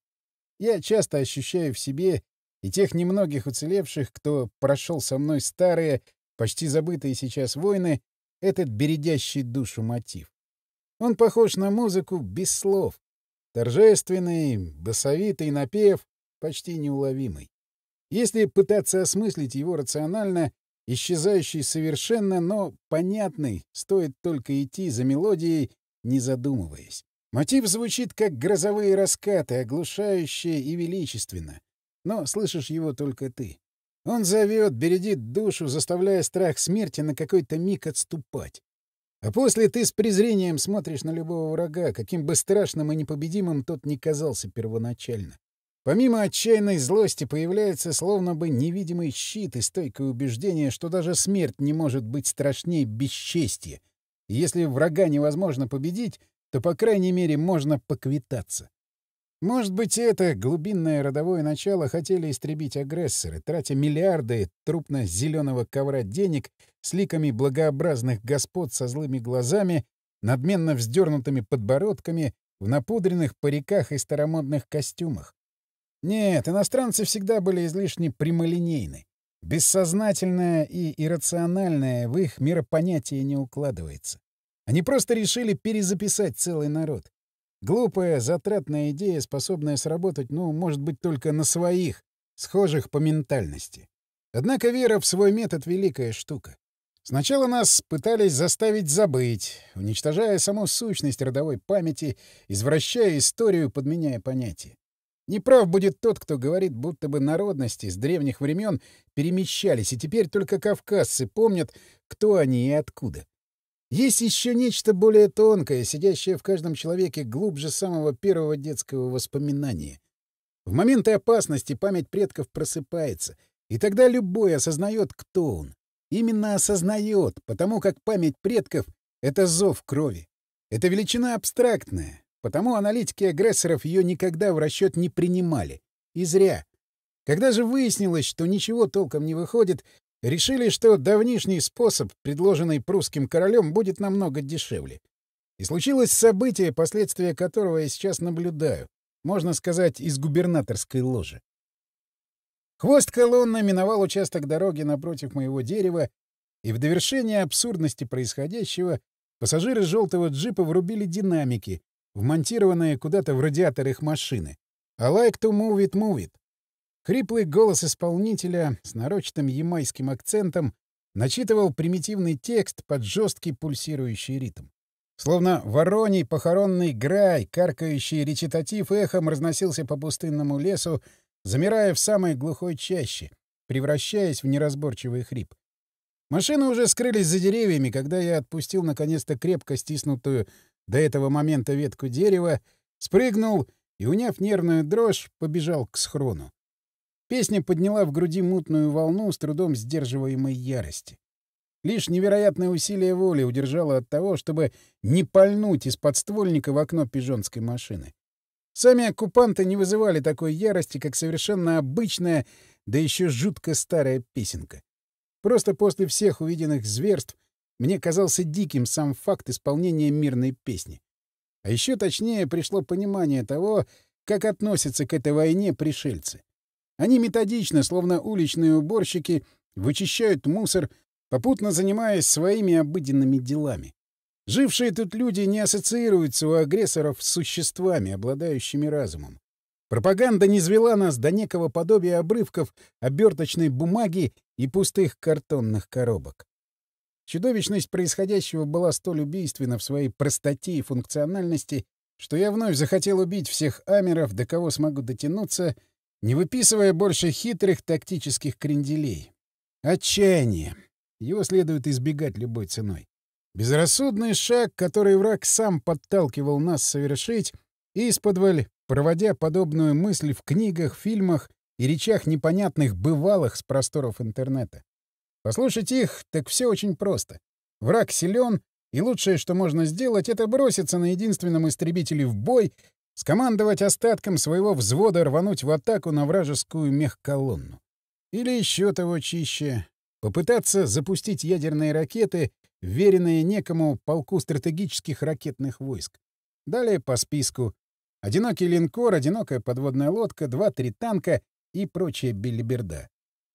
A: Я часто ощущаю в себе и тех немногих уцелевших, кто прошел со мной старые, почти забытые сейчас войны, этот бередящий душу мотив. Он похож на музыку без слов, Торжественный, басовитый напев, почти неуловимый. Если пытаться осмыслить его рационально, исчезающий совершенно, но понятный, стоит только идти за мелодией, не задумываясь. Мотив звучит как грозовые раскаты, оглушающе и величественно. Но слышишь его только ты. Он зовет, бередит душу, заставляя страх смерти на какой-то миг отступать. А после ты с презрением смотришь на любого врага, каким бы страшным и непобедимым тот не казался первоначально. Помимо отчаянной злости появляется словно бы невидимый щит и стойкое убеждение, что даже смерть не может быть страшнее бесчестия. И если врага невозможно победить, то, по крайней мере, можно поквитаться. Может быть, это глубинное родовое начало хотели истребить агрессоры, тратя миллиарды трупно-зеленого ковра денег с ликами благообразных господ со злыми глазами, надменно вздернутыми подбородками, в напудренных париках и старомодных костюмах. Нет, иностранцы всегда были излишне прямолинейны. Бессознательное и иррациональное в их миропонятие не укладывается. Они просто решили перезаписать целый народ. Глупая, затратная идея, способная сработать, ну, может быть, только на своих, схожих по ментальности. Однако вера в свой метод — великая штука. Сначала нас пытались заставить забыть, уничтожая саму сущность родовой памяти, извращая историю, подменяя понятия. Неправ будет тот, кто говорит, будто бы народности с древних времен перемещались, и теперь только кавказцы помнят, кто они и откуда. Есть еще нечто более тонкое, сидящее в каждом человеке глубже самого первого детского воспоминания. В моменты опасности память предков просыпается, и тогда любой осознает, кто он. Именно осознает, потому как память предков — это зов крови. Это величина абстрактная, потому аналитики агрессоров ее никогда в расчет не принимали. И зря. Когда же выяснилось, что ничего толком не выходит, Решили, что давнишний способ, предложенный прусским королем, будет намного дешевле. И случилось событие, последствия которого я сейчас наблюдаю, можно сказать, из губернаторской ложи. Хвост колонны миновал участок дороги напротив моего дерева, и в довершение абсурдности происходящего пассажиры желтого джипа врубили динамики, вмонтированные куда-то в радиатор их машины. А like to move it, move it. Хриплый голос исполнителя с нарочатым ямайским акцентом начитывал примитивный текст под жесткий пульсирующий ритм. Словно вороний похоронный грай, каркающий речитатив эхом разносился по пустынному лесу, замирая в самой глухой чаще, превращаясь в неразборчивый хрип. Машины уже скрылись за деревьями, когда я отпустил наконец-то крепко стиснутую до этого момента ветку дерева, спрыгнул и, уняв нервную дрожь, побежал к схрону. Песня подняла в груди мутную волну с трудом сдерживаемой ярости. Лишь невероятное усилие воли удержало от того, чтобы не пальнуть из подствольника в окно пижонской машины. Сами оккупанты не вызывали такой ярости, как совершенно обычная, да еще жутко старая песенка. Просто после всех увиденных зверств мне казался диким сам факт исполнения мирной песни. А еще точнее пришло понимание того, как относятся к этой войне пришельцы. Они методично, словно уличные уборщики, вычищают мусор, попутно занимаясь своими обыденными делами. Жившие тут люди не ассоциируются у агрессоров с существами, обладающими разумом. Пропаганда низвела нас до некого подобия обрывков оберточной бумаги и пустых картонных коробок. Чудовищность происходящего была столь убийственна в своей простоте и функциональности, что я вновь захотел убить всех амеров, до кого смогу дотянуться — не выписывая больше хитрых тактических кренделей. Отчаяние. Его следует избегать любой ценой. Безрассудный шаг, который враг сам подталкивал нас совершить, из исподволь, проводя подобную мысль в книгах, фильмах и речах непонятных бывалых с просторов интернета. Послушать их, так все очень просто. Враг силен, и лучшее, что можно сделать, это броситься на единственном истребителе в бой Скомандовать остатком своего взвода рвануть в атаку на вражескую мехколонну. Или еще того чище. Попытаться запустить ядерные ракеты, веренные некому полку стратегических ракетных войск. Далее по списку. Одинокий линкор, одинокая подводная лодка, два-три танка и прочая билиберда.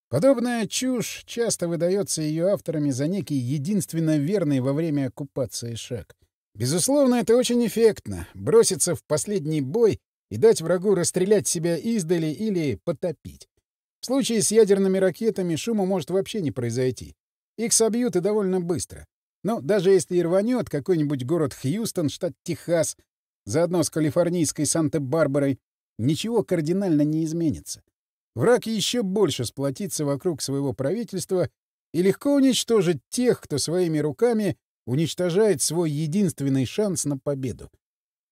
A: Подобная чушь часто выдается ее авторами за некий единственно верный во время оккупации шаг — Безусловно, это очень эффектно — броситься в последний бой и дать врагу расстрелять себя издали или потопить. В случае с ядерными ракетами шума может вообще не произойти. Их собьют и довольно быстро. Но даже если и рванет какой-нибудь город Хьюстон, штат Техас, заодно с калифорнийской Санта-Барбарой, ничего кардинально не изменится. Враг еще больше сплотится вокруг своего правительства и легко уничтожит тех, кто своими руками уничтожает свой единственный шанс на победу.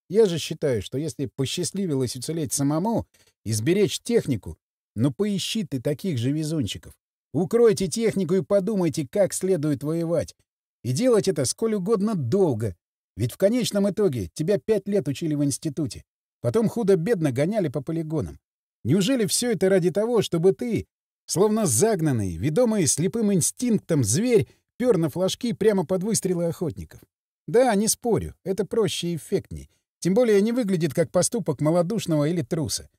A: Я же считаю, что если посчастливилось уцелеть самому изберечь сберечь технику, ну поищи ты таких же везунчиков. Укройте технику и подумайте, как следует воевать. И делать это сколь угодно долго. Ведь в конечном итоге тебя пять лет учили в институте. Потом худо-бедно гоняли по полигонам. Неужели все это ради того, чтобы ты, словно загнанный, ведомый слепым инстинктом зверь, пёр на флажки прямо под выстрелы охотников. Да, не спорю, это проще и эффектней. Тем более не выглядит как поступок малодушного или труса.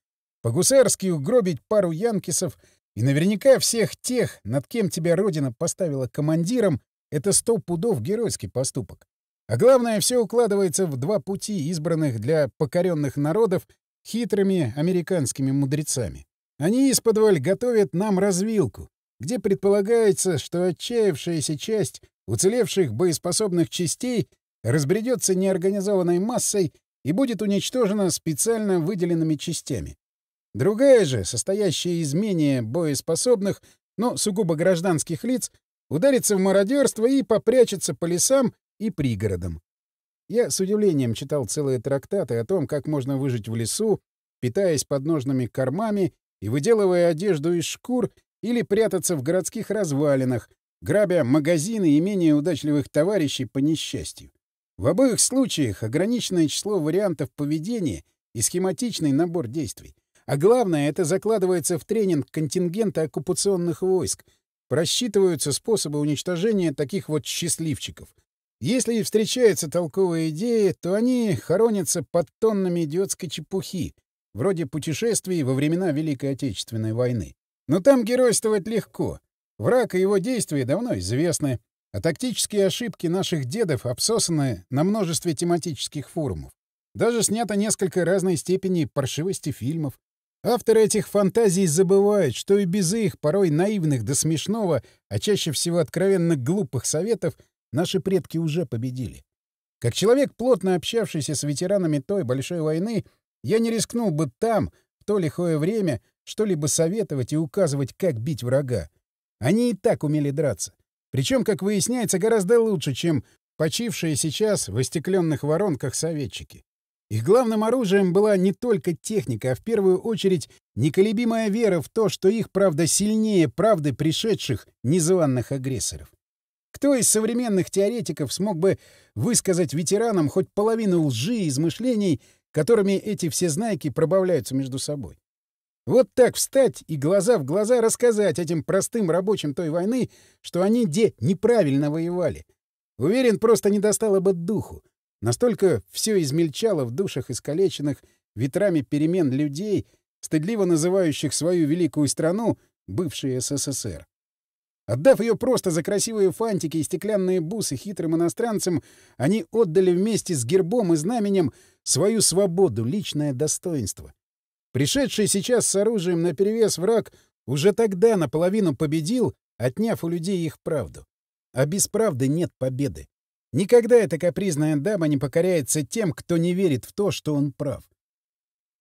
A: По-гусарски угробить пару янкисов и наверняка всех тех, над кем тебя Родина поставила командиром, это сто пудов геройский поступок. А главное, все укладывается в два пути, избранных для покоренных народов хитрыми американскими мудрецами. Они из подваль готовят нам развилку, где предполагается, что отчаявшаяся часть уцелевших боеспособных частей разбредется неорганизованной массой и будет уничтожена специально выделенными частями. Другая же, состоящая из менее боеспособных, но сугубо гражданских лиц, ударится в мародерство и попрячется по лесам и пригородам. Я с удивлением читал целые трактаты о том, как можно выжить в лесу, питаясь подножными кормами и выделывая одежду из шкур — или прятаться в городских развалинах, грабя магазины и менее удачливых товарищей по несчастью. В обоих случаях ограниченное число вариантов поведения и схематичный набор действий. А главное, это закладывается в тренинг контингента оккупационных войск. Просчитываются способы уничтожения таких вот счастливчиков. Если и встречаются толковые идеи, то они хоронятся под тоннами идиотской чепухи, вроде путешествий во времена Великой Отечественной войны. Но там геройствовать легко. Враг и его действия давно известны, а тактические ошибки наших дедов обсосаны на множестве тематических форумов. Даже снято несколько разной степени паршивости фильмов. Авторы этих фантазий забывают, что и без их, порой наивных до смешного, а чаще всего откровенно глупых советов, наши предки уже победили. Как человек, плотно общавшийся с ветеранами той большой войны, я не рискнул бы там, то лихое время что-либо советовать и указывать, как бить врага. Они и так умели драться. Причем, как выясняется, гораздо лучше, чем почившие сейчас в остекленных воронках советчики. Их главным оружием была не только техника, а в первую очередь неколебимая вера в то, что их правда сильнее правды пришедших незваных агрессоров. Кто из современных теоретиков смог бы высказать ветеранам хоть половину лжи и измышлений которыми эти всезнайки пробавляются между собой. Вот так встать и глаза в глаза рассказать этим простым рабочим той войны, что они где неправильно воевали. Уверен, просто не достало бы духу. Настолько все измельчало в душах искалеченных ветрами перемен людей, стыдливо называющих свою великую страну бывшей СССР. Отдав ее просто за красивые фантики и стеклянные бусы хитрым иностранцам, они отдали вместе с гербом и знаменем свою свободу, личное достоинство. Пришедший сейчас с оружием наперевес враг уже тогда наполовину победил, отняв у людей их правду. А без правды нет победы. Никогда эта капризная дама не покоряется тем, кто не верит в то, что он прав.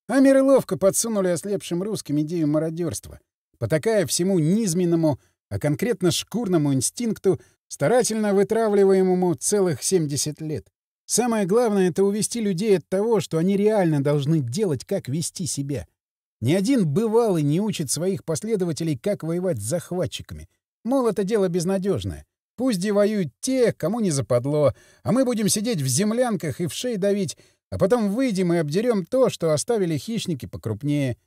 A: Амир и ловко подсунули ослепшим русским идею мародерства, потакая всему низменному, а конкретно шкурному инстинкту, старательно вытравливаемому целых 70 лет. Самое главное — это увести людей от того, что они реально должны делать, как вести себя. Ни один бывалый не учит своих последователей, как воевать с захватчиками. Мол, это дело безнадежное. Пусть и воюют те, кому не западло, а мы будем сидеть в землянках и в шеи давить, а потом выйдем и обдерем то, что оставили хищники покрупнее.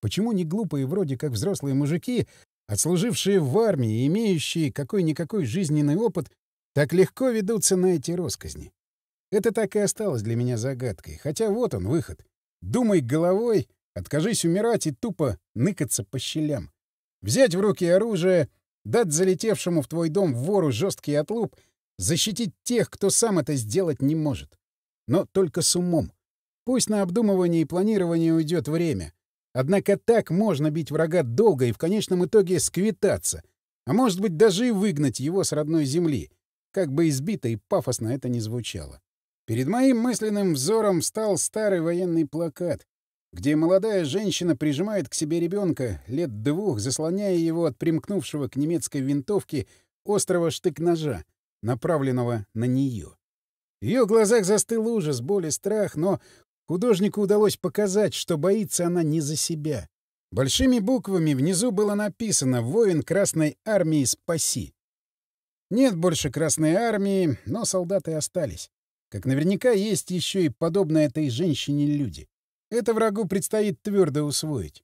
A: Почему не глупые вроде как взрослые мужики Отслужившие в армии, и имеющие какой-никакой жизненный опыт, так легко ведутся на эти росказни. Это так и осталось для меня загадкой. Хотя вот он, выход. Думай головой, откажись умирать и тупо ныкаться по щелям. Взять в руки оружие, дать залетевшему в твой дом вору жесткий отлуп, защитить тех, кто сам это сделать не может. Но только с умом. Пусть на обдумывание и планирование уйдет время, Однако так можно бить врага долго и в конечном итоге сквитаться, а может быть даже и выгнать его с родной земли, как бы избито и пафосно это не звучало. Перед моим мысленным взором встал старый военный плакат, где молодая женщина прижимает к себе ребенка лет двух, заслоняя его от примкнувшего к немецкой винтовке острого штык-ножа, направленного на нее. В ее глазах застыл ужас, боль и страх, но Художнику удалось показать, что боится она не за себя. Большими буквами внизу было написано «Воин Красной Армии спаси». Нет больше Красной Армии, но солдаты остались. Как наверняка есть еще и подобное этой женщине люди. Это врагу предстоит твердо усвоить.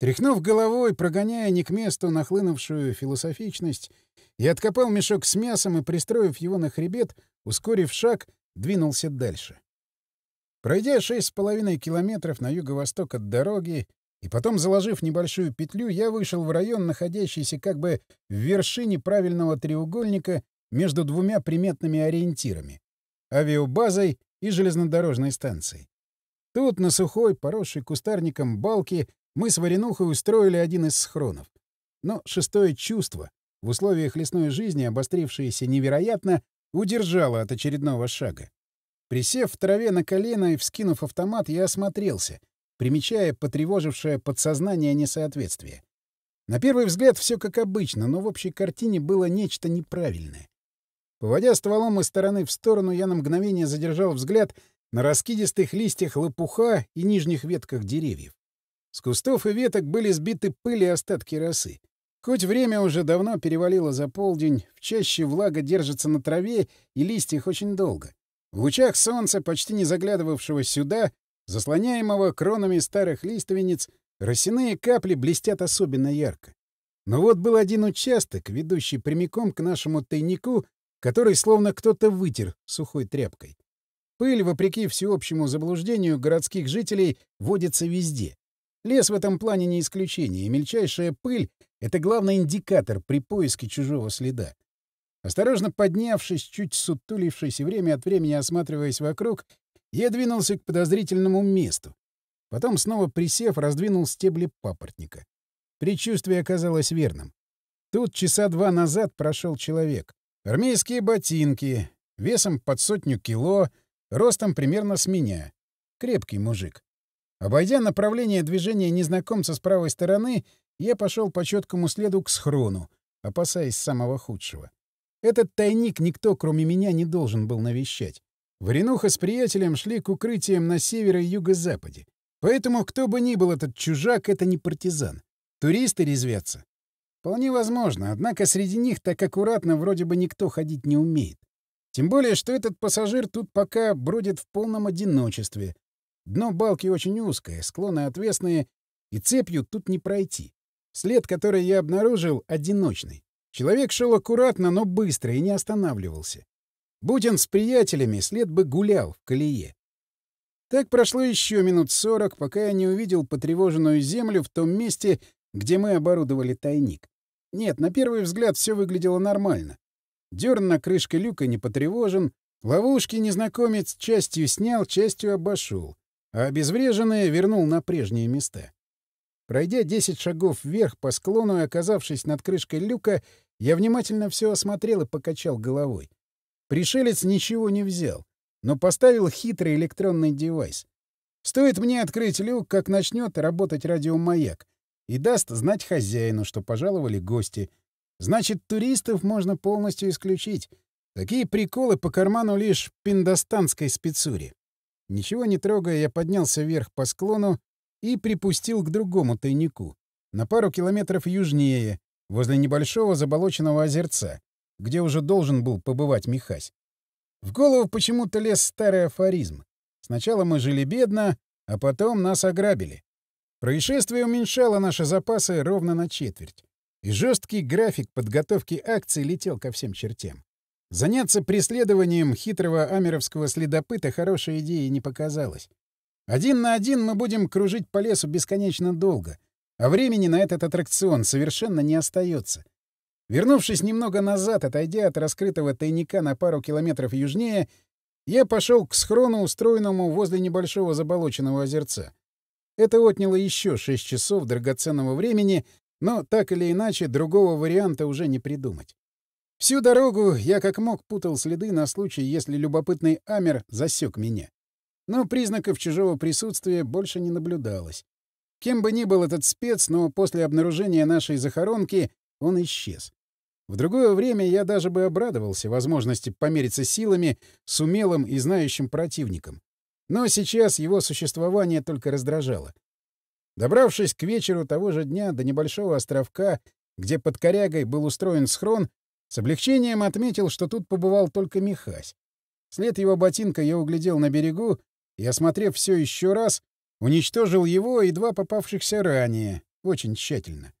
A: Тряхнув головой, прогоняя не к месту нахлынувшую философичность, я откопал мешок с мясом и, пристроив его на хребет, ускорив шаг, двинулся дальше. Пройдя шесть с половиной километров на юго-восток от дороги и потом заложив небольшую петлю, я вышел в район, находящийся как бы в вершине правильного треугольника между двумя приметными ориентирами — авиабазой и железнодорожной станцией. Тут, на сухой, поросшей кустарником балке, мы с Варенухой устроили один из схронов. Но шестое чувство, в условиях лесной жизни, обострившееся невероятно, удержало от очередного шага. Присев в траве на колено и вскинув автомат, я осмотрелся, примечая потревожившее подсознание несоответствие. На первый взгляд все как обычно, но в общей картине было нечто неправильное. Поводя стволом из стороны в сторону, я на мгновение задержал взгляд на раскидистых листьях лопуха и нижних ветках деревьев. С кустов и веток были сбиты пыли и остатки росы. Хоть время уже давно перевалило за полдень, в чаще влага держится на траве и листьях очень долго. В лучах солнца, почти не заглядывавшего сюда, заслоняемого кронами старых лиственниц, росяные капли блестят особенно ярко. Но вот был один участок, ведущий прямиком к нашему тайнику, который словно кто-то вытер сухой тряпкой. Пыль, вопреки всеобщему заблуждению городских жителей, водится везде. Лес в этом плане не исключение, и мельчайшая пыль — это главный индикатор при поиске чужого следа. Осторожно поднявшись, чуть сутулившись и время от времени осматриваясь вокруг, я двинулся к подозрительному месту. Потом, снова присев, раздвинул стебли папоротника. Предчувствие оказалось верным. Тут часа два назад прошел человек. Армейские ботинки, весом под сотню кило, ростом примерно с меня. Крепкий мужик. Обойдя направление движения незнакомца с правой стороны, я пошел по четкому следу к схрону, опасаясь самого худшего. Этот тайник никто, кроме меня, не должен был навещать. Варенуха с приятелем шли к укрытиям на северо и юго-западе. Поэтому кто бы ни был этот чужак, это не партизан. Туристы резвятся. Вполне возможно, однако среди них так аккуратно вроде бы никто ходить не умеет. Тем более, что этот пассажир тут пока бродит в полном одиночестве. Дно балки очень узкое, склоны отвесные, и цепью тут не пройти. След, который я обнаружил, одиночный. Человек шел аккуратно, но быстро и не останавливался. Будь он с приятелями, след бы гулял в колее. Так прошло еще минут сорок, пока я не увидел потревоженную землю в том месте, где мы оборудовали тайник. Нет, на первый взгляд все выглядело нормально. Дерн на крышке люка не потревожен, ловушки незнакомец частью снял, частью обошел, а обезвреженные вернул на прежние места. Пройдя десять шагов вверх по склону и оказавшись над крышкой люка, я внимательно все осмотрел и покачал головой. Пришелец ничего не взял, но поставил хитрый электронный девайс. Стоит мне открыть люк, как начнет работать радиомаяк, и даст знать хозяину, что пожаловали гости. Значит, туристов можно полностью исключить. Такие приколы по карману лишь пиндостанской спецуре. Ничего не трогая, я поднялся вверх по склону и припустил к другому тайнику, на пару километров южнее, возле небольшого заболоченного озерца, где уже должен был побывать Михась. В голову почему-то лез старый афоризм. Сначала мы жили бедно, а потом нас ограбили. Происшествие уменьшало наши запасы ровно на четверть. И жесткий график подготовки акций летел ко всем чертям. Заняться преследованием хитрого амеровского следопыта хорошей идеей не показалось. Один на один мы будем кружить по лесу бесконечно долго, а времени на этот аттракцион совершенно не остается. Вернувшись немного назад, отойдя от раскрытого тайника на пару километров южнее, я пошел к схрону, устроенному возле небольшого заболоченного озерца. Это отняло еще шесть часов драгоценного времени, но так или иначе другого варианта уже не придумать. Всю дорогу я как мог путал следы на случай, если любопытный Амер засек меня. Но признаков чужого присутствия больше не наблюдалось. Кем бы ни был этот спец, но после обнаружения нашей захоронки он исчез. В другое время я даже бы обрадовался возможности помериться силами с умелым и знающим противником. Но сейчас его существование только раздражало. Добравшись к вечеру того же дня до небольшого островка, где под корягой был устроен схрон, с облегчением отметил, что тут побывал только Михась. След его ботинка я углядел на берегу и, осмотрев все еще раз, Уничтожил его и два попавшихся ранее, очень тщательно.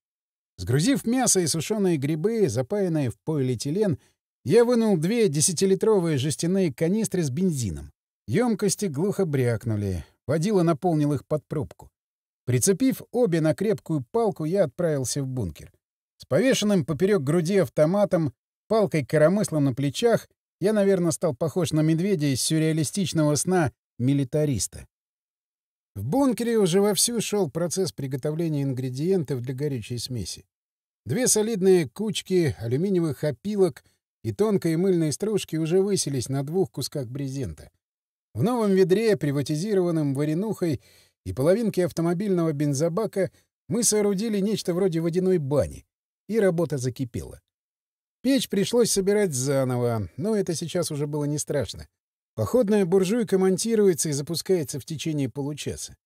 A: Сгрузив мясо и сушеные грибы, запаянные в полиэтилен, я вынул две десятилитровые жестяные канистры с бензином. Емкости глухо брякнули. Водила наполнил их под пробку. Прицепив обе на крепкую палку, я отправился в бункер. С повешенным поперек груди автоматом, палкой-коромыслом на плечах я, наверное, стал похож на медведя из сюрреалистичного сна «Милитариста». В бункере уже вовсю шел процесс приготовления ингредиентов для горячей смеси. Две солидные кучки алюминиевых опилок и тонкие мыльные стружки уже высились на двух кусках брезента. В новом ведре, приватизированном варенухой и половинке автомобильного бензобака, мы соорудили нечто вроде водяной бани, и работа закипела. Печь пришлось собирать заново, но это сейчас уже было не страшно. Походная буржуйка монтируется и запускается в течение получаса.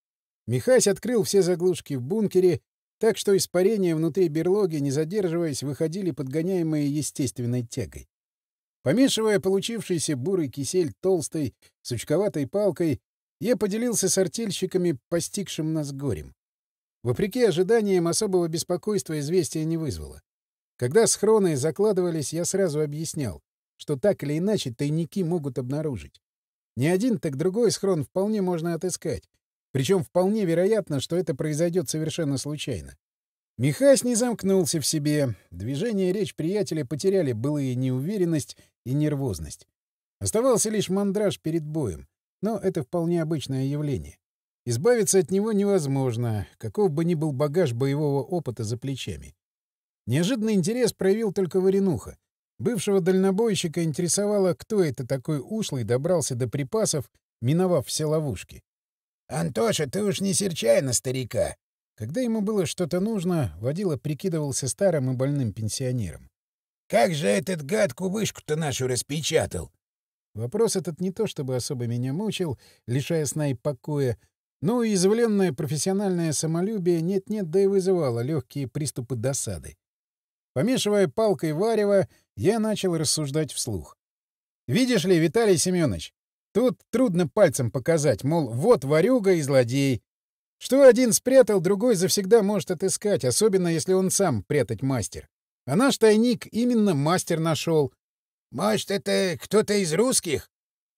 A: Михась открыл все заглушки в бункере, так что испарения внутри берлоги, не задерживаясь, выходили подгоняемые естественной тягой. Помешивая получившийся бурый кисель толстой, сучковатой палкой, я поделился с артельщиками, постигшим нас горем. Вопреки ожиданиям, особого беспокойства известия не вызвало. Когда схроны закладывались, я сразу объяснял что так или иначе тайники могут обнаружить. Не один, так другой схрон вполне можно отыскать. Причем вполне вероятно, что это произойдет совершенно случайно. Михась не замкнулся в себе. Движение и речь приятеля потеряли былые неуверенность и нервозность. Оставался лишь мандраж перед боем, но это вполне обычное явление. Избавиться от него невозможно, каков бы ни был багаж боевого опыта за плечами. Неожиданный интерес проявил только Варенуха, Бывшего дальнобойщика интересовало, кто это такой ушлый добрался до припасов, миновав все ловушки. «Антоша, ты уж не серчай на старика!» Когда ему было что-то нужно, водила прикидывался старым и больным пенсионером. «Как же этот гад кубышку-то нашу распечатал?» Вопрос этот не то чтобы особо меня мучил, лишая сна и покоя, но уязвленное профессиональное самолюбие нет-нет, да и вызывало легкие приступы досады. Помешивая палкой варево, я начал рассуждать вслух. «Видишь ли, Виталий Семенович, тут трудно пальцем показать, мол, вот ворюга и злодей. Что один спрятал, другой завсегда может отыскать, особенно если он сам прятать мастер. А наш тайник именно мастер нашел. «Может, это кто-то из русских?»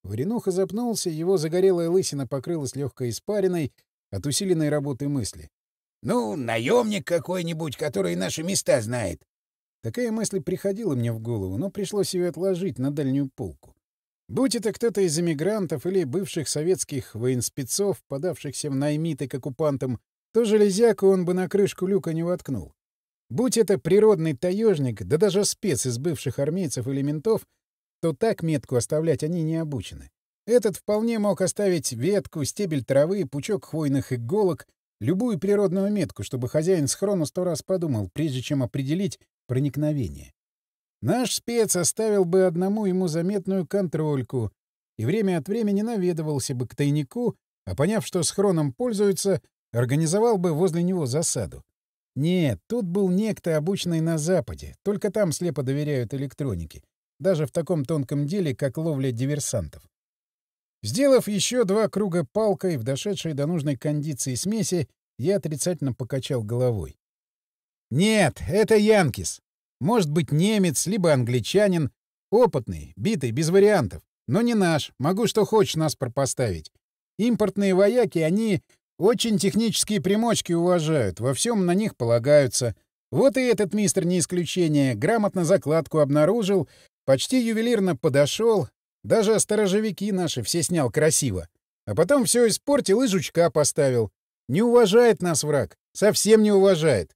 A: Варенуха запнулся, его загорелая лысина покрылась легкой испариной от усиленной работы мысли. «Ну, наемник какой-нибудь, который наши места знает. Такая мысль приходила мне в голову, но пришлось ее отложить на дальнюю полку. Будь это кто-то из эмигрантов или бывших советских военспецов, подавшихся в наймиты к оккупантам, то железяку он бы на крышку люка не воткнул. Будь это природный таежник, да даже спец из бывших армейцев или ментов, то так метку оставлять они не обучены. Этот вполне мог оставить ветку, стебель травы, пучок хвойных иголок, любую природную метку, чтобы хозяин схрону сто раз подумал, прежде чем определить, проникновения. Наш спец оставил бы одному ему заметную контрольку и время от времени наведывался бы к тайнику, а поняв, что с хроном пользуется, организовал бы возле него засаду. Нет, тут был некто, обычный на Западе, только там слепо доверяют электронике, даже в таком тонком деле, как ловля диверсантов. Сделав еще два круга палкой в дошедшей до нужной кондиции смеси, я отрицательно покачал головой. «Нет, это Янкис. Может быть, немец, либо англичанин. Опытный, битый, без вариантов. Но не наш. Могу что хочешь нас пропоставить. Импортные вояки, они очень технические примочки уважают, во всем на них полагаются. Вот и этот мистер не исключение. Грамотно закладку обнаружил, почти ювелирно подошел. Даже сторожевики наши все снял красиво. А потом все испортил и жучка поставил. Не уважает нас враг. Совсем не уважает.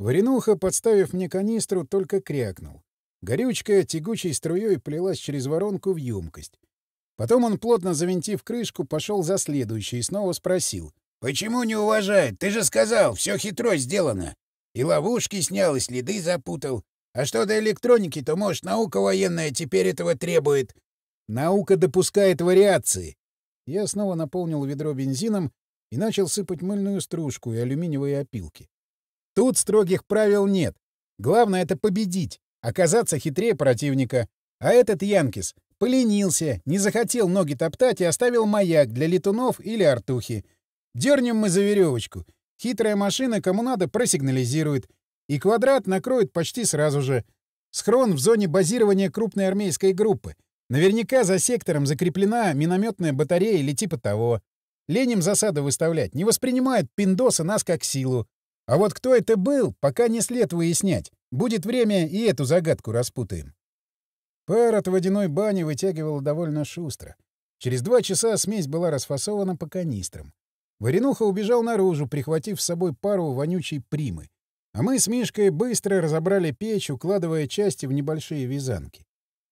A: Варенуха, подставив мне канистру, только крякнул. Горючка тягучей струей плелась через воронку в емкость. Потом он, плотно завинтив крышку, пошел за следующей и снова спросил. «Почему не уважает? Ты же сказал, все хитро сделано. И ловушки снял, и следы запутал. А что до электроники, то, может, наука военная теперь этого требует». «Наука допускает вариации». Я снова наполнил ведро бензином и начал сыпать мыльную стружку и алюминиевые опилки. Тут строгих правил нет. Главное — это победить, оказаться хитрее противника. А этот Янкис поленился, не захотел ноги топтать и оставил маяк для летунов или артухи. Дернем мы за веревочку. Хитрая машина кому надо просигнализирует. И квадрат накроет почти сразу же. Схрон в зоне базирования крупной армейской группы. Наверняка за сектором закреплена минометная батарея или типа того. Леним засаду выставлять, не воспринимает пиндоса нас как силу. А вот кто это был, пока не след выяснять. Будет время, и эту загадку распутаем. Пар от водяной бани вытягивала довольно шустро. Через два часа смесь была расфасована по канистрам. Варенуха убежал наружу, прихватив с собой пару вонючей примы. А мы с Мишкой быстро разобрали печь, укладывая части в небольшие вязанки.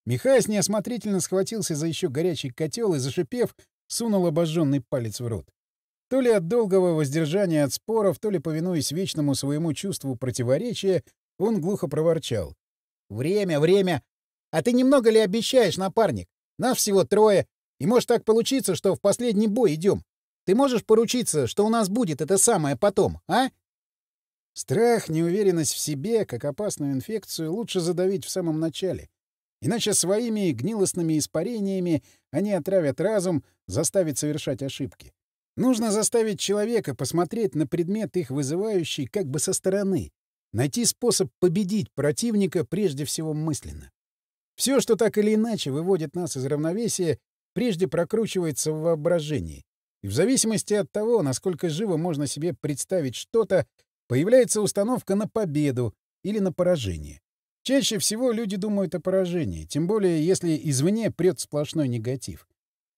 A: Михась неосмотрительно схватился за еще горячий котел и, зашипев, сунул обожженный палец в рот. То ли от долгого воздержания от споров, то ли повинуясь вечному своему чувству противоречия, он глухо проворчал. «Время, время! А ты немного ли обещаешь, напарник? Нас всего трое, и может так получиться, что в последний бой идем. Ты можешь поручиться, что у нас будет это самое потом, а?» Страх, неуверенность в себе, как опасную инфекцию, лучше задавить в самом начале. Иначе своими гнилостными испарениями они отравят разум, заставят совершать ошибки. Нужно заставить человека посмотреть на предмет их вызывающий как бы со стороны, найти способ победить противника прежде всего мысленно. Все, что так или иначе выводит нас из равновесия, прежде прокручивается в воображении. И в зависимости от того, насколько живо можно себе представить что-то, появляется установка на победу или на поражение. Чаще всего люди думают о поражении, тем более если извне прет сплошной негатив.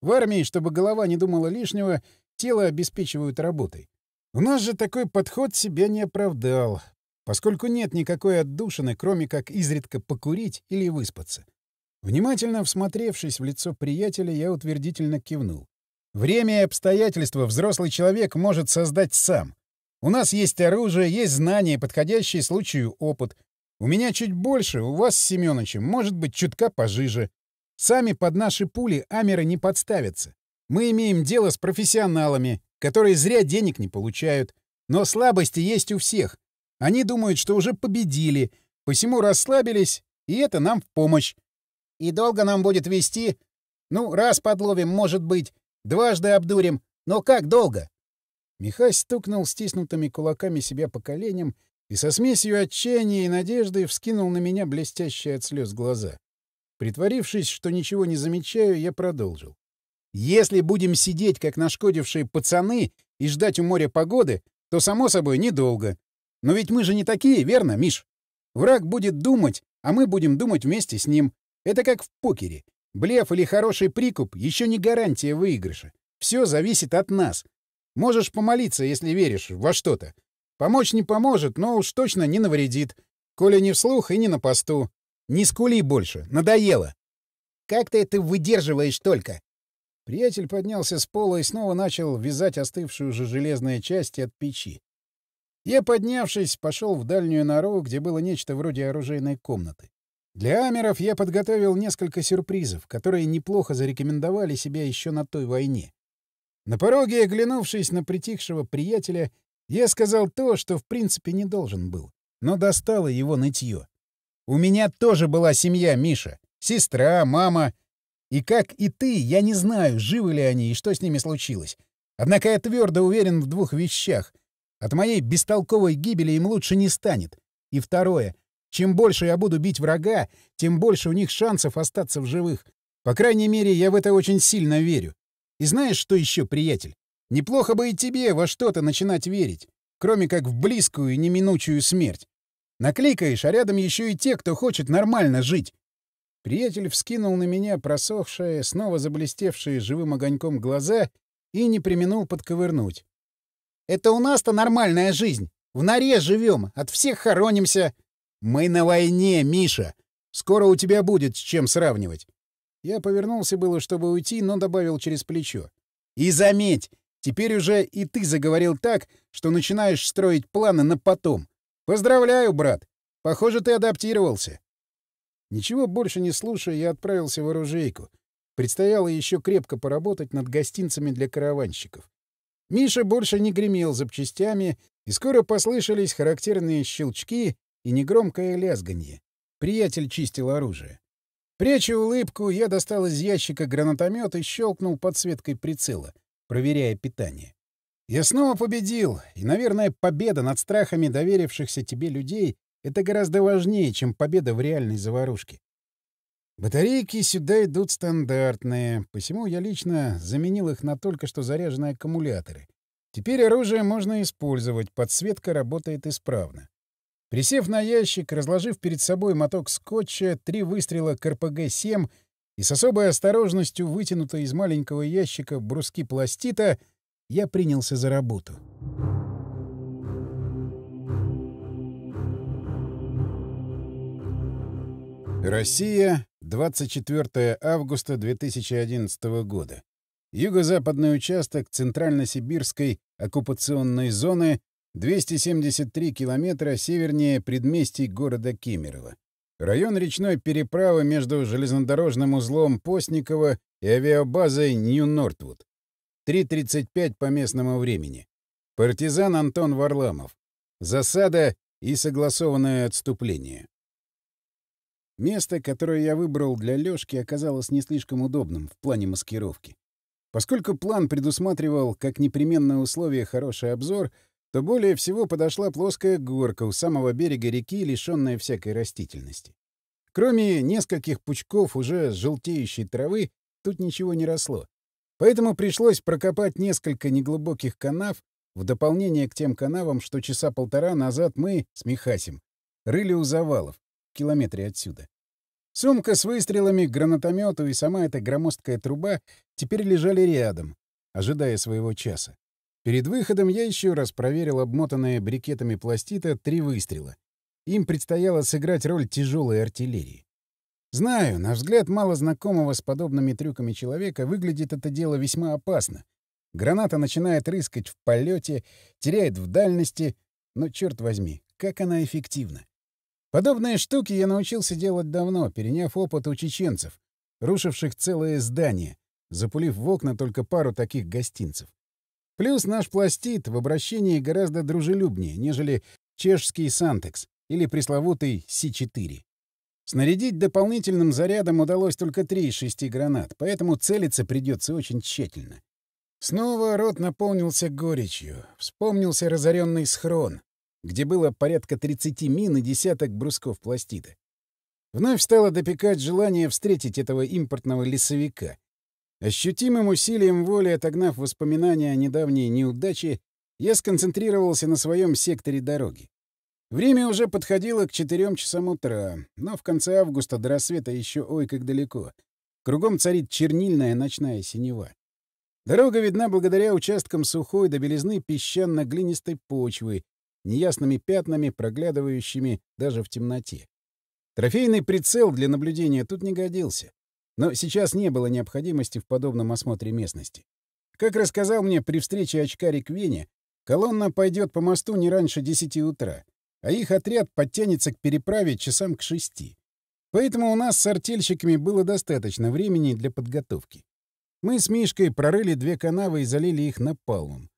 A: В армии, чтобы голова не думала лишнего — тело обеспечивают работой. У нас же такой подход себя не оправдал, поскольку нет никакой отдушины, кроме как изредка покурить или выспаться. Внимательно всмотревшись в лицо приятеля, я утвердительно кивнул. Время и обстоятельства взрослый человек может создать сам. У нас есть оружие, есть знания, подходящие случаю опыт. У меня чуть больше, у вас с Семёнычем, может быть, чутка пожиже. Сами под наши пули амеры не подставятся. Мы имеем дело с профессионалами, которые зря денег не получают. Но слабости есть у всех. Они думают, что уже победили, посему расслабились, и это нам в помощь. И долго нам будет вести? Ну, раз подловим, может быть, дважды обдурим, но как долго? Михась стукнул стиснутыми кулаками себя по коленям и со смесью отчаяния и надежды вскинул на меня блестящие от слез глаза. Притворившись, что ничего не замечаю, я продолжил. Если будем сидеть, как нашкодившие пацаны, и ждать у моря погоды, то, само собой, недолго. Но ведь мы же не такие, верно, Миш? Враг будет думать, а мы будем думать вместе с ним. Это как в покере. Блеф или хороший прикуп — еще не гарантия выигрыша. Все зависит от нас. Можешь помолиться, если веришь во что-то. Помочь не поможет, но уж точно не навредит. Коля не вслух и не на посту. Не скули больше, надоело. Как ты это выдерживаешь только? Приятель поднялся с пола и снова начал вязать остывшие уже железные части от печи. Я, поднявшись, пошел в дальнюю нору, где было нечто вроде оружейной комнаты. Для Амеров я подготовил несколько сюрпризов, которые неплохо зарекомендовали себя еще на той войне. На пороге, оглянувшись на притихшего приятеля, я сказал то, что в принципе не должен был, но достало его нытье. «У меня тоже была семья, Миша. Сестра, мама и как и ты, я не знаю, живы ли они и что с ними случилось. Однако я твердо уверен в двух вещах. От моей бестолковой гибели им лучше не станет. И второе. Чем больше я буду бить врага, тем больше у них шансов остаться в живых. По крайней мере, я в это очень сильно верю. И знаешь, что еще, приятель? Неплохо бы и тебе во что-то начинать верить, кроме как в близкую и неминучую смерть. Накликаешь, а рядом еще и те, кто хочет нормально жить, Приятель вскинул на меня просохшие, снова заблестевшие живым огоньком глаза и не применул подковырнуть. «Это у нас-то нормальная жизнь. В норе живем, от всех хоронимся. Мы на войне, Миша. Скоро у тебя будет с чем сравнивать». Я повернулся было, чтобы уйти, но добавил через плечо. «И заметь, теперь уже и ты заговорил так, что начинаешь строить планы на потом. Поздравляю, брат. Похоже, ты адаптировался». Ничего больше не слушая, я отправился в оружейку. Предстояло еще крепко поработать над гостинцами для караванщиков. Миша больше не гремел запчастями, и скоро послышались характерные щелчки и негромкое лязганье. Приятель чистил оружие. Пряча улыбку, я достал из ящика гранатомет и щелкнул подсветкой прицела, проверяя питание. Я снова победил, и, наверное, победа над страхами доверившихся тебе людей это гораздо важнее, чем победа в реальной заварушке. Батарейки сюда идут стандартные, посему я лично заменил их на только что заряженные аккумуляторы. Теперь оружие можно использовать, подсветка работает исправно. Присев на ящик, разложив перед собой моток скотча, три выстрела к РПГ-7 и с особой осторожностью вытянутой из маленького ящика бруски пластита, я принялся за работу. Россия, 24 августа 2011 года. Юго-западный участок Центрально-Сибирской оккупационной зоны 273 километра севернее предместий города Кемерово. Район речной переправы между железнодорожным узлом Постникова и авиабазой Нью-Нортвуд. 3.35 по местному времени. Партизан Антон Варламов. Засада и согласованное отступление. Место, которое я выбрал для Лёшки, оказалось не слишком удобным в плане маскировки. Поскольку план предусматривал как непременное условие хороший обзор, то более всего подошла плоская горка у самого берега реки, лишённая всякой растительности. Кроме нескольких пучков уже желтеющей травы, тут ничего не росло. Поэтому пришлось прокопать несколько неглубоких канав, в дополнение к тем канавам, что часа полтора назад мы с Михасем рыли у завалов, в километре отсюда. Сумка с выстрелами гранатомету и сама эта громоздкая труба теперь лежали рядом, ожидая своего часа. Перед выходом я еще раз проверил обмотанные брикетами пластита три выстрела. Им предстояло сыграть роль тяжелой артиллерии. Знаю, на взгляд мало знакомого с подобными трюками человека выглядит это дело весьма опасно. Граната начинает рыскать в полете, теряет в дальности, но, черт возьми, как она эффективна. Подобные штуки я научился делать давно, переняв опыт у чеченцев, рушивших целые здания, запулив в окна только пару таких гостинцев. Плюс наш пластид в обращении гораздо дружелюбнее, нежели чешский «Сантекс» или пресловутый «Си-4». Снарядить дополнительным зарядом удалось только три из шести гранат, поэтому целиться придется очень тщательно. Снова рот наполнился горечью. Вспомнился разоренный схрон, где было порядка 30 мин и десяток брусков пластида. Вновь стало допекать желание встретить этого импортного лесовика. Ощутимым усилием воли, отогнав воспоминания о недавней неудаче, я сконцентрировался на своем секторе дороги. Время уже подходило к 4 часам утра, но в конце августа до рассвета еще ой как далеко. Кругом царит чернильная ночная синева. Дорога видна благодаря участкам сухой до белизны песчано-глинистой почвы, неясными пятнами, проглядывающими даже в темноте. Трофейный прицел для наблюдения тут не годился, но сейчас не было необходимости в подобном осмотре местности. Как рассказал мне при встрече очкарик Вене, колонна пойдет по мосту не раньше 10 утра, а их отряд подтянется к переправе часам к 6. Поэтому у нас с артельщиками было достаточно времени для подготовки. Мы с Мишкой прорыли две канавы и залили их напалмом.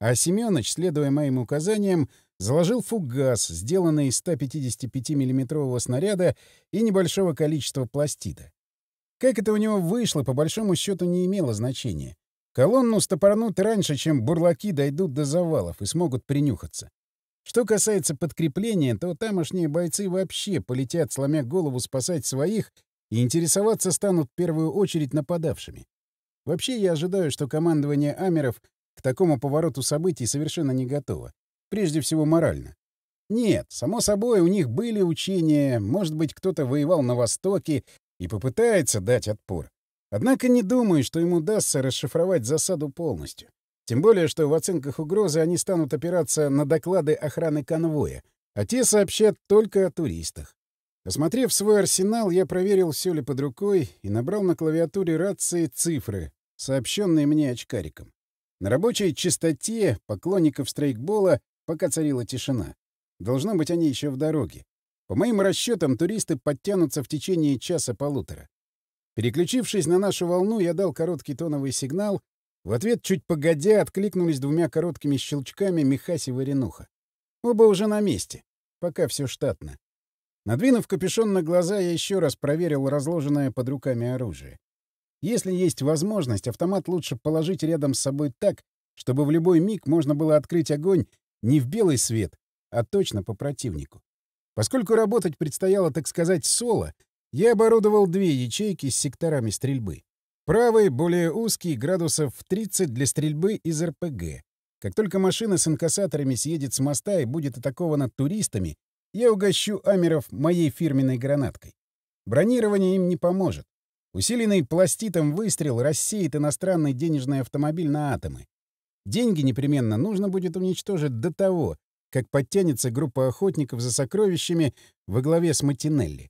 A: А Семёныч, следуя моим указаниям, Заложил фугас, сделанный из 155 миллиметрового снаряда и небольшого количества пластида. Как это у него вышло, по большому счету не имело значения. Колонну стопорнут раньше, чем бурлаки дойдут до завалов и смогут принюхаться. Что касается подкрепления, то тамошние бойцы вообще полетят, сломя голову, спасать своих и интересоваться станут в первую очередь нападавшими. Вообще я ожидаю, что командование Амеров к такому повороту событий совершенно не готово прежде всего морально. Нет, само собой, у них были учения, может быть, кто-то воевал на Востоке и попытается дать отпор. Однако не думаю, что им удастся расшифровать засаду полностью. Тем более, что в оценках угрозы они станут опираться на доклады охраны конвоя, а те сообщат только о туристах. Осмотрев свой арсенал, я проверил, все ли под рукой, и набрал на клавиатуре рации цифры, сообщенные мне очкариком. На рабочей частоте поклонников стрейкбола пока царила тишина. Должно быть, они еще в дороге. По моим расчетам, туристы подтянутся в течение часа-полутора. Переключившись на нашу волну, я дал короткий тоновый сигнал. В ответ, чуть погодя, откликнулись двумя короткими щелчками Михаси и Варенуха. Оба уже на месте. Пока все штатно. Надвинув капюшон на глаза, я еще раз проверил разложенное под руками оружие. Если есть возможность, автомат лучше положить рядом с собой так, чтобы в любой миг можно было открыть огонь не в белый свет, а точно по противнику. Поскольку работать предстояло, так сказать, соло, я оборудовал две ячейки с секторами стрельбы. Правый, более узкий, градусов в 30 для стрельбы из РПГ. Как только машина с инкассаторами съедет с моста и будет атакована туристами, я угощу Амеров моей фирменной гранаткой. Бронирование им не поможет. Усиленный пластитом выстрел рассеет иностранный денежный автомобиль на атомы. Деньги непременно нужно будет уничтожить до того, как подтянется группа охотников за сокровищами во главе с Матинелли.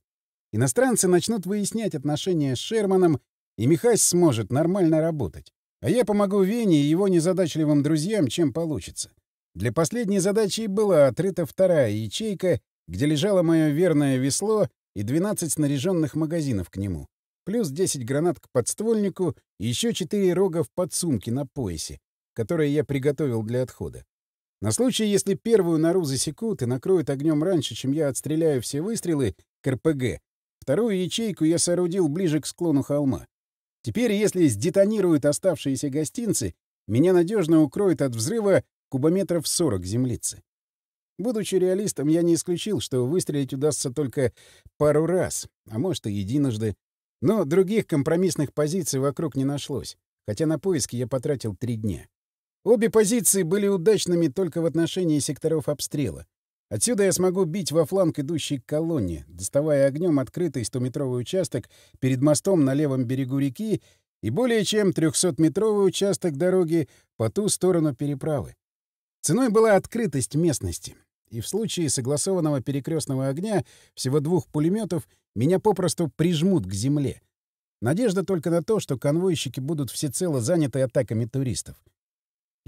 A: Иностранцы начнут выяснять отношения с Шерманом, и Михась сможет нормально работать. А я помогу Вене и его незадачливым друзьям, чем получится. Для последней задачи была открыта вторая ячейка, где лежало мое верное весло и 12 снаряженных магазинов к нему, плюс 10 гранат к подствольнику и еще 4 рога в подсумке на поясе, которые я приготовил для отхода. На случай, если первую нору засекут и накроют огнем раньше, чем я отстреляю все выстрелы к РПГ, вторую ячейку я соорудил ближе к склону холма. Теперь, если сдетонируют оставшиеся гостинцы, меня надежно укроет от взрыва кубометров 40 землицы. Будучи реалистом, я не исключил, что выстрелить удастся только пару раз, а может и единожды. Но других компромиссных позиций вокруг не нашлось, хотя на поиски я потратил три дня. Обе позиции были удачными только в отношении секторов обстрела. Отсюда я смогу бить во фланг идущей колонне, доставая огнем открытый 100-метровый участок перед мостом на левом берегу реки и более чем 300-метровый участок дороги по ту сторону переправы. Ценой была открытость местности. И в случае согласованного перекрестного огня всего двух пулеметов меня попросту прижмут к земле. Надежда только на то, что конвойщики будут всецело заняты атаками туристов.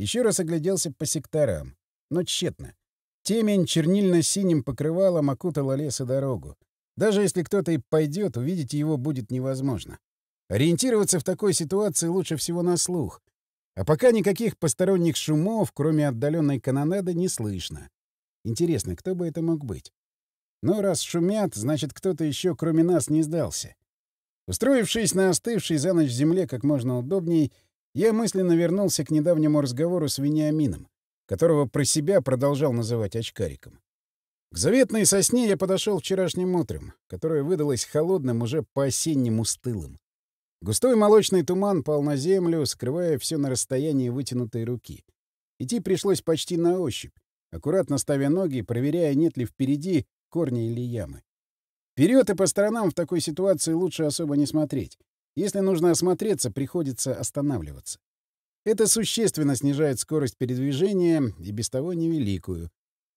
A: Еще раз огляделся по секторам. Но тщетно. Темень чернильно-синим покрывалом окутала лес и дорогу. Даже если кто-то и пойдет, увидеть его будет невозможно. Ориентироваться в такой ситуации лучше всего на слух. А пока никаких посторонних шумов, кроме отдаленной канонады, не слышно. Интересно, кто бы это мог быть? Но раз шумят, значит, кто-то еще, кроме нас, не сдался. Устроившись на остывшей за ночь земле как можно удобней, я мысленно вернулся к недавнему разговору с Вениамином, которого про себя продолжал называть очкариком. К заветной сосне я подошел вчерашним утром, которое выдалось холодным, уже по-осеннему стылым. Густой молочный туман пал на землю, скрывая все на расстоянии вытянутой руки. Идти пришлось почти на ощупь, аккуратно ставя ноги, проверяя, нет ли впереди корня или ямы. Вперед и по сторонам в такой ситуации лучше особо не смотреть. Если нужно осмотреться, приходится останавливаться. Это существенно снижает скорость передвижения, и без того невеликую.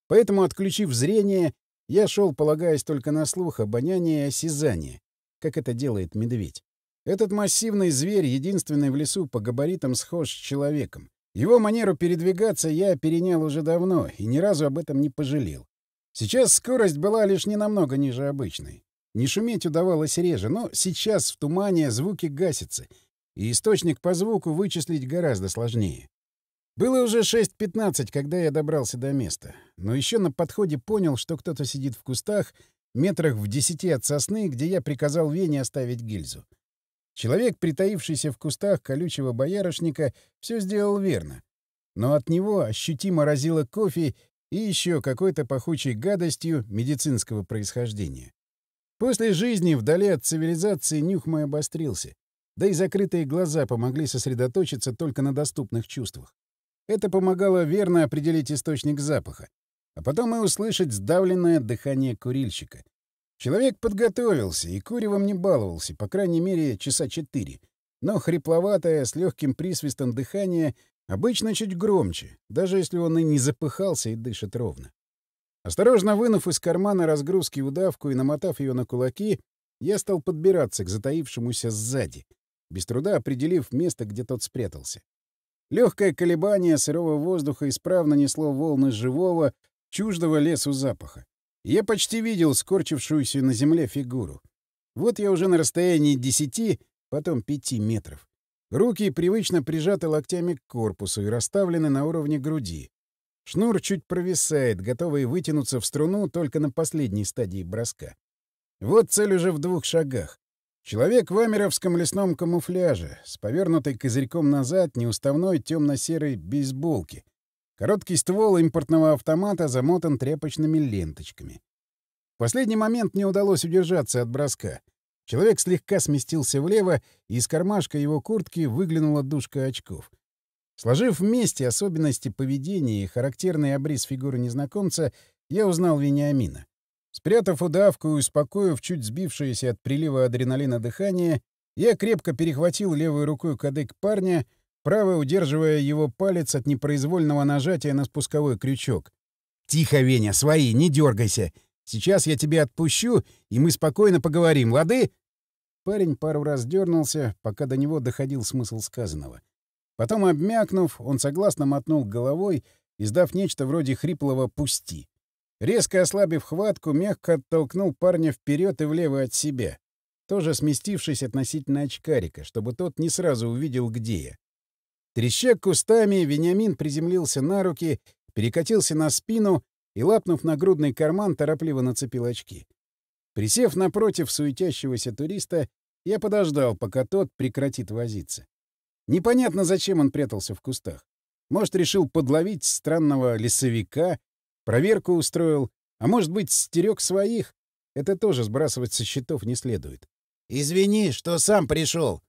A: Поэтому, отключив зрение, я шел, полагаясь только на слух, обоняние и осязание, как это делает медведь. Этот массивный зверь, единственный в лесу по габаритам схож с человеком. Его манеру передвигаться я перенял уже давно и ни разу об этом не пожалел. Сейчас скорость была лишь ненамного ниже обычной. Не шуметь удавалось реже, но сейчас в тумане звуки гасятся, и источник по звуку вычислить гораздо сложнее. Было уже 6.15, когда я добрался до места, но еще на подходе понял, что кто-то сидит в кустах, метрах в десяти от сосны, где я приказал Вене оставить гильзу. Человек, притаившийся в кустах колючего боярышника, все сделал верно. Но от него ощутимо разило кофе и еще какой-то пахучей гадостью медицинского происхождения. После жизни вдали от цивилизации нюх мой обострился, да и закрытые глаза помогли сосредоточиться только на доступных чувствах. Это помогало верно определить источник запаха, а потом и услышать сдавленное дыхание курильщика. Человек подготовился и куревом не баловался, по крайней мере, часа четыре, но хрипловатое, с легким присвистом дыхание обычно чуть громче, даже если он и не запыхался и дышит ровно. Осторожно вынув из кармана разгрузки удавку и намотав ее на кулаки, я стал подбираться к затаившемуся сзади, без труда определив место, где тот спрятался. Легкое колебание сырого воздуха исправно несло волны живого, чуждого лесу запаха. я почти видел скорчившуюся на земле фигуру. Вот я уже на расстоянии десяти, потом пяти метров. Руки привычно прижаты локтями к корпусу и расставлены на уровне груди. Шнур чуть провисает, готовый вытянуться в струну только на последней стадии броска. Вот цель уже в двух шагах. Человек в амеровском лесном камуфляже, с повернутой козырьком назад неуставной темно-серой бейсболки. Короткий ствол импортного автомата замотан тряпочными ленточками. В последний момент не удалось удержаться от броска. Человек слегка сместился влево, и из кармашка его куртки выглянула дужка очков — Сложив вместе особенности поведения и характерный обрез фигуры незнакомца, я узнал Вениамина. Спрятав удавку и успокоив чуть сбившееся от прилива адреналина дыхание, я крепко перехватил левой рукой кадык парня, правой удерживая его палец от непроизвольного нажатия на спусковой крючок. «Тихо, Веня, свои, не дергайся! Сейчас я тебя отпущу, и мы спокойно поговорим, лады?» Парень пару раз дернулся, пока до него доходил смысл сказанного — Потом, обмякнув, он согласно мотнул головой, издав нечто вроде хриплого «пусти». Резко ослабив хватку, мягко оттолкнул парня вперед и влево от себя, тоже сместившись относительно очкарика, чтобы тот не сразу увидел, где я. Треща кустами, Вениамин приземлился на руки, перекатился на спину и, лапнув на грудный карман, торопливо нацепил очки. Присев напротив суетящегося туриста, я подождал, пока тот прекратит возиться. Непонятно, зачем он прятался в кустах. Может, решил подловить странного лесовика, проверку устроил, а может быть, стерег своих. Это тоже сбрасывать со счетов не следует. «Извини, что сам пришел.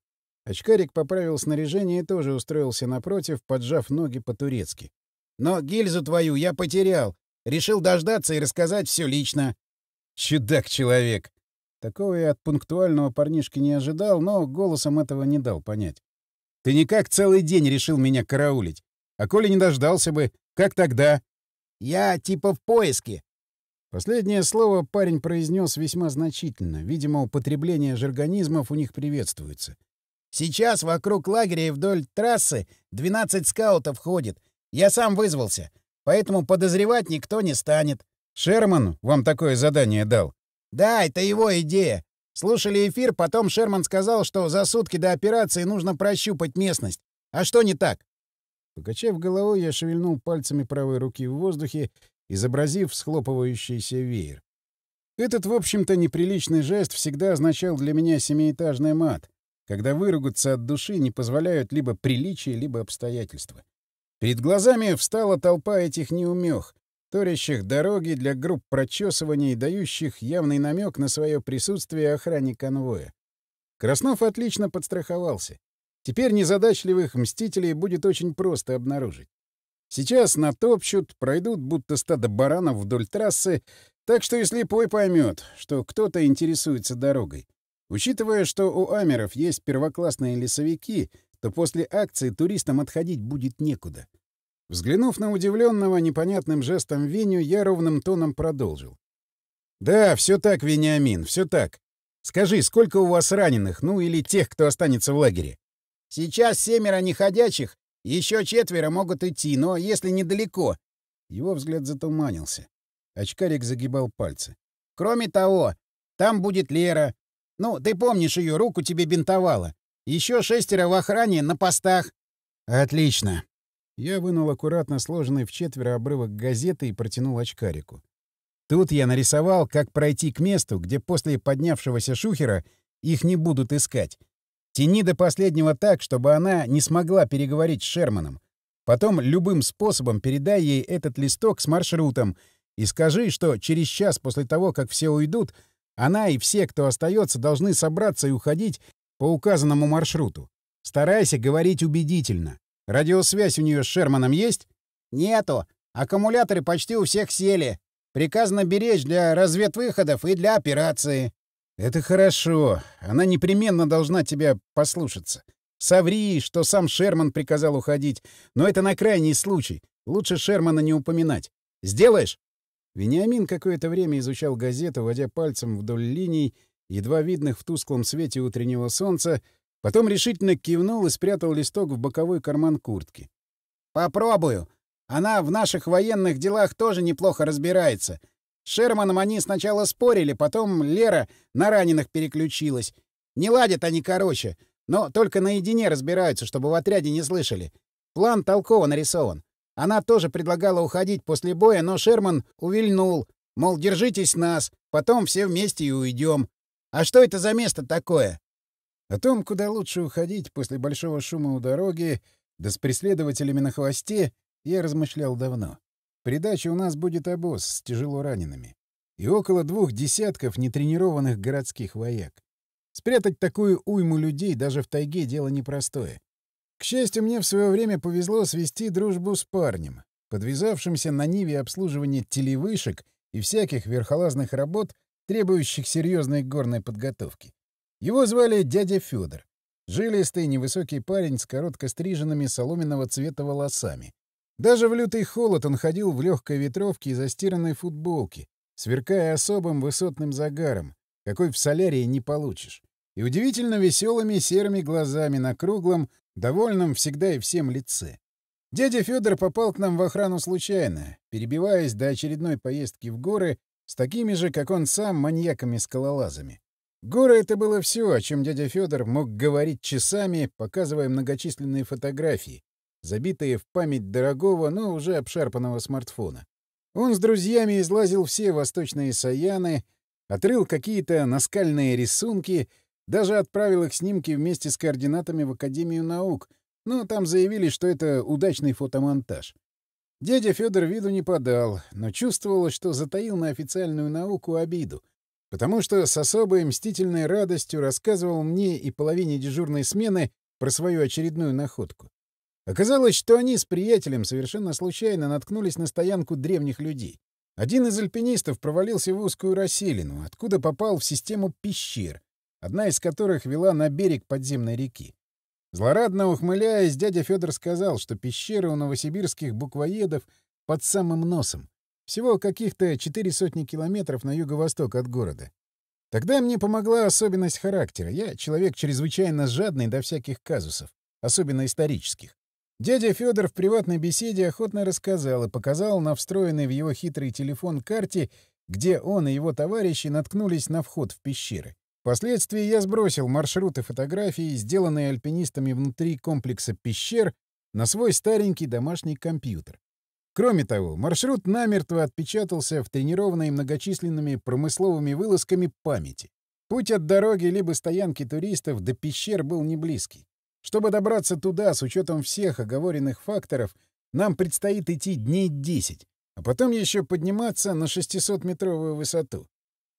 A: Очкарик поправил снаряжение и тоже устроился напротив, поджав ноги по-турецки. «Но гильзу твою я потерял. Решил дождаться и рассказать все лично». «Чудак-человек!» Такого я от пунктуального парнишки не ожидал, но голосом этого не дал понять. Ты никак целый день решил меня караулить. А коли не дождался бы, как тогда? Я типа в поиске. Последнее слово парень произнес весьма значительно. Видимо, употребление жаргонизмов у них приветствуется. Сейчас вокруг лагеря и вдоль трассы 12 скаутов ходит. Я сам вызвался. Поэтому подозревать никто не станет. Шерман вам такое задание дал? Да, это его идея. Слушали эфир, потом Шерман сказал, что за сутки до операции нужно прощупать местность. А что не так? Покачав головой, я шевельнул пальцами правой руки в воздухе, изобразив схлопывающийся веер. Этот, в общем-то, неприличный жест всегда означал для меня семиэтажный мат, когда выругаться от души не позволяют либо приличия, либо обстоятельства. Перед глазами встала толпа этих неумех, вторящих дороги для групп прочесываний, дающих явный намек на свое присутствие охране конвоя. Краснов отлично подстраховался. Теперь незадачливых мстителей будет очень просто обнаружить. Сейчас натопчут, пройдут будто стадо баранов вдоль трассы, так что и слепой поймет, что кто-то интересуется дорогой. Учитывая, что у Амеров есть первоклассные лесовики, то после акции туристам отходить будет некуда. Взглянув на удивленного непонятным жестом Виню, я ровным тоном продолжил. «Да, все так, Вениамин, все так. Скажи, сколько у вас раненых, ну или тех, кто останется в лагере?» «Сейчас семеро неходячих, еще четверо могут идти, но если недалеко...» Его взгляд затуманился. Очкарик загибал пальцы. «Кроме того, там будет Лера. Ну, ты помнишь ее, руку тебе бинтовала. Еще шестеро в охране на постах». «Отлично», я вынул аккуратно сложенный в четверо обрывок газеты и протянул очкарику. Тут я нарисовал, как пройти к месту, где после поднявшегося шухера их не будут искать. Тяни до последнего так, чтобы она не смогла переговорить с Шерманом. Потом любым способом передай ей этот листок с маршрутом и скажи, что через час после того, как все уйдут, она и все, кто остается, должны собраться и уходить по указанному маршруту. Старайся говорить убедительно. Радиосвязь у нее с Шерманом есть? Нету. Аккумуляторы почти у всех сели. Приказано беречь для разведвыходов и для операции. Это хорошо. Она непременно должна тебя послушаться. Соври, что сам Шерман приказал уходить, но это на крайний случай. Лучше Шермана не упоминать. Сделаешь? Вениамин какое-то время изучал газету, водя пальцем вдоль линий, едва видных в тусклом свете утреннего солнца, Потом решительно кивнул и спрятал листок в боковой карман куртки. «Попробую. Она в наших военных делах тоже неплохо разбирается. С Шерманом они сначала спорили, потом Лера на раненых переключилась. Не ладят они короче, но только наедине разбираются, чтобы в отряде не слышали. План толково нарисован. Она тоже предлагала уходить после боя, но Шерман увильнул, мол, держитесь нас, потом все вместе и уйдем. А что это за место такое? О том, куда лучше уходить после большого шума у дороги, да с преследователями на хвосте, я размышлял давно. При у нас будет обоз с тяжело ранеными. И около двух десятков нетренированных городских вояк. Спрятать такую уйму людей даже в тайге — дело непростое. К счастью, мне в свое время повезло свести дружбу с парнем, подвязавшимся на ниве обслуживания телевышек и всяких верхолазных работ, требующих серьезной горной подготовки. Его звали дядя Федор. Жилистый, невысокий парень с коротко стриженными соломенного цвета волосами. Даже в лютый холод он ходил в легкой ветровке и застиранной футболке, сверкая особым высотным загаром, какой в солярии не получишь, и удивительно веселыми серыми глазами на круглом, довольном всегда и всем лице. Дядя Федор попал к нам в охрану случайно, перебиваясь до очередной поездки в горы с такими же, как он сам, маньяками-скалолазами. Горы — это было все, о чем дядя Федор мог говорить часами, показывая многочисленные фотографии, забитые в память дорогого, но уже обшарпанного смартфона. Он с друзьями излазил все восточные саяны, отрыл какие-то наскальные рисунки, даже отправил их снимки вместе с координатами в Академию наук, но там заявили, что это удачный фотомонтаж. Дядя Федор виду не подал, но чувствовал, что затаил на официальную науку обиду — потому что с особой мстительной радостью рассказывал мне и половине дежурной смены про свою очередную находку. Оказалось, что они с приятелем совершенно случайно наткнулись на стоянку древних людей. Один из альпинистов провалился в узкую расселину, откуда попал в систему пещер, одна из которых вела на берег подземной реки. Злорадно ухмыляясь, дядя Федор сказал, что пещеры у новосибирских буквоедов под самым носом, всего каких-то четыре сотни километров на юго-восток от города. Тогда мне помогла особенность характера. Я человек чрезвычайно жадный до всяких казусов, особенно исторических. Дядя Федор в приватной беседе охотно рассказал и показал на встроенный в его хитрый телефон карте, где он и его товарищи наткнулись на вход в пещеры. Впоследствии я сбросил маршруты фотографий, сделанные альпинистами внутри комплекса пещер, на свой старенький домашний компьютер. Кроме того, маршрут намертво отпечатался в тренированной многочисленными промысловыми вылазками памяти. Путь от дороги либо стоянки туристов до пещер был не близкий. Чтобы добраться туда, с учетом всех оговоренных факторов, нам предстоит идти дней 10, а потом еще подниматься на 600-метровую высоту.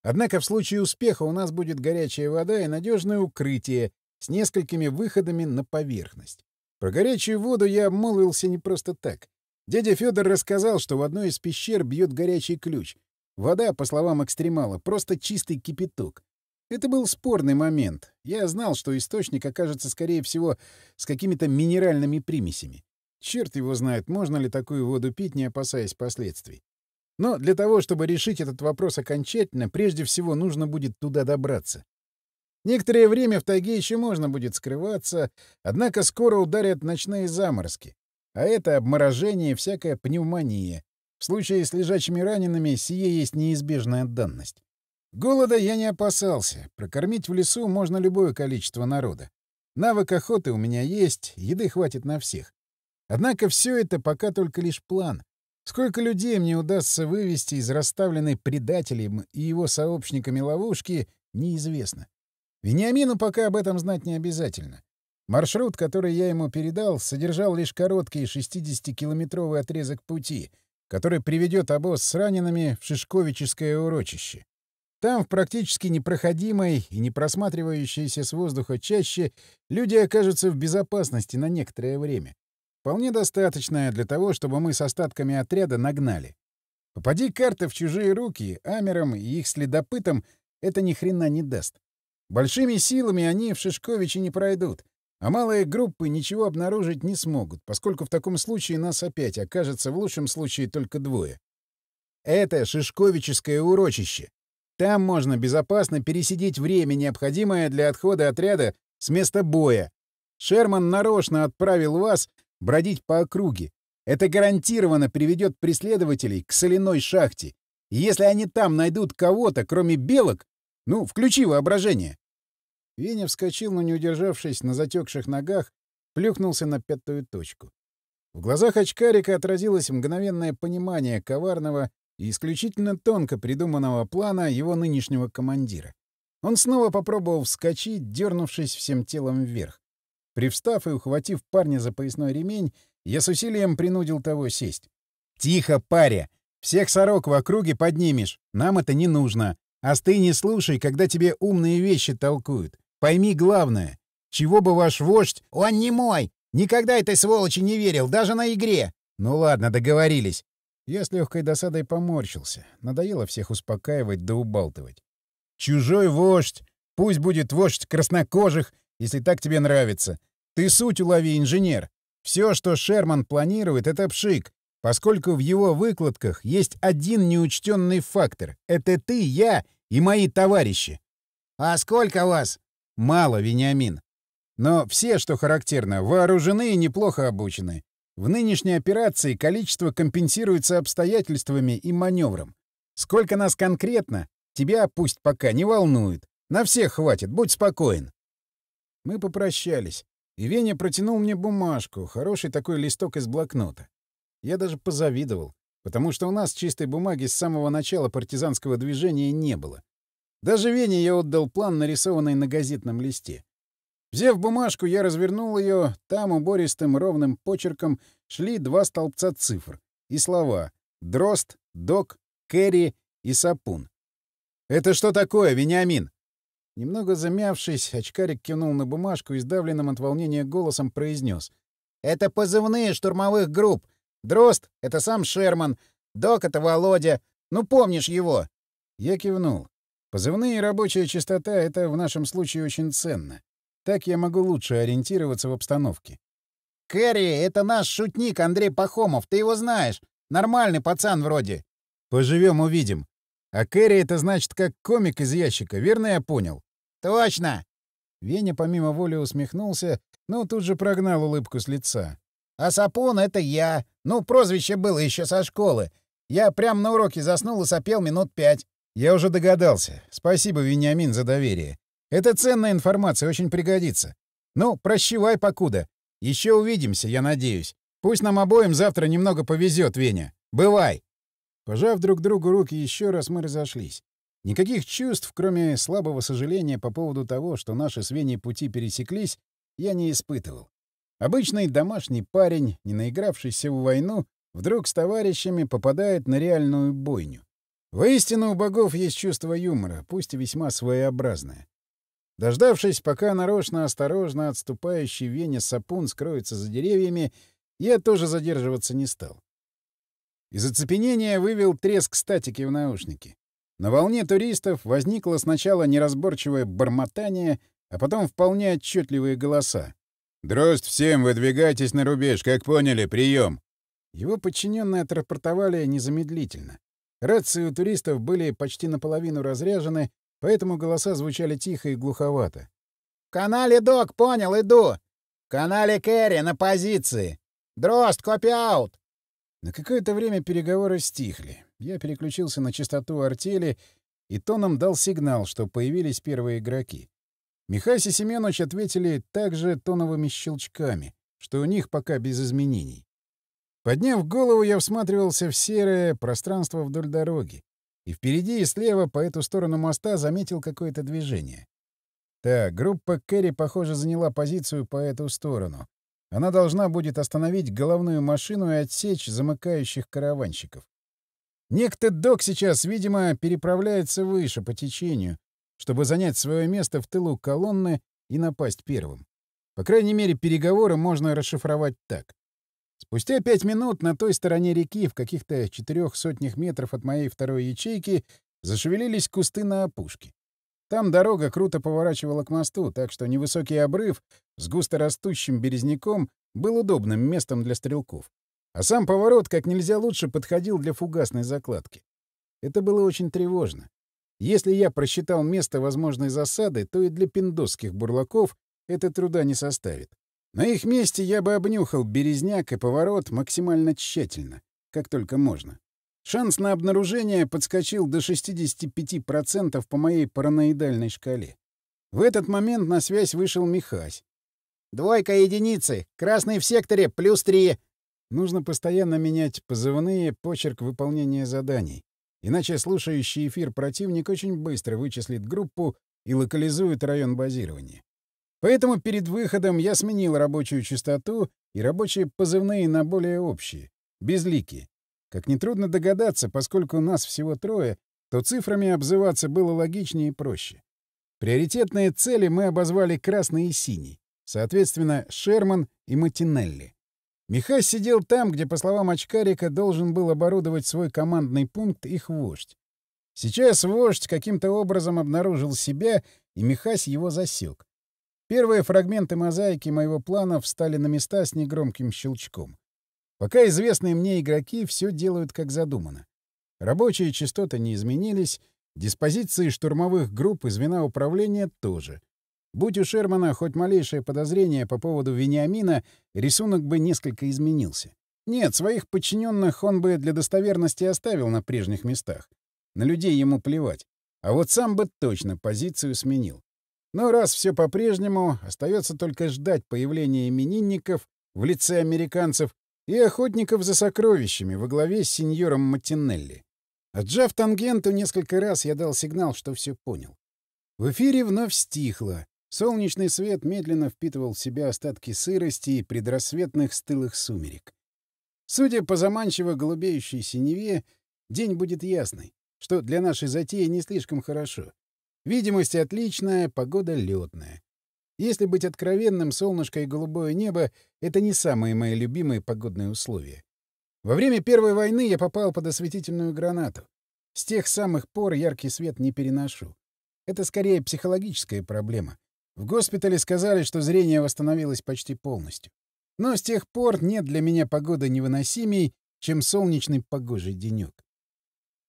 A: Однако в случае успеха у нас будет горячая вода и надежное укрытие с несколькими выходами на поверхность. Про горячую воду я обмолвился не просто так. Дядя Федор рассказал, что в одной из пещер бьет горячий ключ. Вода, по словам экстремала, просто чистый кипяток. Это был спорный момент. Я знал, что источник окажется, скорее всего, с какими-то минеральными примесями. Черт его знает, можно ли такую воду пить, не опасаясь последствий. Но для того, чтобы решить этот вопрос окончательно, прежде всего нужно будет туда добраться. Некоторое время в тайге еще можно будет скрываться, однако скоро ударят ночные заморозки. А это обморожение и всякая пневмония. В случае с лежачими ранеными сие есть неизбежная данность. Голода я не опасался. Прокормить в лесу можно любое количество народа. Навык охоты у меня есть, еды хватит на всех. Однако все это пока только лишь план. Сколько людей мне удастся вывести из расставленной предателем и его сообщниками ловушки, неизвестно. Вениамину пока об этом знать не обязательно. Маршрут, который я ему передал, содержал лишь короткий 60-километровый отрезок пути, который приведет обоз с ранеными в Шишковическое урочище. Там, в практически непроходимой и не просматривающейся с воздуха чаще, люди окажутся в безопасности на некоторое время. Вполне достаточное для того, чтобы мы с остатками отряда нагнали. Попади карта в чужие руки, амерам и их следопытам это ни хрена не даст. Большими силами они в Шишковичи не пройдут — а малые группы ничего обнаружить не смогут, поскольку в таком случае нас опять окажется в лучшем случае только двое. Это Шишковическое урочище. Там можно безопасно пересидеть время, необходимое для отхода отряда с места боя. Шерман нарочно отправил вас бродить по округе. Это гарантированно приведет преследователей к соляной шахте. И если они там найдут кого-то, кроме белок, ну, включи воображение, Веня вскочил, но не удержавшись на затекших ногах, плюхнулся на пятую точку. В глазах очкарика отразилось мгновенное понимание коварного и исключительно тонко придуманного плана его нынешнего командира. Он снова попробовал вскочить, дернувшись всем телом вверх. Привстав и ухватив парня за поясной ремень, я с усилием принудил того сесть. «Тихо, паря! Всех сорок в округе поднимешь! Нам это не нужно! А ты не слушай, когда тебе умные вещи толкуют! Пойми главное, чего бы ваш вождь... Он не мой! Никогда этой сволочи не верил, даже на игре! Ну ладно, договорились. Я с легкой досадой поморщился. Надоело всех успокаивать да убалтывать. Чужой вождь! Пусть будет вождь краснокожих, если так тебе нравится. Ты суть улови, инженер. Все, что Шерман планирует, — это пшик, поскольку в его выкладках есть один неучтенный фактор. Это ты, я и мои товарищи. — А сколько вас? Мало, Вениамин. Но все, что характерно, вооружены и неплохо обучены. В нынешней операции количество компенсируется обстоятельствами и маневром. Сколько нас конкретно, тебя пусть пока не волнует. На всех хватит, будь спокоен. Мы попрощались, и Веня протянул мне бумажку, хороший такой листок из блокнота. Я даже позавидовал, потому что у нас чистой бумаги с самого начала партизанского движения не было. Даже Вене я отдал план, нарисованный на газетном листе. Взяв бумажку, я развернул ее. Там убористым ровным почерком шли два столбца цифр и слова Дрост, «Док», «Кэрри» и «Сапун». «Это что такое, Вениамин?» Немного замявшись, очкарик кинул на бумажку и сдавленным от волнения голосом произнес. «Это позывные штурмовых групп. Дрост — это сам Шерман. Док — это Володя. Ну, помнишь его?» Я кивнул. Позывные и рабочая частота — это в нашем случае очень ценно. Так я могу лучше ориентироваться в обстановке. «Кэрри, это наш шутник Андрей Пахомов, ты его знаешь. Нормальный пацан вроде». «Поживем, увидим. А Кэрри — это значит как комик из ящика, верно я понял?» «Точно!» Веня помимо воли усмехнулся, но тут же прогнал улыбку с лица. «А Сапун — это я. Ну, прозвище было еще со школы. Я прямо на уроке заснул и сопел минут пять. Я уже догадался. Спасибо, Вениамин, за доверие. Это ценная информация, очень пригодится. Ну, прощевай покуда. Еще увидимся, я надеюсь. Пусть нам обоим завтра немного повезет, Веня. Бывай!» Пожав друг другу руки еще раз, мы разошлись. Никаких чувств, кроме слабого сожаления по поводу того, что наши с Веней пути пересеклись, я не испытывал. Обычный домашний парень, не наигравшийся в войну, вдруг с товарищами попадает на реальную бойню. Воистину, у богов есть чувство юмора, пусть и весьма своеобразное. Дождавшись, пока нарочно осторожно отступающий Веня Сапун скроется за деревьями, я тоже задерживаться не стал. Из оцепенения вывел треск статики в наушнике. На волне туристов возникло сначала неразборчивое бормотание, а потом вполне отчетливые голоса. «Дрозд всем, выдвигайтесь на рубеж, как поняли, прием!» Его подчиненные отрапортовали незамедлительно. Рации у туристов были почти наполовину разряжены, поэтому голоса звучали тихо и глуховато. «В канале Док, понял, иду! В канале Кэрри, на позиции! Дрозд, копи-аут!» На какое-то время переговоры стихли. Я переключился на частоту артели и тоном дал сигнал, что появились первые игроки. Михась и Семенович ответили также тоновыми щелчками, что у них пока без изменений. Подняв голову, я всматривался в серое пространство вдоль дороги. И впереди и слева по эту сторону моста заметил какое-то движение. Так, группа Кэрри, похоже, заняла позицию по эту сторону. Она должна будет остановить головную машину и отсечь замыкающих караванщиков. Некто док сейчас, видимо, переправляется выше по течению, чтобы занять свое место в тылу колонны и напасть первым. По крайней мере, переговоры можно расшифровать так. Спустя пять минут на той стороне реки, в каких-то четырех сотнях метров от моей второй ячейки, зашевелились кусты на опушке. Там дорога круто поворачивала к мосту, так что невысокий обрыв с густо растущим березняком был удобным местом для стрелков. А сам поворот как нельзя лучше подходил для фугасной закладки. Это было очень тревожно. Если я просчитал место возможной засады, то и для пиндосских бурлаков это труда не составит. На их месте я бы обнюхал березняк и поворот максимально тщательно, как только можно. Шанс на обнаружение подскочил до 65% по моей параноидальной шкале. В этот момент на связь вышел Михась. «Двойка единицы! Красный в секторе, плюс три!» Нужно постоянно менять позывные, почерк выполнения заданий. Иначе слушающий эфир противник очень быстро вычислит группу и локализует район базирования. Поэтому перед выходом я сменил рабочую частоту и рабочие позывные на более общие — безлики. Как нетрудно догадаться, поскольку нас всего трое, то цифрами обзываться было логичнее и проще. Приоритетные цели мы обозвали красный и синий, соответственно, Шерман и Матинелли. Михась сидел там, где, по словам очкарика, должен был оборудовать свой командный пункт их вождь. Сейчас вождь каким-то образом обнаружил себя, и Михась его засек. Первые фрагменты мозаики моего плана встали на места с негромким щелчком. Пока известные мне игроки все делают как задумано. Рабочие частоты не изменились, диспозиции штурмовых групп и звена управления тоже. Будь у Шермана хоть малейшее подозрение по поводу Вениамина, рисунок бы несколько изменился. Нет, своих подчиненных он бы для достоверности оставил на прежних местах. На людей ему плевать. А вот сам бы точно позицию сменил. Но раз все по-прежнему, остается только ждать появления именинников в лице американцев и охотников за сокровищами во главе с сеньором Матинелли. Отжав тангенту несколько раз, я дал сигнал, что все понял. В эфире вновь стихло. Солнечный свет медленно впитывал в себя остатки сырости и предрассветных стылых сумерек. Судя по заманчиво голубеющей синеве, день будет ясный, что для нашей затеи не слишком хорошо. Видимость отличная, погода летная. Если быть откровенным, солнышко и голубое небо — это не самые мои любимые погодные условия. Во время Первой войны я попал под осветительную гранату. С тех самых пор яркий свет не переношу. Это скорее психологическая проблема. В госпитале сказали, что зрение восстановилось почти полностью. Но с тех пор нет для меня погоды невыносимей, чем солнечный погожий денек.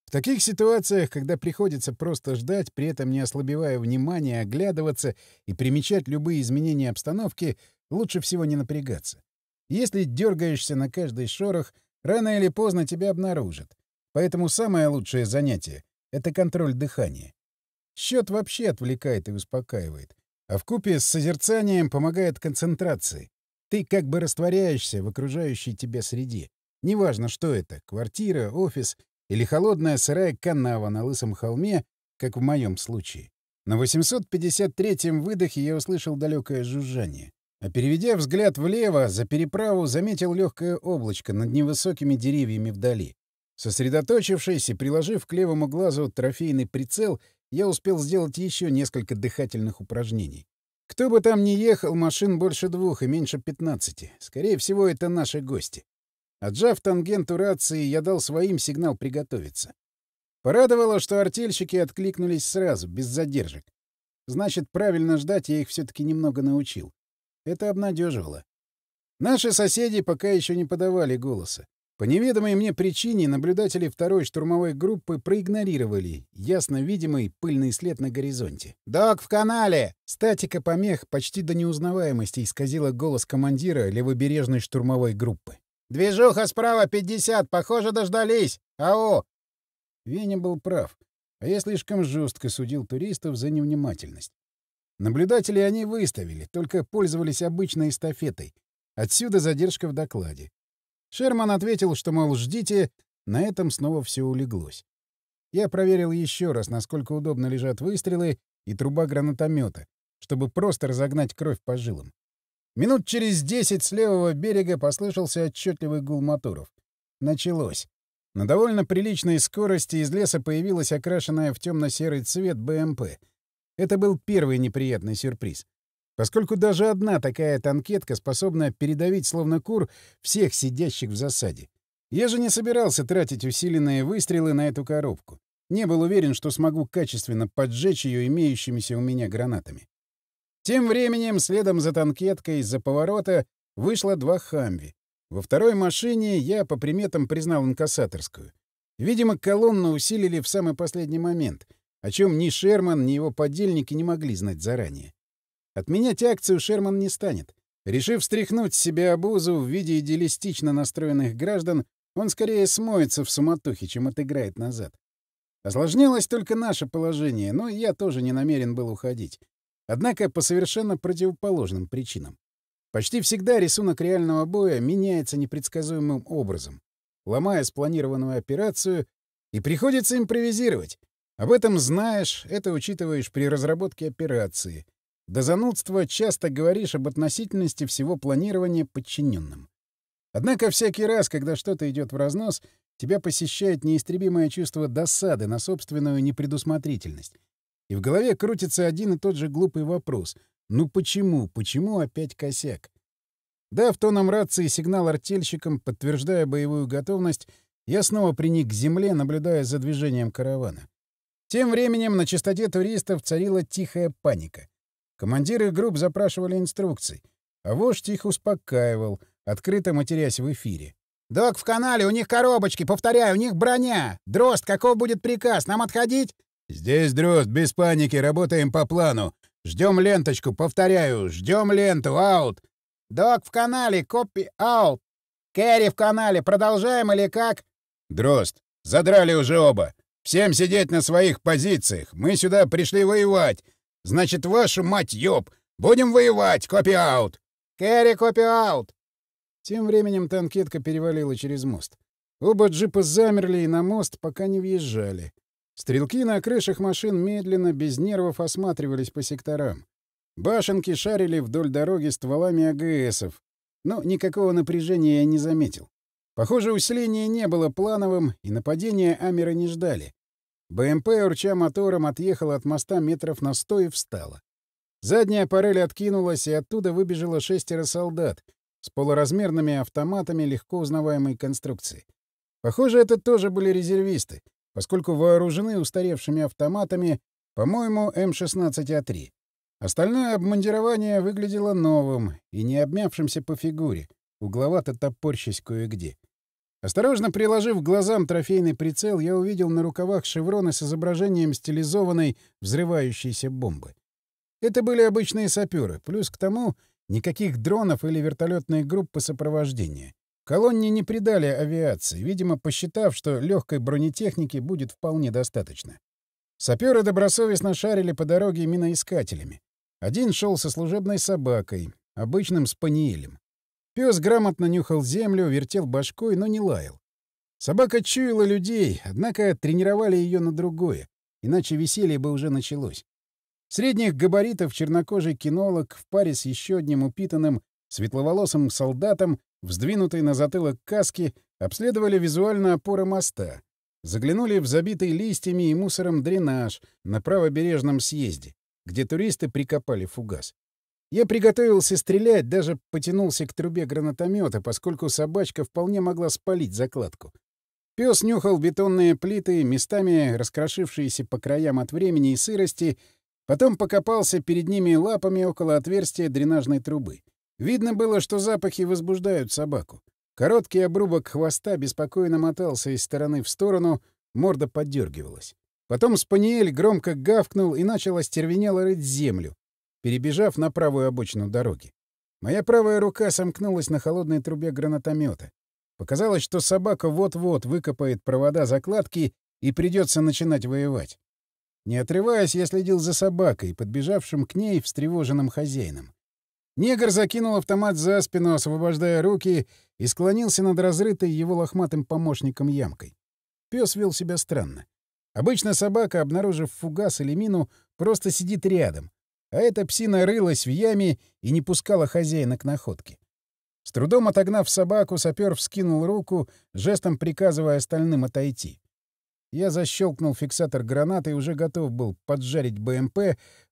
A: В таких ситуациях, когда приходится просто ждать, при этом не ослабевая внимания, оглядываться и примечать любые изменения обстановки, лучше всего не напрягаться. Если дергаешься на каждый шорох, рано или поздно тебя обнаружат. Поэтому самое лучшее занятие — это контроль дыхания. Счет вообще отвлекает и успокаивает, а вкупе с созерцанием помогает концентрации. Ты как бы растворяешься в окружающей тебя среде. Неважно, что это — квартира, офис или холодная сырая канава на лысом холме, как в моем случае. На 853-м выдохе я услышал далекое жужжание. А переведя взгляд влево, за переправу заметил легкое облачко над невысокими деревьями вдали. Сосредоточившись и приложив к левому глазу трофейный прицел, я успел сделать еще несколько дыхательных упражнений. Кто бы там ни ехал, машин больше двух и меньше пятнадцати. Скорее всего, это наши гости. Отжав тангенту рации, я дал своим сигнал приготовиться. Порадовало, что артельщики откликнулись сразу, без задержек. Значит, правильно ждать я их все-таки немного научил. Это обнадеживало. Наши соседи пока еще не подавали голоса. По неведомой мне причине наблюдатели второй штурмовой группы проигнорировали ясно видимый пыльный след на горизонте. «Док в канале!» Статика помех почти до неузнаваемости исказила голос командира левобережной штурмовой группы. «Движуха справа 50, похоже, дождались! Ау!» Веня был прав, а я слишком жестко судил туристов за невнимательность. Наблюдателей они выставили, только пользовались обычной эстафетой. Отсюда задержка в докладе. Шерман ответил, что, мол, ждите, на этом снова все улеглось. Я проверил еще раз, насколько удобно лежат выстрелы и труба гранатомета, чтобы просто разогнать кровь по жилам. Минут через десять с левого берега послышался отчетливый гул моторов. Началось. На довольно приличной скорости из леса появилась окрашенная в темно-серый цвет БМП. Эм Это был первый неприятный сюрприз. Поскольку даже одна такая танкетка способна передавить, словно кур, всех сидящих в засаде. Я же не собирался тратить усиленные выстрелы на эту коробку. Не был уверен, что смогу качественно поджечь ее имеющимися у меня гранатами. Тем временем, следом за танкеткой из-за поворота вышло два «Хамви». Во второй машине я по приметам признал инкассаторскую. Видимо, колонну усилили в самый последний момент, о чем ни Шерман, ни его подельники не могли знать заранее. Отменять акцию Шерман не станет. Решив встряхнуть себе обузу в виде идеалистично настроенных граждан, он скорее смоется в суматохе, чем отыграет назад. Осложнялось только наше положение, но я тоже не намерен был уходить. Однако по совершенно противоположным причинам. Почти всегда рисунок реального боя меняется непредсказуемым образом, ломая спланированную операцию, и приходится импровизировать. Об этом знаешь, это учитываешь при разработке операции. До занудства часто говоришь об относительности всего планирования подчиненным. Однако всякий раз, когда что-то идет в разнос, тебя посещает неистребимое чувство досады на собственную непредусмотрительность. И в голове крутится один и тот же глупый вопрос. Ну почему, почему опять косяк? Да, в тоном рации сигнал артельщикам, подтверждая боевую готовность, я снова приник к земле, наблюдая за движением каравана. Тем временем на частоте туристов царила тихая паника. Командиры групп запрашивали инструкции, а вождь их успокаивал, открыто матерясь в эфире. «Док, в канале, у них коробочки, повторяю, у них броня! Дрозд, каков будет приказ, нам отходить?» «Здесь дрозд, без паники, работаем по плану. Ждем ленточку, повторяю, ждем ленту, аут!» «Док в канале, копи, аут!» «Кэрри в канале, продолжаем или как?» «Дрозд, задрали уже оба. Всем сидеть на своих позициях. Мы сюда пришли воевать. Значит, вашу мать ёб! Будем воевать, копи-аут!» «Кэрри, копи-аут!» Тем временем танкетка перевалила через мост. Оба джипа замерли и на мост пока не въезжали. Стрелки на крышах машин медленно, без нервов осматривались по секторам. Башенки шарили вдоль дороги стволами АГСов, но никакого напряжения я не заметил. Похоже, усиление не было плановым, и нападения Амера не ждали. БМП, урча мотором, отъехала от моста метров на сто и встала. Задняя парель откинулась, и оттуда выбежало шестеро солдат с полуразмерными автоматами легко узнаваемой конструкции. Похоже, это тоже были резервисты поскольку вооружены устаревшими автоматами, по-моему, М-16А3. А Остальное обмундирование выглядело новым и не обмявшимся по фигуре, угловато топорщись кое-где. Осторожно приложив к глазам трофейный прицел, я увидел на рукавах шевроны с изображением стилизованной взрывающейся бомбы. Это были обычные саперы, плюс к тому никаких дронов или вертолетной группы сопровождения. Колонне не придали авиации, видимо, посчитав, что легкой бронетехники будет вполне достаточно. Саперы добросовестно шарили по дороге миноискателями. Один шел со служебной собакой, обычным спаниелем. Пес грамотно нюхал землю, вертел башкой, но не лаял. Собака чуяла людей, однако тренировали ее на другое, иначе веселье бы уже началось. Средних габаритов чернокожий кинолог в паре с еще одним упитанным, светловолосым солдатом вздвинутой на затылок каски, обследовали визуально опоры моста. Заглянули в забитый листьями и мусором дренаж на правобережном съезде, где туристы прикопали фугас. Я приготовился стрелять, даже потянулся к трубе гранатомета, поскольку собачка вполне могла спалить закладку. Пес нюхал бетонные плиты, местами раскрошившиеся по краям от времени и сырости, потом покопался перед ними лапами около отверстия дренажной трубы. Видно было, что запахи возбуждают собаку. Короткий обрубок хвоста беспокойно мотался из стороны в сторону, морда поддергивалась. Потом Спаниель громко гавкнул и начал остервенело рыть землю, перебежав на правую обочину дороги. Моя правая рука сомкнулась на холодной трубе гранатомета. Показалось, что собака вот-вот выкопает провода закладки и придется начинать воевать. Не отрываясь, я следил за собакой, подбежавшим к ней встревоженным хозяином. Негр закинул автомат за спину, освобождая руки, и склонился над разрытой его лохматым помощником ямкой. Пес вел себя странно. Обычно собака, обнаружив фугас или мину, просто сидит рядом, а эта псина рылась в яме и не пускала хозяина к находке. С трудом отогнав собаку, сапер вскинул руку, жестом приказывая остальным отойти. Я защелкнул фиксатор гранаты и уже готов был поджарить БМП,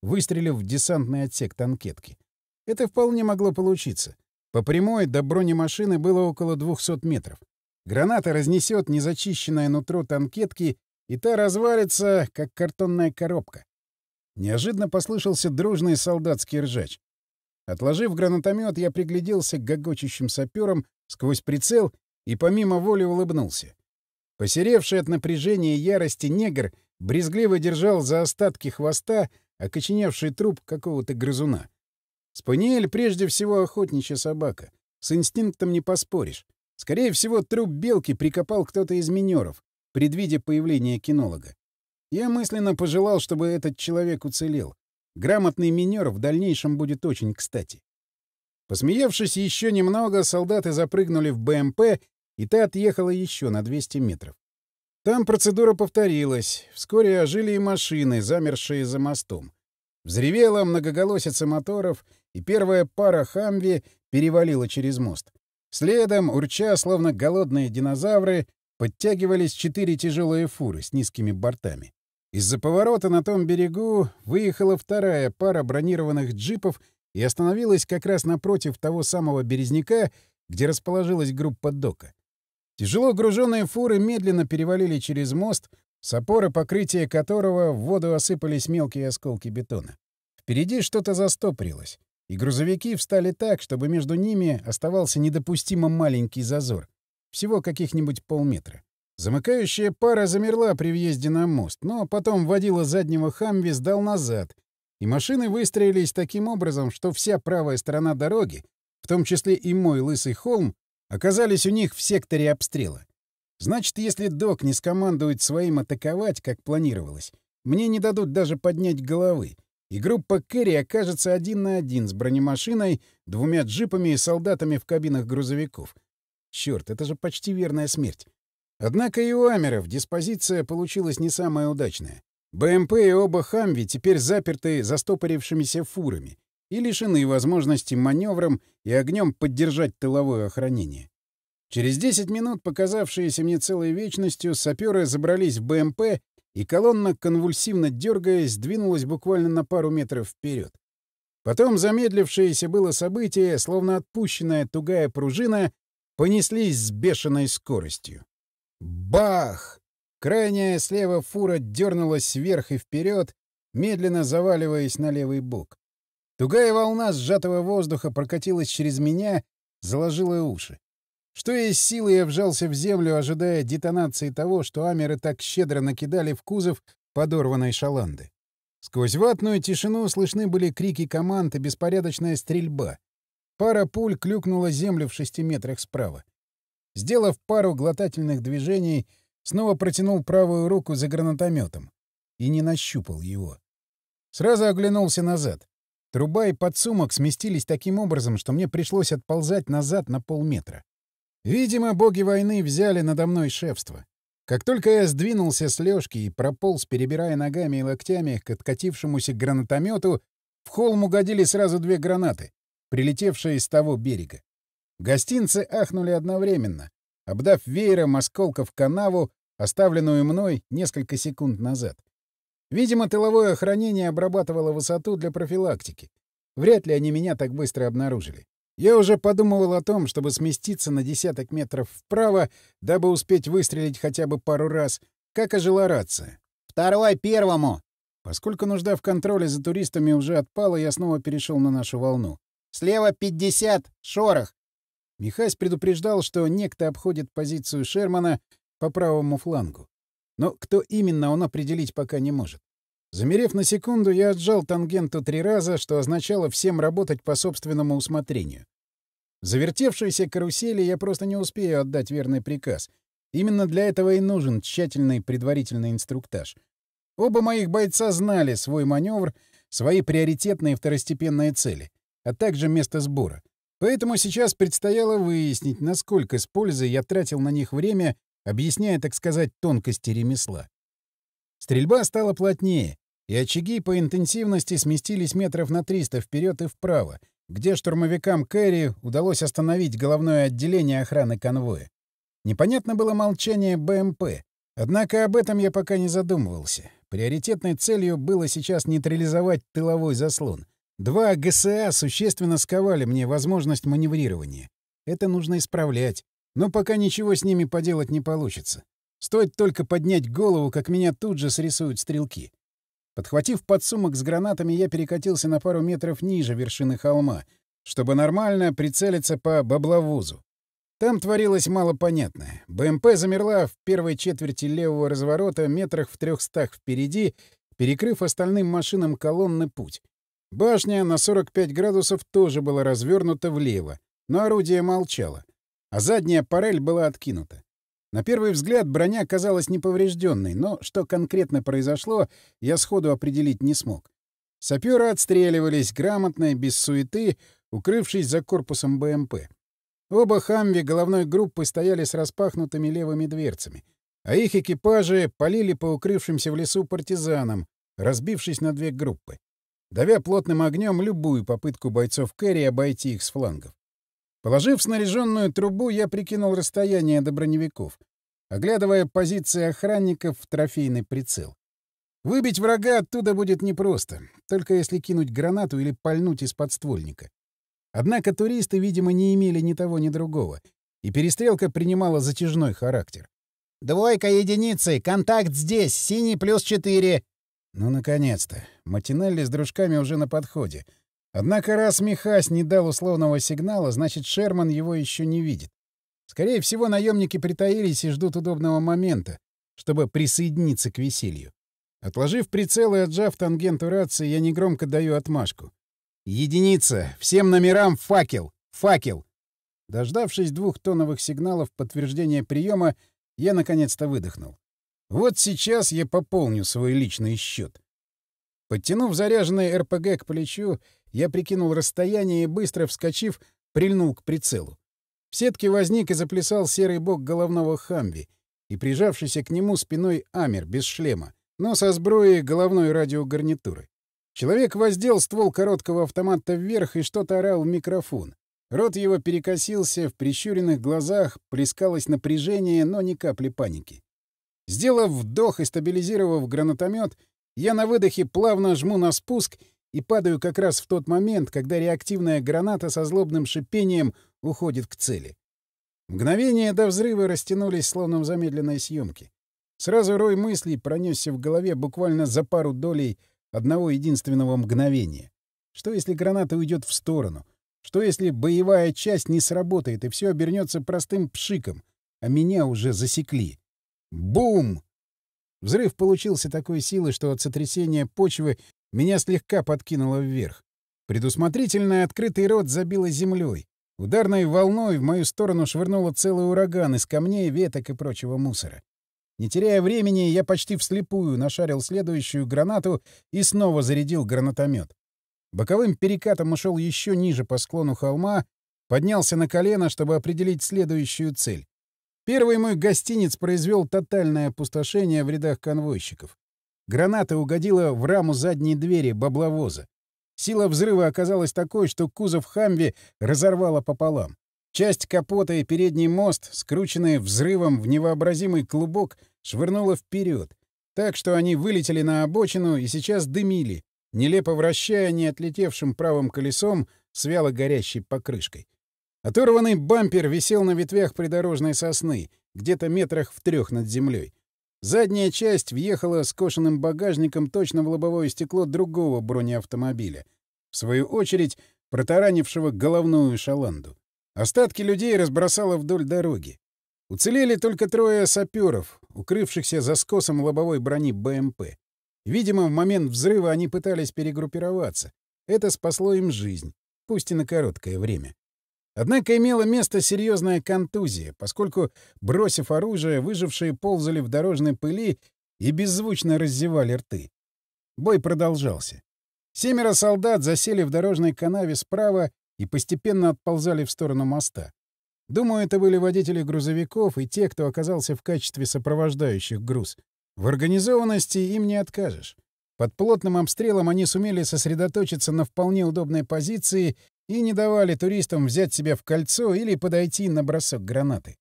A: выстрелив в десантный отсек танкетки. Это вполне могло получиться. По прямой до бронемашины было около 200 метров. Граната разнесет незачищенное нутро танкетки, и та развалится, как картонная коробка. Неожиданно послышался дружный солдатский ржач. Отложив гранатомет, я пригляделся к гогочущим саперам сквозь прицел и помимо воли улыбнулся. Посеревший от напряжения и ярости негр брезгливо держал за остатки хвоста окоченевший труп какого-то грызуна. Спаниель прежде всего охотничья собака. С инстинктом не поспоришь. Скорее всего, труп белки прикопал кто-то из минеров, предвидя появление кинолога. Я мысленно пожелал, чтобы этот человек уцелел. Грамотный минер в дальнейшем будет очень кстати. Посмеявшись еще немного, солдаты запрыгнули в БМП, и та отъехала еще на 200 метров. Там процедура повторилась. Вскоре ожили и машины, замершие за мостом. Взревела многоголосица моторов — и первая пара «Хамви» перевалила через мост. Следом, урча, словно голодные динозавры, подтягивались четыре тяжелые фуры с низкими бортами. Из-за поворота на том берегу выехала вторая пара бронированных джипов и остановилась как раз напротив того самого березняка, где расположилась группа дока. Тяжело груженные фуры медленно перевалили через мост, с опоры покрытия которого в воду осыпались мелкие осколки бетона. Впереди что-то застопорилось и грузовики встали так, чтобы между ними оставался недопустимо маленький зазор, всего каких-нибудь полметра. Замыкающая пара замерла при въезде на мост, но потом водила заднего Хамви сдал назад, и машины выстроились таким образом, что вся правая сторона дороги, в том числе и мой лысый холм, оказались у них в секторе обстрела. Значит, если док не скомандует своим атаковать, как планировалось, мне не дадут даже поднять головы, и группа Кэрри окажется один на один с бронемашиной, двумя джипами и солдатами в кабинах грузовиков. Черт, это же почти верная смерть. Однако и у Амеров диспозиция получилась не самая удачная. БМП и оба «Хамви» теперь заперты застопорившимися фурами и лишены возможности маневром и огнем поддержать тыловое охранение. Через 10 минут, показавшиеся мне целой вечностью, саперы забрались в БМП и колонна, конвульсивно дергаясь, двинулась буквально на пару метров вперед. Потом замедлившееся было событие, словно отпущенная тугая пружина, понеслись с бешеной скоростью. Бах! Крайняя слева фура дернулась вверх и вперед, медленно заваливаясь на левый бок. Тугая волна сжатого воздуха прокатилась через меня, заложила уши. Что из силы я вжался в землю, ожидая детонации того, что амеры так щедро накидали в кузов подорванной шаланды. Сквозь ватную тишину слышны были крики команд и беспорядочная стрельба. Пара пуль клюкнула землю в шести метрах справа. Сделав пару глотательных движений, снова протянул правую руку за гранатометом. И не нащупал его. Сразу оглянулся назад. Труба и подсумок сместились таким образом, что мне пришлось отползать назад на полметра. Видимо, боги войны взяли надо мной шефство. Как только я сдвинулся с лёжки и прополз, перебирая ногами и локтями к откатившемуся гранатомету, в холм угодили сразу две гранаты, прилетевшие с того берега. Гостинцы ахнули одновременно, обдав веером осколков канаву, оставленную мной несколько секунд назад. Видимо, тыловое охранение обрабатывало высоту для профилактики. Вряд ли они меня так быстро обнаружили. Я уже подумывал о том, чтобы сместиться на десяток метров вправо, дабы успеть выстрелить хотя бы пару раз, как ожила рация. «Второй первому!» Поскольку нужда в контроле за туристами уже отпала, я снова перешел на нашу волну. «Слева 50! Шорох!» Михась предупреждал, что некто обходит позицию Шермана по правому флангу. Но кто именно, он определить пока не может. Замерев на секунду, я отжал тангенту три раза, что означало всем работать по собственному усмотрению. В завертевшейся карусели я просто не успею отдать верный приказ. Именно для этого и нужен тщательный предварительный инструктаж. Оба моих бойца знали свой маневр, свои приоритетные и второстепенные цели, а также место сбора. Поэтому сейчас предстояло выяснить, насколько с пользой я тратил на них время, объясняя, так сказать, тонкости ремесла. Стрельба стала плотнее, и очаги по интенсивности сместились метров на 300 вперед и вправо, где штурмовикам Кэрри удалось остановить головное отделение охраны конвоя. Непонятно было молчание БМП, однако об этом я пока не задумывался. Приоритетной целью было сейчас нейтрализовать тыловой заслон. Два ГСА существенно сковали мне возможность маневрирования. Это нужно исправлять, но пока ничего с ними поделать не получится. Стоит только поднять голову, как меня тут же срисуют стрелки. Подхватив подсумок с гранатами, я перекатился на пару метров ниже вершины холма, чтобы нормально прицелиться по бабловозу. Там творилось мало понятное. БМП замерла в первой четверти левого разворота метрах в трехстах впереди, перекрыв остальным машинам колонны путь. Башня на 45 градусов тоже была развернута влево, но орудие молчало, а задняя парель была откинута. На первый взгляд броня казалась неповрежденной, но что конкретно произошло, я сходу определить не смог. Саперы отстреливались, грамотно, и без суеты, укрывшись за корпусом БМП. Оба «Хамви» головной группы стояли с распахнутыми левыми дверцами, а их экипажи полили по укрывшимся в лесу партизанам, разбившись на две группы, давя плотным огнем любую попытку бойцов Кэрри обойти их с флангов. Положив снаряженную трубу, я прикинул расстояние до броневиков оглядывая позиции охранников в трофейный прицел. Выбить врага оттуда будет непросто, только если кинуть гранату или пальнуть из подствольника. Однако туристы, видимо, не имели ни того, ни другого, и перестрелка принимала затяжной характер. «Двойка единицы! Контакт здесь! Синий плюс четыре!» Ну, наконец-то. Матинелли с дружками уже на подходе. Однако раз Михась не дал условного сигнала, значит, Шерман его еще не видит. Скорее всего, наемники притаились и ждут удобного момента, чтобы присоединиться к веселью. Отложив прицел и отжав тангенту рации, я негромко даю отмашку. «Единица! Всем номерам факел! Факел!» Дождавшись двух тоновых сигналов подтверждения приема, я наконец-то выдохнул. Вот сейчас я пополню свой личный счет. Подтянув заряженный РПГ к плечу, я прикинул расстояние и, быстро вскочив, прильнул к прицелу. В сетке возник и заплясал серый бок головного хамви и прижавшийся к нему спиной Амер без шлема, но со сброей головной радиогарнитуры. Человек воздел ствол короткого автомата вверх и что-то орал в микрофон. Рот его перекосился, в прищуренных глазах плескалось напряжение, но ни капли паники. Сделав вдох и стабилизировав гранатомет, я на выдохе плавно жму на спуск и падаю как раз в тот момент, когда реактивная граната со злобным шипением уходит к цели. Мгновения до взрыва растянулись, словно в замедленной съемке. Сразу рой мыслей пронесся в голове буквально за пару долей одного единственного мгновения. Что если граната уйдет в сторону? Что если боевая часть не сработает и все обернется простым пшиком, а меня уже засекли? Бум! Взрыв получился такой силы, что от сотрясения почвы меня слегка подкинуло вверх. Предусмотрительно открытый рот забило землей, Ударной волной в мою сторону швырнуло целый ураган из камней, веток и прочего мусора. Не теряя времени, я почти вслепую нашарил следующую гранату и снова зарядил гранатомет. Боковым перекатом ушел еще ниже по склону холма, поднялся на колено, чтобы определить следующую цель. Первый мой гостиниц произвел тотальное опустошение в рядах конвойщиков. Граната угодила в раму задней двери бабловоза. Сила взрыва оказалась такой, что кузов «Хамви» разорвало пополам. Часть капота и передний мост, скрученные взрывом в невообразимый клубок, швырнуло вперед, так что они вылетели на обочину и сейчас дымили, нелепо вращая неотлетевшим правым колесом с вяло горящей покрышкой. Оторванный бампер висел на ветвях придорожной сосны, где-то метрах в трех над землей. Задняя часть въехала скошенным багажником точно в лобовое стекло другого бронеавтомобиля, в свою очередь протаранившего головную шаланду. Остатки людей разбросало вдоль дороги. Уцелели только трое саперов, укрывшихся за скосом лобовой брони БМП. Видимо, в момент взрыва они пытались перегруппироваться. Это спасло им жизнь, пусть и на короткое время. Однако имела место серьезная контузия, поскольку, бросив оружие, выжившие ползали в дорожной пыли и беззвучно раздевали рты. Бой продолжался. Семеро солдат засели в дорожной канаве справа и постепенно отползали в сторону моста. Думаю, это были водители грузовиков и те, кто оказался в качестве сопровождающих груз. В организованности им не откажешь. Под плотным обстрелом они сумели сосредоточиться на вполне удобной позиции и не давали туристам взять себя в кольцо или подойти на бросок гранаты.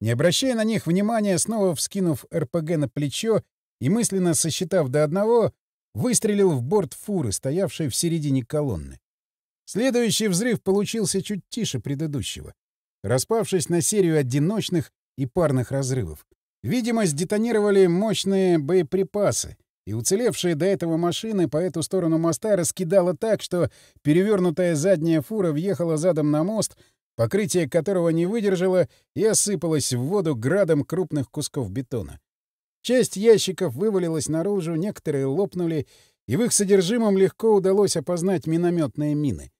A: Не обращая на них внимания, снова вскинув РПГ на плечо и мысленно сосчитав до одного, выстрелил в борт фуры, стоявшей в середине колонны. Следующий взрыв получился чуть тише предыдущего, распавшись на серию одиночных и парных разрывов. Видимо, сдетонировали мощные боеприпасы, и уцелевшие до этого машины по эту сторону моста раскидало так, что перевернутая задняя фура въехала задом на мост, покрытие которого не выдержало и осыпалось в воду градом крупных кусков бетона. Часть ящиков вывалилась наружу, некоторые лопнули, и в их содержимом легко удалось опознать минометные мины.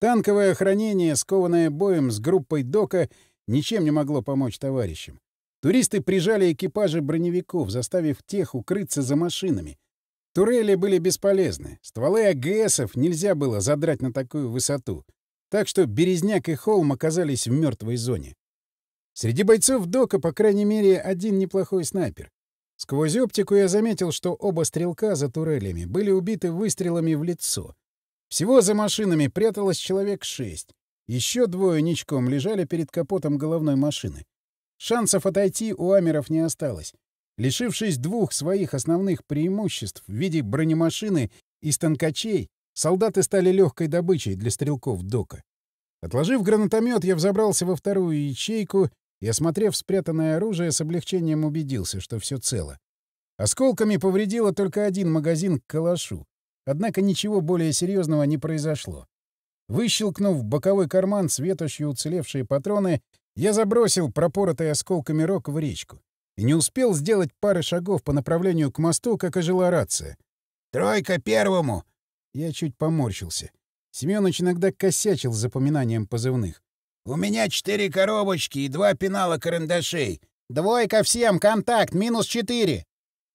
A: Танковое охранение, скованное боем с группой ДОКа, ничем не могло помочь товарищам. Туристы прижали экипажи броневиков, заставив тех укрыться за машинами. Турели были бесполезны. Стволы АГСов нельзя было задрать на такую высоту. Так что Березняк и Холм оказались в мертвой зоне. Среди бойцов Дока, по крайней мере, один неплохой снайпер. Сквозь оптику я заметил, что оба стрелка за турелями были убиты выстрелами в лицо. Всего за машинами пряталось человек шесть. Еще двое ничком лежали перед капотом головной машины. Шансов отойти у амеров не осталось. Лишившись двух своих основных преимуществ в виде бронемашины и станкачей, солдаты стали легкой добычей для стрелков дока. Отложив гранатомет, я взобрался во вторую ячейку и, осмотрев спрятанное оружие, с облегчением убедился, что все цело. Осколками повредило только один магазин к калашу, однако ничего более серьезного не произошло. Выщелкнув боковой карман с уцелевшие патроны, я забросил пропоротый осколками рог в речку и не успел сделать пары шагов по направлению к мосту, как ожила рация. «Тройка первому!» Я чуть поморщился. Семёныч иногда косячил с запоминанием позывных. «У меня четыре коробочки и два пенала карандашей. Двойка всем, контакт, минус четыре!»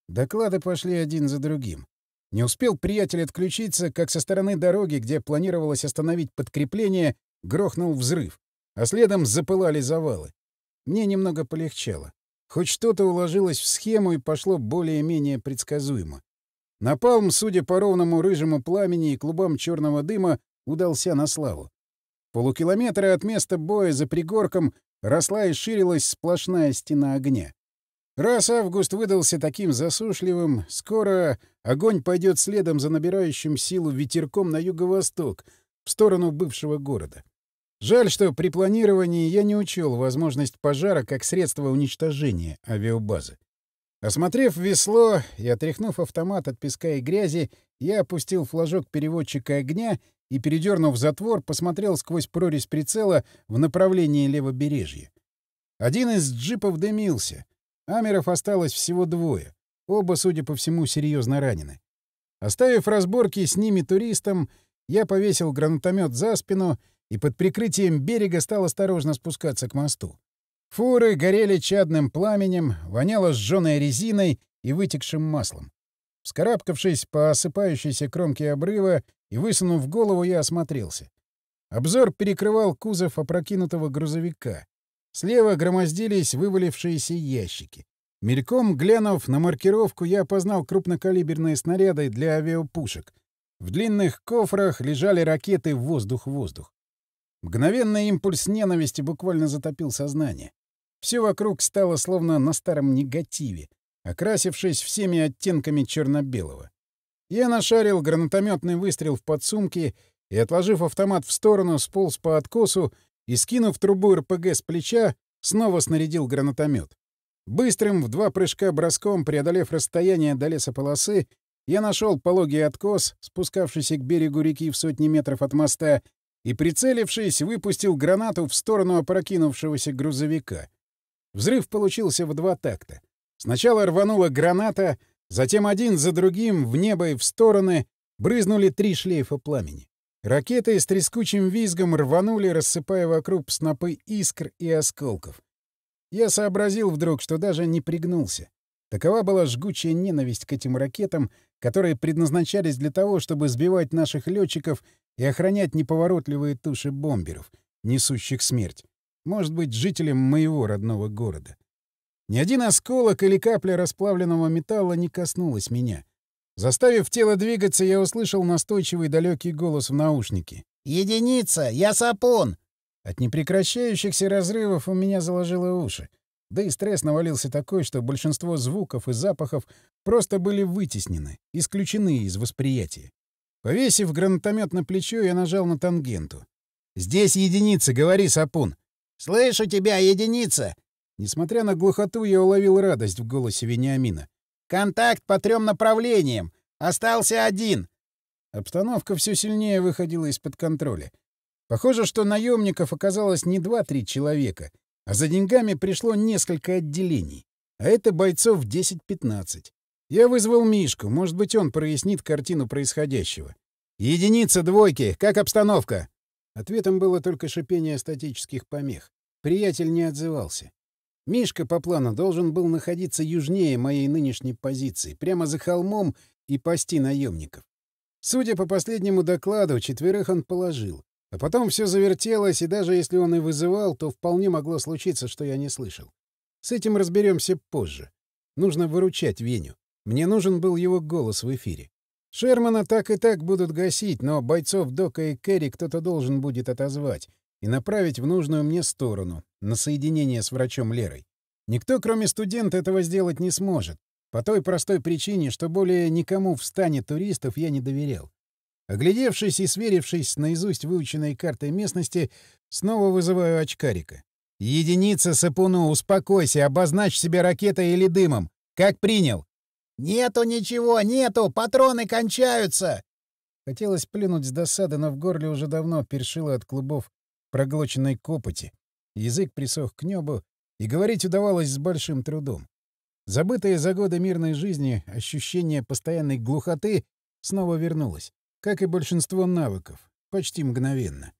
A: Доклады пошли один за другим. Не успел приятель отключиться, как со стороны дороги, где планировалось остановить подкрепление, грохнул взрыв а следом запылали завалы. Мне немного полегчало. Хоть что-то уложилось в схему и пошло более-менее предсказуемо. Напалм, судя по ровному рыжему пламени и клубам черного дыма, удался на славу. Полукилометра от места боя за пригорком росла и ширилась сплошная стена огня. Раз август выдался таким засушливым, скоро огонь пойдет следом за набирающим силу ветерком на юго-восток, в сторону бывшего города. Жаль, что при планировании я не учел возможность пожара как средство уничтожения авиабазы. Осмотрев весло и отряхнув автомат от песка и грязи, я опустил флажок переводчика огня и, передернув затвор, посмотрел сквозь прорезь прицела в направлении левобережья. Один из джипов дымился. Амеров осталось всего двое. Оба, судя по всему, серьезно ранены. Оставив разборки с ними туристом, я повесил гранатомет за спину и под прикрытием берега стал осторожно спускаться к мосту. Фуры горели чадным пламенем, воняло сжженной резиной и вытекшим маслом. Вскарабкавшись по осыпающейся кромке обрыва и высунув голову, я осмотрелся. Обзор перекрывал кузов опрокинутого грузовика. Слева громоздились вывалившиеся ящики. Мельком глянув на маркировку, я опознал крупнокалиберные снаряды для авиапушек. В длинных кофрах лежали ракеты «Воздух-воздух». Мгновенный импульс ненависти буквально затопил сознание. Все вокруг стало словно на старом негативе, окрасившись всеми оттенками черно-белого. Я нашарил гранатометный выстрел в подсумке и, отложив автомат в сторону, сполз по откосу и, скинув трубу РПГ с плеча, снова снарядил гранатомет. Быстрым в два прыжка броском, преодолев расстояние до лесополосы, я нашел пологий откос, спускавшийся к берегу реки в сотни метров от моста, и, прицелившись, выпустил гранату в сторону опрокинувшегося грузовика. Взрыв получился в два такта. Сначала рванула граната, затем один за другим в небо и в стороны брызнули три шлейфа пламени. Ракеты с трескучим визгом рванули, рассыпая вокруг снопы искр и осколков. Я сообразил вдруг, что даже не пригнулся. Такова была жгучая ненависть к этим ракетам, которые предназначались для того, чтобы сбивать наших летчиков и охранять неповоротливые туши бомберов, несущих смерть. Может быть, жителям моего родного города. Ни один осколок или капля расплавленного металла не коснулась меня. Заставив тело двигаться, я услышал настойчивый далекий голос в наушнике. «Единица! Я Сапун!» От непрекращающихся разрывов у меня заложило уши. Да и стресс навалился такой, что большинство звуков и запахов просто были вытеснены, исключены из восприятия. Повесив гранатомет на плечо, я нажал на тангенту. «Здесь единица, говори, Сапун!» «Слышу тебя, единица!» Несмотря на глухоту, я уловил радость в голосе Вениамина. «Контакт по трем направлениям! Остался один!» Обстановка все сильнее выходила из-под контроля. Похоже, что наемников оказалось не два-три человека, а за деньгами пришло несколько отделений, а это бойцов 10-15. Я вызвал Мишку, может быть, он прояснит картину происходящего. «Единица, двойки! Как обстановка?» Ответом было только шипение статических помех. Приятель не отзывался. Мишка по плану должен был находиться южнее моей нынешней позиции, прямо за холмом и пасти наемников. Судя по последнему докладу, четверых он положил. А потом все завертелось, и даже если он и вызывал, то вполне могло случиться, что я не слышал. С этим разберемся позже. Нужно выручать Веню. Мне нужен был его голос в эфире. Шермана так и так будут гасить, но бойцов Дока и Кэрри кто-то должен будет отозвать и направить в нужную мне сторону, на соединение с врачом Лерой. Никто, кроме студента, этого сделать не сможет, по той простой причине, что более никому в стане туристов я не доверял. Оглядевшись и сверившись с наизусть выученной картой местности, снова вызываю очкарика. «Единица, Сапуну, успокойся, обозначь себя ракетой или дымом. Как принял?» «Нету ничего, нету! Патроны кончаются!» Хотелось плюнуть с досады, но в горле уже давно першило от клубов проглоченной копоти. Язык присох к небу, и говорить удавалось с большим трудом. Забытое за годы мирной жизни ощущение постоянной глухоты снова вернулось, как и большинство навыков, почти мгновенно.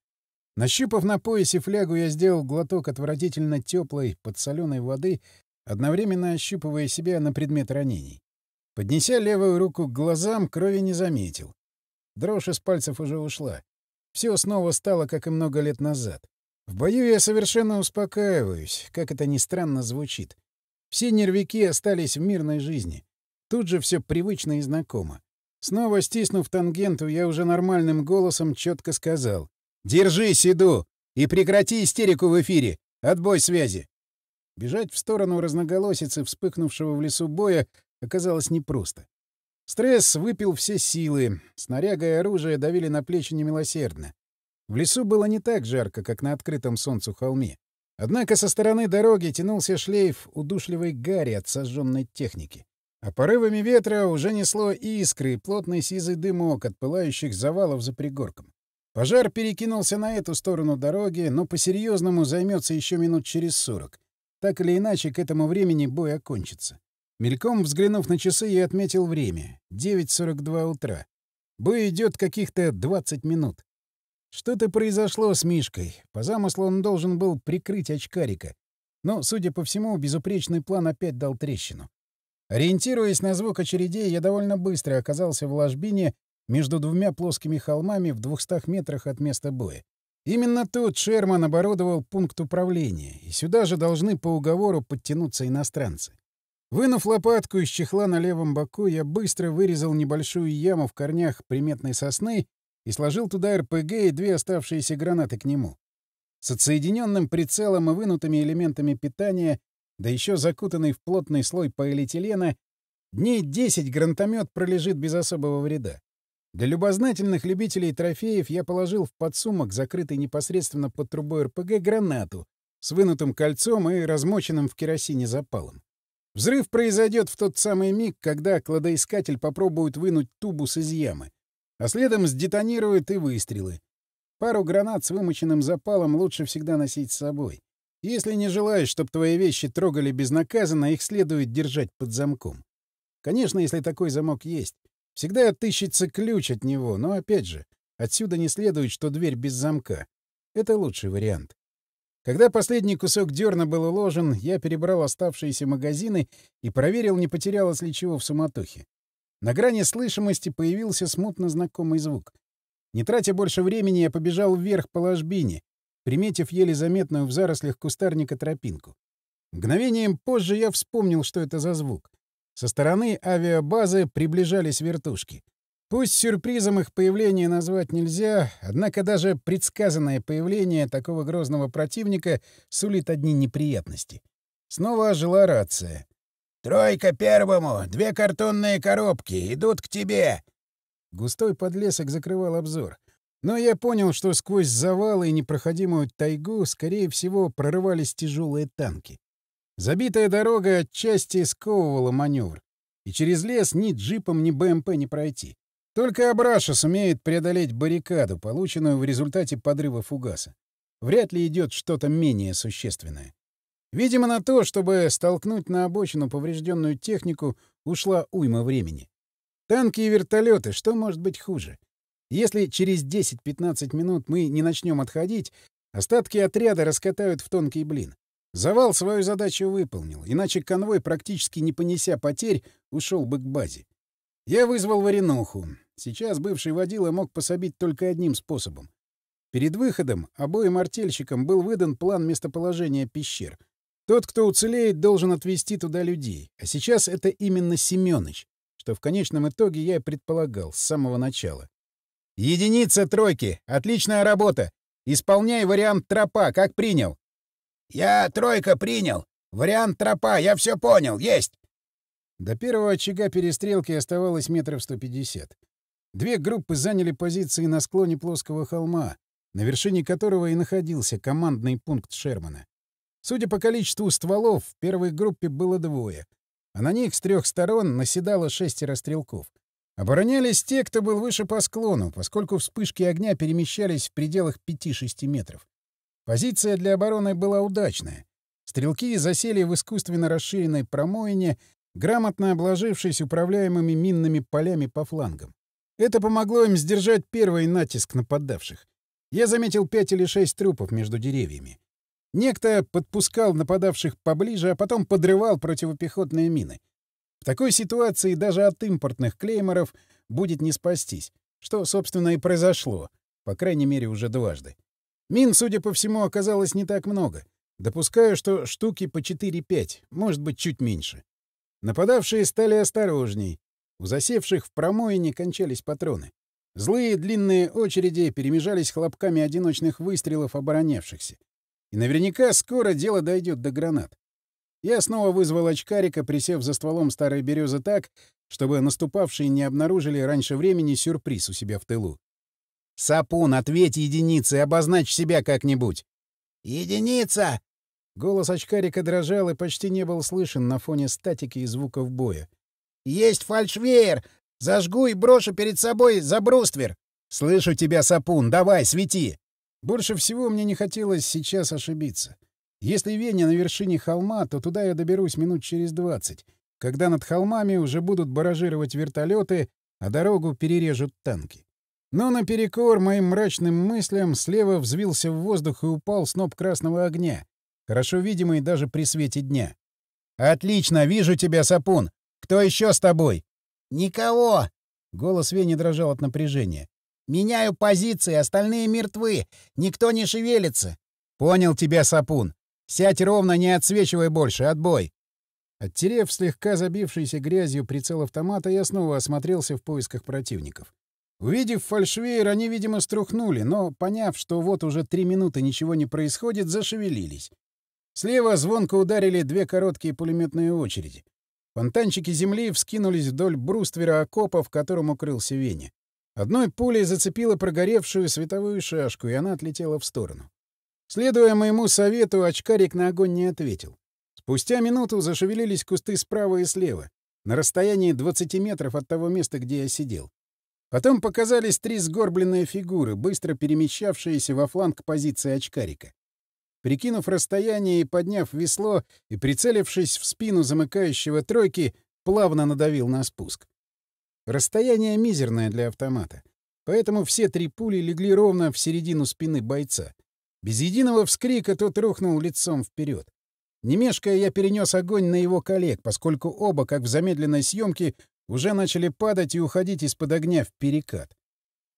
A: Нащупав на поясе флягу, я сделал глоток отвратительно теплой подсоленной воды, одновременно ощупывая себя на предмет ранений. Поднеся левую руку к глазам, крови не заметил. Дрожь из пальцев уже ушла. Все снова стало, как и много лет назад. В бою я совершенно успокаиваюсь, как это ни странно звучит. Все нервики остались в мирной жизни. Тут же все привычно и знакомо. Снова стиснув тангенту, я уже нормальным голосом четко сказал. «Держись, иду! И прекрати истерику в эфире! Отбой связи!» Бежать в сторону разноголосицы, вспыхнувшего в лесу боя, оказалось непросто. Стресс выпил все силы, снаряга и оружие давили на плечи немилосердно. В лесу было не так жарко, как на открытом солнцу холме. Однако со стороны дороги тянулся шлейф удушливой гари от сожженной техники. А порывами ветра уже несло искры и плотный сизый дымок от пылающих завалов за пригорком. Пожар перекинулся на эту сторону дороги, но по-серьезному займется еще минут через сорок. Так или иначе, к этому времени бой окончится. Мельком взглянув на часы, я отметил время — 9.42 утра. Бой идет каких-то 20 минут. Что-то произошло с Мишкой. По замыслу он должен был прикрыть очкарика. Но, судя по всему, безупречный план опять дал трещину. Ориентируясь на звук очередей, я довольно быстро оказался в ложбине между двумя плоскими холмами в 200 метрах от места боя. Именно тут Шерман оборудовал пункт управления, и сюда же должны по уговору подтянуться иностранцы. Вынув лопатку из чехла на левом боку, я быстро вырезал небольшую яму в корнях приметной сосны и сложил туда РПГ и две оставшиеся гранаты к нему. С отсоединенным прицелом и вынутыми элементами питания, да еще закутанный в плотный слой полиэтилена, дней 10 гранатомет пролежит без особого вреда. Для любознательных любителей трофеев я положил в подсумок, закрытый непосредственно под трубой РПГ, гранату с вынутым кольцом и размоченным в керосине запалом. Взрыв произойдет в тот самый миг, когда кладоискатель попробует вынуть тубус из ямы, а следом сдетонируют и выстрелы. Пару гранат с вымоченным запалом лучше всегда носить с собой. Если не желаешь, чтобы твои вещи трогали безнаказанно, их следует держать под замком. Конечно, если такой замок есть. Всегда отыщется ключ от него, но, опять же, отсюда не следует, что дверь без замка. Это лучший вариант. Когда последний кусок дерна был уложен, я перебрал оставшиеся магазины и проверил, не потерялось ли чего в суматохе. На грани слышимости появился смутно знакомый звук. Не тратя больше времени, я побежал вверх по ложбине, приметив еле заметную в зарослях кустарника тропинку. Мгновением позже я вспомнил, что это за звук. Со стороны авиабазы приближались вертушки. Пусть сюрпризом их появление назвать нельзя, однако даже предсказанное появление такого грозного противника сулит одни неприятности. Снова ожила рация. «Тройка первому! Две картонные коробки! Идут к тебе!» Густой подлесок закрывал обзор. Но я понял, что сквозь завалы и непроходимую тайгу, скорее всего, прорывались тяжелые танки. Забитая дорога отчасти сковывала маневр, и через лес ни джипом, ни БМП не пройти. Только Абраша сумеет преодолеть баррикаду, полученную в результате подрыва фугаса. Вряд ли идет что-то менее существенное. Видимо, на то, чтобы столкнуть на обочину поврежденную технику, ушла уйма времени. Танки и вертолеты, что может быть хуже? Если через 10-15 минут мы не начнем отходить, остатки отряда раскатают в тонкий блин. Завал свою задачу выполнил, иначе конвой, практически не понеся потерь, ушел бы к базе. Я вызвал варенуху. Сейчас бывший водила мог пособить только одним способом. Перед выходом обоим артельщикам был выдан план местоположения пещер. Тот, кто уцелеет, должен отвезти туда людей. А сейчас это именно Семёныч, что в конечном итоге я и предполагал с самого начала. «Единица тройки! Отличная работа! Исполняй вариант тропа, как принял!» «Я тройка принял! Вариант тропа, я все понял, есть!» До первого очага перестрелки оставалось метров 150. Две группы заняли позиции на склоне плоского холма, на вершине которого и находился командный пункт Шермана. Судя по количеству стволов, в первой группе было двое, а на них с трех сторон наседало шестеро стрелков. Оборонялись те, кто был выше по склону, поскольку вспышки огня перемещались в пределах 5-6 метров. Позиция для обороны была удачная. Стрелки засели в искусственно расширенной промоине грамотно обложившись управляемыми минными полями по флангам. Это помогло им сдержать первый натиск нападавших. Я заметил пять или шесть трупов между деревьями. Некто подпускал нападавших поближе, а потом подрывал противопехотные мины. В такой ситуации даже от импортных клейморов будет не спастись, что, собственно, и произошло, по крайней мере, уже дважды. Мин, судя по всему, оказалось не так много. Допускаю, что штуки по 4-5, может быть, чуть меньше. Нападавшие стали осторожней. У засевших в промоине кончались патроны. Злые длинные очереди перемежались хлопками одиночных выстрелов оборонявшихся. И наверняка скоро дело дойдет до гранат. Я снова вызвал очкарика, присев за стволом старой березы так, чтобы наступавшие не обнаружили раньше времени сюрприз у себя в тылу. «Сапун, ответь единице, обозначь себя как-нибудь!» «Единица! Голос очкарика дрожал и почти не был слышен на фоне статики и звуков боя. «Есть фальшвеер! Зажгу и брошу перед собой за бруствер!» «Слышу тебя, Сапун! Давай, свети!» Больше всего мне не хотелось сейчас ошибиться. Если Веня на вершине холма, то туда я доберусь минут через двадцать, когда над холмами уже будут баражировать вертолеты, а дорогу перережут танки. Но наперекор моим мрачным мыслям слева взвился в воздух и упал сноп красного огня — хорошо видимые даже при свете дня. «Отлично, вижу тебя, Сапун! Кто еще с тобой?» «Никого!» — голос Вени дрожал от напряжения. «Меняю позиции, остальные мертвы, никто не шевелится!» «Понял тебя, Сапун! Сядь ровно, не отсвечивай больше, отбой!» Оттерев слегка забившийся грязью прицел автомата, я снова осмотрелся в поисках противников. Увидев фальшвейер, они, видимо, струхнули, но, поняв, что вот уже три минуты ничего не происходит, зашевелились. Слева звонко ударили две короткие пулеметные очереди. Фонтанчики земли вскинулись вдоль бруствера окопа, в котором укрылся Веня. Одной пулей зацепила прогоревшую световую шашку, и она отлетела в сторону. Следуя моему совету, очкарик на огонь не ответил. Спустя минуту зашевелились кусты справа и слева, на расстоянии 20 метров от того места, где я сидел. Потом показались три сгорбленные фигуры, быстро перемещавшиеся во фланг позиции очкарика. Прикинув расстояние и подняв весло, и прицелившись в спину замыкающего тройки, плавно надавил на спуск. Расстояние мизерное для автомата, поэтому все три пули легли ровно в середину спины бойца. Без единого вскрика тот рухнул лицом вперед. Не я перенес огонь на его коллег, поскольку оба, как в замедленной съемке, уже начали падать и уходить из-под огня в перекат.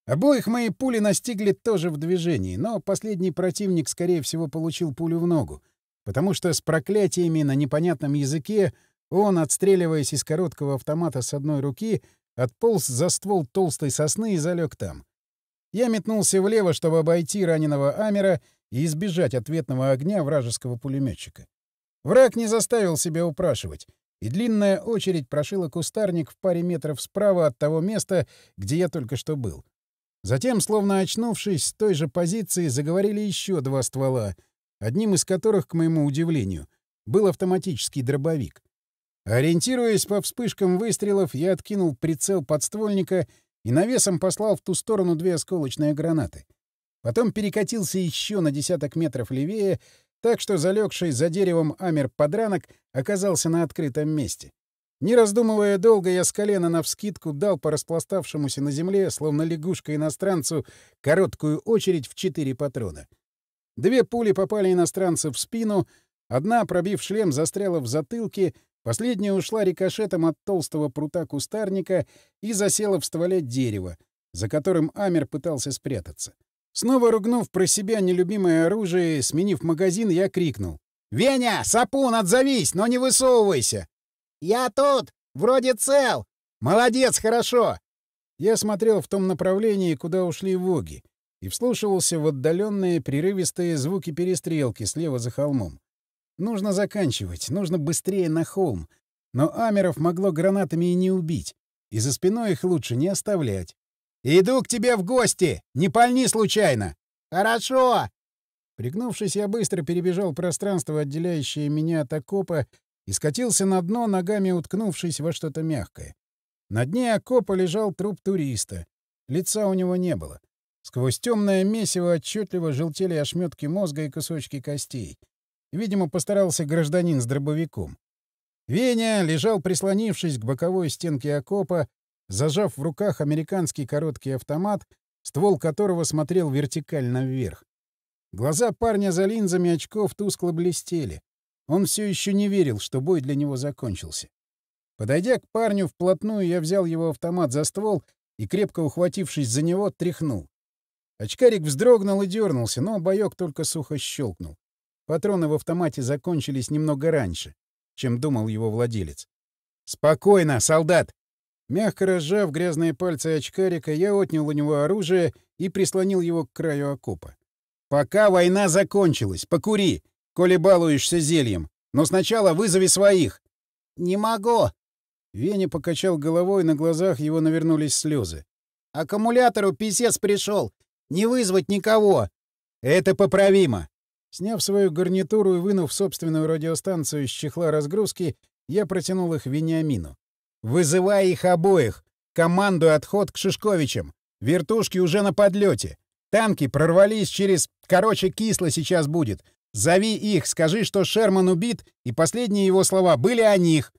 A: Обоих мои пули настигли тоже в движении, но последний противник, скорее всего, получил пулю в ногу, потому что с проклятиями на непонятном языке он, отстреливаясь из короткого автомата с одной руки, отполз за ствол толстой сосны и залег там. Я метнулся влево, чтобы обойти раненого Амера и избежать ответного огня вражеского пулеметчика. Враг не заставил себя упрашивать, и длинная очередь прошила кустарник в паре метров справа от того места, где я только что был. Затем, словно очнувшись, с той же позиции заговорили еще два ствола, одним из которых, к моему удивлению, был автоматический дробовик. Ориентируясь по вспышкам выстрелов, я откинул прицел подствольника и навесом послал в ту сторону две осколочные гранаты. Потом перекатился еще на десяток метров левее, так что залегший за деревом амер подранок оказался на открытом месте. Не раздумывая долго, я с колена навскидку дал по распластавшемуся на земле, словно лягушка иностранцу, короткую очередь в четыре патрона. Две пули попали иностранцу в спину, одна, пробив шлем, застряла в затылке, последняя ушла рикошетом от толстого прута кустарника и засела в стволе дерева, за которым Амер пытался спрятаться. Снова ругнув про себя нелюбимое оружие, сменив магазин, я крикнул. «Веня, сапун, отзовись, но не высовывайся!» «Я тут! Вроде цел! Молодец, хорошо!» Я смотрел в том направлении, куда ушли воги, и вслушивался в отдаленные прерывистые звуки перестрелки слева за холмом. Нужно заканчивать, нужно быстрее на холм. Но Амеров могло гранатами и не убить, и за спиной их лучше не оставлять. «Иду к тебе в гости! Не пальни случайно!» «Хорошо!» Пригнувшись, я быстро перебежал пространство, отделяющее меня от окопа и скатился на дно, ногами уткнувшись во что-то мягкое. На дне окопа лежал труп туриста. Лица у него не было. Сквозь темное месиво отчетливо желтели ошметки мозга и кусочки костей. Видимо, постарался гражданин с дробовиком. Веня лежал, прислонившись к боковой стенке окопа, зажав в руках американский короткий автомат, ствол которого смотрел вертикально вверх. Глаза парня за линзами очков тускло блестели. Он все еще не верил, что бой для него закончился. Подойдя к парню вплотную, я взял его автомат за ствол и, крепко ухватившись за него, тряхнул. Очкарик вздрогнул и дернулся, но боек только сухо щелкнул. Патроны в автомате закончились немного раньше, чем думал его владелец. «Спокойно, солдат!» Мягко разжав грязные пальцы очкарика, я отнял у него оружие и прислонил его к краю окопа. «Пока война закончилась, покури! коли балуешься зельем. Но сначала вызови своих!» «Не могу!» Веня покачал головой, на глазах его навернулись слезы. «Аккумулятору писец пришел! Не вызвать никого!» «Это поправимо!» Сняв свою гарнитуру и вынув собственную радиостанцию из чехла разгрузки, я протянул их Вениамину. «Вызывай их обоих! Командуй отход к Шишковичам! Вертушки уже на подлете! Танки прорвались через... Короче, кисло сейчас будет! Зови их, скажи, что Шерман убит, и последние его слова были о них.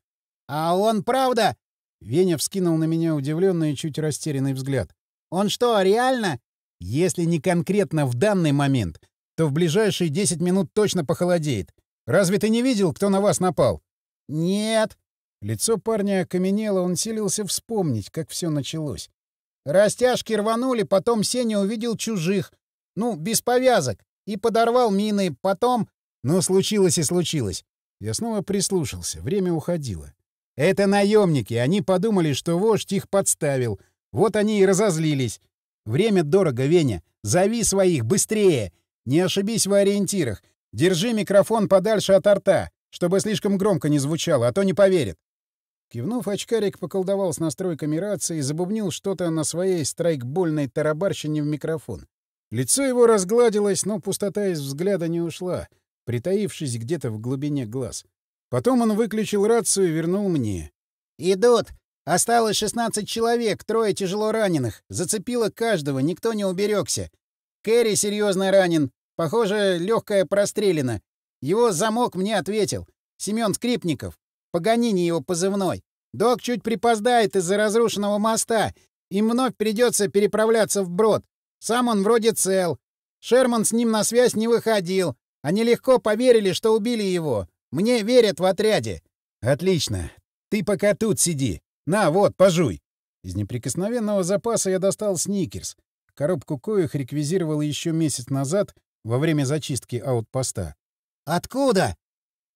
A: А он правда? Веня вскинул на меня удивленный и чуть растерянный взгляд. Он что, реально? Если не конкретно в данный момент, то в ближайшие 10 минут точно похолодеет. Разве ты не видел, кто на вас напал? Нет. Лицо парня окаменело, он селился вспомнить, как все началось. Растяжки рванули, потом Сеня увидел чужих. Ну, без повязок. И подорвал мины, потом... но ну, случилось и случилось. Я снова прислушался. Время уходило. Это наемники. Они подумали, что вождь их подставил. Вот они и разозлились. Время дорого, Веня. Зови своих, быстрее. Не ошибись в ориентирах. Держи микрофон подальше от рта, чтобы слишком громко не звучало, а то не поверят. Кивнув, очкарик поколдовал с настройками рации и забубнил что-то на своей страйкбольной тарабарщине в микрофон. Лицо его разгладилось, но пустота из взгляда не ушла, притаившись где-то в глубине глаз. Потом он выключил рацию и вернул мне. «Идут! Осталось 16 человек, трое тяжело раненых. Зацепило каждого, никто не уберегся. Кэрри серьезно ранен. Похоже, легкая прострелена. Его замок мне ответил. Семён Скрипников. погони не его позывной. Док чуть припоздает из-за разрушенного моста. Им вновь придется переправляться вброд. Сам он вроде цел. Шерман с ним на связь не выходил. Они легко поверили, что убили его. Мне верят в отряде. Отлично. Ты пока тут сиди. На, вот, пожуй. Из неприкосновенного запаса я достал сникерс. Коробку коих реквизировал еще месяц назад во время зачистки аутпоста. «Откуда?»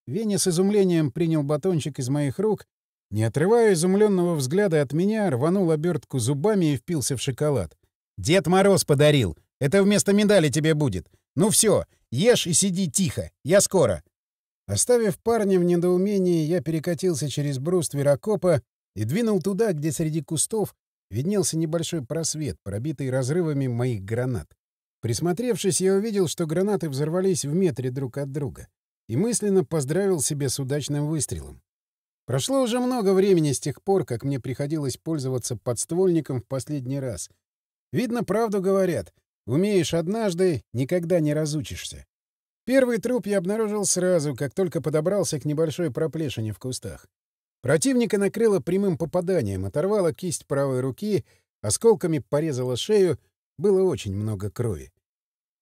A: Веня с изумлением принял батончик из моих рук, не отрывая изумленного взгляда от меня, рванул обертку зубами и впился в шоколад. Дед Мороз подарил. Это вместо медали тебе будет. Ну все, ешь и сиди тихо. Я скоро. Оставив парня в недоумении, я перекатился через бруствер окопа и двинул туда, где среди кустов виднелся небольшой просвет, пробитый разрывами моих гранат. Присмотревшись, я увидел, что гранаты взорвались в метре друг от друга, и мысленно поздравил себя с удачным выстрелом. Прошло уже много времени с тех пор, как мне приходилось пользоваться подствольником в последний раз — Видно, правду говорят. Умеешь однажды, никогда не разучишься. Первый труп я обнаружил сразу, как только подобрался к небольшой проплешине в кустах. Противника накрыло прямым попаданием, оторвало кисть правой руки, осколками порезало шею, было очень много крови.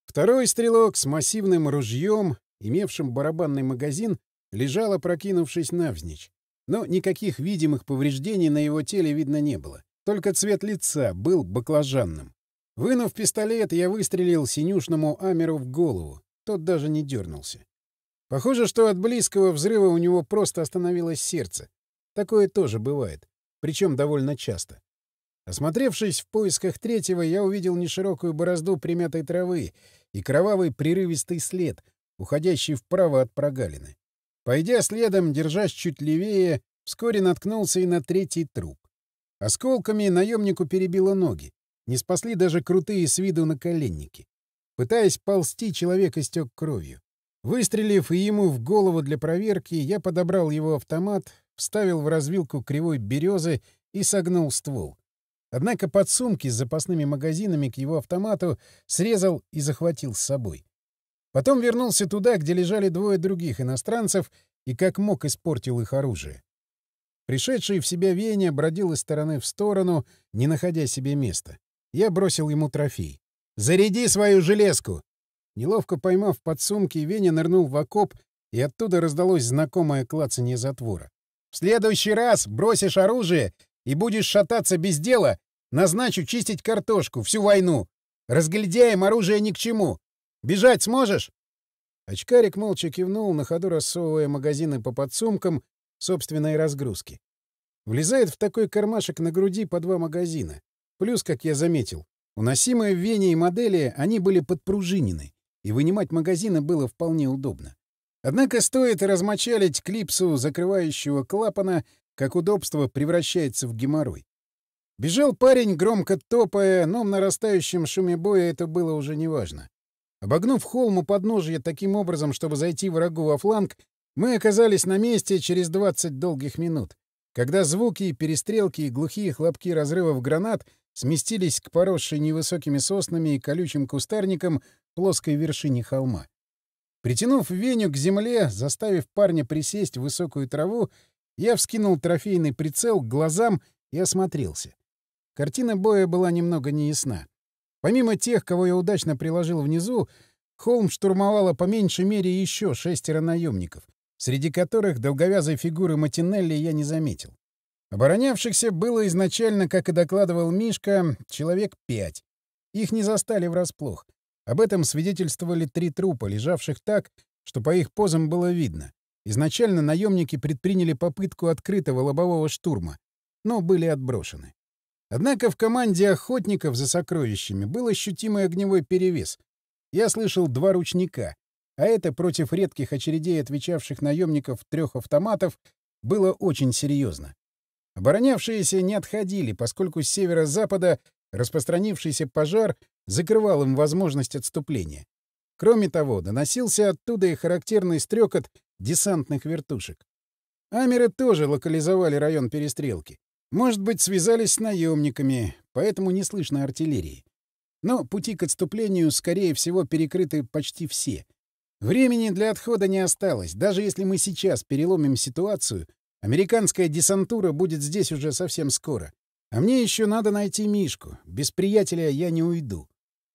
A: Второй стрелок с массивным ружьем, имевшим барабанный магазин, лежал, опрокинувшись навзничь, но никаких видимых повреждений на его теле видно не было. Только цвет лица был баклажанным. Вынув пистолет, я выстрелил синюшному Амеру в голову. Тот даже не дернулся. Похоже, что от близкого взрыва у него просто остановилось сердце. Такое тоже бывает, причем довольно часто. Осмотревшись в поисках третьего, я увидел неширокую борозду примятой травы и кровавый прерывистый след, уходящий вправо от прогалины. Пойдя следом, держась чуть левее, вскоре наткнулся и на третий труп. Осколками наемнику перебило ноги. Не спасли даже крутые с виду наколенники. Пытаясь ползти, человек истек кровью. Выстрелив ему в голову для проверки, я подобрал его автомат, вставил в развилку кривой березы и согнул ствол. Однако подсумки с запасными магазинами к его автомату срезал и захватил с собой. Потом вернулся туда, где лежали двое других иностранцев, и как мог испортил их оружие. Пришедший в себя Веня бродил из стороны в сторону, не находя себе места. Я бросил ему трофей. «Заряди свою железку!» Неловко поймав подсумки, Веня нырнул в окоп, и оттуда раздалось знакомое клацанье затвора. «В следующий раз бросишь оружие и будешь шататься без дела, назначу чистить картошку всю войну. Разгильдяем оружие ни к чему. Бежать сможешь?» Очкарик молча кивнул, на ходу рассовывая магазины по подсумкам собственной разгрузки. Влезает в такой кармашек на груди по два магазина. Плюс, как я заметил, уносимые в Вене и модели, они были подпружинены, и вынимать магазины было вполне удобно. Однако стоит размочалить клипсу закрывающего клапана, как удобство превращается в геморрой. Бежал парень, громко топая, но в нарастающем шуме боя это было уже неважно. Обогнув холму у подножия таким образом, чтобы зайти врагу во фланг, мы оказались на месте через 20 долгих минут, когда звуки, перестрелки и глухие хлопки разрывов гранат сместились к поросшей невысокими соснами и колючим кустарникам плоской вершине холма. Притянув Веню к земле, заставив парня присесть в высокую траву, я вскинул трофейный прицел к глазам и осмотрелся. Картина боя была немного неясна. Помимо тех, кого я удачно приложил внизу, холм штурмовало по меньшей мере еще шестеро наемников, среди которых долговязой фигуры Матинелли я не заметил. Оборонявшихся было изначально, как и докладывал Мишка, человек пять. Их не застали врасплох. Об этом свидетельствовали три трупа, лежавших так, что по их позам было видно. Изначально наемники предприняли попытку открытого лобового штурма, но были отброшены. Однако в команде охотников за сокровищами был ощутимый огневой перевес. Я слышал два ручника, а это против редких очередей отвечавших наемников трех автоматов было очень серьезно. Оборонявшиеся не отходили, поскольку с северо-запада распространившийся пожар закрывал им возможность отступления. Кроме того, доносился оттуда и характерный стрекот десантных вертушек. Амеры тоже локализовали район перестрелки. Может быть, связались с наемниками, поэтому не слышно артиллерии. Но пути к отступлению, скорее всего, перекрыты почти все — Времени для отхода не осталось. Даже если мы сейчас переломим ситуацию, американская десантура будет здесь уже совсем скоро. А мне еще надо найти Мишку. Без приятеля я не уйду.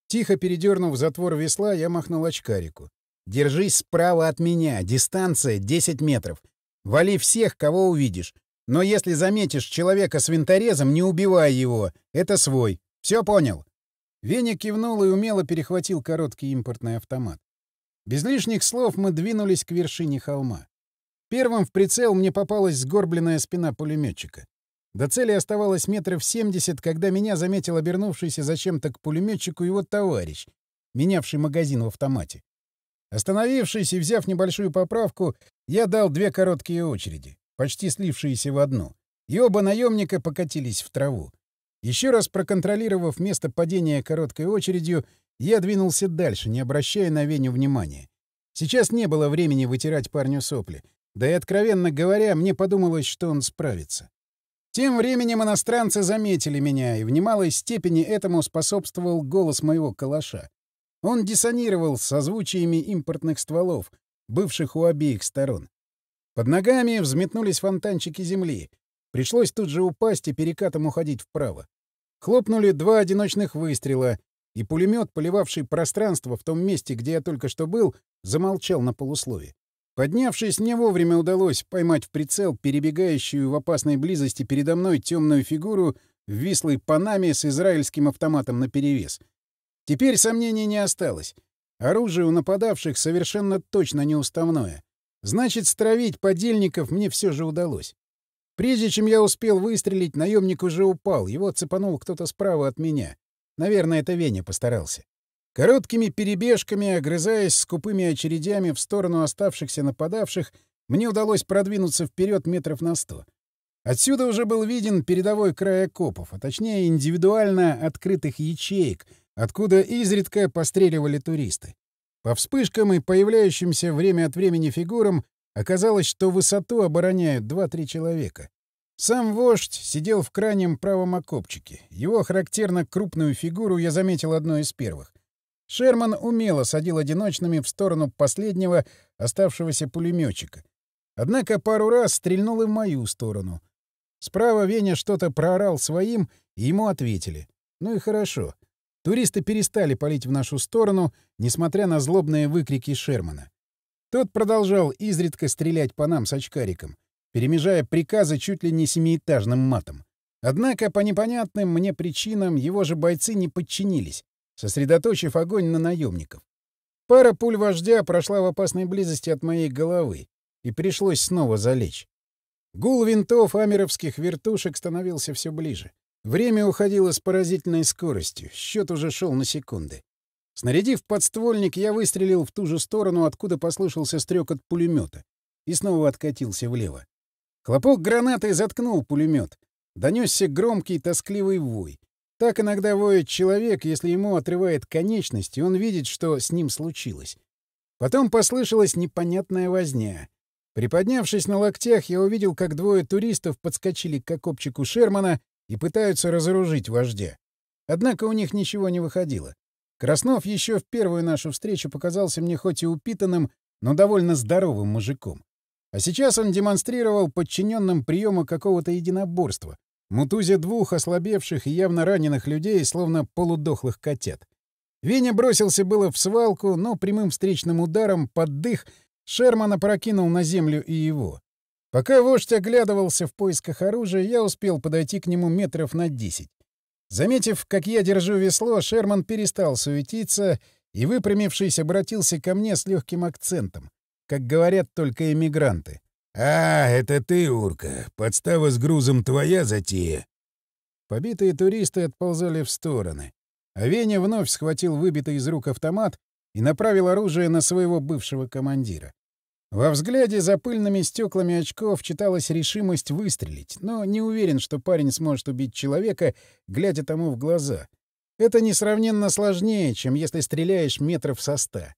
A: Тихо передернув затвор весла, я махнул очкарику. «Держись справа от меня. Дистанция 10 метров. Вали всех, кого увидишь. Но если заметишь человека с винторезом, не убивай его. Это свой. Все понял?» Веня кивнул и умело перехватил короткий импортный автомат. Без лишних слов мы двинулись к вершине холма. Первым в прицел мне попалась сгорбленная спина пулеметчика. До цели оставалось метров семьдесят, когда меня заметил обернувшийся зачем-то к пулеметчику его товарищ, менявший магазин в автомате. Остановившись и взяв небольшую поправку, я дал две короткие очереди, почти слившиеся в одну, и оба наемника покатились в траву. Еще раз проконтролировав место падения короткой очередью, я двинулся дальше, не обращая на Веню внимания. Сейчас не было времени вытирать парню сопли. Да и, откровенно говоря, мне подумалось, что он справится. Тем временем иностранцы заметили меня, и в немалой степени этому способствовал голос моего калаша. Он диссонировал с созвучиями импортных стволов, бывших у обеих сторон. Под ногами взметнулись фонтанчики земли. Пришлось тут же упасть и перекатом уходить вправо. Хлопнули два одиночных выстрела, и пулемет, поливавший пространство в том месте, где я только что был, замолчал на полуслове. Поднявшись, мне вовремя удалось поймать в прицел перебегающую в опасной близости передо мной темную фигуру в вислой панаме с израильским автоматом наперевес. Теперь сомнений не осталось. Оружие у нападавших совершенно точно неуставное. Значит, стравить подельников мне все же удалось. Прежде чем я успел выстрелить, наемник уже упал, его цепанул кто-то справа от меня. Наверное, это Веня постарался. Короткими перебежками, огрызаясь скупыми очередями в сторону оставшихся нападавших, мне удалось продвинуться вперед метров на сто. Отсюда уже был виден передовой край окопов, а точнее индивидуально открытых ячеек, откуда изредка постреливали туристы. По вспышкам и появляющимся время от времени фигурам оказалось, что высоту обороняют два-три человека. Сам вождь сидел в крайнем правом окопчике. Его характерно крупную фигуру я заметил одной из первых. Шерман умело садил одиночными в сторону последнего оставшегося пулеметчика. Однако пару раз стрельнул и в мою сторону. Справа Веня что-то проорал своим, и ему ответили. Ну и хорошо. Туристы перестали палить в нашу сторону, несмотря на злобные выкрики Шермана. Тот продолжал изредка стрелять по нам с очкариком перемежая приказы чуть ли не семиэтажным матом. Однако по непонятным мне причинам его же бойцы не подчинились, сосредоточив огонь на наемников. Пара пуль вождя прошла в опасной близости от моей головы, и пришлось снова залечь. Гул винтов амеровских вертушек становился все ближе. Время уходило с поразительной скоростью, счет уже шел на секунды. Снарядив подствольник, я выстрелил в ту же сторону, откуда послышался стрек от пулемета, и снова откатился влево. Хлопок гранаты заткнул пулемет. Донесся громкий тоскливый вой. Так иногда воет человек, если ему отрывает конечность, и он видит, что с ним случилось. Потом послышалась непонятная возня. Приподнявшись на локтях, я увидел, как двое туристов подскочили к окопчику Шермана и пытаются разоружить вождя. Однако у них ничего не выходило. Краснов еще в первую нашу встречу показался мне хоть и упитанным, но довольно здоровым мужиком. А сейчас он демонстрировал подчиненным приемы какого-то единоборства, мутузе двух ослабевших и явно раненых людей, словно полудохлых котят. Веня бросился было в свалку, но прямым встречным ударом под дых Шерман опрокинул на землю и его. Пока вождь оглядывался в поисках оружия, я успел подойти к нему метров на десять. Заметив, как я держу весло, Шерман перестал суетиться и, выпрямившись, обратился ко мне с легким акцентом как говорят только эмигранты. «А, это ты, Урка! Подстава с грузом твоя затея!» Побитые туристы отползали в стороны. А Веня вновь схватил выбитый из рук автомат и направил оружие на своего бывшего командира. Во взгляде за пыльными стеклами очков читалась решимость выстрелить, но не уверен, что парень сможет убить человека, глядя тому в глаза. Это несравненно сложнее, чем если стреляешь метров со ста.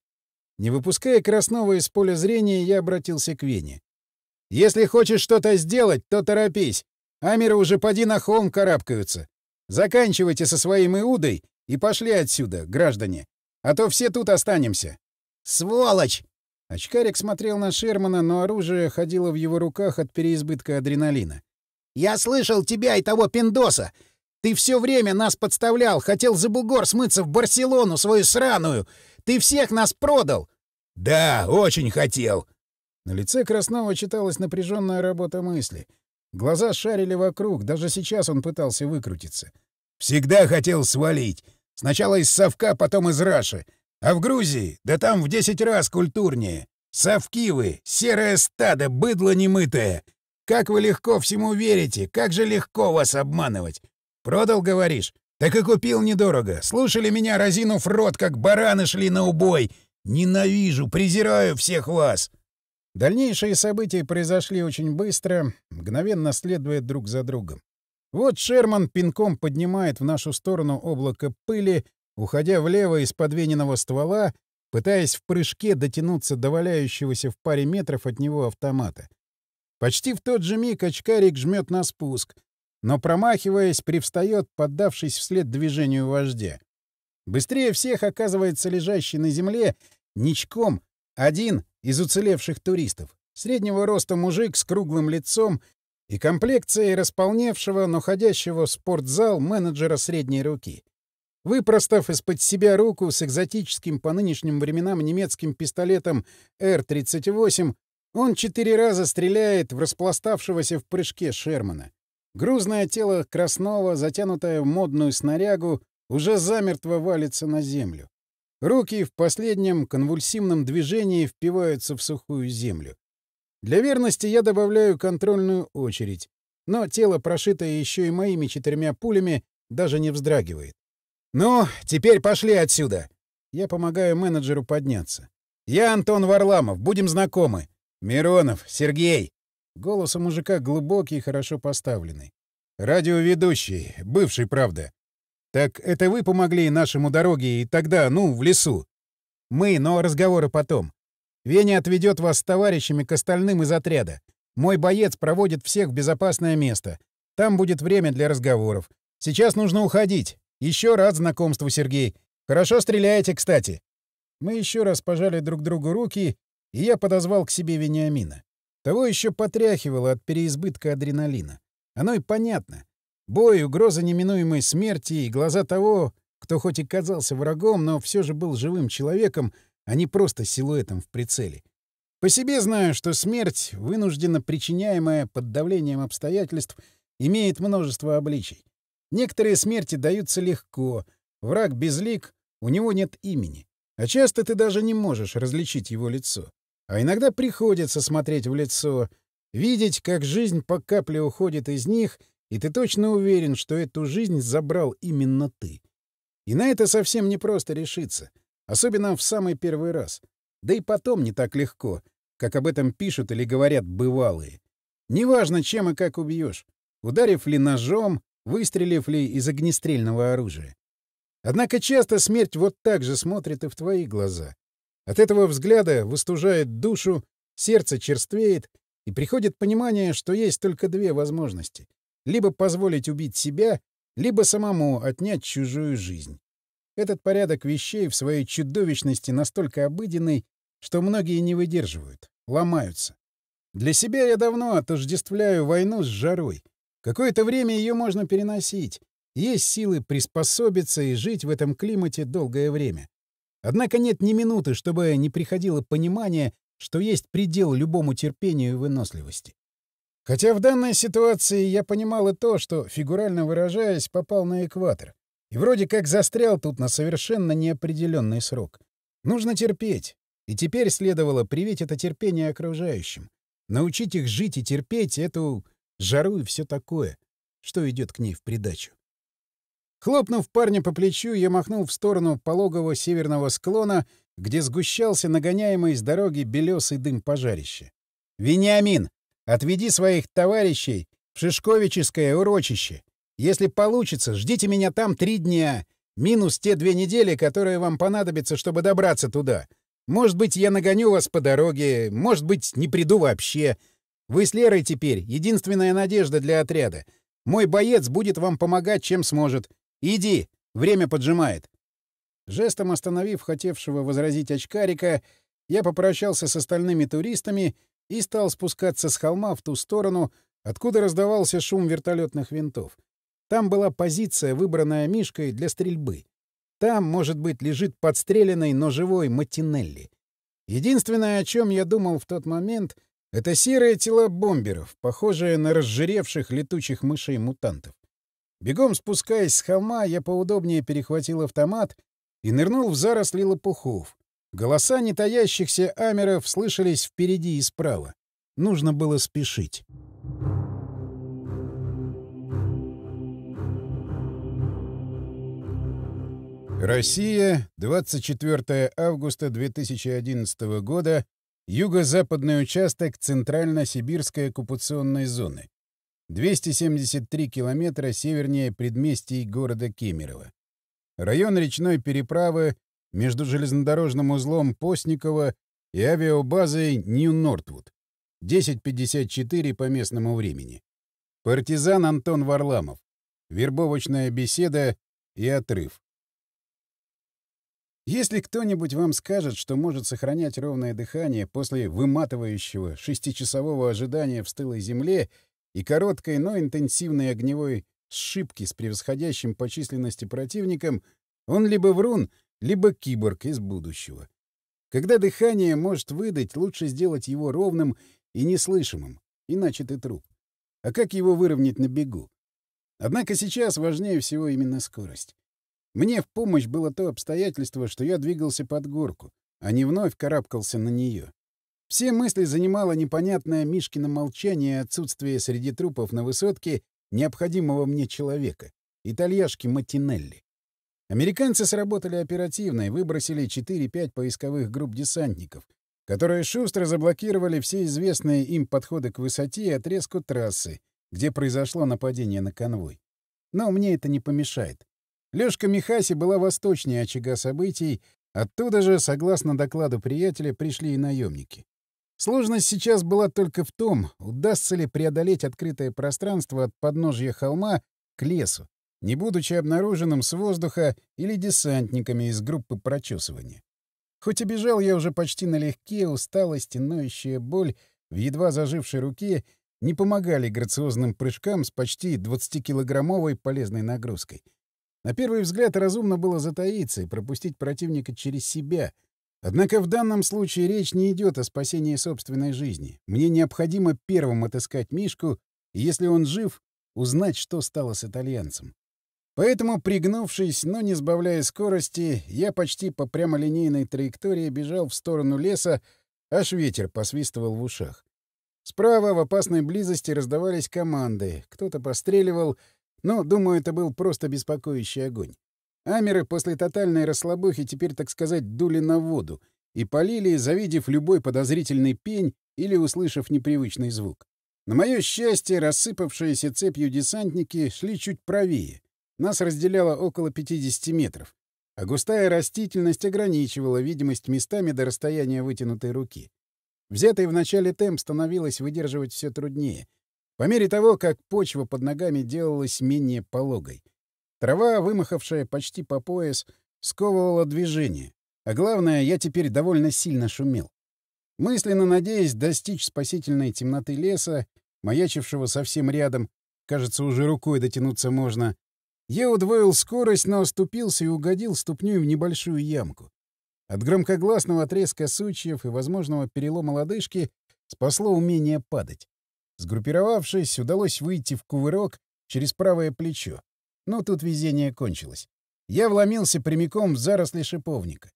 A: Не выпуская Краснова из поля зрения, я обратился к Вене. «Если хочешь что-то сделать, то торопись. Амеры уже поди на холм карабкаются. Заканчивайте со своим Иудой и пошли отсюда, граждане. А то все тут останемся». «Сволочь!» Очкарик смотрел на Шермана, но оружие ходило в его руках от переизбытка адреналина. «Я слышал тебя и того пиндоса! Ты все время нас подставлял, хотел за бугор смыться в Барселону свою сраную! Ты всех нас продал!» «Да, очень хотел!» На лице Краснова читалась напряженная работа мысли. Глаза шарили вокруг, даже сейчас он пытался выкрутиться. «Всегда хотел свалить. Сначала из совка, потом из Раши. А в Грузии? Да там в десять раз культурнее. Совки вы, серое стадо, быдло немытое. Как вы легко всему верите, как же легко вас обманывать. Продал, говоришь? Так и купил недорого. Слушали меня, разинув рот, как бараны шли на убой. Ненавижу, презираю всех вас!» Дальнейшие события произошли очень быстро, мгновенно следуя друг за другом. Вот Шерман пинком поднимает в нашу сторону облако пыли, уходя влево из подвененного ствола, пытаясь в прыжке дотянуться до валяющегося в паре метров от него автомата. Почти в тот же миг очкарик жмет на спуск, но, промахиваясь, привстает, поддавшись вслед движению вождя. Быстрее всех оказывается лежащий на земле ничком один из уцелевших туристов. Среднего роста мужик с круглым лицом и комплекцией располневшего, но ходящего в спортзал менеджера средней руки. Выпростав из-под себя руку с экзотическим по нынешним временам немецким пистолетом Р-38, он четыре раза стреляет в распластавшегося в прыжке Шермана. Грузное тело Красного, затянутое в модную снарягу, уже замертво валится на землю. Руки в последнем конвульсивном движении впиваются в сухую землю. Для верности я добавляю контрольную очередь, но тело, прошитое еще и моими четырьмя пулями, даже не вздрагивает. «Ну, теперь пошли отсюда!» Я помогаю менеджеру подняться. «Я Антон Варламов, будем знакомы. Миронов, Сергей, Голос у мужика глубокий и хорошо поставленный. «Радиоведущий, бывший, правда. Так это вы помогли нашему дороге и тогда, ну, в лесу?» «Мы, но разговоры потом. Веня отведет вас с товарищами к остальным из отряда. Мой боец проводит всех в безопасное место. Там будет время для разговоров. Сейчас нужно уходить. Еще раз знакомству, Сергей. Хорошо стреляете, кстати». Мы еще раз пожали друг другу руки, и я подозвал к себе Вениамина. Того еще потряхивало от переизбытка адреналина. Оно и понятно. Бой, угроза неминуемой смерти и глаза того, кто хоть и казался врагом, но все же был живым человеком, а не просто силуэтом в прицеле. По себе знаю, что смерть, вынужденно причиняемая под давлением обстоятельств, имеет множество обличий. Некоторые смерти даются легко, враг безлик, у него нет имени. А часто ты даже не можешь различить его лицо. А иногда приходится смотреть в лицо, видеть, как жизнь по капле уходит из них, и ты точно уверен, что эту жизнь забрал именно ты. И на это совсем непросто решиться, особенно в самый первый раз. Да и потом не так легко, как об этом пишут или говорят бывалые. Неважно, чем и как убьешь, ударив ли ножом, выстрелив ли из огнестрельного оружия. Однако часто смерть вот так же смотрит и в твои глаза. От этого взгляда выстужает душу, сердце черствеет, и приходит понимание, что есть только две возможности — либо позволить убить себя, либо самому отнять чужую жизнь. Этот порядок вещей в своей чудовищности настолько обыденный, что многие не выдерживают, ломаются. Для себя я давно отождествляю войну с жарой. Какое-то время ее можно переносить. Есть силы приспособиться и жить в этом климате долгое время. Однако нет ни минуты, чтобы не приходило понимание, что есть предел любому терпению и выносливости. Хотя в данной ситуации я понимал и то, что, фигурально выражаясь, попал на экватор. И вроде как застрял тут на совершенно неопределенный срок. Нужно терпеть. И теперь следовало привить это терпение окружающим. Научить их жить и терпеть эту жару и все такое, что идет к ней в придачу. Хлопнув парня по плечу, я махнул в сторону пологого северного склона, где сгущался нагоняемый с дороги белесый дым пожарища. «Вениамин, отведи своих товарищей в Шишковическое урочище. Если получится, ждите меня там три дня, минус те две недели, которые вам понадобятся, чтобы добраться туда. Может быть, я нагоню вас по дороге, может быть, не приду вообще. Вы с Лерой теперь единственная надежда для отряда. Мой боец будет вам помогать, чем сможет. «Иди! Время поджимает!» Жестом остановив хотевшего возразить очкарика, я попрощался с остальными туристами и стал спускаться с холма в ту сторону, откуда раздавался шум вертолетных винтов. Там была позиция, выбранная Мишкой для стрельбы. Там, может быть, лежит подстреленный, но живой Матинелли. Единственное, о чем я думал в тот момент, — это серые тела бомберов, похожие на разжиревших летучих мышей-мутантов. Бегом спускаясь с холма, я поудобнее перехватил автомат и нырнул в заросли лопухов. Голоса не таящихся амеров слышались впереди и справа. Нужно было спешить. Россия, 24 августа 2011 года, юго-западный участок Центрально-Сибирской оккупационной зоны. 273 километра севернее предместий города Кемерово. Район речной переправы между железнодорожным узлом Постникова и авиабазой Нью-Нортвуд. 10.54 по местному времени. Партизан Антон Варламов. Вербовочная беседа и отрыв. Если кто-нибудь вам скажет, что может сохранять ровное дыхание после выматывающего шестичасового ожидания в стылой земле и короткой, но интенсивной огневой сшибки с превосходящим по численности противником, он либо врун, либо киборг из будущего. Когда дыхание может выдать, лучше сделать его ровным и неслышимым, иначе ты труп. А как его выровнять на бегу? Однако сейчас важнее всего именно скорость. Мне в помощь было то обстоятельство, что я двигался под горку, а не вновь карабкался на нее. Все мысли занимало непонятное Мишкино молчание и отсутствие среди трупов на высотке необходимого мне человека — итальяшки Матинелли. Американцы сработали оперативно и выбросили 4-5 поисковых групп десантников, которые шустро заблокировали все известные им подходы к высоте и отрезку трассы, где произошло нападение на конвой. Но мне это не помешает. Лёшка Михаси была восточнее очага событий, оттуда же, согласно докладу приятеля, пришли и наемники. Сложность сейчас была только в том, удастся ли преодолеть открытое пространство от подножья холма к лесу, не будучи обнаруженным с воздуха или десантниками из группы прочесывания. Хоть и бежал я уже почти налегке, усталость и ноющая боль в едва зажившей руке не помогали грациозным прыжкам с почти 20-килограммовой полезной нагрузкой. На первый взгляд разумно было затаиться и пропустить противника через себя — Однако в данном случае речь не идет о спасении собственной жизни. Мне необходимо первым отыскать Мишку, и если он жив, узнать, что стало с итальянцем. Поэтому, пригнувшись, но не сбавляя скорости, я почти по прямолинейной траектории бежал в сторону леса, аж ветер посвистывал в ушах. Справа в опасной близости раздавались команды, кто-то постреливал, но, думаю, это был просто беспокоящий огонь. Амеры после тотальной расслабухи теперь, так сказать, дули на воду и полили, завидев любой подозрительный пень или услышав непривычный звук. На мое счастье, рассыпавшиеся цепью десантники шли чуть правее. Нас разделяло около 50 метров, а густая растительность ограничивала видимость местами до расстояния вытянутой руки. Взятый в начале темп становилось выдерживать все труднее, по мере того, как почва под ногами делалась менее пологой — Трава, вымахавшая почти по пояс, сковывала движение. А главное, я теперь довольно сильно шумел. Мысленно надеясь достичь спасительной темноты леса, маячившего совсем рядом, кажется, уже рукой дотянуться можно, я удвоил скорость, но оступился и угодил ступню в небольшую ямку. От громкогласного отрезка сучьев и возможного перелома лодыжки спасло умение падать. Сгруппировавшись, удалось выйти в кувырок через правое плечо. Но тут везение кончилось. Я вломился прямиком в заросли шиповника.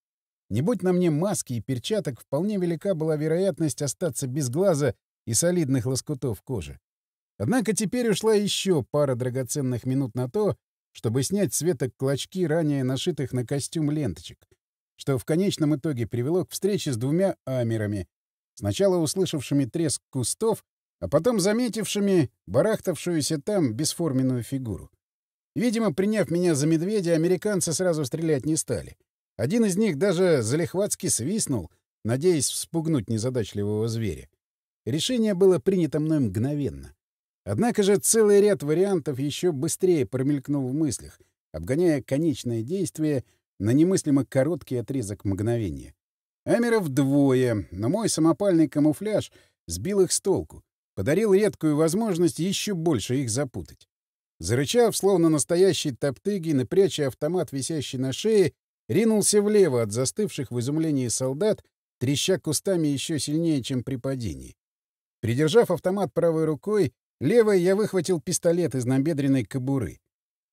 A: Не будь на мне маски и перчаток, вполне велика была вероятность остаться без глаза и солидных лоскутов кожи. Однако теперь ушла еще пара драгоценных минут на то, чтобы снять с клочки ранее нашитых на костюм ленточек, что в конечном итоге привело к встрече с двумя амерами, сначала услышавшими треск кустов, а потом заметившими барахтавшуюся там бесформенную фигуру. Видимо, приняв меня за медведя, американцы сразу стрелять не стали. Один из них даже залихватски свистнул, надеясь вспугнуть незадачливого зверя. Решение было принято мной мгновенно. Однако же целый ряд вариантов еще быстрее промелькнул в мыслях, обгоняя конечное действие на немыслимо короткий отрезок мгновения. Амеров двое но мой самопальный камуфляж сбил их с толку, подарил редкую возможность еще больше их запутать. Зарычав, словно настоящий топтыгин, и пряча автомат, висящий на шее, ринулся влево от застывших в изумлении солдат, треща кустами еще сильнее, чем при падении. Придержав автомат правой рукой, левой я выхватил пистолет из набедренной кобуры.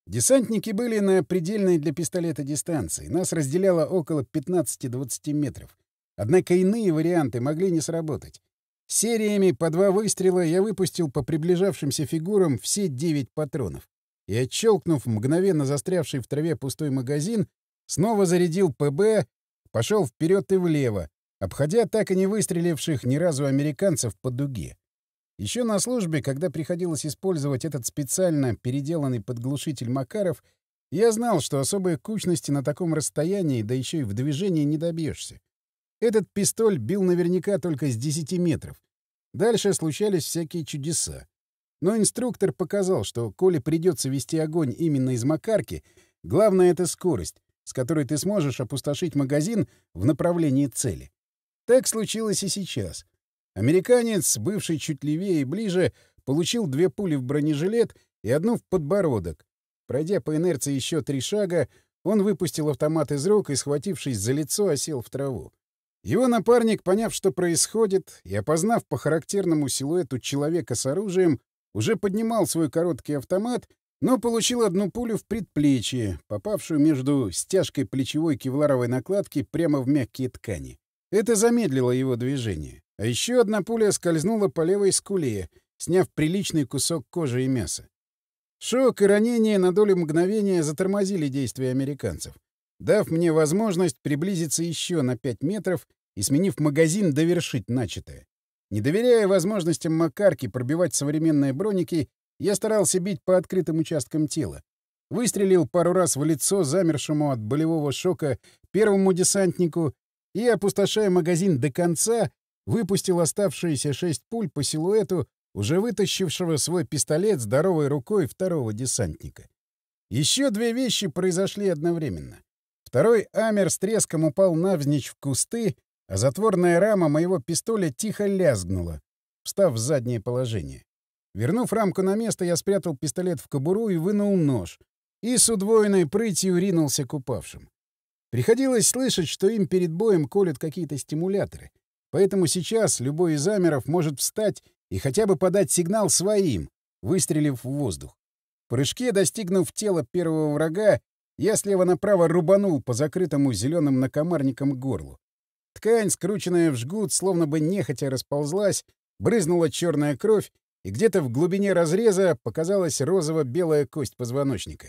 A: Десантники были на предельной для пистолета дистанции. Нас разделяло около 15-20 метров. Однако иные варианты могли не сработать. Сериями по два выстрела я выпустил по приближавшимся фигурам все девять патронов и, отщелкнув мгновенно застрявший в траве пустой магазин, снова зарядил ПБ, пошел вперед и влево, обходя так и не выстреливших ни разу американцев по дуге. Еще на службе, когда приходилось использовать этот специально переделанный подглушитель Макаров, я знал, что особой кучности на таком расстоянии, да еще и в движении не добьешься. Этот пистоль бил наверняка только с 10 метров. Дальше случались всякие чудеса. Но инструктор показал, что, коли придется вести огонь именно из макарки, главное — это скорость, с которой ты сможешь опустошить магазин в направлении цели. Так случилось и сейчас. Американец, бывший чуть левее и ближе, получил две пули в бронежилет и одну в подбородок. Пройдя по инерции еще три шага, он выпустил автомат из рук и, схватившись за лицо, осел в траву. Его напарник, поняв, что происходит, и опознав по характерному силуэту человека с оружием, уже поднимал свой короткий автомат, но получил одну пулю в предплечье, попавшую между стяжкой плечевой кевларовой накладки прямо в мягкие ткани. Это замедлило его движение. А еще одна пуля скользнула по левой скуле, сняв приличный кусок кожи и мяса. Шок и ранение на долю мгновения затормозили действия американцев, дав мне возможность приблизиться еще на 5 метров и, сменив магазин, довершить начатое. Не доверяя возможностям Макарки пробивать современные броники, я старался бить по открытым участкам тела. Выстрелил пару раз в лицо замершему от болевого шока первому десантнику и, опустошая магазин до конца, выпустил оставшиеся шесть пуль по силуэту, уже вытащившего свой пистолет здоровой рукой второго десантника. Еще две вещи произошли одновременно. Второй Амер с треском упал навзничь в кусты, а затворная рама моего пистоля тихо лязгнула, встав в заднее положение. Вернув рамку на место, я спрятал пистолет в кобуру и вынул нож, и с удвоенной прытью ринулся к упавшим. Приходилось слышать, что им перед боем колют какие-то стимуляторы, поэтому сейчас любой из Амеров может встать и хотя бы подать сигнал своим, выстрелив в воздух. В прыжке, достигнув тела первого врага, я слева направо рубанул по закрытому зеленым накомарником горлу. Ткань, скрученная в жгут, словно бы нехотя расползлась, брызнула черная кровь, и где-то в глубине разреза показалась розово-белая кость позвоночника.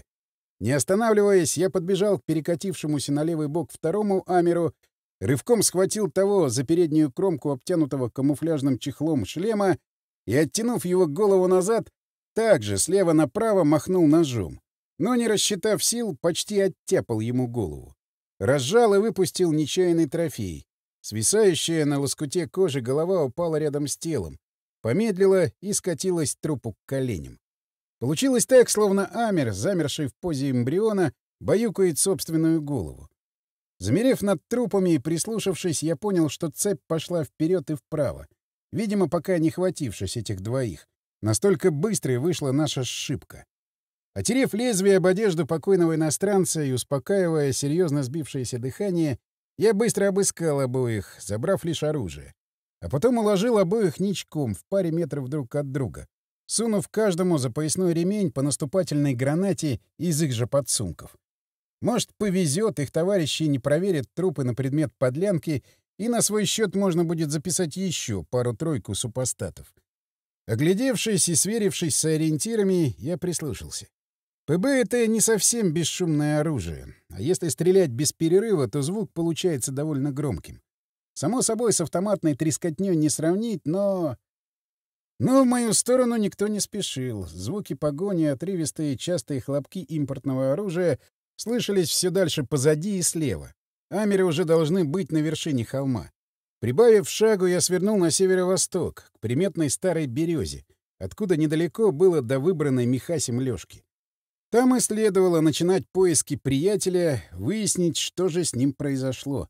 A: Не останавливаясь, я подбежал к перекатившемуся на левый бок второму Амеру, рывком схватил того за переднюю кромку обтянутого камуфляжным чехлом шлема и, оттянув его голову назад, также слева направо махнул ножом. Но, не рассчитав сил, почти оттяпал ему голову. Разжал и выпустил нечаянный трофей. Свисающая на лоскуте кожи голова упала рядом с телом, помедлила и скатилась трупу к коленям. Получилось так, словно Амер, замерший в позе эмбриона, баюкает собственную голову. Замерев над трупами и прислушавшись, я понял, что цепь пошла вперед и вправо, видимо, пока не хватившись этих двоих. Настолько быстрой вышла наша сшибка. Отерев лезвие об одежду покойного иностранца и успокаивая серьезно сбившееся дыхание, я быстро обыскал обоих, забрав лишь оружие. А потом уложил обоих ничком в паре метров друг от друга, сунув каждому за поясной ремень по наступательной гранате из их же подсумков. Может, повезет, их товарищи не проверят трупы на предмет подлянки, и на свой счет можно будет записать еще пару-тройку супостатов. Оглядевшись и сверившись с ориентирами, я прислушался. ПБ — это не совсем бесшумное оружие, а если стрелять без перерыва, то звук получается довольно громким. Само собой, с автоматной трескотнёй не сравнить, но... Но ну, в мою сторону никто не спешил. Звуки погони, отрывистые частые хлопки импортного оружия слышались все дальше позади и слева. Амеры уже должны быть на вершине холма. Прибавив шагу, я свернул на северо-восток, к приметной старой березе, откуда недалеко было до выбранной меха лёжки. Там и следовало начинать поиски приятеля, выяснить, что же с ним произошло.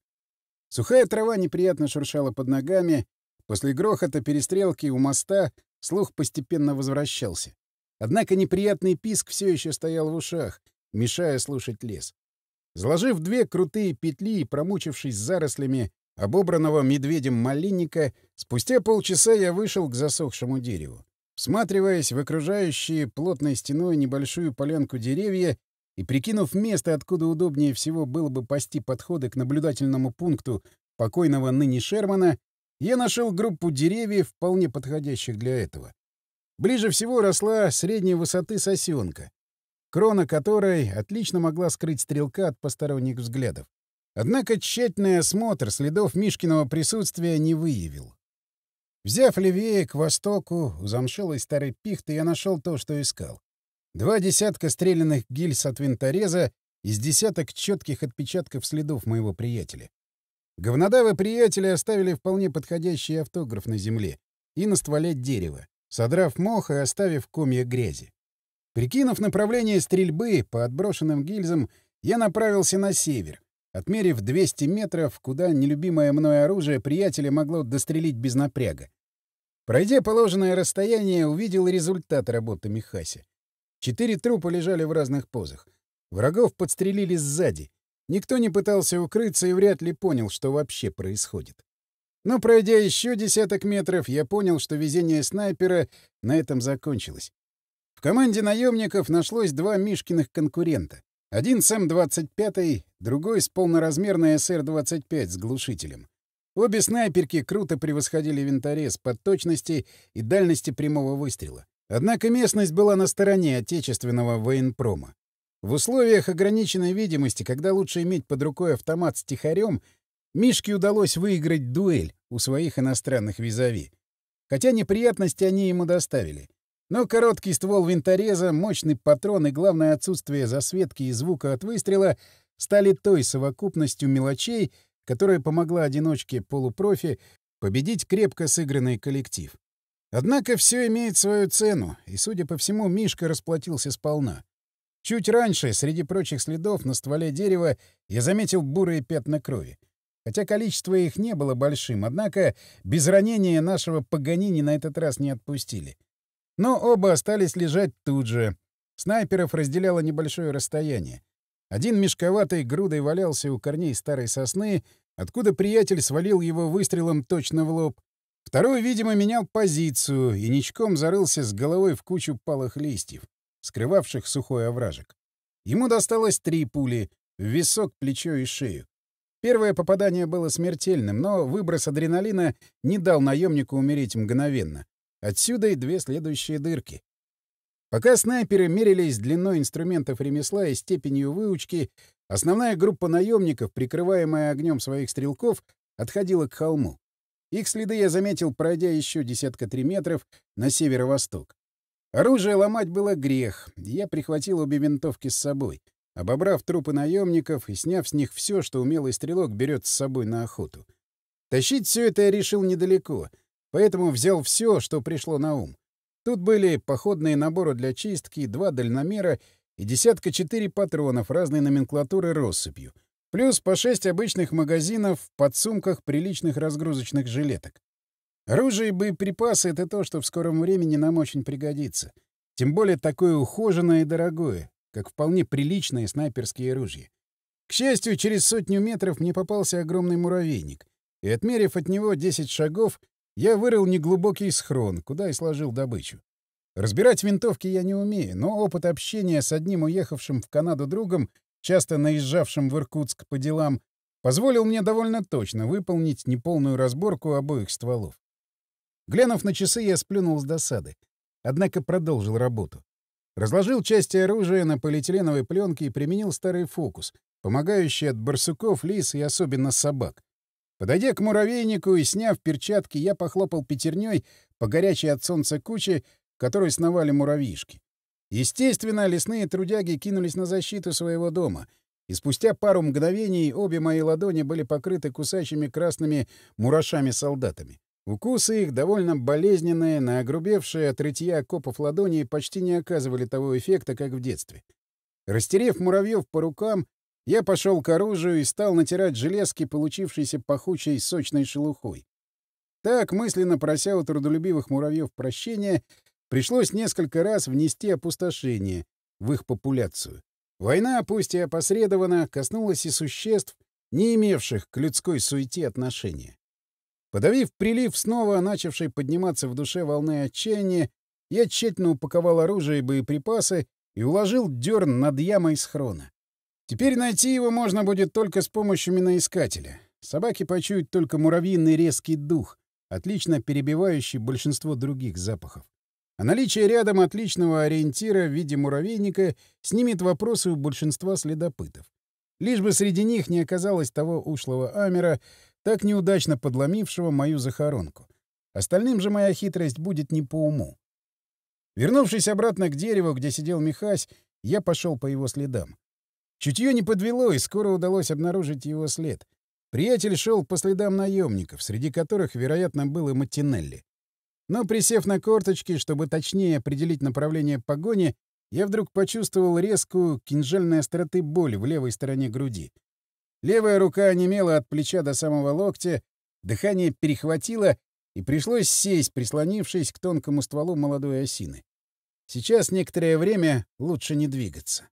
A: Сухая трава неприятно шуршала под ногами. После грохота перестрелки у моста слух постепенно возвращался. Однако неприятный писк все еще стоял в ушах, мешая слушать лес. Заложив две крутые петли и промучившись зарослями обобранного медведем малинника, спустя полчаса я вышел к засохшему дереву. Всматриваясь в окружающие плотной стеной небольшую полянку деревья и прикинув место, откуда удобнее всего было бы пасти подходы к наблюдательному пункту покойного ныне Шермана, я нашел группу деревьев, вполне подходящих для этого. Ближе всего росла средней высоты сосенка, крона которой отлично могла скрыть стрелка от посторонних взглядов. Однако тщательный осмотр следов Мишкиного присутствия не выявил. Взяв левее, к востоку, у замшелой старой пихты я нашел то, что искал. Два десятка стрелянных гильз от винтореза из десяток четких отпечатков следов моего приятеля. Говнодавы приятели оставили вполне подходящий автограф на земле и на стволе дерева, содрав мох и оставив комья грязи. Прикинув направление стрельбы по отброшенным гильзам, я направился на север, отмерив 200 метров, куда нелюбимое мной оружие приятеля могло дострелить без напряга. Пройдя положенное расстояние, увидел результат работы Михаси. Четыре трупа лежали в разных позах. Врагов подстрелили сзади. Никто не пытался укрыться и вряд ли понял, что вообще происходит. Но пройдя еще десяток метров, я понял, что везение снайпера на этом закончилось. В команде наемников нашлось два Мишкиных конкурента. Один с М-25, другой с полноразмерной СР-25 с глушителем. Обе снайперки круто превосходили винторез по точности и дальности прямого выстрела. Однако местность была на стороне отечественного военпрома. В условиях ограниченной видимости, когда лучше иметь под рукой автомат с тихарем, Мишке удалось выиграть дуэль у своих иностранных визави. Хотя неприятности они ему доставили. Но короткий ствол винтореза, мощный патрон и главное отсутствие засветки и звука от выстрела стали той совокупностью мелочей, которая помогла одиночке полупрофи победить крепко сыгранный коллектив. Однако все имеет свою цену, и, судя по всему, Мишка расплатился сполна. Чуть раньше, среди прочих следов, на стволе дерева я заметил бурые пятна крови. Хотя количество их не было большим, однако без ранения нашего Паганини на этот раз не отпустили. Но оба остались лежать тут же. Снайперов разделяло небольшое расстояние. Один мешковатый грудой валялся у корней старой сосны, откуда приятель свалил его выстрелом точно в лоб. Второй, видимо, менял позицию и ничком зарылся с головой в кучу палых листьев, скрывавших сухой овражек. Ему досталось три пули — в висок, плечо и шею. Первое попадание было смертельным, но выброс адреналина не дал наемнику умереть мгновенно. Отсюда и две следующие дырки. Пока снайперы мерились длиной инструментов ремесла и степенью выучки, основная группа наемников, прикрываемая огнем своих стрелков, отходила к холму. Их следы я заметил, пройдя еще десятка три метров на северо-восток. Оружие ломать было грех. Я прихватил обе винтовки с собой, обобрав трупы наемников и сняв с них все, что умелый стрелок берет с собой на охоту. Тащить все это я решил недалеко, поэтому взял все, что пришло на ум. Тут были походные наборы для чистки, два дальномера и десятка четыре патронов разной номенклатуры россыпью. Плюс по шесть обычных магазинов в подсумках приличных разгрузочных жилеток. Оружие и боеприпасы — это то, что в скором времени нам очень пригодится. Тем более такое ухоженное и дорогое, как вполне приличное снайперские ружья. К счастью, через сотню метров мне попался огромный муравейник, и, отмерив от него 10 шагов, я вырыл неглубокий схрон, куда и сложил добычу. Разбирать винтовки я не умею, но опыт общения с одним уехавшим в Канаду другом, часто наезжавшим в Иркутск по делам, позволил мне довольно точно выполнить неполную разборку обоих стволов. Глянув на часы, я сплюнул с досады, однако продолжил работу. Разложил части оружия на полиэтиленовой пленке и применил старый фокус, помогающий от барсуков, лис и особенно собак. Подойдя к муравейнику и сняв перчатки, я похлопал пятерней по горячей от солнца куче, в которой сновали муравьишки. Естественно, лесные трудяги кинулись на защиту своего дома, и спустя пару мгновений обе мои ладони были покрыты кусачими красными мурашами-солдатами. Укусы их, довольно болезненные, на огрубевшие от рытья окопов ладони, почти не оказывали того эффекта, как в детстве. Растерев муравьев по рукам, я пошел к оружию и стал натирать железки, получившейся пахучей сочной шелухой. Так, мысленно прося у трудолюбивых муравьев прощения, пришлось несколько раз внести опустошение в их популяцию. Война, пусть и опосредованно, коснулась и существ, не имевших к людской суете отношения. Подавив прилив снова начавший подниматься в душе волны отчаяния, я тщательно упаковал оружие и боеприпасы и уложил дерн над ямой схрона. Теперь найти его можно будет только с помощью миноискателя. Собаки почуют только муравьиный резкий дух, отлично перебивающий большинство других запахов. А наличие рядом отличного ориентира в виде муравейника снимет вопросы у большинства следопытов. Лишь бы среди них не оказалось того ушлого Амера, так неудачно подломившего мою захоронку. Остальным же моя хитрость будет не по уму. Вернувшись обратно к дереву, где сидел Михась, я пошел по его следам. Чутье не подвело, и скоро удалось обнаружить его след. Приятель шел по следам наемников, среди которых, вероятно, был и Маттинелли. Но, присев на корточки, чтобы точнее определить направление погони, я вдруг почувствовал резкую кинжальной остроты боль в левой стороне груди. Левая рука онемела от плеча до самого локтя, дыхание перехватило, и пришлось сесть, прислонившись к тонкому стволу молодой осины. Сейчас некоторое время лучше не двигаться.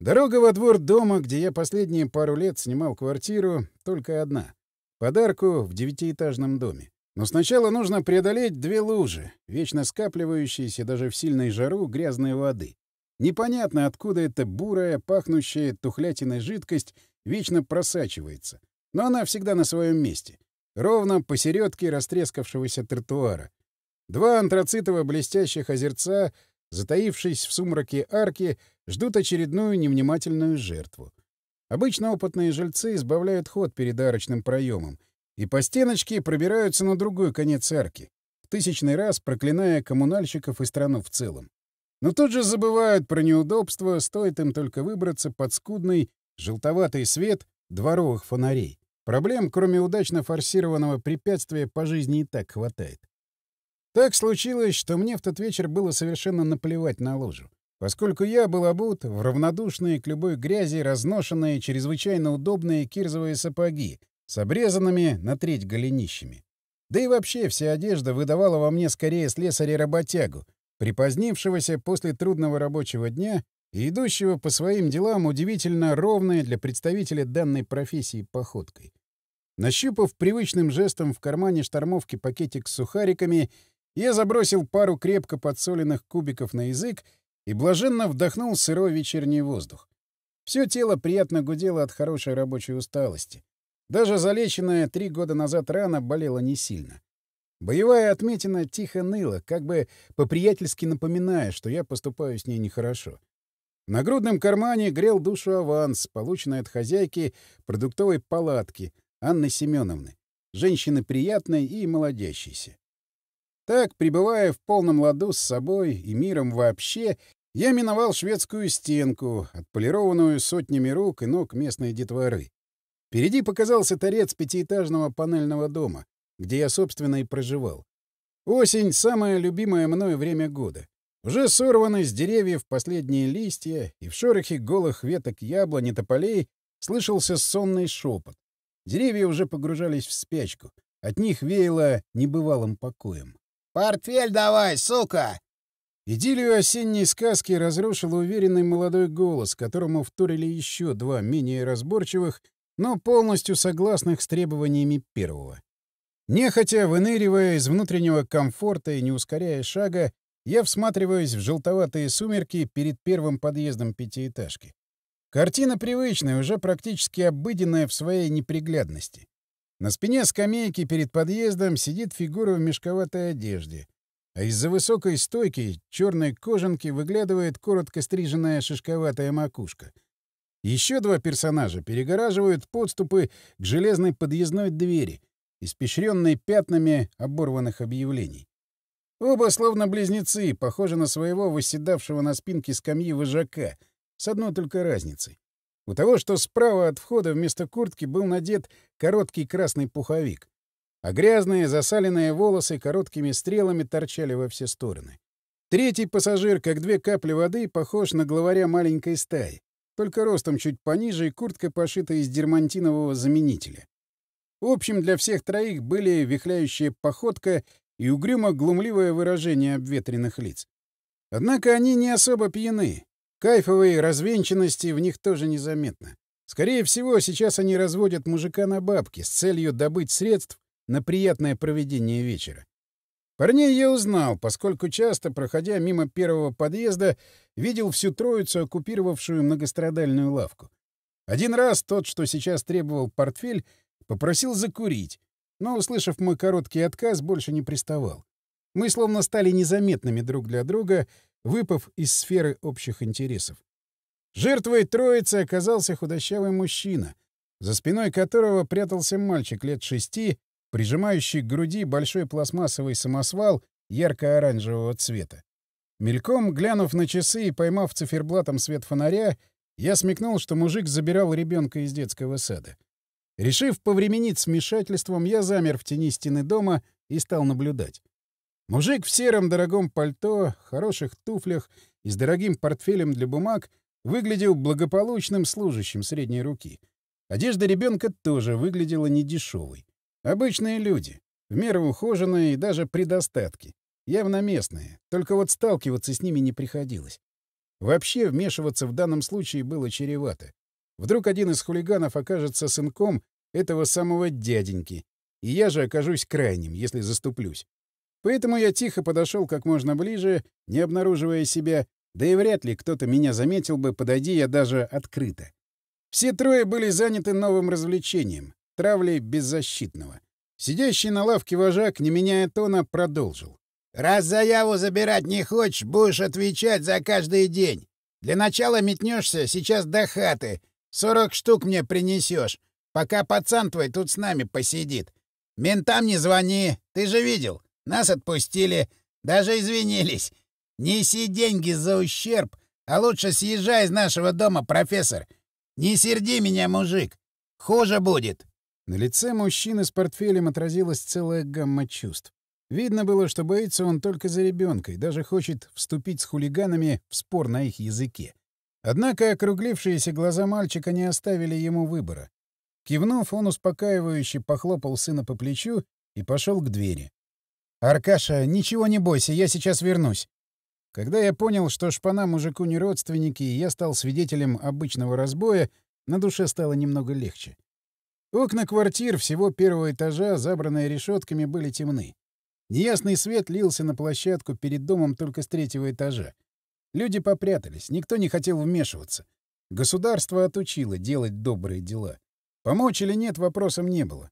A: Дорога во двор дома, где я последние пару лет снимал квартиру, только одна. Подарку в девятиэтажном доме. Но сначала нужно преодолеть две лужи, вечно скапливающиеся даже в сильной жару грязной воды. Непонятно, откуда эта бурая, пахнущая тухлятиной жидкость вечно просачивается. Но она всегда на своем месте. Ровно посередке растрескавшегося тротуара. Два антрацитово-блестящих озерца затаившись в сумраке арки, ждут очередную невнимательную жертву. Обычно опытные жильцы избавляют ход перед арочным проемом, и по стеночке пробираются на другой конец арки, в тысячный раз проклиная коммунальщиков и страну в целом. Но тут же забывают про неудобства, стоит им только выбраться под скудный желтоватый свет дворовых фонарей. Проблем, кроме удачно форсированного препятствия, по жизни и так хватает. Так случилось, что мне в тот вечер было совершенно наплевать на лужу, поскольку я был обут в равнодушные к любой грязи разношенные чрезвычайно удобные кирзовые сапоги с обрезанными на треть голенищами. Да и вообще вся одежда выдавала во мне скорее слесаря-работягу, припозднившегося после трудного рабочего дня и идущего по своим делам удивительно ровной для представителя данной профессии походкой. Нащупав привычным жестом в кармане штормовки пакетик с сухариками, я забросил пару крепко подсоленных кубиков на язык и блаженно вдохнул сырой вечерний воздух. Все тело приятно гудело от хорошей рабочей усталости. Даже залеченная три года назад рана болела не сильно. Боевая отметина тихо ныла, как бы по-приятельски напоминая, что я поступаю с ней нехорошо. На грудном кармане грел душу аванс, полученный от хозяйки продуктовой палатки Анны Семеновны, женщины приятной и молодящейся. Так, пребывая в полном ладу с собой и миром вообще, я миновал шведскую стенку, отполированную сотнями рук и ног местной детворы. Впереди показался торец пятиэтажного панельного дома, где я, собственно, и проживал. Осень — самое любимое мною время года. Уже сорваны с деревьев последние листья, и в шорохе голых веток яблони тополей слышался сонный шепот. Деревья уже погружались в спячку. От них веяло небывалым покоем. «Портфель давай, сука!» Идиллию осенней сказки разрушил уверенный молодой голос, которому вторили еще два менее разборчивых, но полностью согласных с требованиями первого. Нехотя, выныривая из внутреннего комфорта и не ускоряя шага, я всматриваюсь в желтоватые сумерки перед первым подъездом пятиэтажки. Картина привычная, уже практически обыденная в своей неприглядности. На спине скамейки перед подъездом сидит фигура в мешковатой одежде, а из-за высокой стойки черной кожанки выглядывает коротко стриженная шишковатая макушка. Еще два персонажа перегораживают подступы к железной подъездной двери, испещренной пятнами оборванных объявлений. Оба словно близнецы, похожи на своего восседавшего на спинке скамьи вожака, с одной только разницей. У того, что справа от входа вместо куртки был надет короткий красный пуховик, а грязные засаленные волосы короткими стрелами торчали во все стороны. Третий пассажир, как две капли воды, похож на главаря маленькой стаи, только ростом чуть пониже и куртка пошита из дермантинового заменителя. В общем, для всех троих были вихляющая походка и угрюмо-глумливое выражение обветренных лиц. Однако они не особо пьяны, Кайфовой развенчанности в них тоже незаметно. Скорее всего, сейчас они разводят мужика на бабки с целью добыть средств на приятное проведение вечера. Парней я узнал, поскольку часто, проходя мимо первого подъезда, видел всю троицу, оккупировавшую многострадальную лавку. Один раз тот, что сейчас требовал портфель, попросил закурить, но, услышав мой короткий отказ, больше не приставал. Мы словно стали незаметными друг для друга — выпав из сферы общих интересов. Жертвой троицы оказался худощавый мужчина, за спиной которого прятался мальчик лет шести, прижимающий к груди большой пластмассовый самосвал ярко-оранжевого цвета. Мельком, глянув на часы и поймав циферблатом свет фонаря, я смекнул, что мужик забирал ребенка из детского сада. Решив повременить с вмешательством, я замер в тени стены дома и стал наблюдать. Мужик в сером дорогом пальто, хороших туфлях и с дорогим портфелем для бумаг выглядел благополучным служащим средней руки. Одежда ребенка тоже выглядела недешевой. Обычные люди, в меру ухоженные и даже при достатке. Явно местные, только вот сталкиваться с ними не приходилось. Вообще вмешиваться в данном случае было чревато. Вдруг один из хулиганов окажется сынком этого самого дяденьки, и я же окажусь крайним, если заступлюсь. Поэтому я тихо подошел как можно ближе, не обнаруживая себя, да и вряд ли кто-то меня заметил бы, подойди я даже открыто. Все трое были заняты новым развлечением — травлей беззащитного. Сидящий на лавке вожак, не меняя тона, продолжил. «Раз заяву забирать не хочешь, будешь отвечать за каждый день. Для начала метнешься сейчас до хаты. Сорок штук мне принесешь, пока пацан твой тут с нами посидит. Ментам не звони, ты же видел. Нас отпустили, даже извинились. Неси деньги за ущерб, а лучше съезжай из нашего дома, профессор. Не серди меня, мужик. Хуже будет. На лице мужчины с портфелем отразилась целая гамма чувств. Видно было, что боится он только за ребенка и даже хочет вступить с хулиганами в спор на их языке. Однако округлившиеся глаза мальчика не оставили ему выбора. Кивнув, он успокаивающе похлопал сына по плечу и пошел к двери. «Аркаша, ничего не бойся, я сейчас вернусь». Когда я понял, что шпана мужику не родственники, и я стал свидетелем обычного разбоя, на душе стало немного легче. Окна квартир всего первого этажа, забранные решетками, были темны. Неясный свет лился на площадку перед домом только с третьего этажа. Люди попрятались, никто не хотел вмешиваться. Государство отучило делать добрые дела. Помочь или нет, вопросом не было.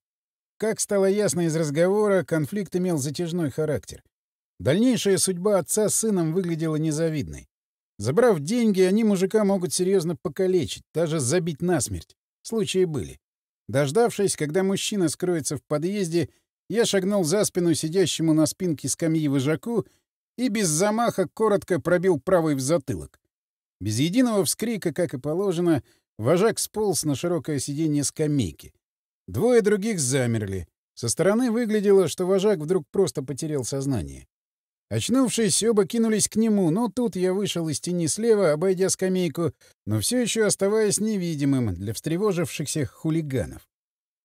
A: Как стало ясно из разговора, конфликт имел затяжной характер. Дальнейшая судьба отца с сыном выглядела незавидной. Забрав деньги, они мужика могут серьезно покалечить, даже забить насмерть. Случаи были. Дождавшись, когда мужчина скроется в подъезде, я шагнул за спину сидящему на спинке скамьи вожаку и без замаха коротко пробил правый в затылок. Без единого вскрика, как и положено, вожак сполз на широкое сиденье скамейки. Двое других замерли. Со стороны выглядело, что вожак вдруг просто потерял сознание. Очнувшись, оба кинулись к нему, но тут я вышел из тени слева, обойдя скамейку, но все еще оставаясь невидимым для встревожившихся хулиганов.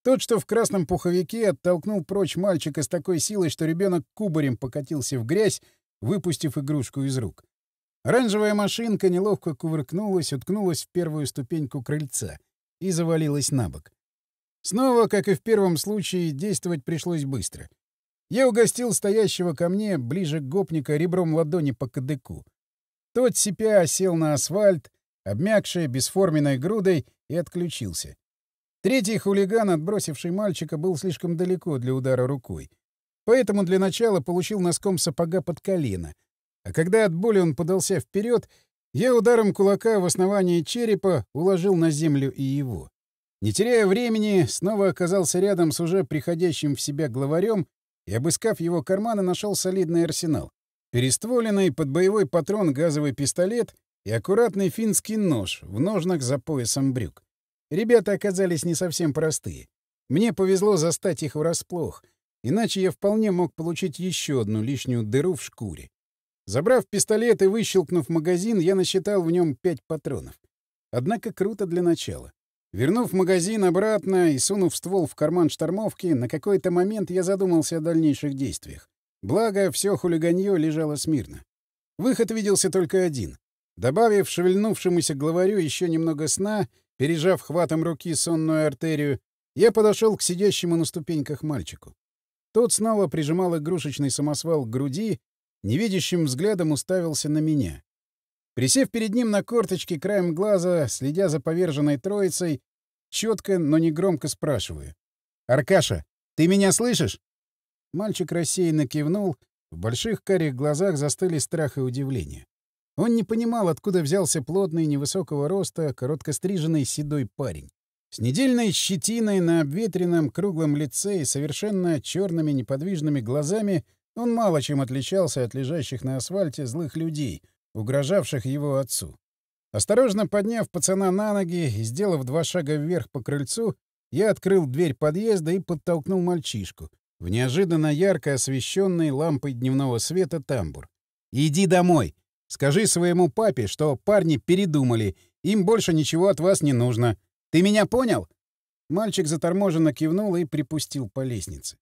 A: Тот, что в красном пуховике, оттолкнул прочь мальчика с такой силой, что ребенок кубарем покатился в грязь, выпустив игрушку из рук. Оранжевая машинка неловко кувыркнулась, уткнулась в первую ступеньку крыльца и завалилась на бок. Снова, как и в первом случае, действовать пришлось быстро. Я угостил стоящего ко мне ближе к гопника ребром ладони по кадыку. Тот, сипя, сел на асфальт, обмякшая бесформенной грудой, и отключился. Третий хулиган, отбросивший мальчика, был слишком далеко для удара рукой. Поэтому для начала получил носком сапога под колено. А когда от боли он подался вперед, я ударом кулака в основание черепа уложил на землю и его. Не теряя времени, снова оказался рядом с уже приходящим в себя главарем и, обыскав его карманы, нашел солидный арсенал. Перестволенный под боевой патрон газовый пистолет и аккуратный финский нож в ножнах за поясом брюк. Ребята оказались не совсем простые. Мне повезло застать их врасплох, иначе я вполне мог получить еще одну лишнюю дыру в шкуре. Забрав пистолет и выщелкнув магазин, я насчитал в нем пять патронов. Однако круто для начала. Вернув магазин обратно и сунув ствол в карман штормовки, на какой-то момент я задумался о дальнейших действиях. Благо, все хулиганье лежало смирно. Выход виделся только один. Добавив шевельнувшемуся главарю еще немного сна, пережав хватом руки сонную артерию, я подошел к сидящему на ступеньках мальчику. Тот снова прижимал игрушечный самосвал к груди, невидящим взглядом уставился на меня. Присев перед ним на корточке краем глаза, следя за поверженной троицей, четко, но не громко спрашиваю. «Аркаша, ты меня слышишь?» Мальчик рассеянно кивнул, в больших карих глазах застыли страх и удивление. Он не понимал, откуда взялся плотный, невысокого роста, короткостриженный седой парень. С недельной щетиной на обветренном круглом лице и совершенно черными неподвижными глазами он мало чем отличался от лежащих на асфальте злых людей, угрожавших его отцу. Осторожно подняв пацана на ноги и сделав два шага вверх по крыльцу, я открыл дверь подъезда и подтолкнул мальчишку в неожиданно ярко освещенный лампой дневного света тамбур. «Иди домой! Скажи своему папе, что парни передумали, им больше ничего от вас не нужно. Ты меня понял?» Мальчик заторможенно кивнул и припустил по лестнице.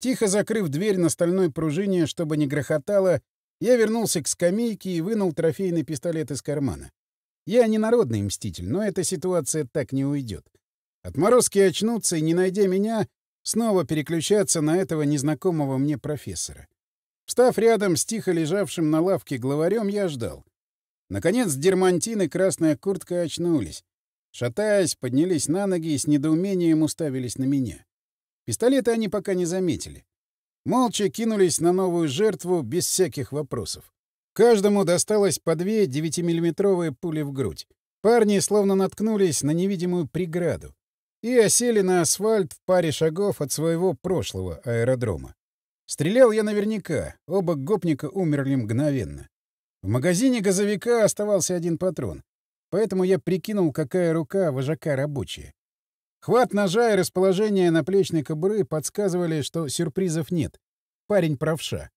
A: Тихо закрыв дверь на стальной пружине, чтобы не грохотало, я вернулся к скамейке и вынул трофейный пистолет из кармана. Я не народный мститель, но эта ситуация так не уйдет. Отморозки очнутся и, не найдя меня, снова переключаться на этого незнакомого мне профессора. Встав рядом с тихо лежавшим на лавке главарем, я ждал. Наконец дермантин и красная куртка очнулись. Шатаясь, поднялись на ноги и с недоумением уставились на меня. Пистолеты они пока не заметили молча кинулись на новую жертву без всяких вопросов. Каждому досталось по две 9-миллиметровые пули в грудь. Парни словно наткнулись на невидимую преграду и осели на асфальт в паре шагов от своего прошлого аэродрома. Стрелял я наверняка, оба гопника умерли мгновенно. В магазине газовика оставался один патрон, поэтому я прикинул, какая рука вожака рабочая. Хват ножа и расположение наплечной кобуры подсказывали, что сюрпризов нет. Парень правша.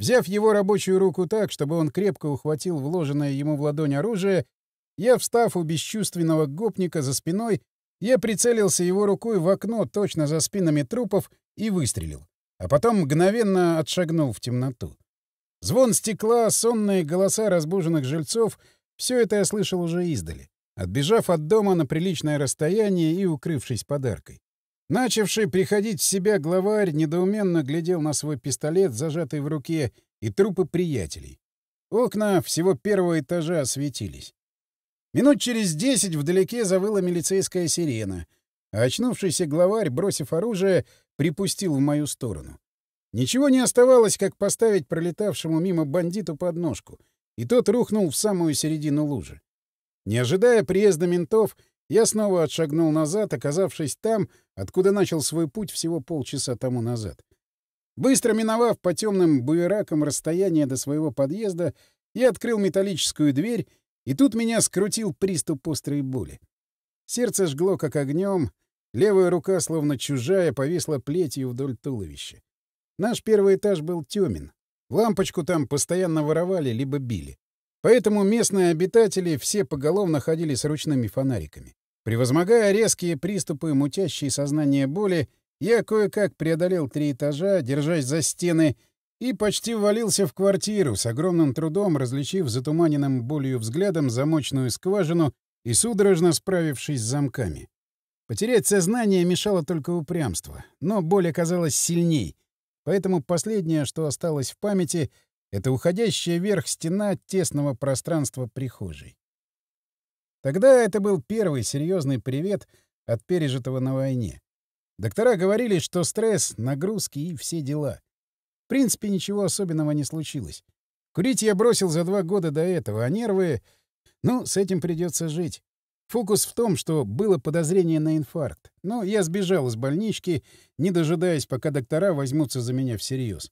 A: Взяв его рабочую руку так, чтобы он крепко ухватил вложенное ему в ладонь оружие, я, встав у бесчувственного гопника за спиной, я прицелился его рукой в окно точно за спинами трупов и выстрелил, а потом мгновенно отшагнул в темноту. Звон стекла, сонные голоса разбуженных жильцов — все это я слышал уже издали отбежав от дома на приличное расстояние и укрывшись подаркой. Начавший приходить в себя главарь недоуменно глядел на свой пистолет, зажатый в руке, и трупы приятелей. Окна всего первого этажа осветились. Минут через десять вдалеке завыла милицейская сирена, а очнувшийся главарь, бросив оружие, припустил в мою сторону. Ничего не оставалось, как поставить пролетавшему мимо бандиту подножку, и тот рухнул в самую середину лужи. Не ожидая приезда ментов, я снова отшагнул назад, оказавшись там, откуда начал свой путь всего полчаса тому назад. Быстро миновав по темным буеракам расстояние до своего подъезда, я открыл металлическую дверь, и тут меня скрутил приступ острой боли. Сердце жгло как огнем, левая рука, словно чужая, повисла плетью вдоль туловища. Наш первый этаж был темен. Лампочку там постоянно воровали либо били. Поэтому местные обитатели все поголовно ходили с ручными фонариками. Превозмогая резкие приступы, мутящие сознание боли, я кое-как преодолел три этажа, держась за стены, и почти ввалился в квартиру, с огромным трудом различив затуманенным болью взглядом замочную скважину и судорожно справившись с замками. Потерять сознание мешало только упрямство, но боль оказалась сильней, поэтому последнее, что осталось в памяти — это уходящая вверх стена тесного пространства прихожей. Тогда это был первый серьезный привет от пережитого на войне. Доктора говорили, что стресс, нагрузки и все дела. В принципе, ничего особенного не случилось. Курить я бросил за два года до этого, а нервы... Ну, с этим придется жить. Фокус в том, что было подозрение на инфаркт. Но я сбежал из больнички, не дожидаясь, пока доктора возьмутся за меня всерьез.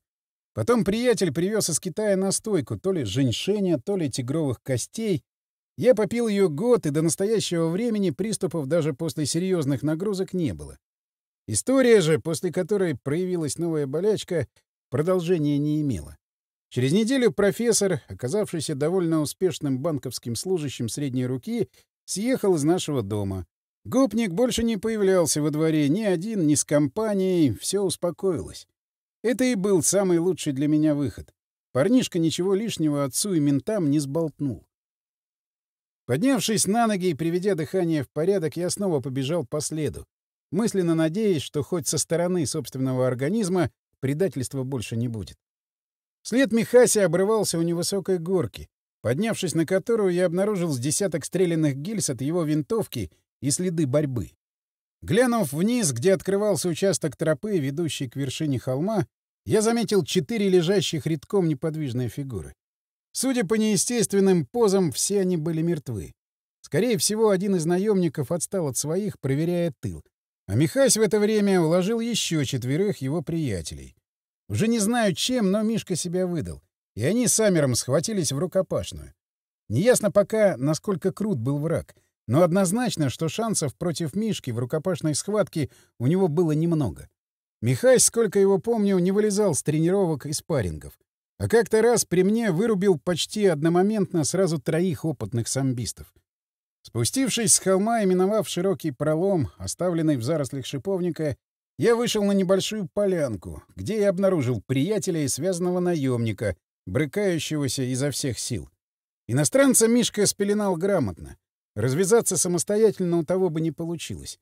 A: Потом приятель привез из Китая настойку, то ли женьшеня, то ли тигровых костей. Я попил ее год, и до настоящего времени приступов даже после серьезных нагрузок не было. История же, после которой проявилась новая болячка, продолжения не имела. Через неделю профессор, оказавшийся довольно успешным банковским служащим средней руки, съехал из нашего дома. Гопник больше не появлялся во дворе ни один, ни с компанией, все успокоилось. Это и был самый лучший для меня выход. Парнишка ничего лишнего отцу и ментам не сболтнул. Поднявшись на ноги и приведя дыхание в порядок, я снова побежал по следу, мысленно надеясь, что хоть со стороны собственного организма предательства больше не будет. След Михаси обрывался у невысокой горки, поднявшись на которую я обнаружил с десяток стрелянных гильз от его винтовки и следы борьбы. Глянув вниз, где открывался участок тропы, ведущий к вершине холма, я заметил четыре лежащих редком неподвижные фигуры. Судя по неестественным позам, все они были мертвы. Скорее всего, один из наемников отстал от своих, проверяя тыл. А Михась в это время уложил еще четверых его приятелей. Уже не знаю чем, но Мишка себя выдал. И они с Амером схватились в рукопашную. Неясно пока, насколько крут был враг — но однозначно, что шансов против Мишки в рукопашной схватке у него было немного. Михай, сколько его помню, не вылезал с тренировок и спаррингов. А как-то раз при мне вырубил почти одномоментно сразу троих опытных самбистов. Спустившись с холма и миновав широкий пролом, оставленный в зарослях шиповника, я вышел на небольшую полянку, где я обнаружил приятеля и связанного наемника, брыкающегося изо всех сил. Иностранца Мишка спеленал грамотно. Развязаться самостоятельно у того бы не получилось.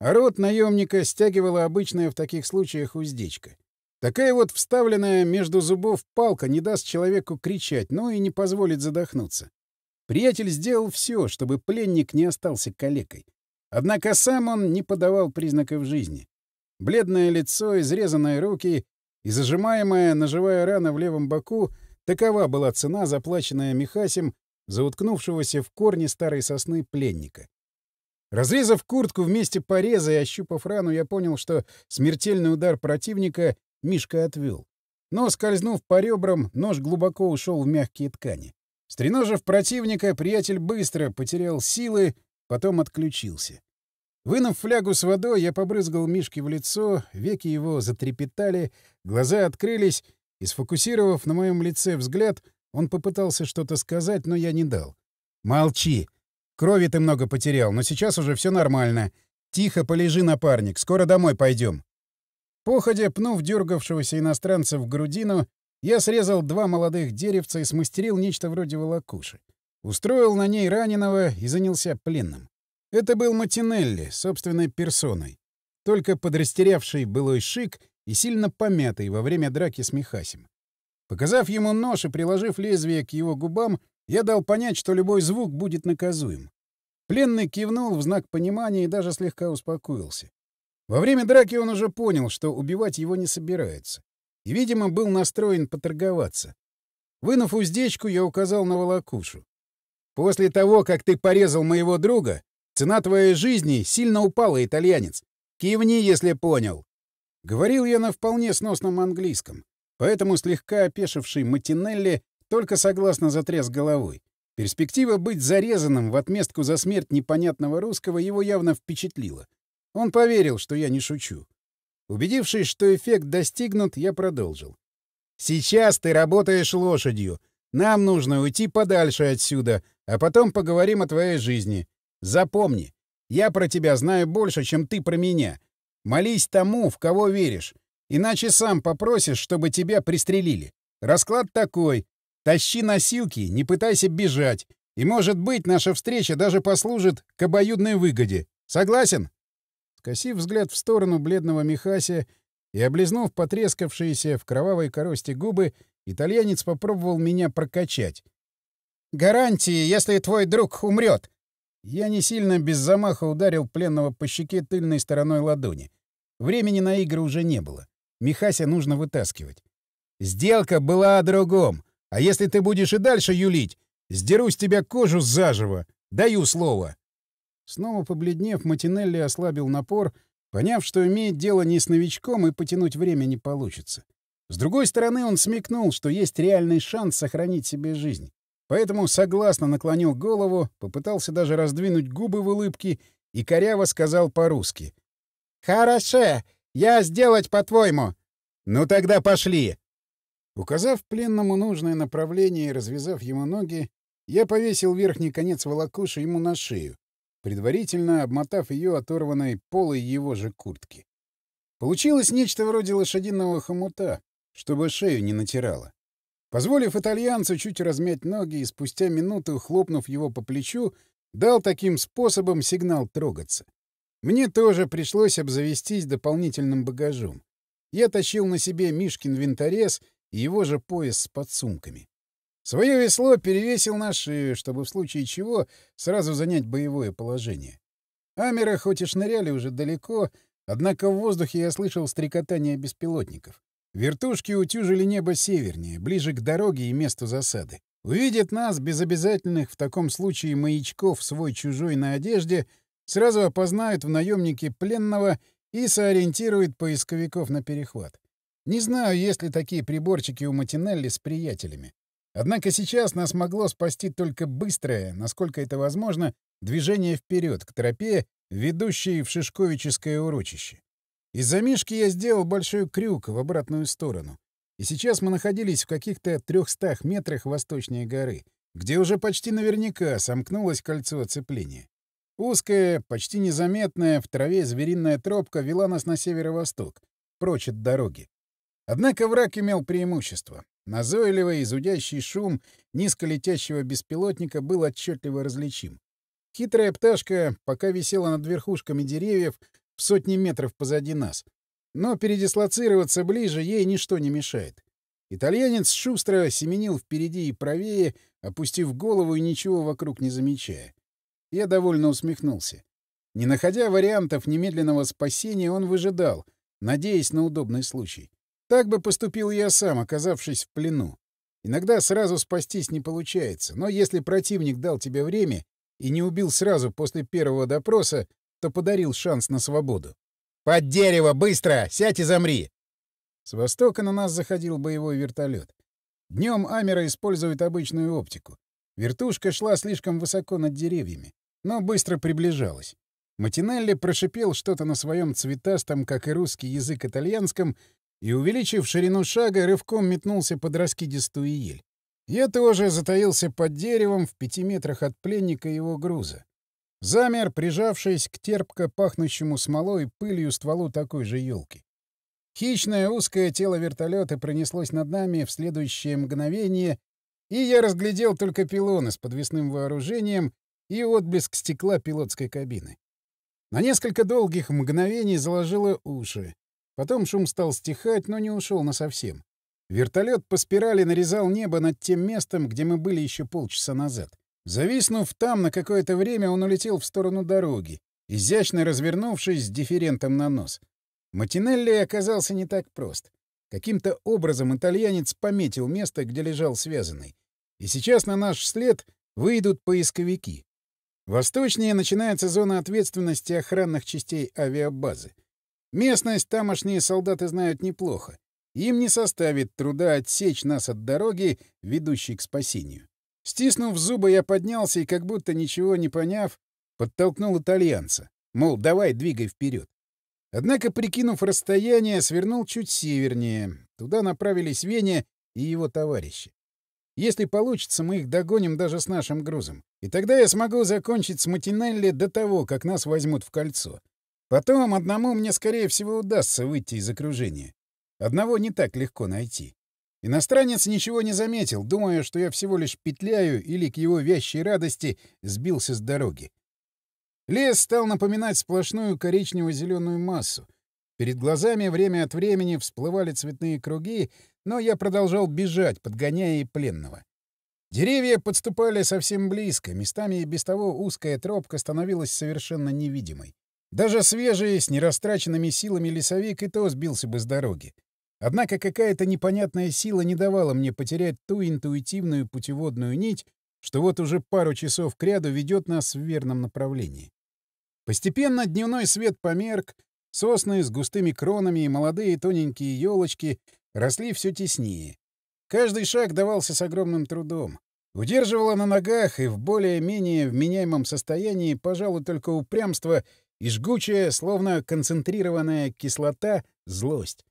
A: А рот наемника стягивала обычная в таких случаях уздечка. Такая вот вставленная между зубов палка не даст человеку кричать, но ну и не позволит задохнуться. Приятель сделал все, чтобы пленник не остался калекой. Однако сам он не подавал признаков жизни. Бледное лицо, изрезанные руки и зажимаемая ножевая рана в левом боку — такова была цена, заплаченная Михасем зауткнувшегося в корни старой сосны пленника. Разрезав куртку вместе пореза и ощупав рану, я понял, что смертельный удар противника Мишка отвел. Но, скользнув по ребрам, нож глубоко ушел в мягкие ткани. Стреножив противника, приятель быстро потерял силы, потом отключился. Вынув флягу с водой, я побрызгал Мишке в лицо, веки его затрепетали, глаза открылись, и, сфокусировав на моем лице взгляд, он попытался что-то сказать, но я не дал. «Молчи! Крови ты много потерял, но сейчас уже все нормально. Тихо полежи, напарник, скоро домой пойдем. Походя, пнув дергавшегося иностранца в грудину, я срезал два молодых деревца и смастерил нечто вроде волокуши. Устроил на ней раненого и занялся пленным. Это был Матинелли, собственной персоной, только подрастерявший былой шик и сильно помятый во время драки с Михасем. Показав ему нож и приложив лезвие к его губам, я дал понять, что любой звук будет наказуем. Пленный кивнул в знак понимания и даже слегка успокоился. Во время драки он уже понял, что убивать его не собирается. И, видимо, был настроен поторговаться. Вынув уздечку, я указал на волокушу. «После того, как ты порезал моего друга, цена твоей жизни сильно упала, итальянец. Кивни, если понял». Говорил я на вполне сносном английском. Поэтому слегка опешивший Матинелли только согласно затряс головой. Перспектива быть зарезанным в отместку за смерть непонятного русского его явно впечатлила. Он поверил, что я не шучу. Убедившись, что эффект достигнут, я продолжил. «Сейчас ты работаешь лошадью. Нам нужно уйти подальше отсюда, а потом поговорим о твоей жизни. Запомни, я про тебя знаю больше, чем ты про меня. Молись тому, в кого веришь, Иначе сам попросишь, чтобы тебя пристрелили. Расклад такой. Тащи носилки, не пытайся бежать. И, может быть, наша встреча даже послужит к обоюдной выгоде. Согласен?» Скосив взгляд в сторону бледного Михася и облизнув потрескавшиеся в кровавой корости губы, итальянец попробовал меня прокачать. «Гарантии, если твой друг умрет!» Я не сильно без замаха ударил пленного по щеке тыльной стороной ладони. Времени на игры уже не было. Михася нужно вытаскивать. «Сделка была о другом. А если ты будешь и дальше юлить, сдеру с тебя кожу заживо. Даю слово». Снова побледнев, Матинелли ослабил напор, поняв, что имеет дело не с новичком и потянуть время не получится. С другой стороны, он смекнул, что есть реальный шанс сохранить себе жизнь. Поэтому согласно наклонил голову, попытался даже раздвинуть губы в улыбке и коряво сказал по-русски. «Хороше! Я сделать, по-твоему? Ну тогда пошли!» Указав пленному нужное направление и развязав ему ноги, я повесил верхний конец волокуши ему на шею, предварительно обмотав ее оторванной полой его же куртки. Получилось нечто вроде лошадиного хомута, чтобы шею не натирало. Позволив итальянцу чуть размять ноги и спустя минуту, хлопнув его по плечу, дал таким способом сигнал трогаться. Мне тоже пришлось обзавестись дополнительным багажом. Я тащил на себе Мишкин винторез и его же пояс с подсумками. Свое весло перевесил на шею, чтобы в случае чего сразу занять боевое положение. Амеры хоть и шныряли уже далеко, однако в воздухе я слышал стрекотание беспилотников. Вертушки утюжили небо севернее, ближе к дороге и месту засады. Увидят нас без обязательных в таком случае маячков свой-чужой на одежде — сразу опознают в наемнике пленного и соориентирует поисковиков на перехват. Не знаю, есть ли такие приборчики у Матинелли с приятелями. Однако сейчас нас могло спасти только быстрое, насколько это возможно, движение вперед к тропе, ведущей в Шишковическое урочище. Из-за Мишки я сделал большой крюк в обратную сторону. И сейчас мы находились в каких-то 300 метрах восточнее горы, где уже почти наверняка сомкнулось кольцо оцепления. Узкая, почти незаметная в траве звериная тропка вела нас на северо-восток, прочь от дороги. Однако враг имел преимущество. Назойливый и зудящий шум низко летящего беспилотника был отчетливо различим. Хитрая пташка пока висела над верхушками деревьев в сотни метров позади нас. Но передислоцироваться ближе ей ничто не мешает. Итальянец шустро семенил впереди и правее, опустив голову и ничего вокруг не замечая. Я довольно усмехнулся. Не находя вариантов немедленного спасения, он выжидал, надеясь на удобный случай. Так бы поступил я сам, оказавшись в плену. Иногда сразу спастись не получается, но если противник дал тебе время и не убил сразу после первого допроса, то подарил шанс на свободу. «Под дерево! Быстро! Сядь и замри!» С востока на нас заходил боевой вертолет. Днем Амера использует обычную оптику. Вертушка шла слишком высоко над деревьями, но быстро приближалась. Матинелли прошипел что-то на своем цветастом, как и русский язык итальянском, и, увеличив ширину шага, рывком метнулся под раскидистую ель. Я тоже затаился под деревом в пяти метрах от пленника и его груза. Замер, прижавшись к терпко пахнущему смолой пылью стволу такой же елки. Хищное узкое тело вертолета пронеслось над нами в следующее мгновение и я разглядел только пилоны с подвесным вооружением и отблеск стекла пилотской кабины. На несколько долгих мгновений заложило уши. Потом шум стал стихать, но не ушел насовсем. Вертолет по спирали нарезал небо над тем местом, где мы были еще полчаса назад. Зависнув там, на какое-то время он улетел в сторону дороги, изящно развернувшись с дифферентом на нос. Матинелли оказался не так прост. Каким-то образом итальянец пометил место, где лежал связанный. И сейчас на наш след выйдут поисковики. Восточнее начинается зона ответственности охранных частей авиабазы. Местность тамошние солдаты знают неплохо. Им не составит труда отсечь нас от дороги, ведущей к спасению. Стиснув зубы, я поднялся и, как будто ничего не поняв, подтолкнул итальянца. Мол, давай, двигай вперед. Однако, прикинув расстояние, свернул чуть севернее. Туда направились Веня и его товарищи. Если получится, мы их догоним даже с нашим грузом. И тогда я смогу закончить с Матинелли до того, как нас возьмут в кольцо. Потом одному мне, скорее всего, удастся выйти из окружения. Одного не так легко найти. Иностранец ничего не заметил, думая, что я всего лишь петляю или к его вящей радости сбился с дороги. Лес стал напоминать сплошную коричнево-зеленую массу. Перед глазами время от времени всплывали цветные круги, но я продолжал бежать, подгоняя и пленного. Деревья подступали совсем близко, местами и без того узкая тропка становилась совершенно невидимой. Даже свежий, с нерастраченными силами лесовик и то сбился бы с дороги. Однако какая-то непонятная сила не давала мне потерять ту интуитивную путеводную нить, что вот уже пару часов кряду ведет нас в верном направлении. Постепенно дневной свет померк, сосны с густыми кронами и молодые тоненькие елочки росли все теснее. Каждый шаг давался с огромным трудом. Удерживало на ногах и в более-менее вменяемом состоянии, пожалуй, только упрямство и жгучая, словно концентрированная кислота, злость.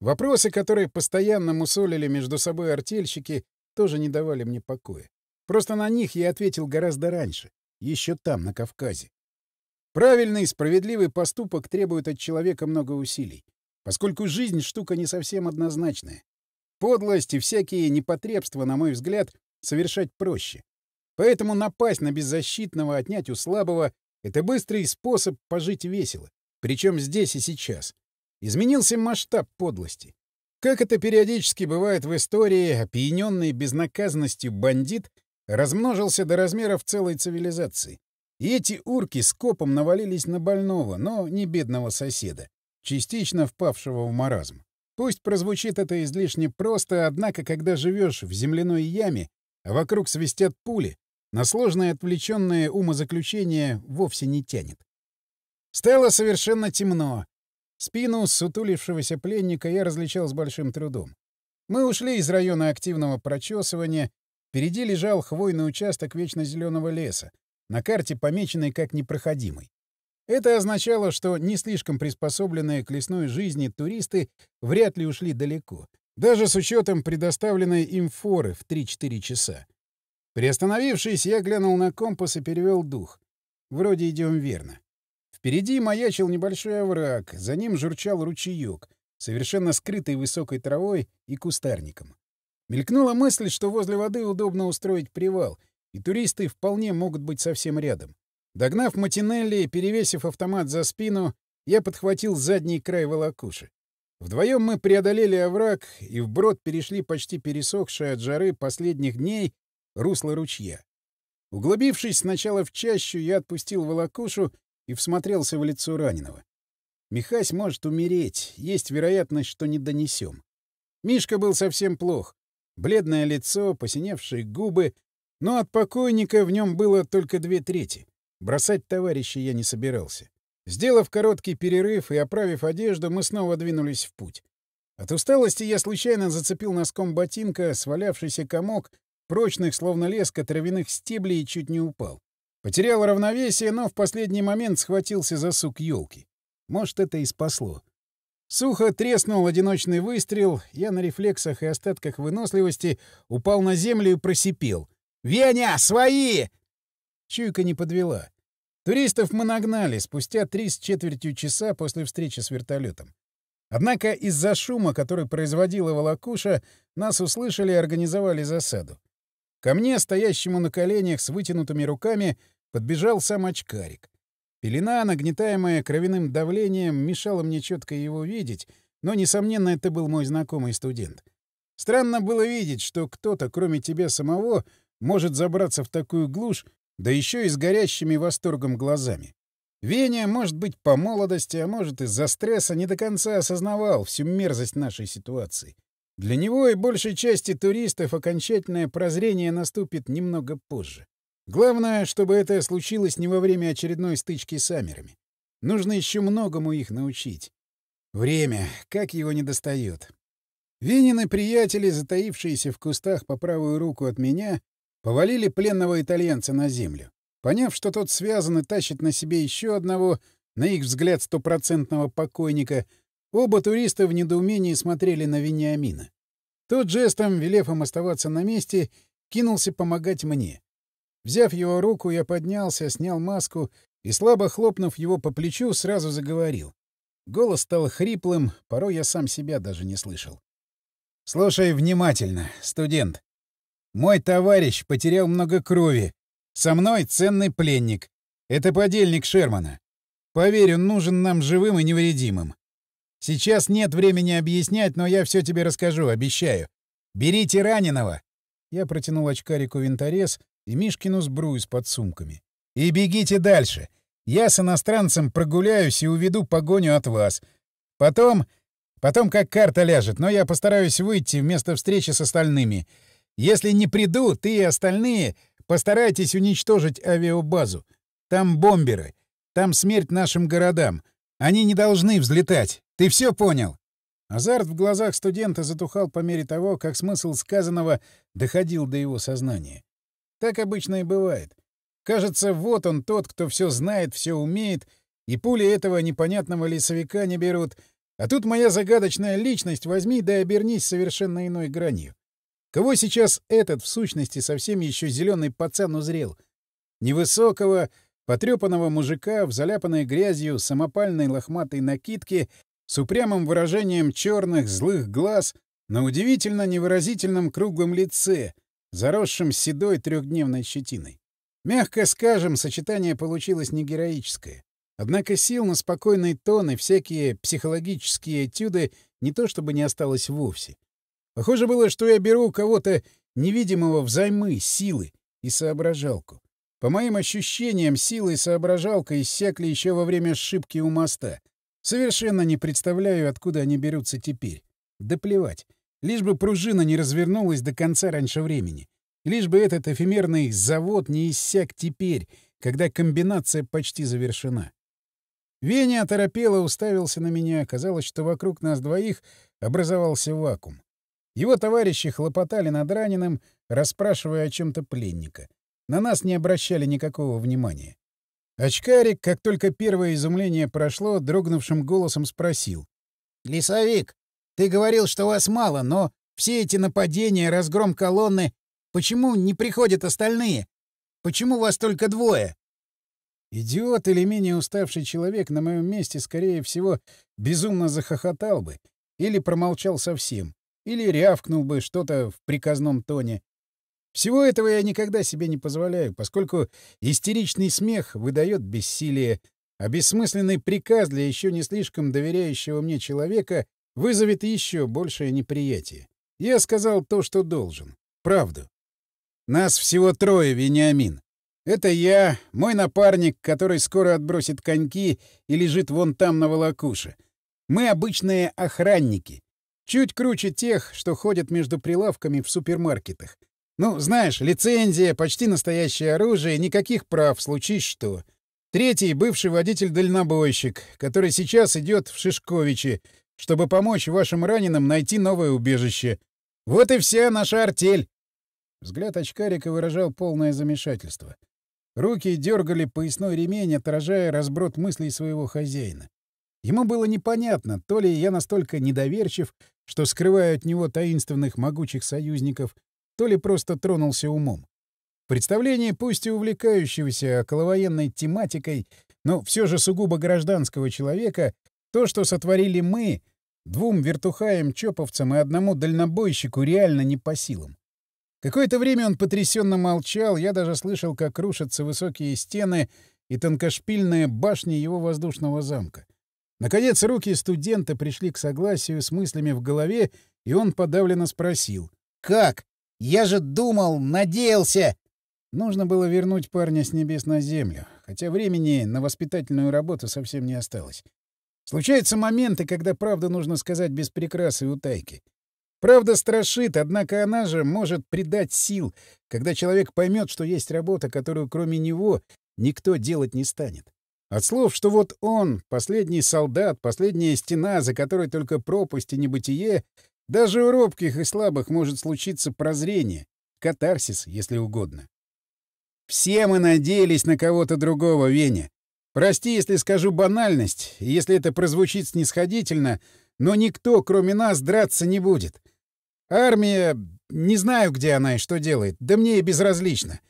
A: Вопросы, которые постоянно мусолили между собой артельщики, тоже не давали мне покоя. Просто на них я ответил гораздо раньше, еще там, на Кавказе. Правильный и справедливый поступок требует от человека много усилий, поскольку жизнь — штука не совсем однозначная. Подлость и всякие непотребства, на мой взгляд, совершать проще. Поэтому напасть на беззащитного, отнять у слабого — это быстрый способ пожить весело, причем здесь и сейчас. Изменился масштаб подлости. Как это периодически бывает в истории, опьяненный безнаказанностью бандит размножился до размеров целой цивилизации. И эти урки скопом навалились на больного, но не бедного соседа, частично впавшего в маразм. Пусть прозвучит это излишне просто, однако, когда живешь в земляной яме, а вокруг свистят пули, на сложное отвлеченное умозаключение вовсе не тянет. Стало совершенно темно. Спину сутулившегося пленника я различал с большим трудом. Мы ушли из района активного прочесывания. Впереди лежал хвойный участок вечно зеленого леса, на карте, помеченной как непроходимой. Это означало, что не слишком приспособленные к лесной жизни туристы вряд ли ушли далеко, даже с учетом предоставленной им форы в 3-4 часа. Приостановившись, я глянул на компас и перевел дух. Вроде идем верно. Впереди маячил небольшой овраг, за ним журчал ручеек, совершенно скрытый высокой травой и кустарником. Мелькнула мысль, что возле воды удобно устроить привал, и туристы вполне могут быть совсем рядом. Догнав Матинелли и перевесив автомат за спину, я подхватил задний край волокуши. Вдвоем мы преодолели овраг и вброд перешли почти пересохшие от жары последних дней русло ручья. Углубившись сначала в чащу, я отпустил волокушу и всмотрелся в лицо раненого. Михась может умереть, есть вероятность, что не донесем. Мишка был совсем плох. Бледное лицо, посиневшие губы, но от покойника в нем было только две трети. Бросать товарища я не собирался. Сделав короткий перерыв и оправив одежду, мы снова двинулись в путь. От усталости я случайно зацепил носком ботинка свалявшийся комок прочных, словно леска, травяных стеблей и чуть не упал. Потерял равновесие, но в последний момент схватился за сук елки. Может, это и спасло. Сухо треснул одиночный выстрел, я на рефлексах и остатках выносливости упал на землю и просипел. «Веня, свои!» Чуйка не подвела. Туристов мы нагнали спустя три с четвертью часа после встречи с вертолетом. Однако из-за шума, который производила волокуша, нас услышали и организовали засаду. Ко мне, стоящему на коленях с вытянутыми руками, подбежал сам очкарик. Пелена, нагнетаемая кровяным давлением, мешала мне четко его видеть, но, несомненно, это был мой знакомый студент. Странно было видеть, что кто-то, кроме тебя самого, может забраться в такую глушь, да еще и с горящими восторгом глазами. Веня, может быть, по молодости, а может, из-за стресса не до конца осознавал всю мерзость нашей ситуации. Для него и большей части туристов окончательное прозрение наступит немного позже. Главное, чтобы это случилось не во время очередной стычки с Амерами. Нужно еще многому их научить. Время, как его недостает. Винины приятели, затаившиеся в кустах по правую руку от меня, повалили пленного итальянца на землю. Поняв, что тот связан и тащит на себе еще одного, на их взгляд, стопроцентного покойника, оба туриста в недоумении смотрели на Вениамина. Тот жестом, велев им оставаться на месте, кинулся помогать мне. Взяв его руку, я поднялся, снял маску и, слабо хлопнув его по плечу, сразу заговорил. Голос стал хриплым, порой я сам себя даже не слышал. «Слушай внимательно, студент. Мой товарищ потерял много крови. Со мной ценный пленник. Это подельник Шермана. Поверь, он нужен нам живым и невредимым. Сейчас нет времени объяснять, но я все тебе расскажу, обещаю. Берите раненого!» Я протянул очкарику винторез и Мишкину сбрую с подсумками. «И бегите дальше. Я с иностранцем прогуляюсь и уведу погоню от вас. Потом... Потом как карта ляжет, но я постараюсь выйти вместо встречи с остальными. Если не приду, ты и остальные постарайтесь уничтожить авиабазу. Там бомберы. Там смерть нашим городам. Они не должны взлетать. Ты все понял?» Азарт в глазах студента затухал по мере того, как смысл сказанного доходил до его сознания. Так обычно и бывает. Кажется, вот он тот, кто все знает, все умеет, и пули этого непонятного лесовика не берут. А тут моя загадочная личность возьми да обернись совершенно иной гранью. Кого сейчас этот, в сущности, совсем еще зеленый пацан узрел? Невысокого, потрепанного мужика в заляпанной грязью самопальной лохматой накидке с упрямым выражением черных злых глаз на удивительно невыразительном круглом лице, заросшем седой трехдневной щетиной. Мягко скажем, сочетание получилось не героическое. Однако сил на спокойный тон и всякие психологические этюды не то чтобы не осталось вовсе — Похоже было, что я беру кого-то невидимого взаймы силы и соображалку. По моим ощущениям, силы и соображалка иссякли еще во время ошибки у моста. Совершенно не представляю, откуда они берутся теперь. Да плевать. Лишь бы пружина не развернулась до конца раньше времени. Лишь бы этот эфемерный завод не иссяк теперь, когда комбинация почти завершена. Веня оторопело уставился на меня. Казалось, что вокруг нас двоих образовался вакуум. Его товарищи хлопотали над раненым, расспрашивая о чем-то пленника. На нас не обращали никакого внимания. Очкарик, как только первое изумление прошло, дрогнувшим голосом спросил. «Лесовик, ты говорил, что вас мало, но все эти нападения, разгром колонны... Почему не приходят остальные? Почему вас только двое?» Идиот или менее уставший человек на моем месте, скорее всего, безумно захохотал бы или промолчал совсем. Или рявкнул бы что-то в приказном тоне. Всего этого я никогда себе не позволяю, поскольку истеричный смех выдает бессилие, а бессмысленный приказ для еще не слишком доверяющего мне человека вызовет еще большее неприятие. Я сказал то, что должен. Правду. Нас всего трое, Вениамин. Это я, мой напарник, который скоро отбросит коньки и лежит вон там на волокуше. Мы обычные охранники, Чуть круче тех, что ходят между прилавками в супермаркетах. Ну, знаешь, лицензия, почти настоящее оружие, никаких прав, случись что. Третий — бывший водитель-дальнобойщик, который сейчас идет в Шишковичи, чтобы помочь вашим раненым найти новое убежище. Вот и вся наша артель!» Взгляд очкарика выражал полное замешательство. Руки дергали поясной ремень, отражая разброд мыслей своего хозяина. Ему было непонятно, то ли я настолько недоверчив, что скрываю от него таинственных могучих союзников, то ли просто тронулся умом. Представление, пусть и увлекающегося околовоенной тематикой, но все же сугубо гражданского человека, то, что сотворили мы, двум вертухаем-чоповцам и одному дальнобойщику, реально не по силам. Какое-то время он потрясенно молчал, я даже слышал, как рушатся высокие стены и тонкошпильные башни его воздушного замка. Наконец, руки студента пришли к согласию с мыслями в голове, и он подавленно спросил. «Как? Я же думал, надеялся!» Нужно было вернуть парня с небес на землю, хотя времени на воспитательную работу совсем не осталось. Случаются моменты, когда правду нужно сказать без прикрас и утайки. Правда страшит, однако она же может придать сил, когда человек поймет, что есть работа, которую кроме него никто делать не станет. От слов, что вот он, последний солдат, последняя стена, за которой только пропасть и небытие, даже у робких и слабых может случиться прозрение, катарсис, если угодно. Все мы надеялись на кого-то другого, Веня. Прости, если скажу банальность, если это прозвучит снисходительно, но никто, кроме нас, драться не будет. Армия... Не знаю, где она и что делает, да мне и безразлично.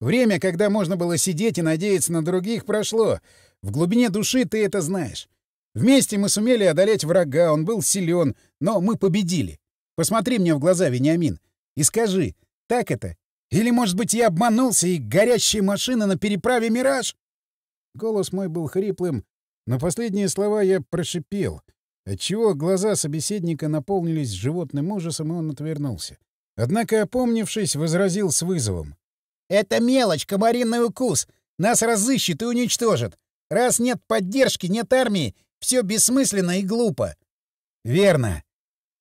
A: Время, когда можно было сидеть и надеяться на других, прошло. В глубине души ты это знаешь. Вместе мы сумели одолеть врага, он был силен, но мы победили. Посмотри мне в глаза, Вениамин, и скажи, так это? Или, может быть, я обманулся, и горящая машина на переправе «Мираж»?» Голос мой был хриплым, но последние слова я прошипел, отчего глаза собеседника наполнились животным ужасом, и он отвернулся. Однако, опомнившись, возразил с вызовом. «Это мелочь, комаринный укус! Нас разыщет и уничтожит! Раз нет поддержки, нет армии, все бессмысленно и глупо. Верно.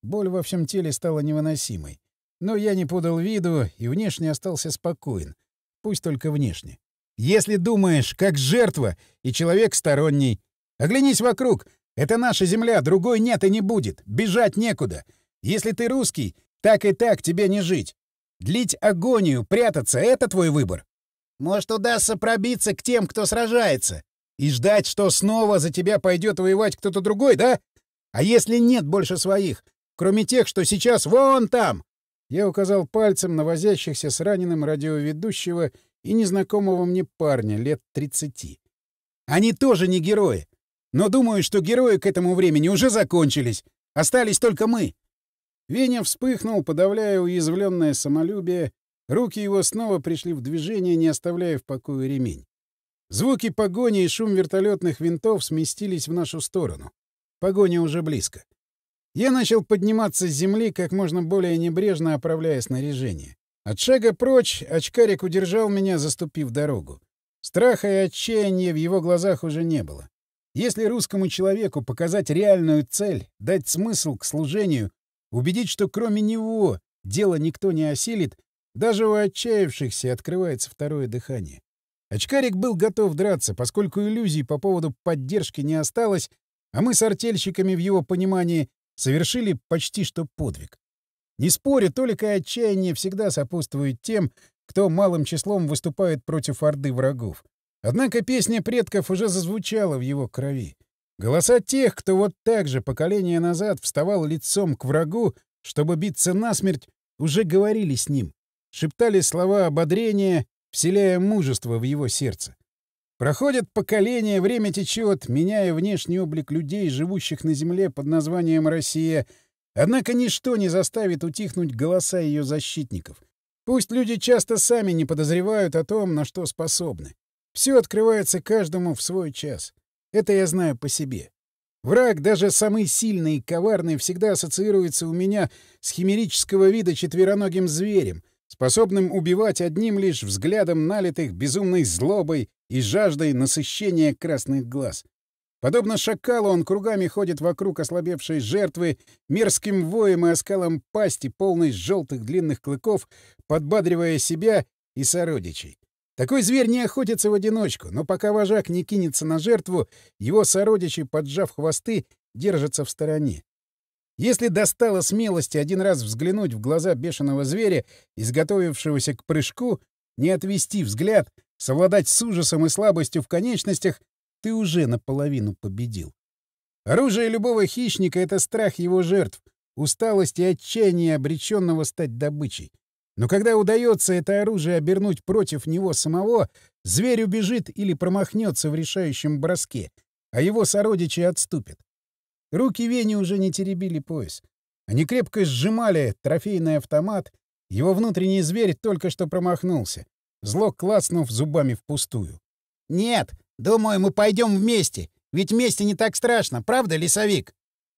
A: Боль во всем теле стала невыносимой. Но я не подал виду и внешне остался спокоен. Пусть только внешне. Если думаешь, как жертва и человек сторонний. Оглянись вокруг. Это наша земля, другой нет и не будет. Бежать некуда. Если ты русский, так и так тебе не жить. Длить агонию, прятаться — это твой выбор. Может, удастся пробиться к тем, кто сражается. И ждать, что снова за тебя пойдет воевать кто-то другой, да? А если нет больше своих, кроме тех, что сейчас вон там?» Я указал пальцем на возящихся с раненым радиоведущего и незнакомого мне парня лет 30. «Они тоже не герои. Но думаю, что герои к этому времени уже закончились. Остались только мы». Веня вспыхнул, подавляя уязвленное самолюбие. Руки его снова пришли в движение, не оставляя в покое ремень. Звуки погони и шум вертолетных винтов сместились в нашу сторону. Погоня уже близко. Я начал подниматься с земли, как можно более небрежно оправляя снаряжение. От шага прочь очкарик удержал меня, заступив дорогу. Страха и отчаяния в его глазах уже не было. Если русскому человеку показать реальную цель, дать смысл к служению, убедить, что кроме него дело никто не осилит, даже у отчаявшихся открывается второе дыхание. Очкарик был готов драться, поскольку иллюзий по поводу поддержки не осталось, а мы с артельщиками в его понимании совершили почти что подвиг. Не споря, только отчаяние всегда сопутствует тем, кто малым числом выступает против орды врагов. Однако песня предков уже зазвучала в его крови. Голоса тех, кто вот так же поколение назад вставал лицом к врагу, чтобы биться насмерть, уже говорили с ним, шептали слова ободрения вселяя мужество в его сердце. Проходят поколения, время течет, меняя внешний облик людей, живущих на земле под названием «Россия», Однако ничто не заставит утихнуть голоса ее защитников. Пусть люди часто сами не подозревают о том, на что способны. Все открывается каждому в свой час. Это я знаю по себе. Враг, даже самый сильный и коварный, всегда ассоциируется у меня с химерического вида четвероногим зверем — способным убивать одним лишь взглядом налитых безумной злобой и жаждой насыщения красных глаз. Подобно шакалу он кругами ходит вокруг ослабевшей жертвы, мерзким воем и оскалом пасти, полной желтых длинных клыков, подбадривая себя и сородичей. Такой зверь не охотится в одиночку, но пока вожак не кинется на жертву, его сородичи, поджав хвосты, держатся в стороне. Если достало смелости один раз взглянуть в глаза бешеного зверя, изготовившегося к прыжку, не отвести взгляд, совладать с ужасом и слабостью в конечностях, ты уже наполовину победил. Оружие любого хищника — это страх его жертв, усталость и отчаяние обреченного стать добычей. Но когда удается это оружие обернуть против него самого, зверь убежит или промахнется в решающем броске, а его сородичи отступят. Руки Вени уже не теребили пояс. Они крепко сжимали трофейный автомат. Его внутренний зверь только что промахнулся, зло клацнув зубами впустую. «Нет! Думаю, мы пойдем вместе! Ведь вместе не так страшно, правда, лесовик?»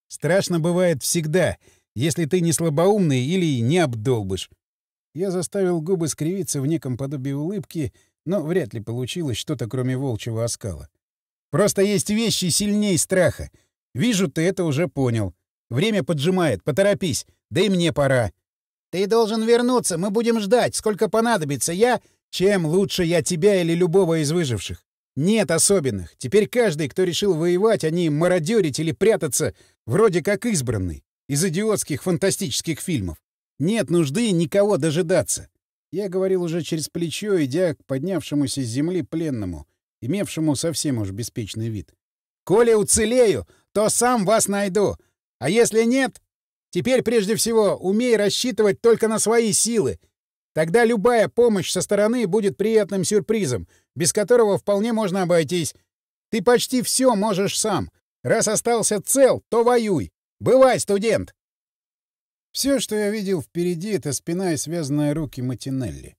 A: «Страшно бывает всегда, если ты не слабоумный или не обдолбыш». Я заставил губы скривиться в неком подобии улыбки, но вряд ли получилось что-то, кроме волчьего оскала. «Просто есть вещи сильнее страха. Вижу, ты это уже понял. Время поджимает, поторопись, да и мне пора. Ты должен вернуться, мы будем ждать, сколько понадобится. Я... Чем лучше я тебя или любого из выживших? Нет особенных. Теперь каждый, кто решил воевать, а не мародерить или прятаться, вроде как избранный, из идиотских фантастических фильмов. Нет нужды никого дожидаться. Я говорил уже через плечо, идя к поднявшемуся с земли пленному, имевшему совсем уж беспечный вид. «Коля, уцелею! то сам вас найду. А если нет, теперь прежде всего умей рассчитывать только на свои силы. Тогда любая помощь со стороны будет приятным сюрпризом, без которого вполне можно обойтись. Ты почти все можешь сам. Раз остался цел, то воюй. Бывай, студент!» Все, что я видел впереди, — это спина и связанные руки Матинелли.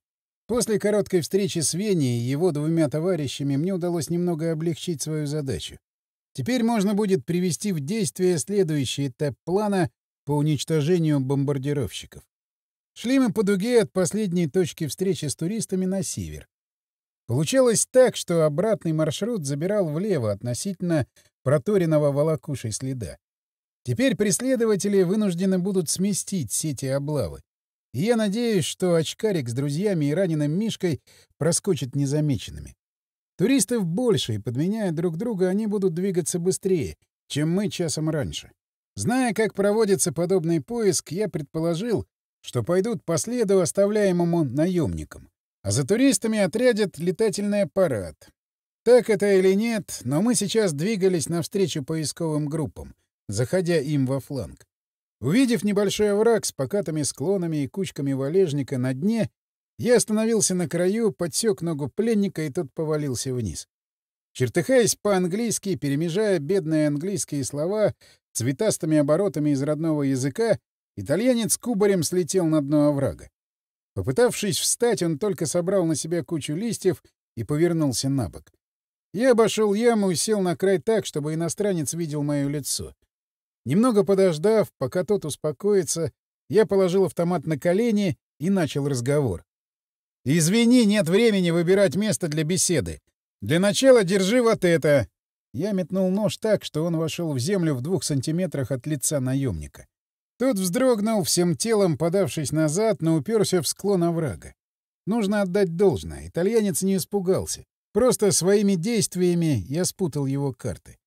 A: После короткой встречи с Веней и его двумя товарищами мне удалось немного облегчить свою задачу. Теперь можно будет привести в действие следующий этап плана по уничтожению бомбардировщиков. Шли мы по дуге от последней точки встречи с туристами на север. Получалось так, что обратный маршрут забирал влево относительно проторенного волокушей следа. Теперь преследователи вынуждены будут сместить сети облавы. И я надеюсь, что очкарик с друзьями и раненым Мишкой проскочит незамеченными. Туристов больше, и, подменяя друг друга, они будут двигаться быстрее, чем мы часом раньше. Зная, как проводится подобный поиск, я предположил, что пойдут по следу оставляемому наемникам. А за туристами отрядят летательный аппарат. Так это или нет, но мы сейчас двигались навстречу поисковым группам, заходя им во фланг. Увидев небольшой овраг с покатыми склонами и кучками валежника на дне, я остановился на краю, подсек ногу пленника, и тот повалился вниз. Чертыхаясь по-английски, перемежая бедные английские слова цветастыми оборотами из родного языка, итальянец кубарем слетел на дно оврага. Попытавшись встать, он только собрал на себя кучу листьев и повернулся на бок. Я обошел яму и сел на край так, чтобы иностранец видел мое лицо. Немного подождав, пока тот успокоится, я положил автомат на колени и начал разговор. Извини, нет времени выбирать место для беседы. Для начала держи вот это. Я метнул нож так, что он вошел в землю в двух сантиметрах от лица наемника. Тот вздрогнул всем телом, подавшись назад, но уперся в склон оврага. Нужно отдать должное. Итальянец не испугался. Просто своими действиями я спутал его карты.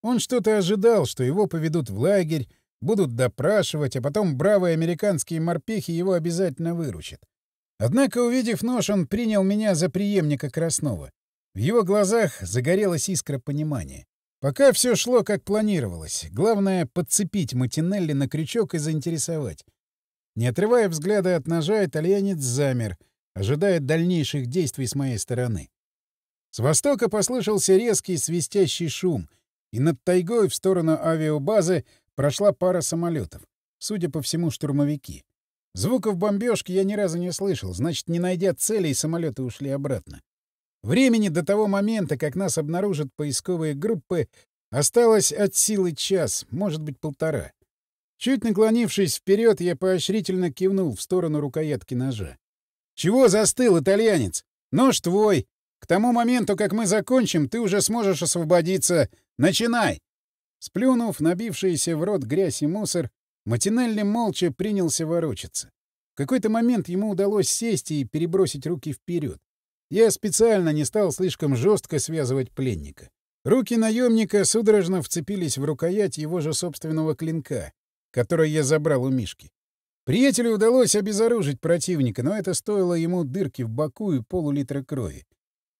A: Он что-то ожидал, что его поведут в лагерь, будут допрашивать, а потом бравые американские морпехи его обязательно выручат. Однако, увидев нож, он принял меня за преемника Краснова. В его глазах загорелась искра понимания. Пока все шло, как планировалось. Главное — подцепить Матинелли на крючок и заинтересовать. Не отрывая взгляда от ножа, итальянец замер, ожидая дальнейших действий с моей стороны. С востока послышался резкий свистящий шум, и над тайгой в сторону авиабазы прошла пара самолетов, судя по всему, штурмовики. Звуков бомбежки я ни разу не слышал, значит, не найдя целей, самолеты ушли обратно. Времени до того момента, как нас обнаружат поисковые группы, осталось от силы час, может быть, полтора. Чуть наклонившись вперед, я поощрительно кивнул в сторону рукоятки ножа. «Чего застыл, итальянец? Нож твой! К тому моменту, как мы закончим, ты уже сможешь освободиться. Начинай!» Сплюнув набившиеся в рот грязь и мусор, Матинелли молча принялся ворочаться. В какой-то момент ему удалось сесть и перебросить руки вперед. Я специально не стал слишком жестко связывать пленника. Руки наемника судорожно вцепились в рукоять его же собственного клинка, который я забрал у Мишки. Приятелю удалось обезоружить противника, но это стоило ему дырки в боку и полулитра крови.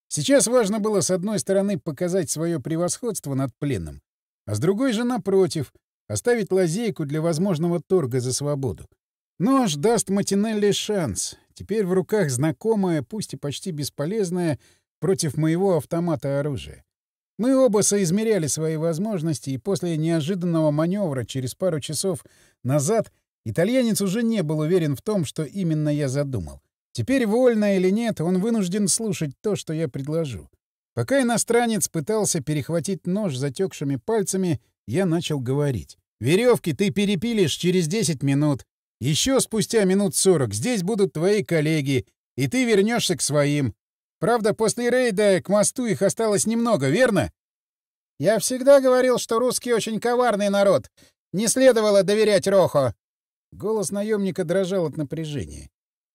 A: Сейчас важно было, с одной стороны, показать свое превосходство над пленным, а с другой же, напротив, Оставить лазейку для возможного торга за свободу. Нож даст Матинелли шанс. Теперь в руках знакомое, пусть и почти бесполезное, против моего автомата оружие. Мы оба соизмеряли свои возможности, и после неожиданного маневра через пару часов назад итальянец уже не был уверен в том, что именно я задумал. Теперь, вольно или нет, он вынужден слушать то, что я предложу. Пока иностранец пытался перехватить нож затекшими пальцами, я начал говорить. Веревки ты перепилишь через 10 минут. Еще спустя минут 40 здесь будут твои коллеги, и ты вернешься к своим. Правда, после рейда к мосту их осталось немного, верно? Я всегда говорил, что русские очень коварный народ. Не следовало доверять Рохо. Голос наемника дрожал от напряжения.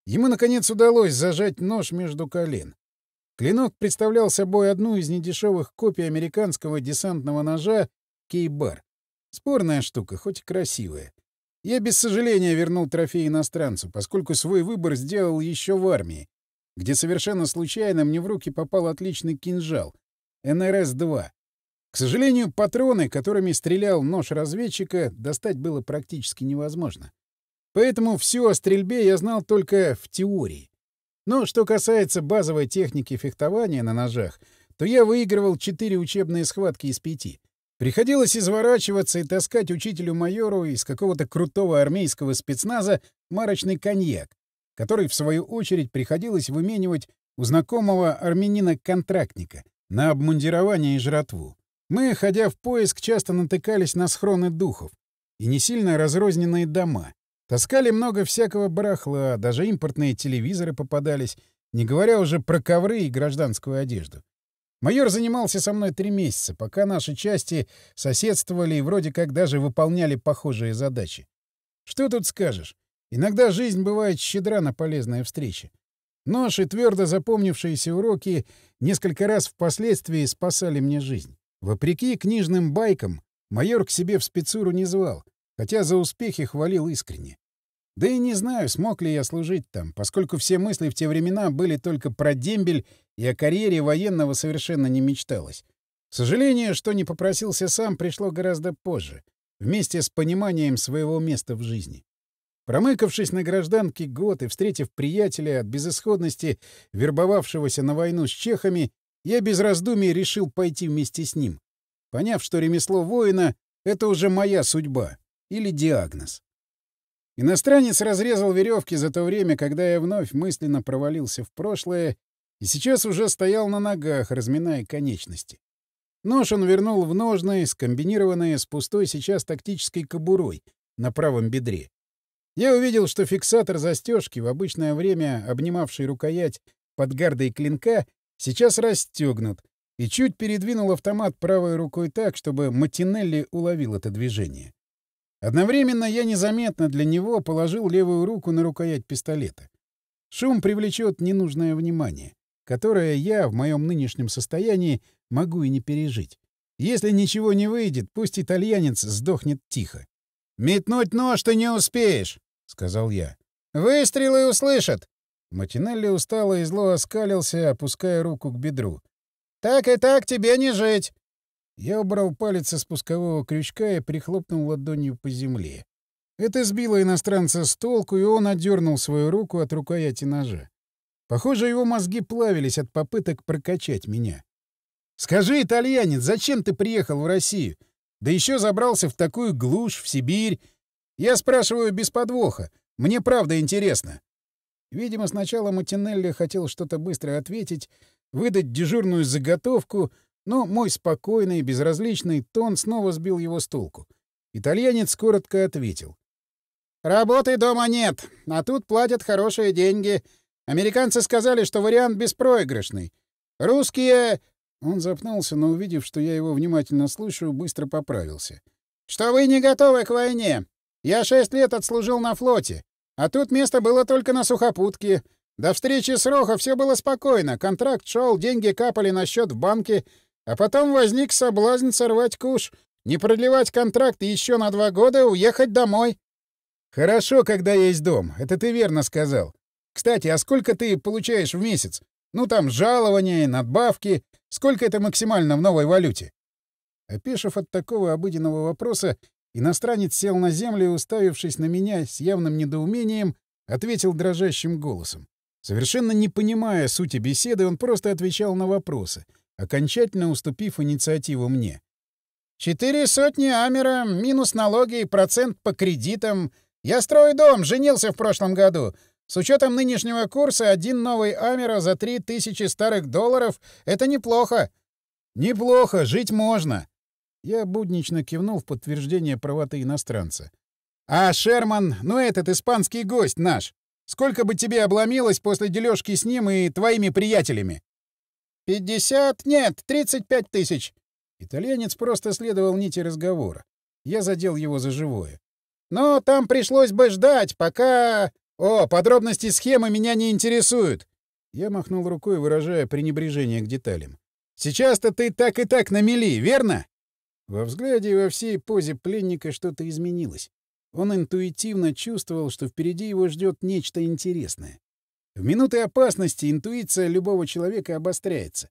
A: Ему, наконец, удалось зажать нож между колен. Клинок представлял собой одну из недешевых копий американского десантного ножа «Кейбар». Спорная штука, хоть и красивая. Я без сожаления вернул трофей иностранцу, поскольку свой выбор сделал еще в армии, где совершенно случайно мне в руки попал отличный кинжал — НРС-2. К сожалению, патроны, которыми стрелял нож разведчика, достать было практически невозможно. Поэтому все о стрельбе я знал только в теории. Но что касается базовой техники фехтования на ножах, то я выигрывал четыре учебные схватки из пяти — Приходилось изворачиваться и таскать учителю-майору из какого-то крутого армейского спецназа марочный коньяк, который, в свою очередь, приходилось выменивать у знакомого армянина-контрактника на обмундирование и жратву. Мы, ходя в поиск, часто натыкались на схроны духов и не сильно разрозненные дома. Таскали много всякого барахла, даже импортные телевизоры попадались, не говоря уже про ковры и гражданскую одежду. Майор занимался со мной три месяца, пока наши части соседствовали и вроде как даже выполняли похожие задачи. Что тут скажешь? Иногда жизнь бывает щедра на полезные встречи. Нож и твердо запомнившиеся уроки несколько раз впоследствии спасали мне жизнь. Вопреки книжным байкам, майор к себе в спецуру не звал, хотя за успехи хвалил искренне. Да и не знаю, смог ли я служить там, поскольку все мысли в те времена были только про дембель, и о карьере военного совершенно не мечталось. Сожаление, что не попросился сам, пришло гораздо позже, вместе с пониманием своего места в жизни. Промыкавшись на гражданке год и встретив приятеля от безысходности, вербовавшегося на войну с чехами, я без раздумий решил пойти вместе с ним, поняв, что ремесло воина — это уже моя судьба или диагноз. Иностранец разрезал веревки за то время, когда я вновь мысленно провалился в прошлое и сейчас уже стоял на ногах, разминая конечности. Нож он вернул в ножны, скомбинированные с пустой сейчас тактической кобурой на правом бедре. Я увидел, что фиксатор застежки, в обычное время обнимавший рукоять под гардой клинка, сейчас расстегнут, и чуть передвинул автомат правой рукой так, чтобы Матинелли уловил это движение. Одновременно я незаметно для него положил левую руку на рукоять пистолета. Шум привлечет ненужное внимание, которое я в моем нынешнем состоянии могу и не пережить. Если ничего не выйдет, пусть итальянец сдохнет тихо. «Метнуть нож ты не успеешь», — сказал я. «Выстрелы услышат!» Матинелли устало и зло оскалился, опуская руку к бедру. «Так и так тебе не жить!» Я убрал палец со спускового крючка и прихлопнул ладонью по земле. Это сбило иностранца с толку, и он отдернул свою руку от рукояти ножа. Похоже, его мозги плавились от попыток прокачать меня. «Скажи, итальянец, зачем ты приехал в Россию? Да еще забрался в такую глушь, в Сибирь. Я спрашиваю без подвоха. Мне правда интересно». Видимо, сначала Матинелли хотел что-то быстро ответить, выдать дежурную заготовку — но мой спокойный, безразличный тон снова сбил его с толку. Итальянец коротко ответил. «Работы дома нет, а тут платят хорошие деньги. Американцы сказали, что вариант беспроигрышный. Русские...» Он запнулся, но, увидев, что я его внимательно слушаю, быстро поправился. «Что вы не готовы к войне. Я шесть лет отслужил на флоте, а тут место было только на сухопутке. До встречи с Рохо все было спокойно, контракт шел, деньги капали на счет в банке, а потом возник соблазн сорвать куш, не продлевать контракт еще на два года уехать домой. Хорошо, когда есть дом, это ты верно сказал. Кстати, а сколько ты получаешь в месяц? Ну там жалования, надбавки. Сколько это максимально в новой валюте? Опешив от такого обыденного вопроса, иностранец сел на землю уставившись на меня с явным недоумением, ответил дрожащим голосом. Совершенно не понимая сути беседы, он просто отвечал на вопросы — окончательно уступив инициативу мне. «Четыре сотни амера, минус налоги, и процент по кредитам. Я строю дом, женился в прошлом году. С учетом нынешнего курса один новый амера за три тысячи старых долларов — это неплохо». «Неплохо, жить можно». Я буднично кивнул в подтверждение правоты иностранца. «А Шерман, ну этот испанский гость наш, сколько бы тебе обломилось после дележки с ним и твоими приятелями?» «Пятьдесят? Нет, тридцать пять тысяч!» Итальянец просто следовал нити разговора. Я задел его за живое. «Но там пришлось бы ждать, пока...» «О, подробности схемы меня не интересуют!» Я махнул рукой, выражая пренебрежение к деталям. «Сейчас-то ты так и так на мели, верно?» Во взгляде и во всей позе пленника что-то изменилось. Он интуитивно чувствовал, что впереди его ждет нечто интересное. В минуты опасности интуиция любого человека обостряется.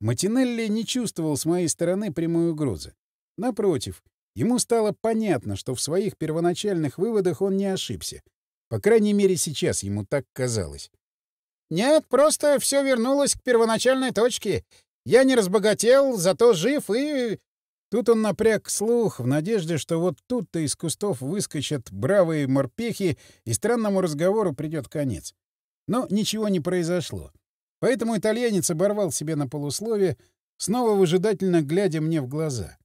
A: Матинелли не чувствовал с моей стороны прямой угрозы. Напротив, ему стало понятно, что в своих первоначальных выводах он не ошибся. По крайней мере, сейчас ему так казалось. «Нет, просто все вернулось к первоначальной точке. Я не разбогател, зато жив и...» Тут он напряг слух в надежде, что вот тут-то из кустов выскочат бравые морпехи, и странному разговору придет конец. Но ничего не произошло. Поэтому итальянец оборвал себе на полуслове, снова выжидательно глядя мне в глаза.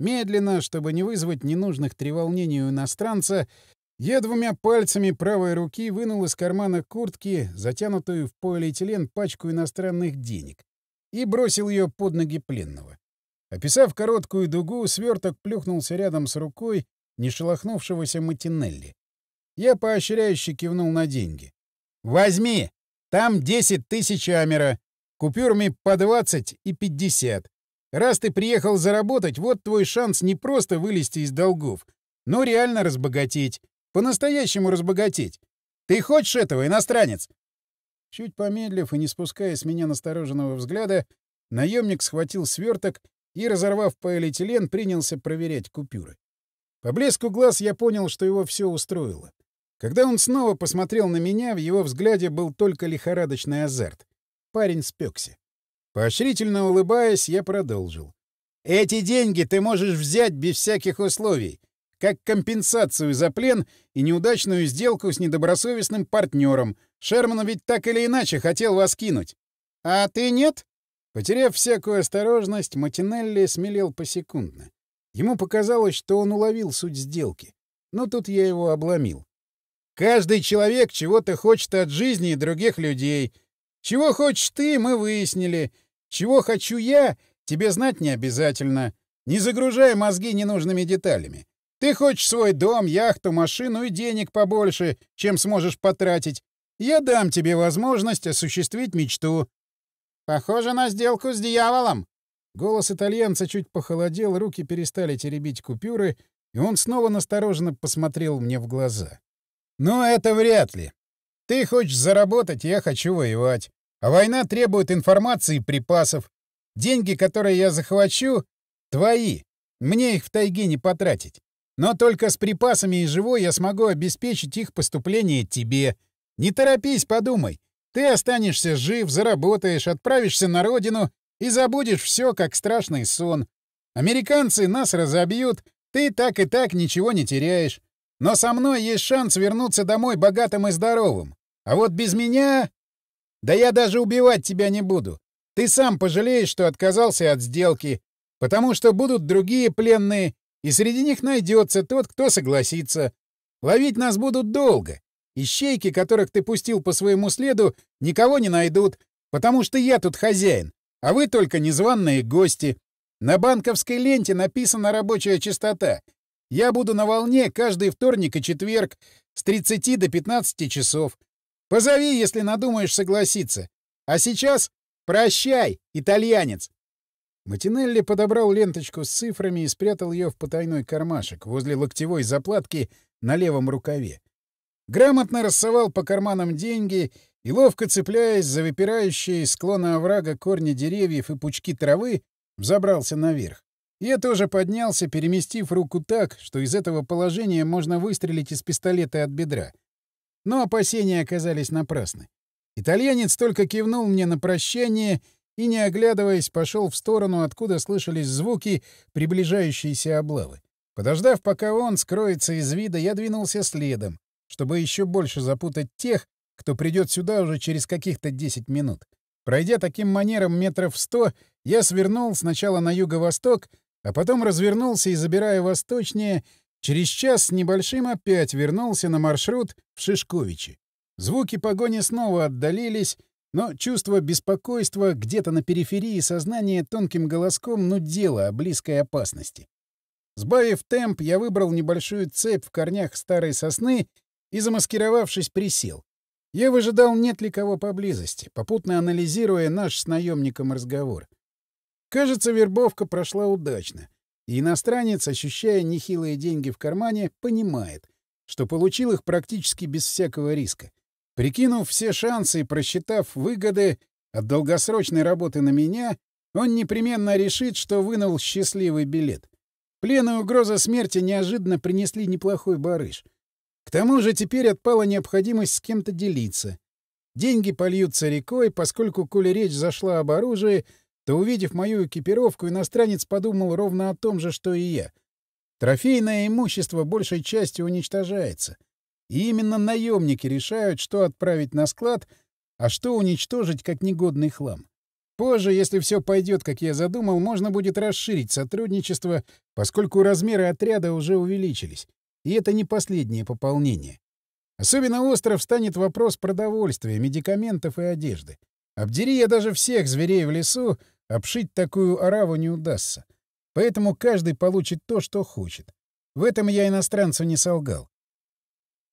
A: Медленно, чтобы не вызвать ненужных треволнений у иностранца, я двумя пальцами правой руки вынул из кармана куртки, затянутую в полиэтилен пачку иностранных денег, и бросил ее под ноги пленного. Описав короткую дугу, сверток плюхнулся рядом с рукой не шелохнувшегося Матинелли. Я поощряюще кивнул на деньги. Возьми! Там 10 тысяч амера, купюрами по 20 и 50. Раз ты приехал заработать, вот твой шанс не просто вылезти из долгов, но реально разбогатеть. По-настоящему разбогатеть. Ты хочешь этого, иностранец?» Чуть помедлив и не спуская с меня настороженного взгляда, наемник схватил сверток и, разорвав полиэтилен, принялся проверять купюры. По блеску глаз я понял, что его все устроило. Когда он снова посмотрел на меня, в его взгляде был только лихорадочный азарт. Парень спекся. Поощрительно улыбаясь, я продолжил. «Эти деньги ты можешь взять без всяких условий, как компенсацию за плен и неудачную сделку с недобросовестным партнером. Шерман ведь так или иначе хотел вас кинуть. А ты нет?» Потеряв всякую осторожность, Матинелли смелел посекундно. Ему показалось, что он уловил суть сделки. Но тут я его обломил. Каждый человек чего-то хочет от жизни и других людей. Чего хочешь ты, мы выяснили. Чего хочу я, тебе знать не обязательно. Не загружай мозги ненужными деталями. Ты хочешь свой дом, яхту, машину и денег побольше, чем сможешь потратить. Я дам тебе возможность осуществить мечту. Похоже на сделку с дьяволом. Голос итальянца чуть похолодел, руки перестали теребить купюры, и он снова настороженно посмотрел мне в глаза. Но это вряд ли. Ты хочешь заработать, я хочу воевать. А война требует информации и припасов. Деньги, которые я захвачу, твои. Мне их в тайге не потратить. Но только с припасами и живой я смогу обеспечить их поступление тебе. Не торопись, подумай. Ты останешься жив, заработаешь, отправишься на родину и забудешь все, как страшный сон. Американцы нас разобьют, ты так и так ничего не теряешь. Но со мной есть шанс вернуться домой богатым и здоровым. А вот без меня... Да я даже убивать тебя не буду. Ты сам пожалеешь, что отказался от сделки, потому что будут другие пленные, и среди них найдется тот, кто согласится. Ловить нас будут долго. Ищейки, которых ты пустил по своему следу, никого не найдут, потому что я тут хозяин, а вы только незваные гости. На банковской ленте написана рабочая частота. Я буду на волне каждый вторник и четверг с 30 до 15 часов. Позови, если надумаешь согласиться. А сейчас прощай, итальянец!» Матинелли подобрал ленточку с цифрами и спрятал ее в потайной кармашек возле локтевой заплатки на левом рукаве. Грамотно рассовал по карманам деньги и, ловко цепляясь за выпирающие из склона оврага корни деревьев и пучки травы, взобрался наверх. Я тоже поднялся, переместив руку так, что из этого положения можно выстрелить из пистолета от бедра. Но опасения оказались напрасны. Итальянец только кивнул мне на прощание и, не оглядываясь, пошел в сторону, откуда слышались звуки приближающейся облавы. Подождав, пока он скроется из вида, я двинулся следом, чтобы еще больше запутать тех, кто придет сюда уже через каких-то 10 минут. Пройдя таким манером метров сто, я свернул сначала на юго-восток, а потом развернулся и, забирая восточнее, через час с небольшим опять вернулся на маршрут в Шишковичи. Звуки погони снова отдалились, но чувство беспокойства где-то на периферии сознания тонким голоском нудело о близкой опасности. Сбавив темп, я выбрал небольшую цепь в корнях старой сосны и, замаскировавшись, присел. Я выжидал, нет ли кого поблизости, попутно анализируя наш с наемником разговор. Кажется, вербовка прошла удачно, и иностранец, ощущая нехилые деньги в кармане, понимает, что получил их практически без всякого риска. Прикинув все шансы и просчитав выгоды от долгосрочной работы на меня, он непременно решит, что вынул счастливый билет. Плен и угроза смерти неожиданно принесли неплохой барыш. К тому же теперь отпала необходимость с кем-то делиться. Деньги польются рекой, поскольку, коли речь зашла об оружии — то, увидев мою экипировку, иностранец подумал ровно о том же, что и я. Трофейное имущество большей частью уничтожается. И именно наемники решают, что отправить на склад, а что уничтожить как негодный хлам. Позже, если все пойдет, как я задумал, можно будет расширить сотрудничество, поскольку размеры отряда уже увеличились. И это не последнее пополнение. Особенно остро встанет вопрос продовольствия, медикаментов и одежды. Обдери я даже всех зверей в лесу, обшить такую ораву не удастся. Поэтому каждый получит то, что хочет. В этом я иностранцу не солгал.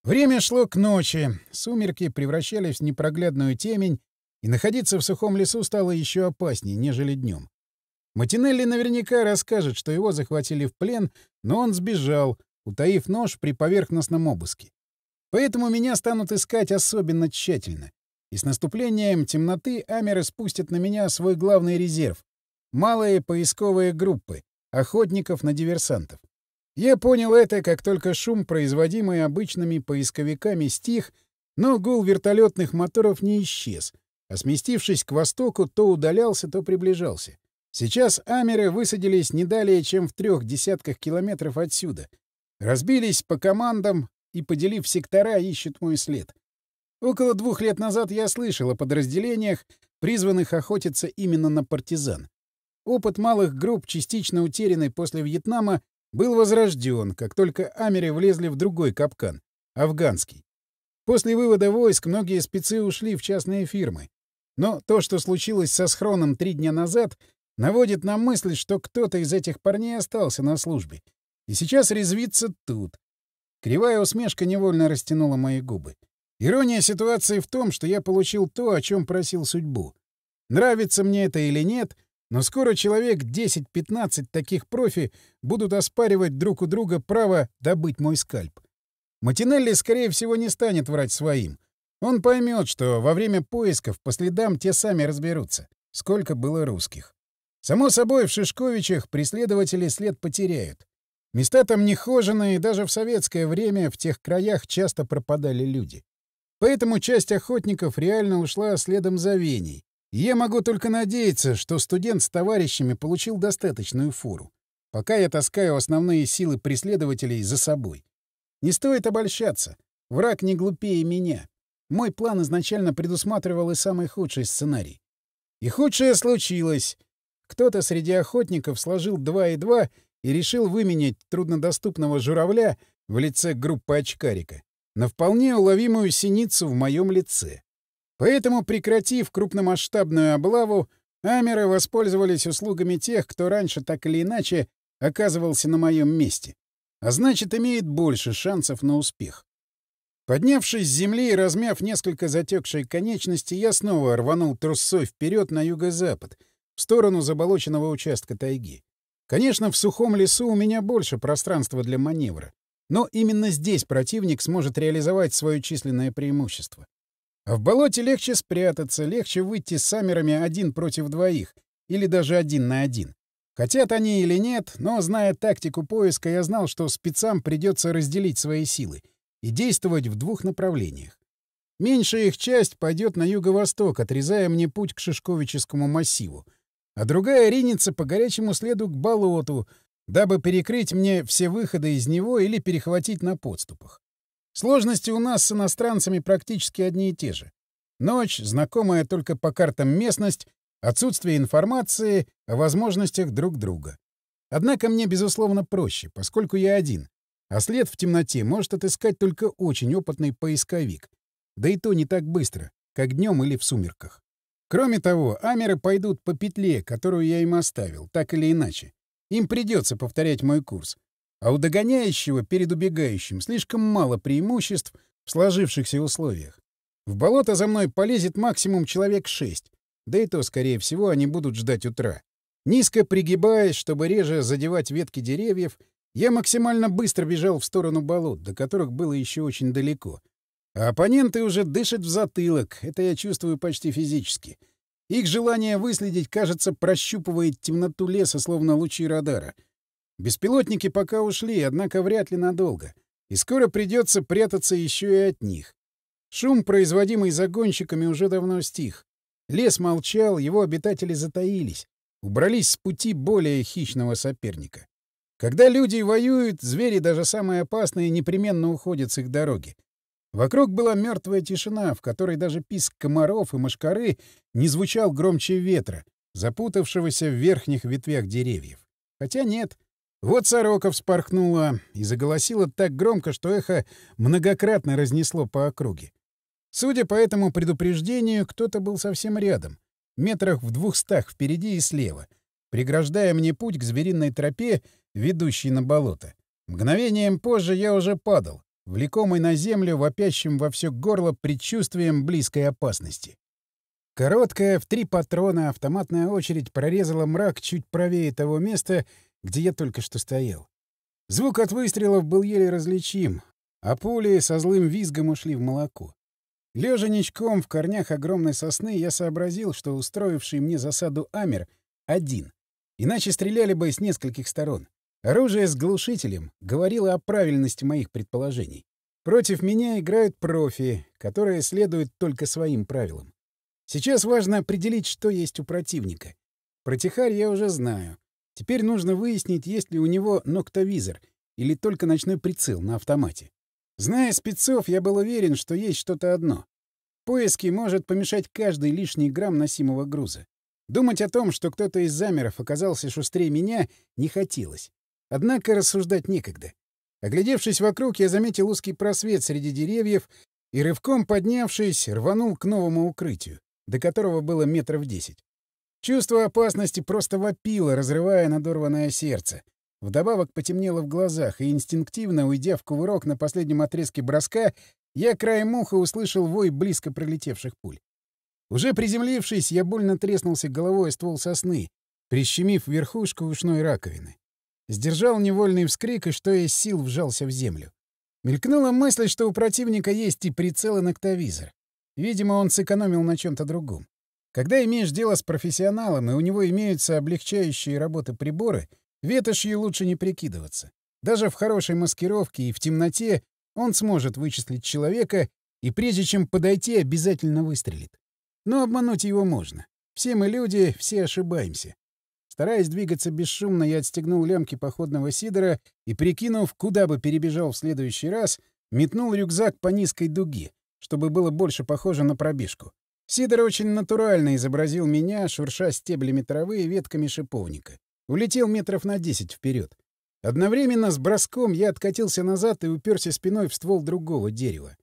A: Время шло к ночи, сумерки превращались в непроглядную темень, и находиться в сухом лесу стало еще опаснее, нежели днем. Матинелли наверняка расскажет, что его захватили в плен, но он сбежал, утаив нож при поверхностном обыске. Поэтому меня станут искать особенно тщательно. И с наступлением темноты амеры спустят на меня свой главный резерв — малые поисковые группы, охотников на диверсантов. Я понял это, как только шум, производимый обычными поисковиками, стих, но гул вертолетных моторов не исчез, а сместившись к востоку, то удалялся, то приближался. Сейчас амеры высадились не далее, чем в трех десятках километров отсюда. Разбились по командам и, поделив сектора, ищут мой след. Около двух лет назад я слышал о подразделениях, призванных охотиться именно на партизан. Опыт малых групп, частично утерянный после Вьетнама, был возрожден, как только амеры влезли в другой капкан — афганский. После вывода войск многие спецы ушли в частные фирмы. Но то, что случилось со схроном три дня назад, наводит на мысль, что кто-то из этих парней остался на службе. И сейчас резвится тут. Кривая усмешка невольно растянула мои губы. Ирония ситуации в том, что я получил то, о чем просил судьбу. Нравится мне это или нет, но скоро человек 10-15 таких профи будут оспаривать друг у друга право добыть мой скальп. Матинелли, скорее всего, не станет врать своим. Он поймет, что во время поисков по следам те сами разберутся, сколько было русских. Само собой, в Шишковичах преследователи след потеряют. Места там нехоженые, даже в советское время в тех краях часто пропадали люди. Поэтому часть охотников реально ушла следом за Веней. я могу только надеяться, что студент с товарищами получил достаточную фуру. Пока я таскаю основные силы преследователей за собой. Не стоит обольщаться. Враг не глупее меня. Мой план изначально предусматривал и самый худший сценарий. И худшее случилось. Кто-то среди охотников сложил два и два и решил выменять труднодоступного журавля в лице группы очкарика на вполне уловимую синицу в моем лице. Поэтому, прекратив крупномасштабную облаву, Амеры воспользовались услугами тех, кто раньше так или иначе оказывался на моем месте, а значит, имеет больше шансов на успех. Поднявшись с земли и размяв несколько затекшей конечности, я снова рванул трусцой вперед на юго-запад, в сторону заболоченного участка тайги. Конечно, в сухом лесу у меня больше пространства для маневра, но именно здесь противник сможет реализовать свое численное преимущество. А в болоте легче спрятаться, легче выйти с саммерами один против двоих, или даже один на один. Хотят они или нет, но, зная тактику поиска, я знал, что спецам придется разделить свои силы и действовать в двух направлениях. Меньшая их часть пойдет на юго-восток, отрезая мне путь к Шишковическому массиву, а другая ринется по горячему следу к болоту — дабы перекрыть мне все выходы из него или перехватить на подступах. Сложности у нас с иностранцами практически одни и те же. Ночь, знакомая только по картам местность, отсутствие информации о возможностях друг друга. Однако мне, безусловно, проще, поскольку я один, а след в темноте может отыскать только очень опытный поисковик. Да и то не так быстро, как днем или в сумерках. Кроме того, амеры пойдут по петле, которую я им оставил, так или иначе. Им придется повторять мой курс. А у догоняющего перед убегающим слишком мало преимуществ в сложившихся условиях. В болото за мной полезет максимум человек шесть, да и то, скорее всего, они будут ждать утра. Низко пригибаясь, чтобы реже задевать ветки деревьев, я максимально быстро бежал в сторону болот, до которых было еще очень далеко. А оппоненты уже дышат в затылок, это я чувствую почти физически — их желание выследить, кажется, прощупывает темноту леса, словно лучи радара. Беспилотники пока ушли, однако вряд ли надолго. И скоро придется прятаться еще и от них. Шум, производимый загонщиками, уже давно стих. Лес молчал, его обитатели затаились, убрались с пути более хищного соперника. Когда люди воюют, звери, даже самые опасные, непременно уходят с их дороги. Вокруг была мертвая тишина, в которой даже писк комаров и мошкары не звучал громче ветра, запутавшегося в верхних ветвях деревьев. Хотя нет. Вот сорока вспорхнула и заголосила так громко, что эхо многократно разнесло по округе. Судя по этому предупреждению, кто-то был совсем рядом, метрах в двухстах впереди и слева, преграждая мне путь к звериной тропе, ведущей на болото. Мгновением позже я уже падал, влекомый на землю, вопящим во все горло предчувствием близкой опасности. Короткая, в три патрона, автоматная очередь прорезала мрак чуть правее того места, где я только что стоял. Звук от выстрелов был еле различим, а пули со злым визгом ушли в молоко. Лежа ничком в корнях огромной сосны, я сообразил, что устроивший мне засаду Амер один. Иначе стреляли бы с нескольких сторон. Оружие с глушителем говорило о правильности моих предположений. Против меня играют профи, которые следуют только своим правилам. Сейчас важно определить, что есть у противника. Про я уже знаю. Теперь нужно выяснить, есть ли у него ноктовизор или только ночной прицел на автомате. Зная спецов, я был уверен, что есть что-то одно. Поиски может помешать каждый лишний грамм носимого груза. Думать о том, что кто-то из замеров оказался шустрее меня, не хотелось. Однако рассуждать некогда. Оглядевшись вокруг, я заметил узкий просвет среди деревьев и, рывком поднявшись, рванул к новому укрытию, до которого было метров десять. Чувство опасности просто вопило, разрывая надорванное сердце. Вдобавок потемнело в глазах, и инстинктивно, уйдя в кувырок на последнем отрезке броска, я краем уха услышал вой близко пролетевших пуль. Уже приземлившись, я больно треснулся головой о ствол сосны, прищемив верхушку ушной раковины. Сдержал невольный вскрик и, что из сил, вжался в землю. Мелькнула мысль, что у противника есть и прицел, и ноктовизор. Видимо, он сэкономил на чем-то другом. Когда имеешь дело с профессионалом, и у него имеются облегчающие работы приборы, ветошью лучше не прикидываться. Даже в хорошей маскировке и в темноте он сможет вычислить человека и прежде чем подойти, обязательно выстрелит. Но обмануть его можно. Все мы люди, все ошибаемся. Стараясь двигаться бесшумно, я отстегнул лямки походного сидора и, прикинув, куда бы перебежал в следующий раз, метнул рюкзак по низкой дуге, чтобы было больше похоже на пробежку. Сидор очень натурально изобразил меня, шурша стеблями травы и ветками шиповника. Улетел метров на десять вперед. Одновременно с броском я откатился назад и уперся спиной в ствол другого дерева.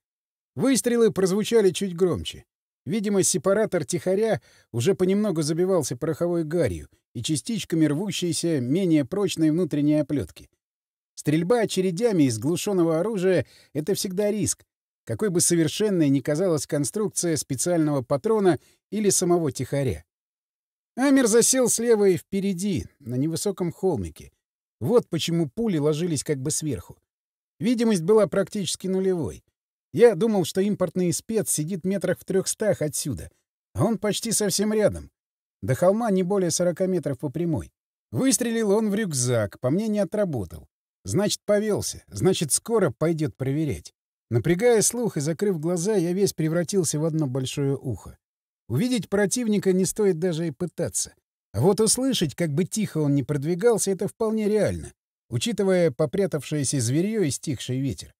A: Выстрелы прозвучали чуть громче. Видимо, сепаратор тихоря уже понемногу забивался пороховой гарью и частичками рвущейся менее прочной внутренней оплетки. Стрельба очередями из глушенного оружия — это всегда риск, какой бы совершенной ни казалась конструкция специального патрона или самого тихаря. Амир засел слева и впереди, на невысоком холмике. Вот почему пули ложились как бы сверху. Видимость была практически нулевой. Я думал, что импортный спец сидит метрах в трехстах отсюда, а он почти совсем рядом. До холма не более 40 метров по прямой. Выстрелил он в рюкзак, по мне не отработал. Значит, повелся, значит, скоро пойдет проверять. Напрягая слух и закрыв глаза, я весь превратился в одно большое ухо. Увидеть противника не стоит даже и пытаться. А вот услышать, как бы тихо он ни продвигался, это вполне реально, учитывая попрятавшееся зверье и стихший ветер.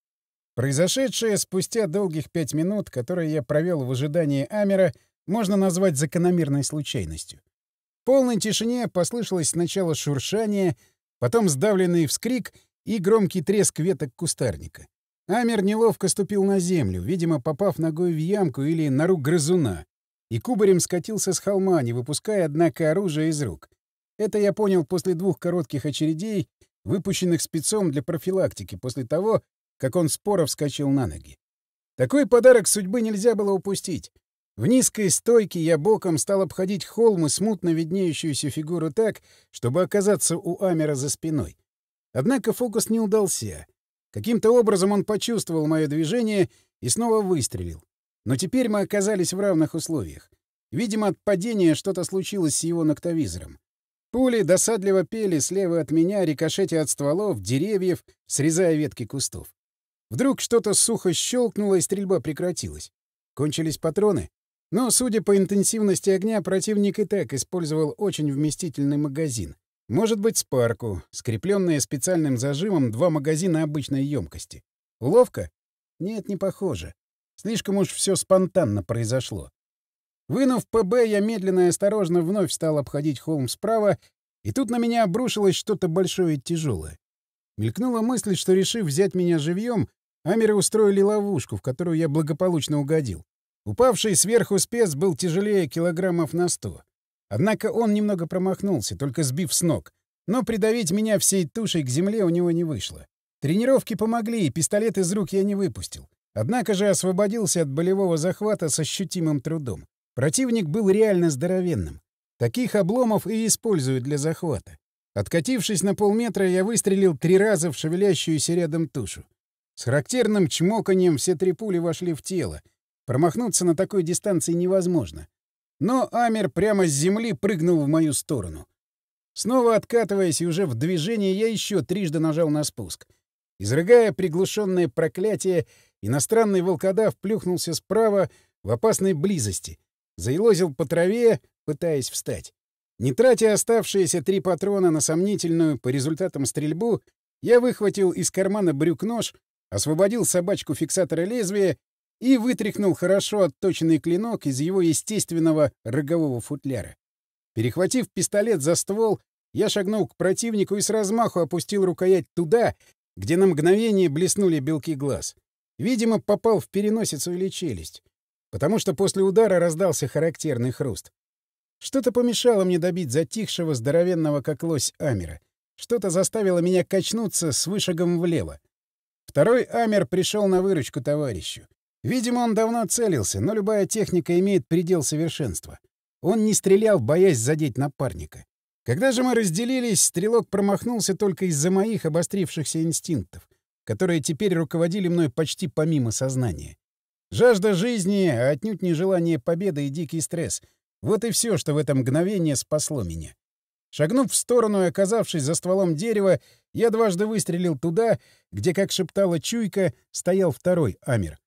A: Произошедшее спустя долгих пять минут, которые я провел в ожидании Амера, можно назвать закономерной случайностью. В полной тишине послышалось сначала шуршание, потом сдавленный вскрик и громкий треск веток кустарника. Амер неловко ступил на землю, видимо, попав ногой в ямку или нору грызуна, и кубарем скатился с холма, не выпуская, однако, оружие из рук. Это я понял после двух коротких очередей, выпущенных спецом для профилактики, после того, как он споро вскочил на ноги. Такой подарок судьбы нельзя было упустить. В низкой стойке я боком стал обходить холм и смутно виднеющуюся фигуру так, чтобы оказаться у Амера за спиной. Однако фокус не удался. Каким-то образом он почувствовал мое движение и снова выстрелил. Но теперь мы оказались в равных условиях. Видимо, от падения что-то случилось с его ноктовизором. Пули досадливо пели слева от меня, рикошетя от стволов, деревьев, срезая ветки кустов. Вдруг что-то сухо щелкнуло, и стрельба прекратилась. Кончились патроны. Но, судя по интенсивности огня, противник и так использовал очень вместительный магазин. Может быть, спарку, скрепленные специальным зажимом два магазина обычной емкости. Уловка? Нет, не похоже. Слишком уж все спонтанно произошло. Вынув ПБ, я медленно и осторожно вновь стал обходить холм справа, и тут на меня обрушилось что-то большое и тяжелое. Мелькнула мысль, что, решив взять меня живьем, Амеры устроили ловушку, в которую я благополучно угодил. Упавший сверху спец был тяжелее килограммов на сто. Однако он немного промахнулся, только сбив с ног. Но придавить меня всей тушей к земле у него не вышло. Тренировки помогли, и пистолет из рук я не выпустил. Однако же освободился от болевого захвата с ощутимым трудом. Противник был реально здоровенным. Таких обломов и используют для захвата. Откатившись на полметра, я выстрелил три раза в шевелящуюся рядом тушу. С характерным чмоканием все три пули вошли в тело. Промахнуться на такой дистанции невозможно. Но Амер прямо с земли прыгнул в мою сторону. Снова откатываясь и уже в движении, я еще трижды нажал на спуск. Изрыгая приглушенное проклятие, иностранный волкодав плюхнулся справа в опасной близости. Заелозил по траве, пытаясь встать. Не тратя оставшиеся три патрона на сомнительную по результатам стрельбу, я выхватил из кармана брюк нож, освободил собачку фиксатора лезвия и вытряхнул хорошо отточенный клинок из его естественного рогового футляра. Перехватив пистолет за ствол, я шагнул к противнику и с размаху опустил рукоять туда, где на мгновение блеснули белки глаз. Видимо, попал в переносицу или челюсть, потому что после удара раздался характерный хруст. Что-то помешало мне добить затихшего, здоровенного, как лось, Амера. Что-то заставило меня качнуться с вышагом влево. Второй Амер пришел на выручку товарищу. Видимо, он давно целился, но любая техника имеет предел совершенства. Он не стрелял, боясь задеть напарника. Когда же мы разделились, стрелок промахнулся только из-за моих обострившихся инстинктов, которые теперь руководили мной почти помимо сознания. Жажда жизни, а отнюдь не желание победы и дикий стресс — вот и все, что в это мгновение спасло меня. Шагнув в сторону и оказавшись за стволом дерева, я дважды выстрелил туда, где, как шептала чуйка, стоял второй Амер.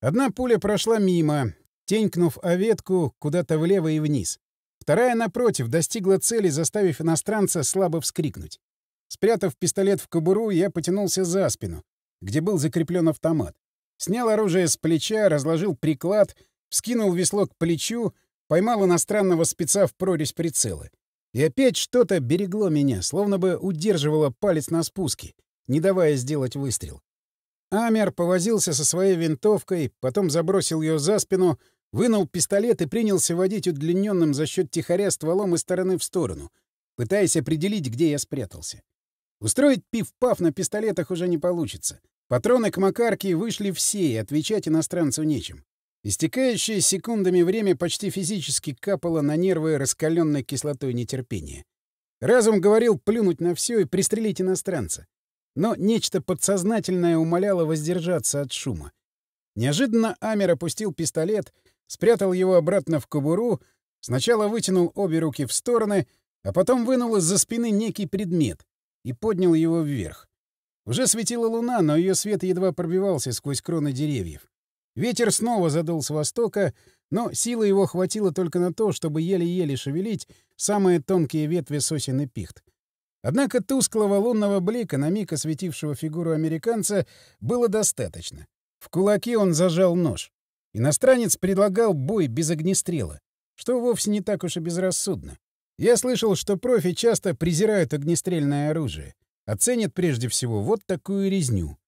A: Одна пуля прошла мимо, тенькнув о ветку куда-то влево и вниз. Вторая, напротив, достигла цели, заставив иностранца слабо вскрикнуть. Спрятав пистолет в кобуру, я потянулся за спину, где был закреплен автомат. Снял оружие с плеча, разложил приклад, вскинул весло к плечу, поймал иностранного спеца в прорезь прицела. И опять что-то берегло меня, словно бы удерживало палец на спуске, не давая сделать выстрел. Амер повозился со своей винтовкой, потом забросил ее за спину, вынул пистолет и принялся водить удлиненным за счет тихаря стволом из стороны в сторону, пытаясь определить, где я спрятался. Устроить пив паф на пистолетах уже не получится. Патроны к Макарке вышли все, и отвечать иностранцу нечем. Истекающее секундами время почти физически капало на нервы раскаленной кислотой нетерпения. Разум говорил плюнуть на все и пристрелить иностранца. Но нечто подсознательное умоляло воздержаться от шума. Неожиданно Амер опустил пистолет, спрятал его обратно в кобуру, сначала вытянул обе руки в стороны, а потом вынул из-за спины некий предмет и поднял его вверх. Уже светила луна, но ее свет едва пробивался сквозь кроны деревьев. Ветер снова задул с востока, но силы его хватило только на то, чтобы еле-еле шевелить самые тонкие ветви сосен и пихт. Однако тусклого лунного блика, на миг осветившего фигуру американца, было достаточно. В кулаке он зажал нож. Иностранец предлагал бой без огнестрела, что вовсе не так уж и безрассудно. Я слышал, что профи часто презирают огнестрельное оружие, оценят а прежде всего вот такую резню.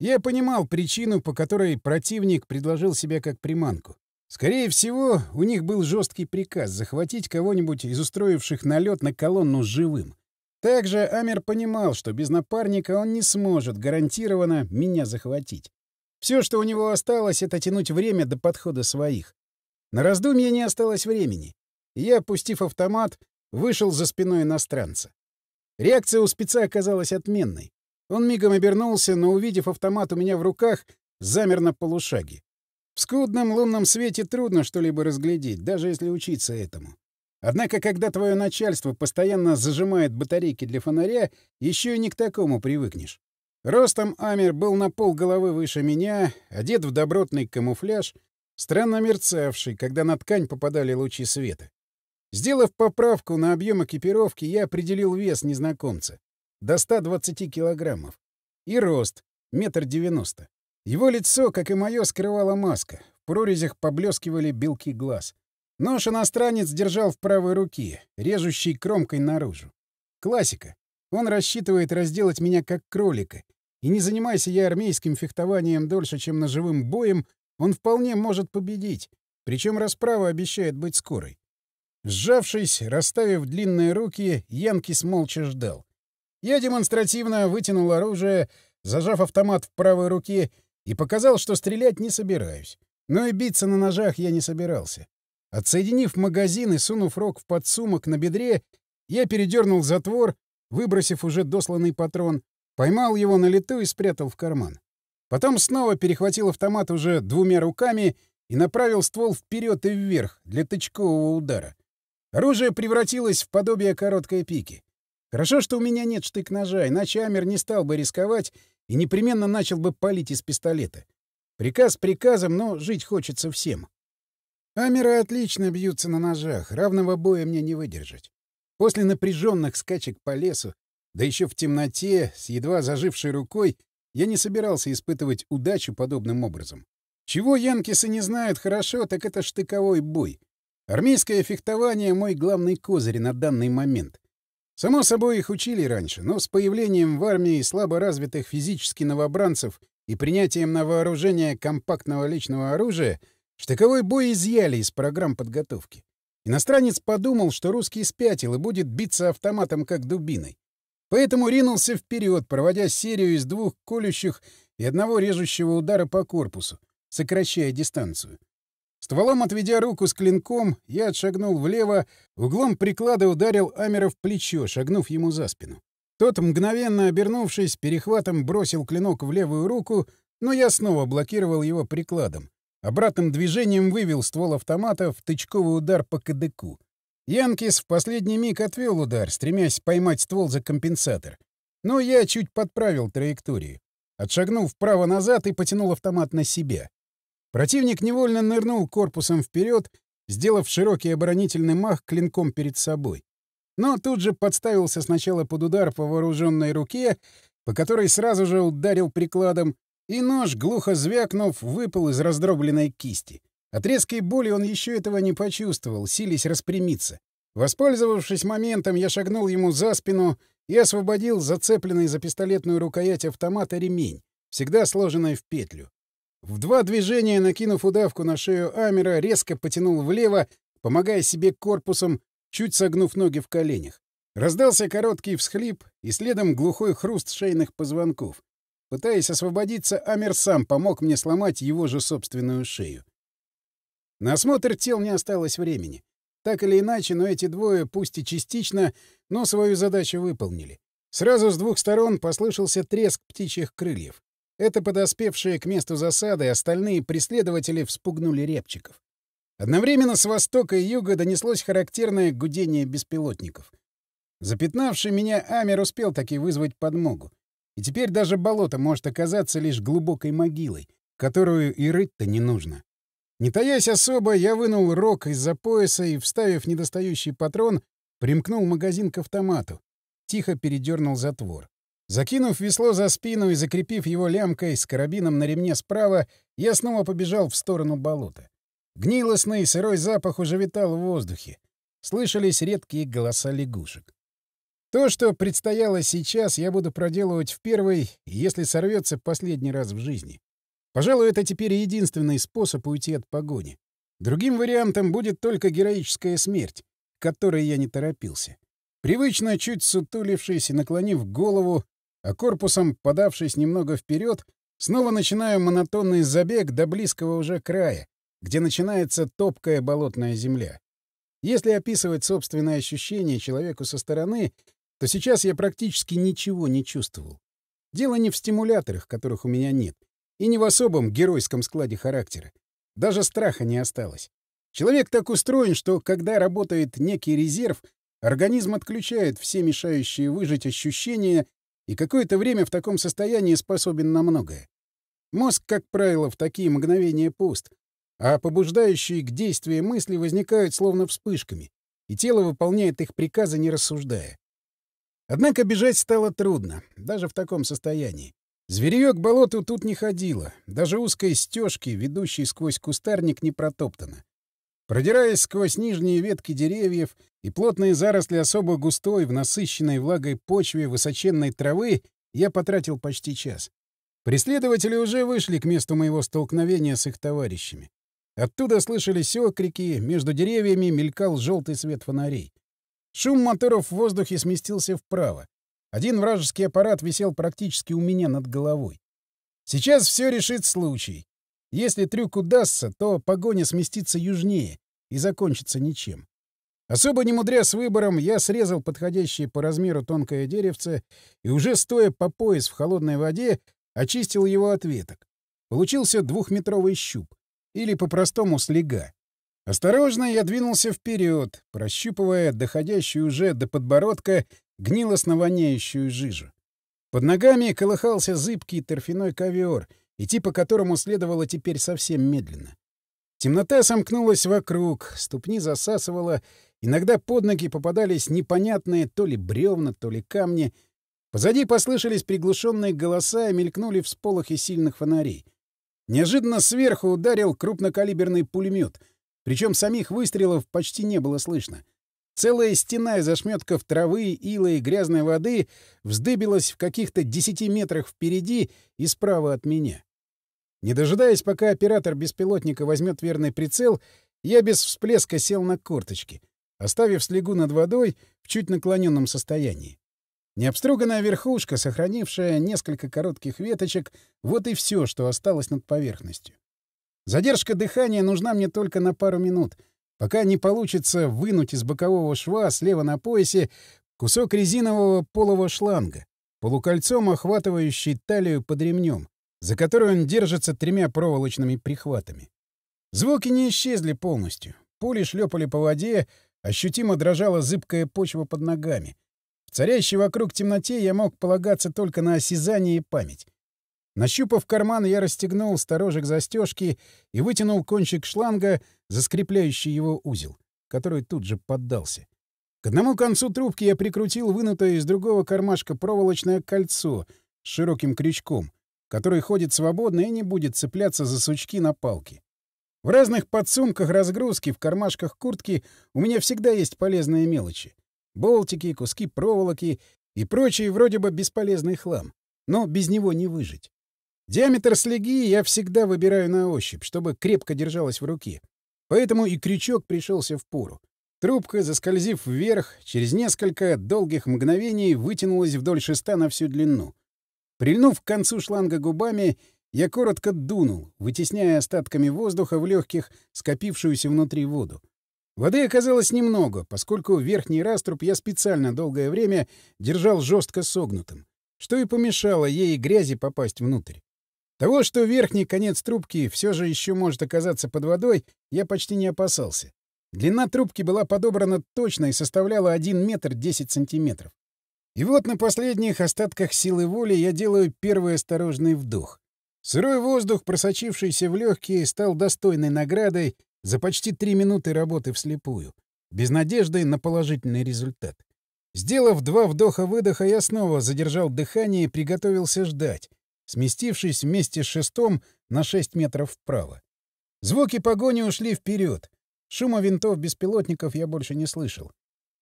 A: Я понимал причину, по которой противник предложил себя как приманку. Скорее всего, у них был жесткий приказ захватить кого-нибудь из устроивших налет на колонну живым. Также Амер понимал, что без напарника он не сможет гарантированно меня захватить. Все, что у него осталось, — это тянуть время до подхода своих. На раздумье не осталось времени. Я, опустив автомат, вышел за спиной иностранца. Реакция у спеца оказалась отменной. Он мигом обернулся, но, увидев автомат у меня в руках, замер на полушаге. В скудном лунном свете трудно что-либо разглядеть, даже если учиться этому. Однако, когда твое начальство постоянно зажимает батарейки для фонаря, еще и не к такому привыкнешь. Ростом Амер был на пол головы выше меня, одет в добротный камуфляж, странно мерцавший, когда на ткань попадали лучи света. Сделав поправку на объем экипировки, я определил вес незнакомца до 120 килограммов. И рост — метр девяносто. Его лицо, как и мое, скрывала маска. В прорезях поблескивали белки глаз. Нож иностранец держал в правой руке, режущей кромкой наружу. Классика. Он рассчитывает разделать меня как кролика. И не занимайся я армейским фехтованием дольше, чем ножевым боем, он вполне может победить. Причем расправа обещает быть скорой. Сжавшись, расставив длинные руки, Янкис молча ждал. Я демонстративно вытянул оружие, зажав автомат в правой руке, и показал, что стрелять не собираюсь. Но и биться на ножах я не собирался. Отсоединив магазин и сунув рог в подсумок на бедре, я передернул затвор, выбросив уже досланный патрон, поймал его на лету и спрятал в карман. Потом снова перехватил автомат уже двумя руками и направил ствол вперед и вверх для тычкового удара. Оружие превратилось в подобие короткой пики. Хорошо, что у меня нет штык-ножа, иначе Амер не стал бы рисковать и непременно начал бы палить из пистолета. Приказ приказом, но жить хочется всем. Амеры отлично бьются на ножах, равного боя мне не выдержать. После напряженных скачек по лесу, да еще в темноте, с едва зажившей рукой, я не собирался испытывать удачу подобным образом. Чего янкисы не знают хорошо, так это штыковой бой. Армейское фехтование — мой главный козырь на данный момент. Само собой, их учили раньше, но с появлением в армии слабо развитых физически новобранцев и принятием на вооружение компактного личного оружия штыковой бой изъяли из программ подготовки. Иностранец подумал, что русский спятил и будет биться автоматом как дубиной. Поэтому ринулся вперед, проводя серию из двух колющих и одного режущего удара по корпусу, сокращая дистанцию. Стволом отведя руку с клинком, я отшагнул влево, углом приклада ударил Амера в плечо, шагнув ему за спину. Тот, мгновенно обернувшись, перехватом бросил клинок в левую руку, но я снова блокировал его прикладом. Обратным движением вывел ствол автомата в тычковый удар по кадыку. Янкис в последний миг отвел удар, стремясь поймать ствол за компенсатор. Но я чуть подправил траекторию. Отшагнул вправо-назад и потянул автомат на себя. Противник невольно нырнул корпусом вперед, сделав широкий оборонительный мах клинком перед собой. Но тут же подставился сначала под удар по вооруженной руке, по которой сразу же ударил прикладом, и нож, глухо звякнув, выпал из раздробленной кисти. От резкой боли он еще этого не почувствовал, сились распрямиться. Воспользовавшись моментом, я шагнул ему за спину и освободил зацепленный за пистолетную рукоять автомата ремень, всегда сложенный в петлю. В два движения, накинув удавку на шею Амера, резко потянул влево, помогая себе корпусом, чуть согнув ноги в коленях. Раздался короткий всхлип и следом глухой хруст шейных позвонков. Пытаясь освободиться, Амер сам помог мне сломать его же собственную шею. На осмотр тел не осталось времени. Так или иначе, но эти двое, пусть и частично, но свою задачу выполнили. Сразу с двух сторон послышался треск птичьих крыльев. Это подоспевшие к месту засады остальные преследователи вспугнули репчиков. Одновременно с востока и юга донеслось характерное гудение беспилотников. Запятнавший меня Амер успел таки вызвать подмогу. И теперь даже болото может оказаться лишь глубокой могилой, которую и рыть-то не нужно. Не таясь особо, я вынул рог из-за пояса и, вставив недостающий патрон, примкнул магазин к автомату, тихо передернул затвор. Закинув весло за спину и закрепив его лямкой с карабином на ремне справа, я снова побежал в сторону болота. Гнилостный сырой запах уже витал в воздухе. Слышались редкие голоса лягушек. То, что предстояло сейчас, я буду проделывать в первый, если сорвется последний раз в жизни. Пожалуй, это теперь единственный способ уйти от погони. Другим вариантом будет только героическая смерть, к которой я не торопился. Привычно чуть сутулившись и наклонив голову, а корпусом, подавшись немного вперед, снова начинаю монотонный забег до близкого уже края, где начинается топкая болотная земля. Если описывать собственные ощущения человеку со стороны, то сейчас я практически ничего не чувствовал. Дело не в стимуляторах, которых у меня нет, и не в особом геройском складе характера. Даже страха не осталось. Человек так устроен, что когда работает некий резерв, организм отключает все мешающие выжить ощущения и какое-то время в таком состоянии способен на многое. Мозг, как правило, в такие мгновения пуст, а побуждающие к действию мысли возникают словно вспышками, и тело выполняет их приказы, не рассуждая. Однако бежать стало трудно, даже в таком состоянии. Зверье к болоту тут не ходило, даже узкой стежки, ведущей сквозь кустарник, не протоптано. Продираясь сквозь нижние ветки деревьев, и плотные заросли особо густой, в насыщенной влагой почве высоченной травы я потратил почти час. Преследователи уже вышли к месту моего столкновения с их товарищами. Оттуда слышались окрики, между деревьями мелькал желтый свет фонарей. Шум моторов в воздухе сместился вправо. Один вражеский аппарат висел практически у меня над головой. Сейчас все решит случай. Если трюк удастся, то погоня сместится южнее и закончится ничем. Особо не мудря с выбором, я срезал подходящее по размеру тонкое деревце и уже стоя по пояс в холодной воде, очистил его от веток. Получился двухметровый щуп, или по-простому слега. Осторожно я двинулся вперед, прощупывая доходящую уже до подбородка гнилостно воняющую жижу. Под ногами колыхался зыбкий торфяной ковер, идти по которому следовало теперь совсем медленно. Темнота сомкнулась вокруг, ступни засасывала, Иногда под ноги попадались непонятные то ли бревна, то ли камни. Позади послышались приглушенные голоса и мелькнули всполохи сильных фонарей. Неожиданно сверху ударил крупнокалиберный пулемет, причем самих выстрелов почти не было слышно. Целая стена из ошметков травы, ила и грязной воды вздыбилась в каких-то десяти метрах впереди и справа от меня. Не дожидаясь, пока оператор беспилотника возьмет верный прицел, я без всплеска сел на корточки оставив слегу над водой в чуть наклоненном состоянии. Необструганная верхушка, сохранившая несколько коротких веточек, вот и все, что осталось над поверхностью. Задержка дыхания нужна мне только на пару минут, пока не получится вынуть из бокового шва слева на поясе кусок резинового полого шланга, полукольцом охватывающий талию под ремнем, за который он держится тремя проволочными прихватами. Звуки не исчезли полностью. Пули шлепали по воде, Ощутимо дрожала зыбкая почва под ногами. В царящей вокруг темноте я мог полагаться только на осязание и память. Нащупав карман, я расстегнул сторожек застежки и вытянул кончик шланга, заскрепляющий его узел, который тут же поддался. К одному концу трубки я прикрутил вынутое из другого кармашка проволочное кольцо с широким крючком, который ходит свободно и не будет цепляться за сучки на палке. В разных подсумках разгрузки, в кармашках куртки у меня всегда есть полезные мелочи. Болтики, куски проволоки и прочий вроде бы бесполезный хлам. Но без него не выжить. Диаметр слеги я всегда выбираю на ощупь, чтобы крепко держалась в руке. Поэтому и крючок пришелся в пору. Трубка, заскользив вверх, через несколько долгих мгновений вытянулась вдоль шеста на всю длину. Прильнув к концу шланга губами, я коротко дунул, вытесняя остатками воздуха в легких скопившуюся внутри воду. Воды оказалось немного, поскольку верхний раструб я специально долгое время держал жестко согнутым, что и помешало ей грязи попасть внутрь. Того, что верхний конец трубки все же еще может оказаться под водой, я почти не опасался. Длина трубки была подобрана точно и составляла 1 метр 10 сантиметров. И вот на последних остатках силы воли я делаю первый осторожный вдох. Сырой воздух, просочившийся в легкие, стал достойной наградой за почти три минуты работы вслепую, без надежды на положительный результат. Сделав два вдоха-выдоха, я снова задержал дыхание и приготовился ждать, сместившись вместе с шестом на 6 метров вправо. Звуки погони ушли вперед. Шума винтов беспилотников я больше не слышал.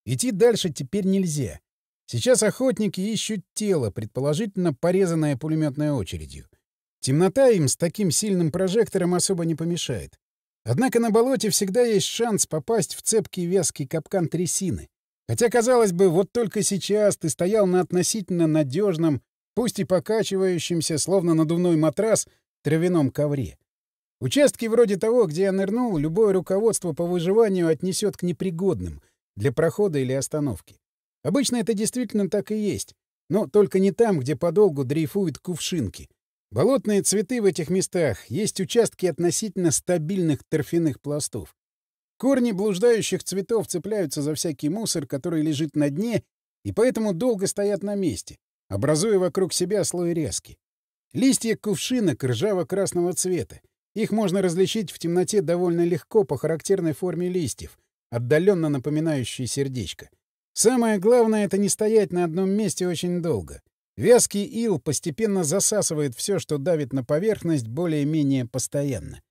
A: Идти дальше теперь нельзя. Сейчас охотники ищут тело, предположительно порезанное пулеметной очередью. Темнота им с таким сильным прожектором особо не помешает. Однако на болоте всегда есть шанс попасть в цепкий вязкий капкан трясины. Хотя, казалось бы, вот только сейчас ты стоял на относительно надежном, пусть и покачивающемся, словно надувной матрас, травяном ковре. Участки вроде того, где я нырнул, любое руководство по выживанию отнесет к непригодным для прохода или остановки. Обычно это действительно так и есть, но только не там, где подолгу дрейфуют кувшинки — Болотные цветы в этих местах есть участки относительно стабильных торфяных пластов. Корни блуждающих цветов цепляются за всякий мусор, который лежит на дне, и поэтому долго стоят на месте, образуя вокруг себя слой резки. Листья кувшинок ржаво-красного цвета. Их можно различить в темноте довольно легко по характерной форме листьев, отдаленно напоминающей сердечко. Самое главное — это не стоять на одном месте очень долго. Вязкий ил постепенно засасывает все, что давит на поверхность более-менее постоянно.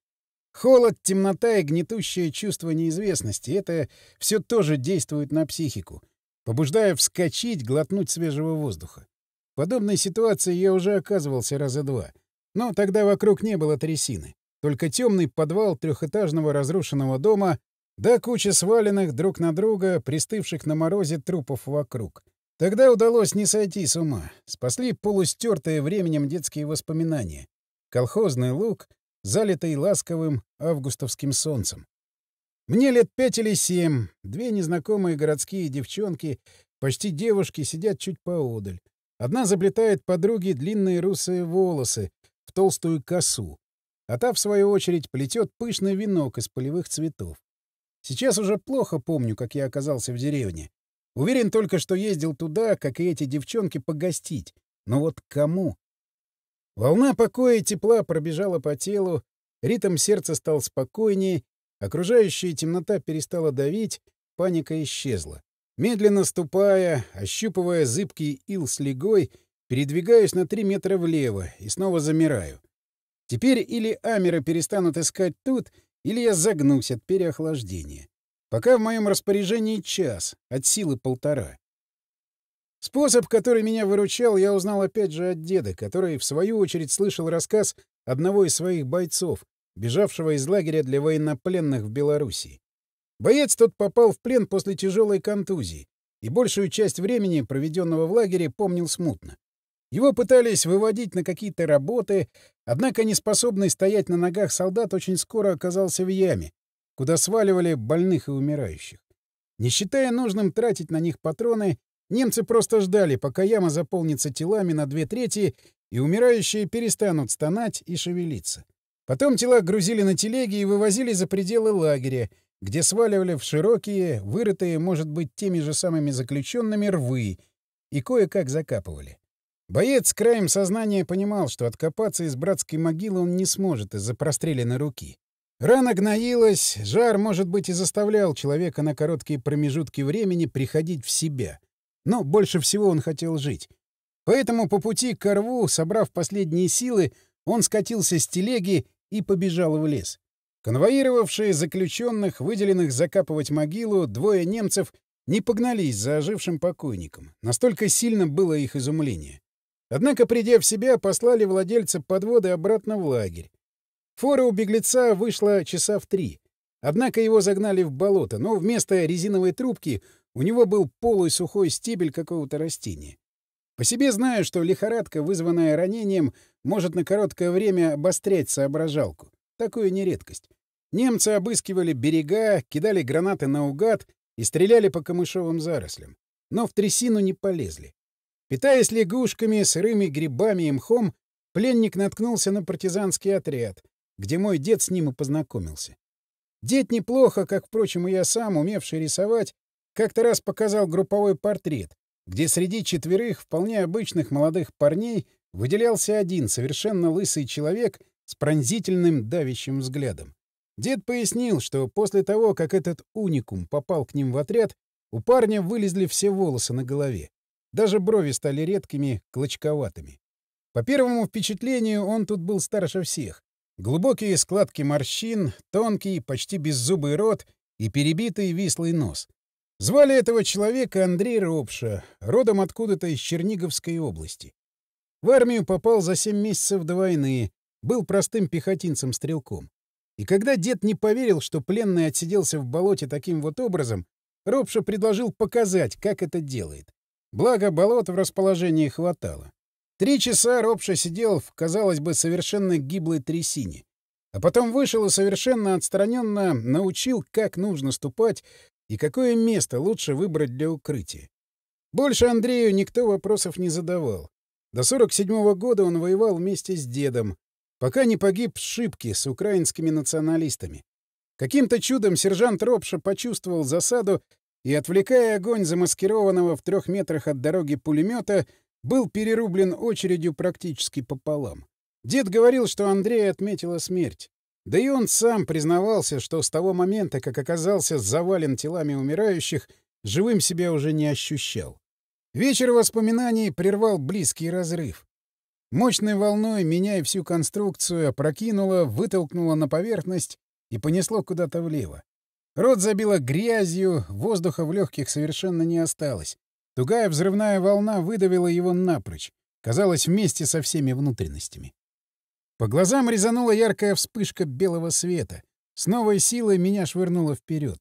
A: Холод, темнота и гнетущее чувство неизвестности — это все тоже действует на психику, побуждая вскочить, глотнуть свежего воздуха. В подобной ситуации я уже оказывался раза два. Но тогда вокруг не было трясины. Только темный подвал трехэтажного разрушенного дома да куча сваленных друг на друга, пристывших на морозе трупов вокруг — Тогда удалось не сойти с ума. Спасли полустертые временем детские воспоминания. Колхозный луг, залитый ласковым августовским солнцем. Мне лет пять или семь. Две незнакомые городские девчонки, почти девушки, сидят чуть поодаль. Одна заплетает подруге длинные русые волосы в толстую косу, а та, в свою очередь, плетет пышный венок из полевых цветов. Сейчас уже плохо помню, как я оказался в деревне. Уверен только, что ездил туда, как и эти девчонки, погостить. Но вот кому? Волна покоя и тепла пробежала по телу, ритм сердца стал спокойнее, окружающая темнота перестала давить, паника исчезла. Медленно ступая, ощупывая зыбкий ил с легой, передвигаюсь на три метра влево и снова замираю. Теперь или амеры перестанут искать тут, или я загнусь от переохлаждения. Пока в моем распоряжении час, от силы полтора. Способ, который меня выручал, я узнал опять же от деда, который, в свою очередь, слышал рассказ одного из своих бойцов, бежавшего из лагеря для военнопленных в Белоруссии. Боец тот попал в плен после тяжелой контузии и большую часть времени, проведенного в лагере, помнил смутно. Его пытались выводить на какие-то работы, однако неспособный стоять на ногах солдат очень скоро оказался в яме, куда сваливали больных и умирающих. Не считая нужным тратить на них патроны, немцы просто ждали, пока яма заполнится телами на две трети, и умирающие перестанут стонать и шевелиться. Потом тела грузили на телеги и вывозили за пределы лагеря, где сваливали в широкие, вырытые, может быть, теми же самыми заключенными рвы, и кое-как закапывали. Боец краем сознания понимал, что откопаться из братской могилы он не сможет из-за простреленной руки. Рана гноилась, жар, может быть, и заставлял человека на короткие промежутки времени приходить в себя. Но больше всего он хотел жить. Поэтому по пути к рву, собрав последние силы, он скатился с телеги и побежал в лес. Конвоировавшие заключенных, выделенных закапывать могилу, двое немцев не погнались за ожившим покойником. Настолько сильно было их изумление. Однако, придя в себя, послали владельца подводы обратно в лагерь. Фора у беглеца вышла часа в три. Однако его загнали в болото, но вместо резиновой трубки у него был полый сухой стебель какого-то растения. По себе знаю, что лихорадка, вызванная ранением, может на короткое время обострять соображалку. Такое не редкость. Немцы обыскивали берега, кидали гранаты наугад и стреляли по камышовым зарослям. Но в трясину не полезли. Питаясь лягушками, сырыми грибами и мхом, пленник наткнулся на партизанский отряд — где мой дед с ним и познакомился. Дед неплохо, как, впрочем, и я сам, умевший рисовать, как-то раз показал групповой портрет, где среди четверых вполне обычных молодых парней выделялся один совершенно лысый человек с пронзительным давящим взглядом. Дед пояснил, что после того, как этот уникум попал к ним в отряд, у парня вылезли все волосы на голове. Даже брови стали редкими, клочковатыми. По первому впечатлению, он тут был старше всех. Глубокие складки морщин, тонкий, почти беззубый рот и перебитый вислый нос. Звали этого человека Андрей Ропша, родом откуда-то из Черниговской области. В армию попал за семь месяцев до войны, был простым пехотинцем-стрелком. И когда дед не поверил, что пленный отсиделся в болоте таким вот образом, Ропша предложил показать, как это делает. Благо, болот в расположении хватало. Три часа Робша сидел в, казалось бы, совершенно гиблой трясине. А потом вышел и совершенно отстраненно научил, как нужно ступать и какое место лучше выбрать для укрытия. Больше Андрею никто вопросов не задавал. До 47-го года он воевал вместе с дедом, пока не погиб в шибке с украинскими националистами. Каким-то чудом сержант Робша почувствовал засаду и, отвлекая огонь замаскированного в трех метрах от дороги пулемета, был перерублен очередью практически пополам. Дед говорил, что Андрея отметила смерть. Да и он сам признавался, что с того момента, как оказался завален телами умирающих, живым себя уже не ощущал. Вечер воспоминаний прервал близкий разрыв. Мощной волной, меняя всю конструкцию, опрокинуло, вытолкнула на поверхность и понесло куда-то влево. Рот забило грязью, воздуха в легких совершенно не осталось. Тугая взрывная волна выдавила его напрочь, казалось, вместе со всеми внутренностями. По глазам резанула яркая вспышка белого света. С новой силой меня швырнуло вперед.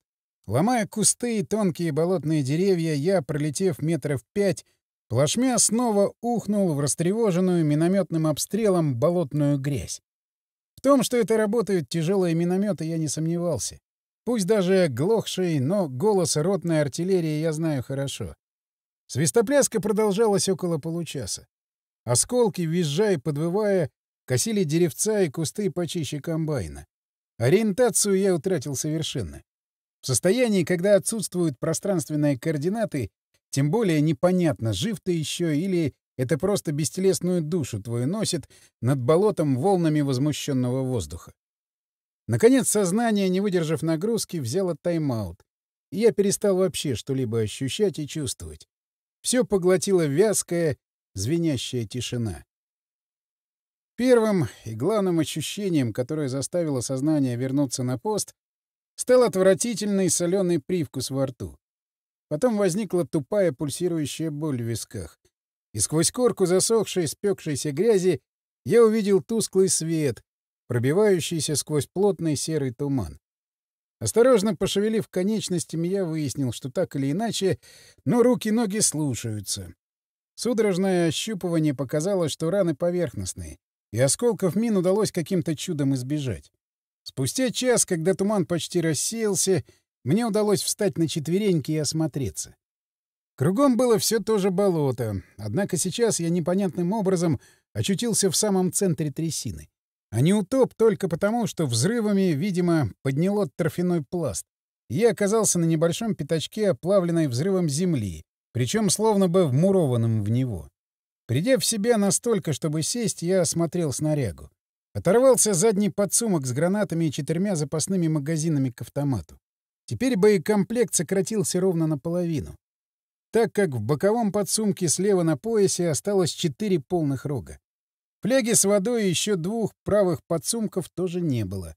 A: Ломая кусты и тонкие болотные деревья, я, пролетев метров пять, плашмя снова ухнул в растревоженную минометным обстрелом болотную грязь. В том, что это работают тяжелые минометы, я не сомневался. Пусть даже глохший, но голос ротной артиллерии я знаю хорошо. Свистопляска продолжалась около получаса. Осколки, визжа и подвывая, косили деревца и кусты почище комбайна. Ориентацию я утратил совершенно. В состоянии, когда отсутствуют пространственные координаты, тем более непонятно, жив ты еще или это просто бестелесную душу твою носит над болотом волнами возмущенного воздуха. Наконец, сознание, не выдержав нагрузки, взяло тайм-аут, и я перестал вообще что-либо ощущать и чувствовать. Все поглотила вязкая, звенящая тишина. Первым и главным ощущением, которое заставило сознание вернуться на пост, стал отвратительный соленый привкус во рту. Потом возникла тупая пульсирующая боль в висках. И сквозь корку засохшей, спекшейся грязи я увидел тусклый свет, пробивающийся сквозь плотный серый туман. Осторожно пошевелив конечностями, я выяснил, что так или иначе, но руки-ноги слушаются. Судорожное ощупывание показало, что раны поверхностные, и осколков мин удалось каким-то чудом избежать. Спустя час, когда туман почти рассеялся, мне удалось встать на четвереньки и осмотреться. Кругом было все то же болото, однако сейчас я непонятным образом очутился в самом центре трясины. А не утоп только потому, что взрывами, видимо, подняло торфяной пласт. я оказался на небольшом пятачке, оплавленной взрывом земли, причем словно бы вмурованным в него. Придя в себя настолько, чтобы сесть, я осмотрел снарягу. Оторвался задний подсумок с гранатами и четырьмя запасными магазинами к автомату. Теперь боекомплект сократился ровно наполовину, так как в боковом подсумке слева на поясе осталось четыре полных рога. Фляги с водой и еще двух правых подсумков тоже не было.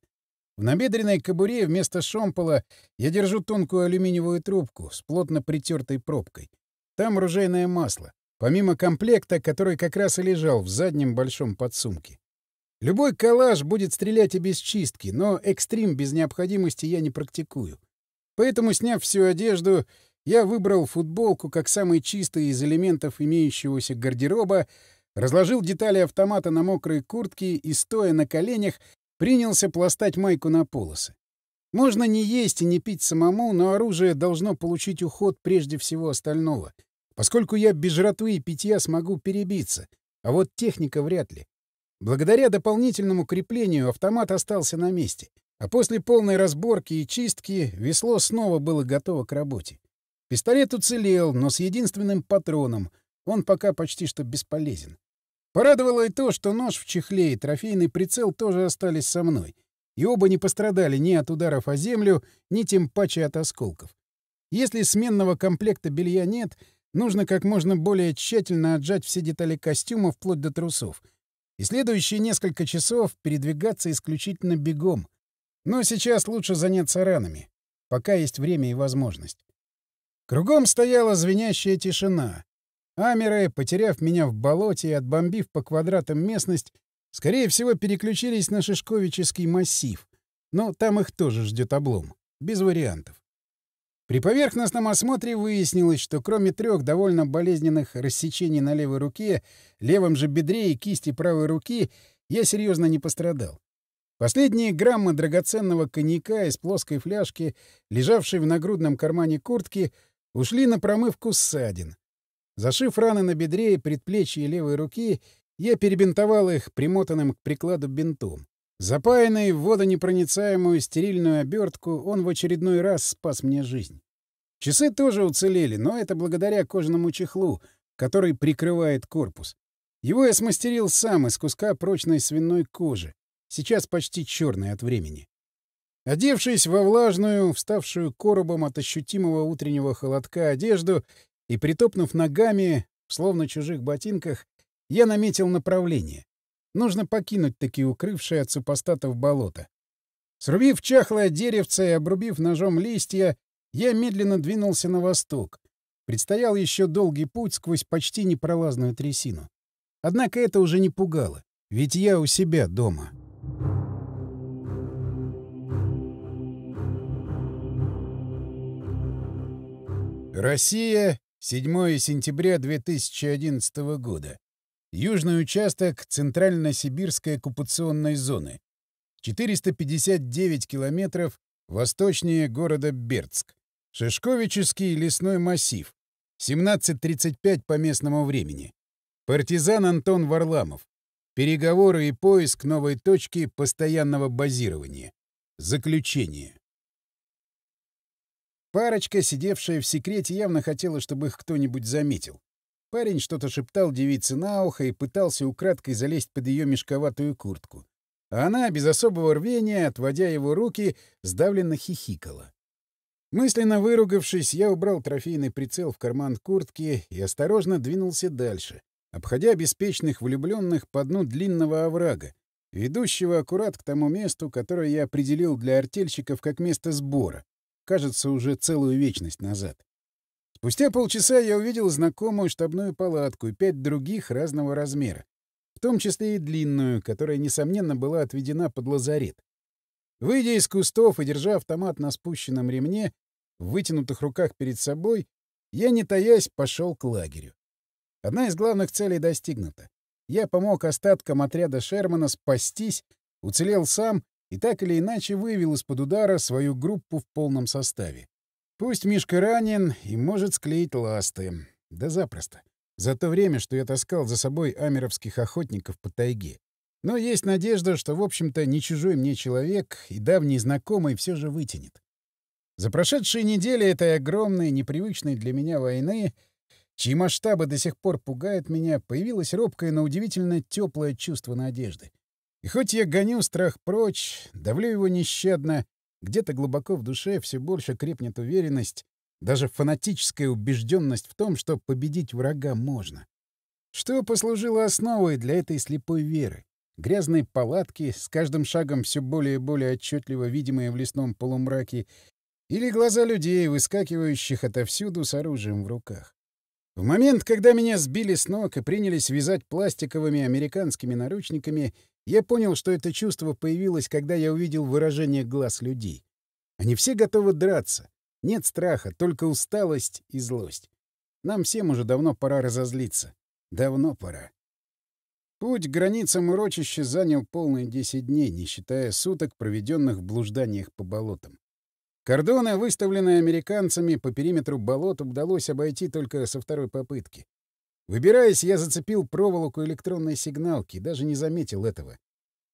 A: В набедренной кобуре вместо шомпола я держу тонкую алюминиевую трубку с плотно притертой пробкой. Там ружейное масло, помимо комплекта, который как раз и лежал в заднем большом подсумке. Любой коллаж будет стрелять и без чистки, но экстрим без необходимости я не практикую. Поэтому, сняв всю одежду, я выбрал футболку как самый чистый из элементов имеющегося гардероба, Разложил детали автомата на мокрой куртке и, стоя на коленях, принялся пластать майку на полосы. Можно не есть и не пить самому, но оружие должно получить уход прежде всего остального, поскольку я без жратвы и питья смогу перебиться, а вот техника вряд ли. Благодаря дополнительному креплению автомат остался на месте, а после полной разборки и чистки весло снова было готово к работе. Пистолет уцелел, но с единственным патроном. Он пока почти что бесполезен. Порадовало и то, что нож в чехле и трофейный прицел тоже остались со мной, и оба не пострадали ни от ударов о землю, ни тем паче от осколков. Если сменного комплекта белья нет, нужно как можно более тщательно отжать все детали костюма вплоть до трусов. И следующие несколько часов передвигаться исключительно бегом. Но сейчас лучше заняться ранами, пока есть время и возможность. Кругом стояла звенящая тишина, Амеры, потеряв меня в болоте и отбомбив по квадратам местность, скорее всего, переключились на Шишковический массив. Но там их тоже ждет облом. Без вариантов. При поверхностном осмотре выяснилось, что кроме трех довольно болезненных рассечений на левой руке, левом же бедре и кисти правой руки, я серьезно не пострадал. Последние граммы драгоценного коньяка из плоской фляжки, лежавшей в нагрудном кармане куртки, ушли на промывку ссадин. Зашив раны на бедре и предплечье левой руки, я перебинтовал их примотанным к прикладу бинтом. Запаянный в водонепроницаемую стерильную обертку, он в очередной раз спас мне жизнь. Часы тоже уцелели, но это благодаря кожаному чехлу, который прикрывает корпус. Его я смастерил сам из куска прочной свиной кожи, сейчас почти черной от времени. Одевшись во влажную, вставшую коробом от ощутимого утреннего холодка одежду, и, притопнув ногами, словно чужих ботинках, я наметил направление. Нужно покинуть такие укрывшие от супостатов болото. Срубив чахлое деревце и обрубив ножом листья, я медленно двинулся на восток. Предстоял еще долгий путь сквозь почти непролазную трясину. Однако это уже не пугало, ведь я у себя дома. Россия, 7 сентября 2011 года. Южный участок Центрально-Сибирской оккупационной зоны. 459 километров восточнее города Бердск. Шишковический лесной массив. 17.35 по местному времени. Партизан Антон Варламов. Переговоры и поиск новой точки постоянного базирования. Заключение. Парочка, сидевшая в секрете, явно хотела, чтобы их кто-нибудь заметил. Парень что-то шептал девице на ухо и пытался украдкой залезть под ее мешковатую куртку. А она, без особого рвения, отводя его руки, сдавленно хихикала. Мысленно выругавшись, я убрал трофейный прицел в карман куртки и осторожно двинулся дальше, обходя беспечных влюбленных по дну длинного оврага, ведущего аккурат к тому месту, которое я определил для артельщиков как место сбора кажется, уже целую вечность назад. Спустя полчаса я увидел знакомую штабную палатку и пять других разного размера, в том числе и длинную, которая, несомненно, была отведена под лазарет. Выйдя из кустов и держа автомат на спущенном ремне, в вытянутых руках перед собой, я, не таясь, пошел к лагерю. Одна из главных целей достигнута. Я помог остаткам отряда Шермана спастись, уцелел сам и так или иначе вывел из-под удара свою группу в полном составе. Пусть Мишка ранен и может склеить ласты. Да запросто. За то время, что я таскал за собой амеровских охотников по тайге. Но есть надежда, что, в общем-то, не чужой мне человек и давний знакомый все же вытянет. За прошедшие недели этой огромной, непривычной для меня войны, чьи масштабы до сих пор пугают меня, появилось робкое, но удивительно теплое чувство надежды. И хоть я гоню страх прочь, давлю его нещадно, где-то глубоко в душе все больше крепнет уверенность, даже фанатическая убежденность в том, что победить врага можно. Что послужило основой для этой слепой веры? Грязные палатки, с каждым шагом все более и более отчетливо видимые в лесном полумраке, или глаза людей, выскакивающих отовсюду с оружием в руках. В момент, когда меня сбили с ног и принялись вязать пластиковыми американскими наручниками, я понял, что это чувство появилось, когда я увидел выражение глаз людей. Они все готовы драться. Нет страха, только усталость и злость. Нам всем уже давно пора разозлиться. Давно пора. Путь к границам урочища занял полные десять дней, не считая суток, проведенных в блужданиях по болотам. Кордоны, выставленные американцами по периметру болот, удалось обойти только со второй попытки. Выбираясь, я зацепил проволоку электронной сигналки, даже не заметил этого.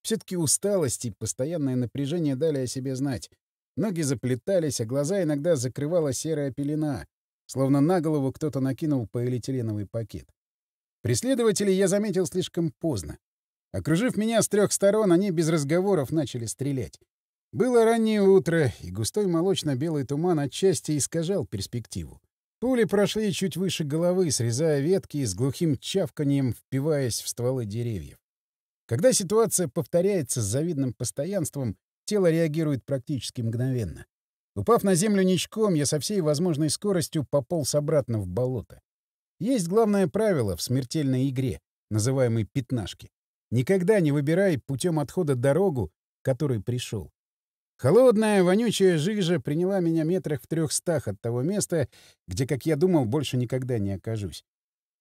A: Все-таки усталость и постоянное напряжение дали о себе знать. Ноги заплетались, а глаза иногда закрывала серая пелена, словно на голову кто-то накинул полиэтиленовый пакет. Преследователей я заметил слишком поздно. Окружив меня с трех сторон, они без разговоров начали стрелять. Было раннее утро, и густой молочно-белый туман отчасти искажал перспективу. Пули прошли чуть выше головы, срезая ветки и с глухим чавканием впиваясь в стволы деревьев. Когда ситуация повторяется с завидным постоянством, тело реагирует практически мгновенно. Упав на землю ничком, я со всей возможной скоростью пополз обратно в болото. Есть главное правило в смертельной игре, называемой «пятнашки». Никогда не выбирай путем отхода дорогу, к которой пришел. Холодная, вонючая жижа приняла меня метрах в трехстах от того места, где, как я думал, больше никогда не окажусь.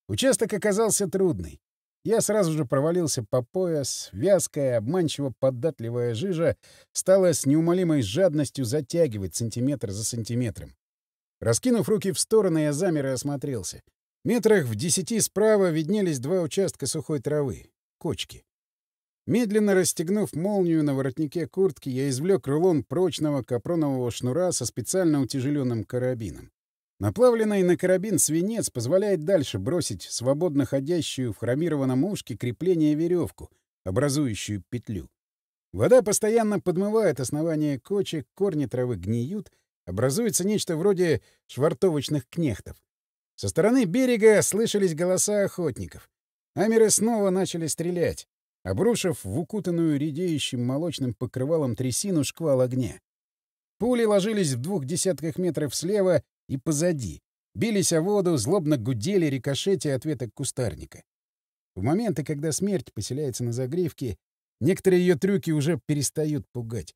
A: Участок оказался трудный. Я сразу же провалился по пояс, вязкая, обманчиво податливая жижа стала с неумолимой жадностью затягивать сантиметр за сантиметром. Раскинув руки в стороны, я замер и осмотрелся. Метрах в десяти справа виднелись два участка сухой травы — кочки. Медленно расстегнув молнию на воротнике куртки, я извлек рулон прочного капронового шнура со специально утяжеленным карабином. Наплавленный на карабин свинец позволяет дальше бросить свободно ходящую в хромированном ушке крепление веревку, образующую петлю. Вода постоянно подмывает основание кочек, корни травы гниют, образуется нечто вроде швартовочных кнехтов. Со стороны берега слышались голоса охотников. Амеры снова начали стрелять обрушив в укутанную редеющим молочным покрывалом трясину шквал огня. Пули ложились в двух десятках метров слева и позади, бились о воду, злобно гудели рикошете от веток кустарника. В моменты, когда смерть поселяется на загривке, некоторые ее трюки уже перестают пугать.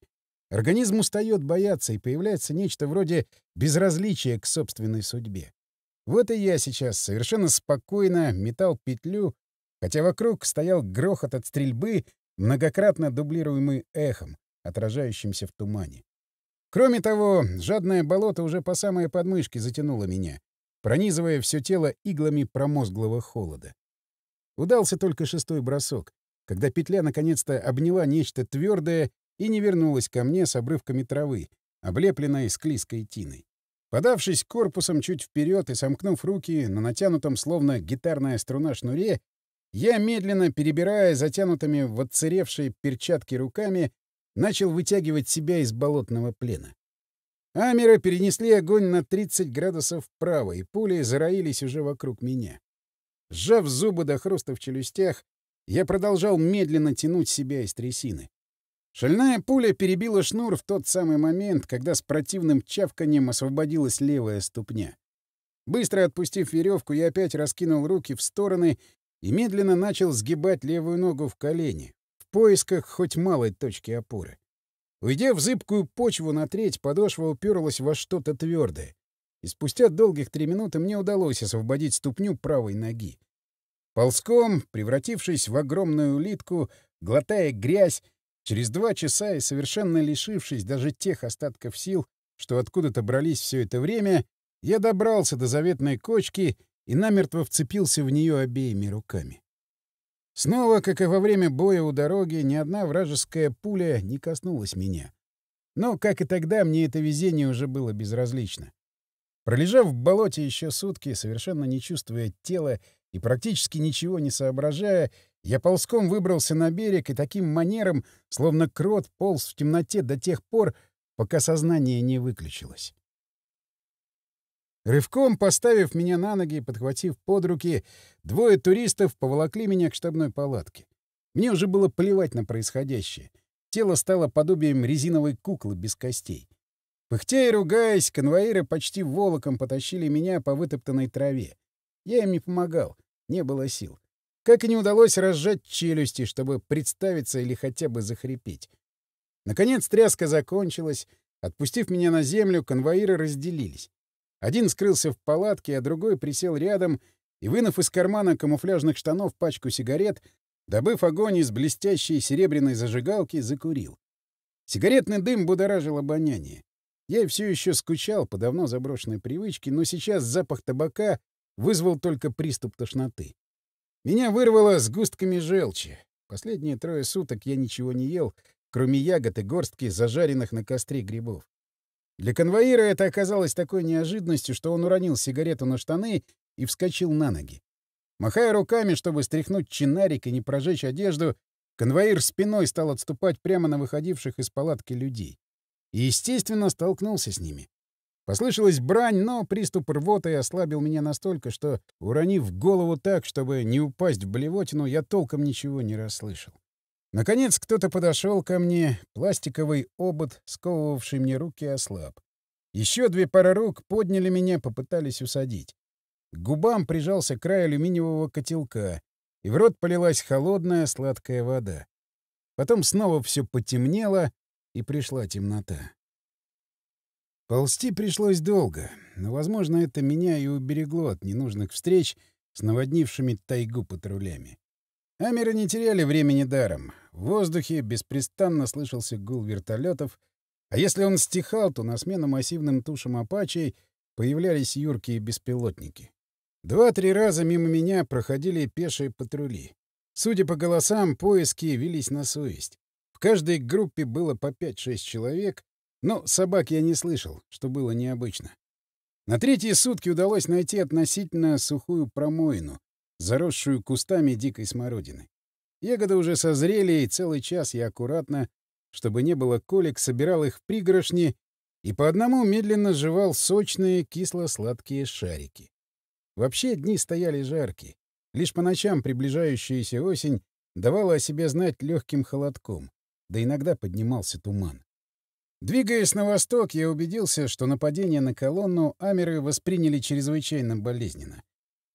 A: Организм устает бояться, и появляется нечто вроде безразличия к собственной судьбе. Вот и я сейчас совершенно спокойно метал петлю хотя вокруг стоял грохот от стрельбы, многократно дублируемый эхом, отражающимся в тумане. Кроме того, жадное болото уже по самые подмышки затянуло меня, пронизывая все тело иглами промозглого холода. Удался только шестой бросок, когда петля наконец-то обняла нечто твердое и не вернулась ко мне с обрывками травы, облепленной склизкой тиной. Подавшись корпусом чуть вперед и сомкнув руки на натянутом словно гитарная струна шнуре, я, медленно перебирая затянутыми в отцеревшие перчатки руками, начал вытягивать себя из болотного плена. Амеры перенесли огонь на 30 градусов вправо, и пули зароились уже вокруг меня. Сжав зубы до хруста в челюстях, я продолжал медленно тянуть себя из трясины. Шальная пуля перебила шнур в тот самый момент, когда с противным чавканием освободилась левая ступня. Быстро отпустив веревку, я опять раскинул руки в стороны и медленно начал сгибать левую ногу в колени, в поисках хоть малой точки опоры. Уйдя в зыбкую почву на треть, подошва уперлась во что-то твердое. И спустя долгих три минуты мне удалось освободить ступню правой ноги. Ползком, превратившись в огромную улитку, глотая грязь, через два часа и совершенно лишившись даже тех остатков сил, что откуда-то брались все это время, я добрался до заветной кочки и намертво вцепился в нее обеими руками. Снова, как и во время боя у дороги, ни одна вражеская пуля не коснулась меня. Но, как и тогда, мне это везение уже было безразлично. Пролежав в болоте еще сутки, совершенно не чувствуя тела и практически ничего не соображая, я ползком выбрался на берег и таким манером, словно крот, полз в темноте до тех пор, пока сознание не выключилось. Рывком поставив меня на ноги и подхватив под руки, двое туристов поволокли меня к штабной палатке. Мне уже было плевать на происходящее. Тело стало подобием резиновой куклы без костей. Пыхтя и ругаясь, конвоиры почти волоком потащили меня по вытоптанной траве. Я им не помогал, не было сил. Как и не удалось разжать челюсти, чтобы представиться или хотя бы захрипеть. Наконец тряска закончилась. Отпустив меня на землю, конвоиры разделились. Один скрылся в палатке, а другой присел рядом и, вынув из кармана камуфляжных штанов пачку сигарет, добыв огонь из блестящей серебряной зажигалки, закурил. Сигаретный дым будоражил обоняние. Я все еще скучал по давно заброшенной привычке, но сейчас запах табака вызвал только приступ тошноты. Меня вырвало с густками желчи. Последние трое суток я ничего не ел, кроме ягод и горстки зажаренных на костре грибов. Для конвоира это оказалось такой неожиданностью, что он уронил сигарету на штаны и вскочил на ноги. Махая руками, чтобы стряхнуть чинарик и не прожечь одежду, конвоир спиной стал отступать прямо на выходивших из палатки людей. И, естественно, столкнулся с ними. Послышалась брань, но приступ рвоты ослабил меня настолько, что, уронив голову так, чтобы не упасть в блевотину, я толком ничего не расслышал. Наконец кто-то подошел ко мне, пластиковый обод, сковывавший мне руки, ослаб. Еще две пары рук подняли меня, попытались усадить. К губам прижался край алюминиевого котелка, и в рот полилась холодная сладкая вода. Потом снова все потемнело, и пришла темнота. Ползти пришлось долго, но, возможно, это меня и уберегло от ненужных встреч с наводнившими тайгу патрулями. Амеры не теряли времени даром. В воздухе беспрестанно слышался гул вертолетов, а если он стихал, то на смену массивным тушам «Апачей» появлялись юркие беспилотники. Два-три раза мимо меня проходили пешие патрули. Судя по голосам, поиски велись на совесть. В каждой группе было по 5-6 человек, но собак я не слышал, что было необычно. На третьи сутки удалось найти относительно сухую промоину, заросшую кустами дикой смородины. Ягоды уже созрели, и целый час я аккуратно, чтобы не было колик, собирал их в пригоршни и по одному медленно жевал сочные кисло-сладкие шарики. Вообще дни стояли жаркие. Лишь по ночам приближающаяся осень давала о себе знать легким холодком, да иногда поднимался туман. Двигаясь на восток, я убедился, что нападение на колонну Амеры восприняли чрезвычайно болезненно.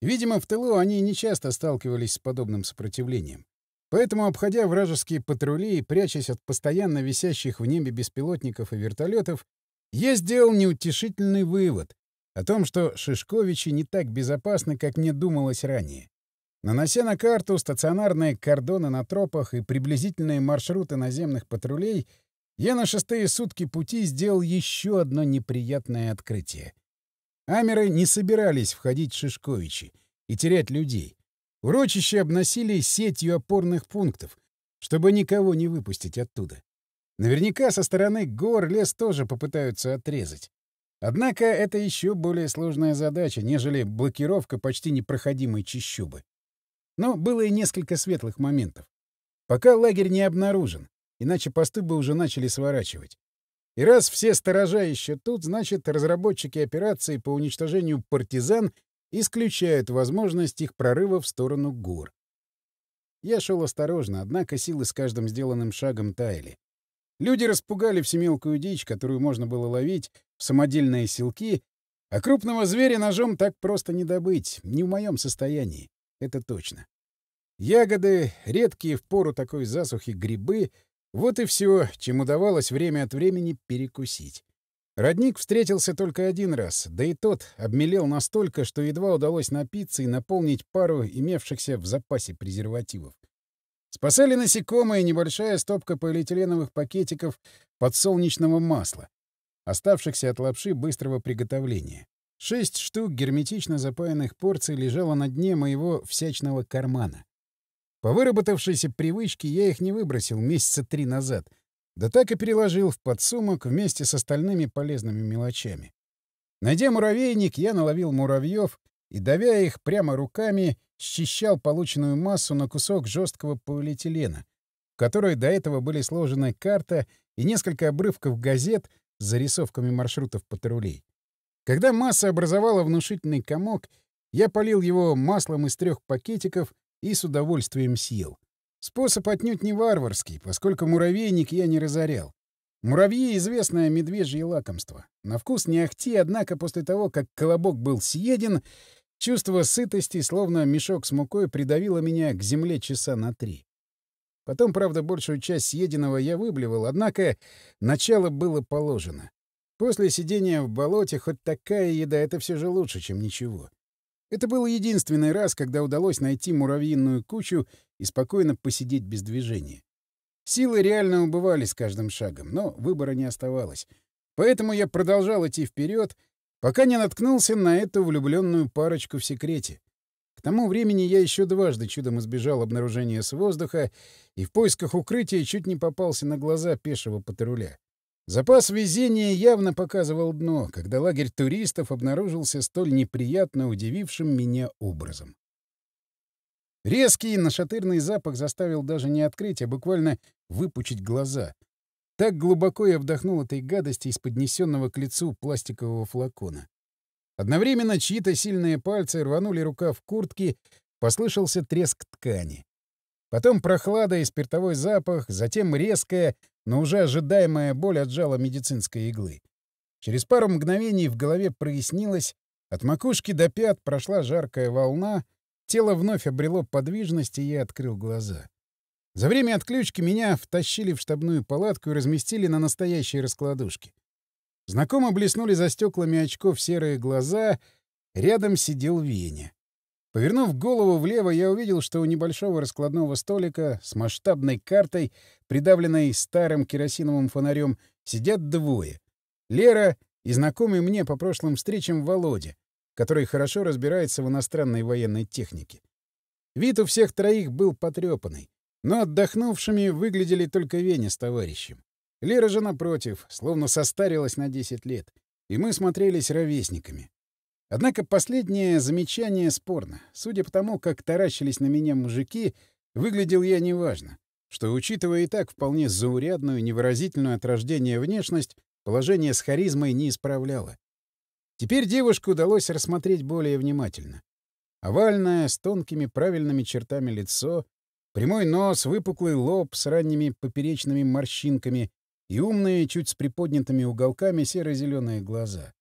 A: Видимо, в тылу они нечасто сталкивались с подобным сопротивлением. Поэтому, обходя вражеские патрули и прячась от постоянно висящих в небе беспилотников и вертолетов, я сделал неутешительный вывод о том, что Шишковичи не так безопасны, как мне думалось ранее. Нанося на карту стационарные кордоны на тропах и приблизительные маршруты наземных патрулей, я на шестые сутки пути сделал еще одно неприятное открытие — Амеры не собирались входить в Шишковичи и терять людей. Урочище обносили сетью опорных пунктов, чтобы никого не выпустить оттуда. Наверняка со стороны гор лес тоже попытаются отрезать. Однако это еще более сложная задача, нежели блокировка почти непроходимой чищубы. Но было и несколько светлых моментов. Пока лагерь не обнаружен, иначе посты бы уже начали сворачивать. И раз все сторожа еще тут, значит, разработчики операции по уничтожению партизан исключают возможность их прорыва в сторону гор. Я шел осторожно, однако силы с каждым сделанным шагом таяли. Люди распугали всемелкую дичь, которую можно было ловить в самодельные селки, а крупного зверя ножом так просто не добыть, не в моем состоянии, это точно. Ягоды, редкие в пору такой засухи грибы — вот и все, чему давалось время от времени перекусить. Родник встретился только один раз, да и тот обмелел настолько, что едва удалось напиться и наполнить пару имевшихся в запасе презервативов. Спасали насекомые небольшая стопка полиэтиленовых пакетиков подсолнечного масла, оставшихся от лапши быстрого приготовления. Шесть штук герметично запаянных порций лежало на дне моего всячного кармана. По выработавшейся привычке я их не выбросил месяца три назад, да так и переложил в подсумок вместе с остальными полезными мелочами. Найдя муравейник, я наловил муравьев и, давя их прямо руками, счищал полученную массу на кусок жесткого полиэтилена, в который до этого были сложены карта и несколько обрывков газет с зарисовками маршрутов патрулей. Когда масса образовала внушительный комок, я полил его маслом из трех пакетиков и с удовольствием съел. Способ отнюдь не варварский, поскольку муравейник я не разорял. Муравьи — известное медвежье лакомство. На вкус не ахти, однако после того, как колобок был съеден, чувство сытости, словно мешок с мукой, придавило меня к земле часа на три. Потом, правда, большую часть съеденного я выблевал, однако начало было положено. После сидения в болоте хоть такая еда — это все же лучше, чем ничего. Это был единственный раз, когда удалось найти муравьиную кучу и спокойно посидеть без движения. Силы реально убывали с каждым шагом, но выбора не оставалось. Поэтому я продолжал идти вперед, пока не наткнулся на эту влюбленную парочку в секрете. К тому времени я еще дважды чудом избежал обнаружения с воздуха и в поисках укрытия чуть не попался на глаза пешего патруля. Запас везения явно показывал дно, когда лагерь туристов обнаружился столь неприятно удивившим меня образом. Резкий нашатырный запах заставил даже не открыть, а буквально выпучить глаза. Так глубоко я вдохнул этой гадости из поднесенного к лицу пластикового флакона. Одновременно чьи-то сильные пальцы рванули рука в куртке, послышался треск ткани. Потом прохлада и спиртовой запах, затем резкое, но уже ожидаемая боль отжала медицинской иглы. Через пару мгновений в голове прояснилось, от макушки до пят прошла жаркая волна, тело вновь обрело подвижность, и я открыл глаза. За время отключки меня втащили в штабную палатку и разместили на настоящей раскладушке. Знакомо блеснули за стеклами очков серые глаза, рядом сидел Веня. Повернув голову влево, я увидел, что у небольшого раскладного столика с масштабной картой, придавленной старым керосиновым фонарем, сидят двое. Лера и знакомый мне по прошлым встречам Володя, который хорошо разбирается в иностранной военной технике. Вид у всех троих был потрепанный, но отдохнувшими выглядели только Веня с товарищем. Лера же, напротив, словно состарилась на 10 лет, и мы смотрелись ровесниками. Однако последнее замечание спорно. Судя по тому, как таращились на меня мужики, выглядел я неважно, что, учитывая и так вполне заурядную, невыразительную от рождения внешность, положение с харизмой не исправляло. Теперь девушку удалось рассмотреть более внимательно. Овальное, с тонкими правильными чертами лицо, прямой нос, выпуклый лоб с ранними поперечными морщинками и умные, чуть с приподнятыми уголками серо-зеленые глаза.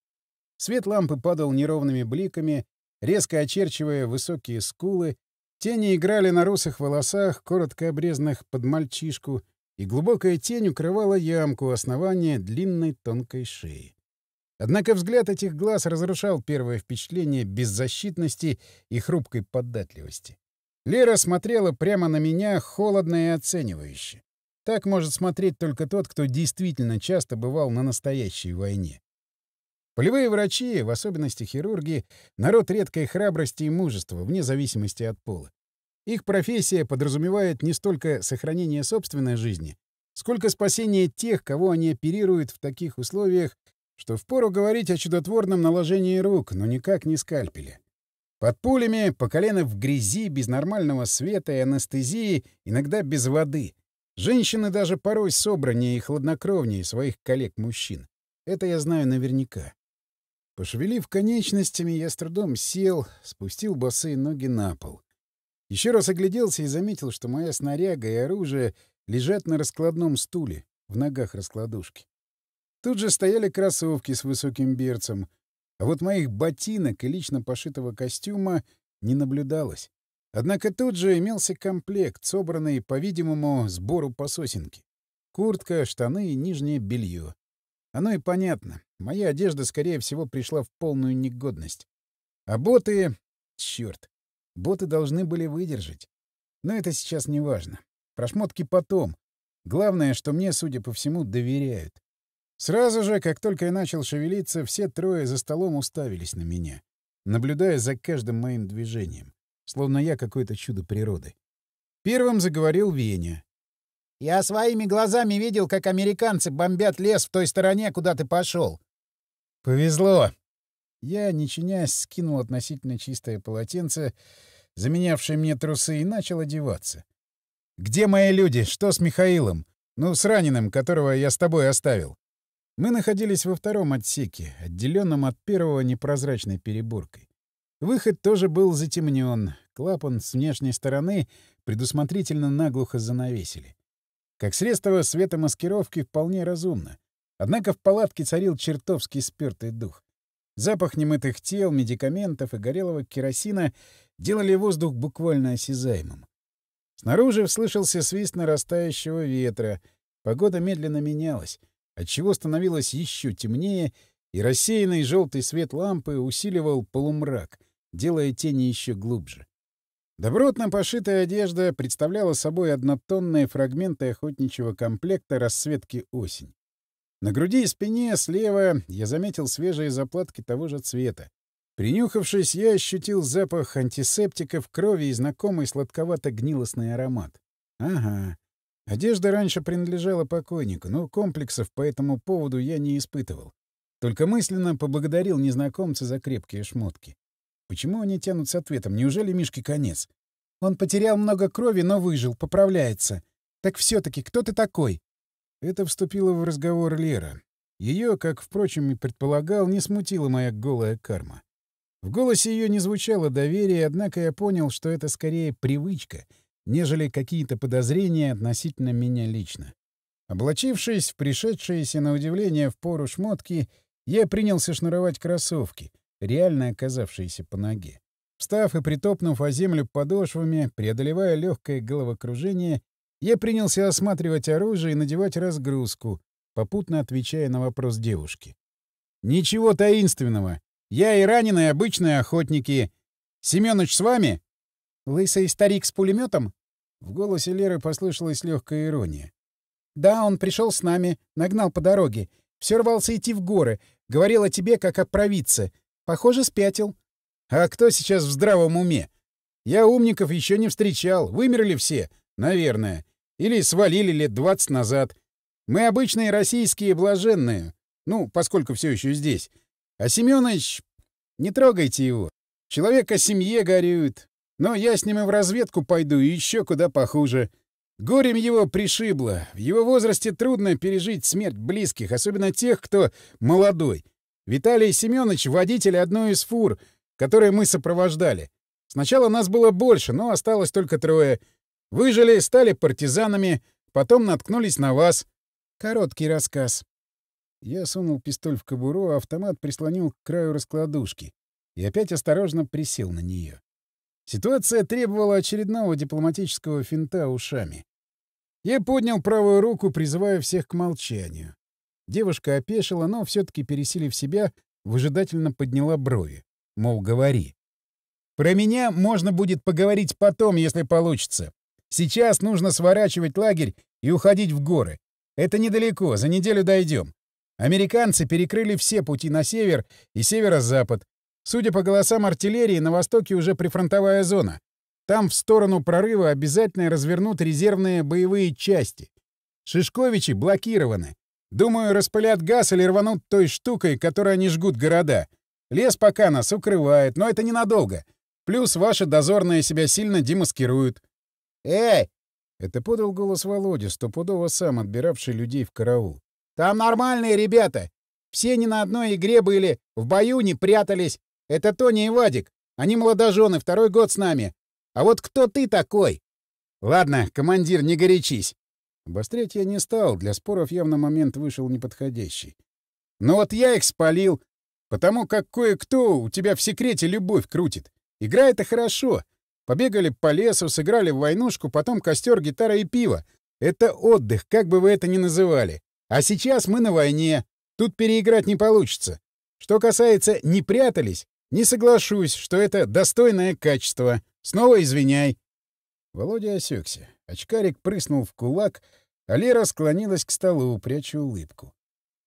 A: Свет лампы падал неровными бликами, резко очерчивая высокие скулы, тени играли на русых волосах, коротко обрезанных под мальчишку, и глубокая тень укрывала ямку основания длинной тонкой шеи. Однако взгляд этих глаз разрушал первое впечатление беззащитности и хрупкой податливости. Лера смотрела прямо на меня холодно и оценивающе. Так может смотреть только тот, кто действительно часто бывал на настоящей войне. Полевые врачи, в особенности хирурги, народ редкой храбрости и мужества, вне зависимости от пола. Их профессия подразумевает не столько сохранение собственной жизни, сколько спасение тех, кого они оперируют в таких условиях, что впору говорить о чудотворном наложении рук, но никак не скальпели. Под пулями, по колено в грязи, без нормального света и анестезии, иногда без воды. Женщины даже порой собраннее и хладнокровнее своих коллег-мужчин. Это я знаю наверняка. Пошевелив конечностями, я с трудом сел, спустил босые ноги на пол. Еще раз огляделся и заметил, что моя снаряга и оружие лежат на раскладном стуле, в ногах раскладушки. Тут же стояли кроссовки с высоким берцем, а вот моих ботинок и лично пошитого костюма не наблюдалось. Однако тут же имелся комплект, собранный, по-видимому, сбору по Куртка, штаны и нижнее белье. Оно и понятно. Моя одежда, скорее всего, пришла в полную негодность. А боты... Чёрт. Боты должны были выдержать. Но это сейчас не важно. Про шмотки потом. Главное, что мне, судя по всему, доверяют. Сразу же, как только я начал шевелиться, все трое за столом уставились на меня, наблюдая за каждым моим движением, словно я какое-то чудо природы. Первым заговорил Веня. «Я своими глазами видел, как американцы бомбят лес в той стороне, куда ты пошел. «Повезло!» Я, не чинясь, скинул относительно чистое полотенце, заменявшее мне трусы, и начал одеваться. «Где мои люди? Что с Михаилом? Ну, с раненым, которого я с тобой оставил?» Мы находились во втором отсеке, отделенном от первого непрозрачной переборкой. Выход тоже был затемнен, клапан с внешней стороны предусмотрительно наглухо занавесили. Как средство светомаскировки вполне разумно. Однако в палатке царил чертовски спёртый дух. Запах немытых тел, медикаментов и горелого керосина делали воздух буквально осязаемым. Снаружи слышался свист нарастающего ветра. Погода медленно менялась, отчего становилось еще темнее, и рассеянный желтый свет лампы усиливал полумрак, делая тени еще глубже. Добротно пошитая одежда представляла собой однотонные фрагменты охотничьего комплекта расцветки осень. На груди и спине слева я заметил свежие заплатки того же цвета. Принюхавшись, я ощутил запах антисептика в крови и знакомый сладковато-гнилостный аромат. Ага. Одежда раньше принадлежала покойнику, но комплексов по этому поводу я не испытывал. Только мысленно поблагодарил незнакомца за крепкие шмотки. Почему они тянут с ответом? Неужели Мишке конец? Он потерял много крови, но выжил, поправляется. Так все-таки кто ты такой? Это вступило в разговор Лера. Ее, как, впрочем, и предполагал, не смутила моя голая карма. В голосе ее не звучало доверие, однако я понял, что это скорее привычка, нежели какие-то подозрения относительно меня лично. Облачившись в пришедшиеся на удивление в пору шмотки, я принялся шнуровать кроссовки, реально оказавшиеся по ноге. Встав и притопнув о землю подошвами, преодолевая легкое головокружение, я принялся осматривать оружие и надевать разгрузку, попутно отвечая на вопрос девушки. «Ничего таинственного. Я и раненые обычные охотники. Семёныч с вами?» «Лысый старик с пулеметом? В голосе Леры послышалась легкая ирония. «Да, он пришел с нами, нагнал по дороге. Все рвался идти в горы. Говорил о тебе, как о провидце. Похоже, спятил». «А кто сейчас в здравом уме? Я умников еще не встречал. Вымерли все. Наверное. Или свалили лет 20 назад. Мы обычные российские блаженные. Ну, поскольку все еще здесь. А Семёныч... Не трогайте его. Человек о семье горюет. Но я с ним и в разведку пойду, и еще куда похуже. Горем его пришибло. В его возрасте трудно пережить смерть близких, особенно тех, кто молодой. Виталий Семёныч — водитель одной из фур, которые мы сопровождали. Сначала нас было больше, но осталось только трое — Выжили, стали партизанами, потом наткнулись на вас. Короткий рассказ. Я сунул пистоль в кобуру, а автомат прислонил к краю раскладушки и опять осторожно присел на нее. Ситуация требовала очередного дипломатического финта ушами. Я поднял правую руку, призывая всех к молчанию. Девушка опешила, но все таки пересилив себя, выжидательно подняла брови. Мол, говори. «Про меня можно будет поговорить потом, если получится. Сейчас нужно сворачивать лагерь и уходить в горы. Это недалеко, за неделю дойдем. Американцы перекрыли все пути на север и северо-запад. Судя по голосам артиллерии, на востоке уже прифронтовая зона. Там в сторону прорыва обязательно развернут резервные боевые части. Шишковичи блокированы. Думаю, распылят газ или рванут той штукой, которой они жгут города. Лес пока нас укрывает, но это ненадолго. Плюс ваши дозорные себя сильно демаскируют. «Эй!» — это подал голос Володя, стопудово сам отбиравший людей в караул. «Там нормальные ребята! Все ни на одной игре были, в бою не прятались. Это Тони и Вадик. Они молодожены, второй год с нами. А вот кто ты такой?» «Ладно, командир, не горячись!» Обострять я не стал, для споров явно момент вышел неподходящий. «Но «Ну вот я их спалил, потому как кое-кто у тебя в секрете любовь крутит. Игра — это хорошо, Побегали по лесу, сыграли в войнушку, потом костер, гитара и пиво. Это отдых, как бы вы это ни называли. А сейчас мы на войне. Тут переиграть не получится. Что касается «не прятались», не соглашусь, что это достойное качество. Снова извиняй. Володя осекся. Очкарик прыснул в кулак, а Лера склонилась к столу, пряча улыбку.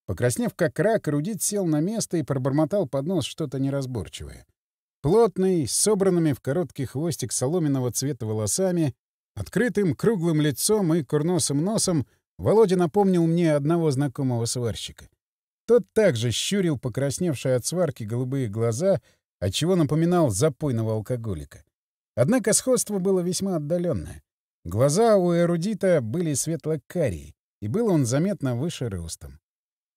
A: Покраснев как рак, Рудит сел на место и пробормотал под нос что-то неразборчивое. Плотный, с собранными в короткий хвостик соломенного цвета волосами, открытым круглым лицом и курносым носом, Володя напомнил мне одного знакомого сварщика. Тот также щурил покрасневшие от сварки голубые глаза, отчего напоминал запойного алкоголика. Однако сходство было весьма отдаленное. Глаза у эрудита были светло-карие, и был он заметно выше ростом.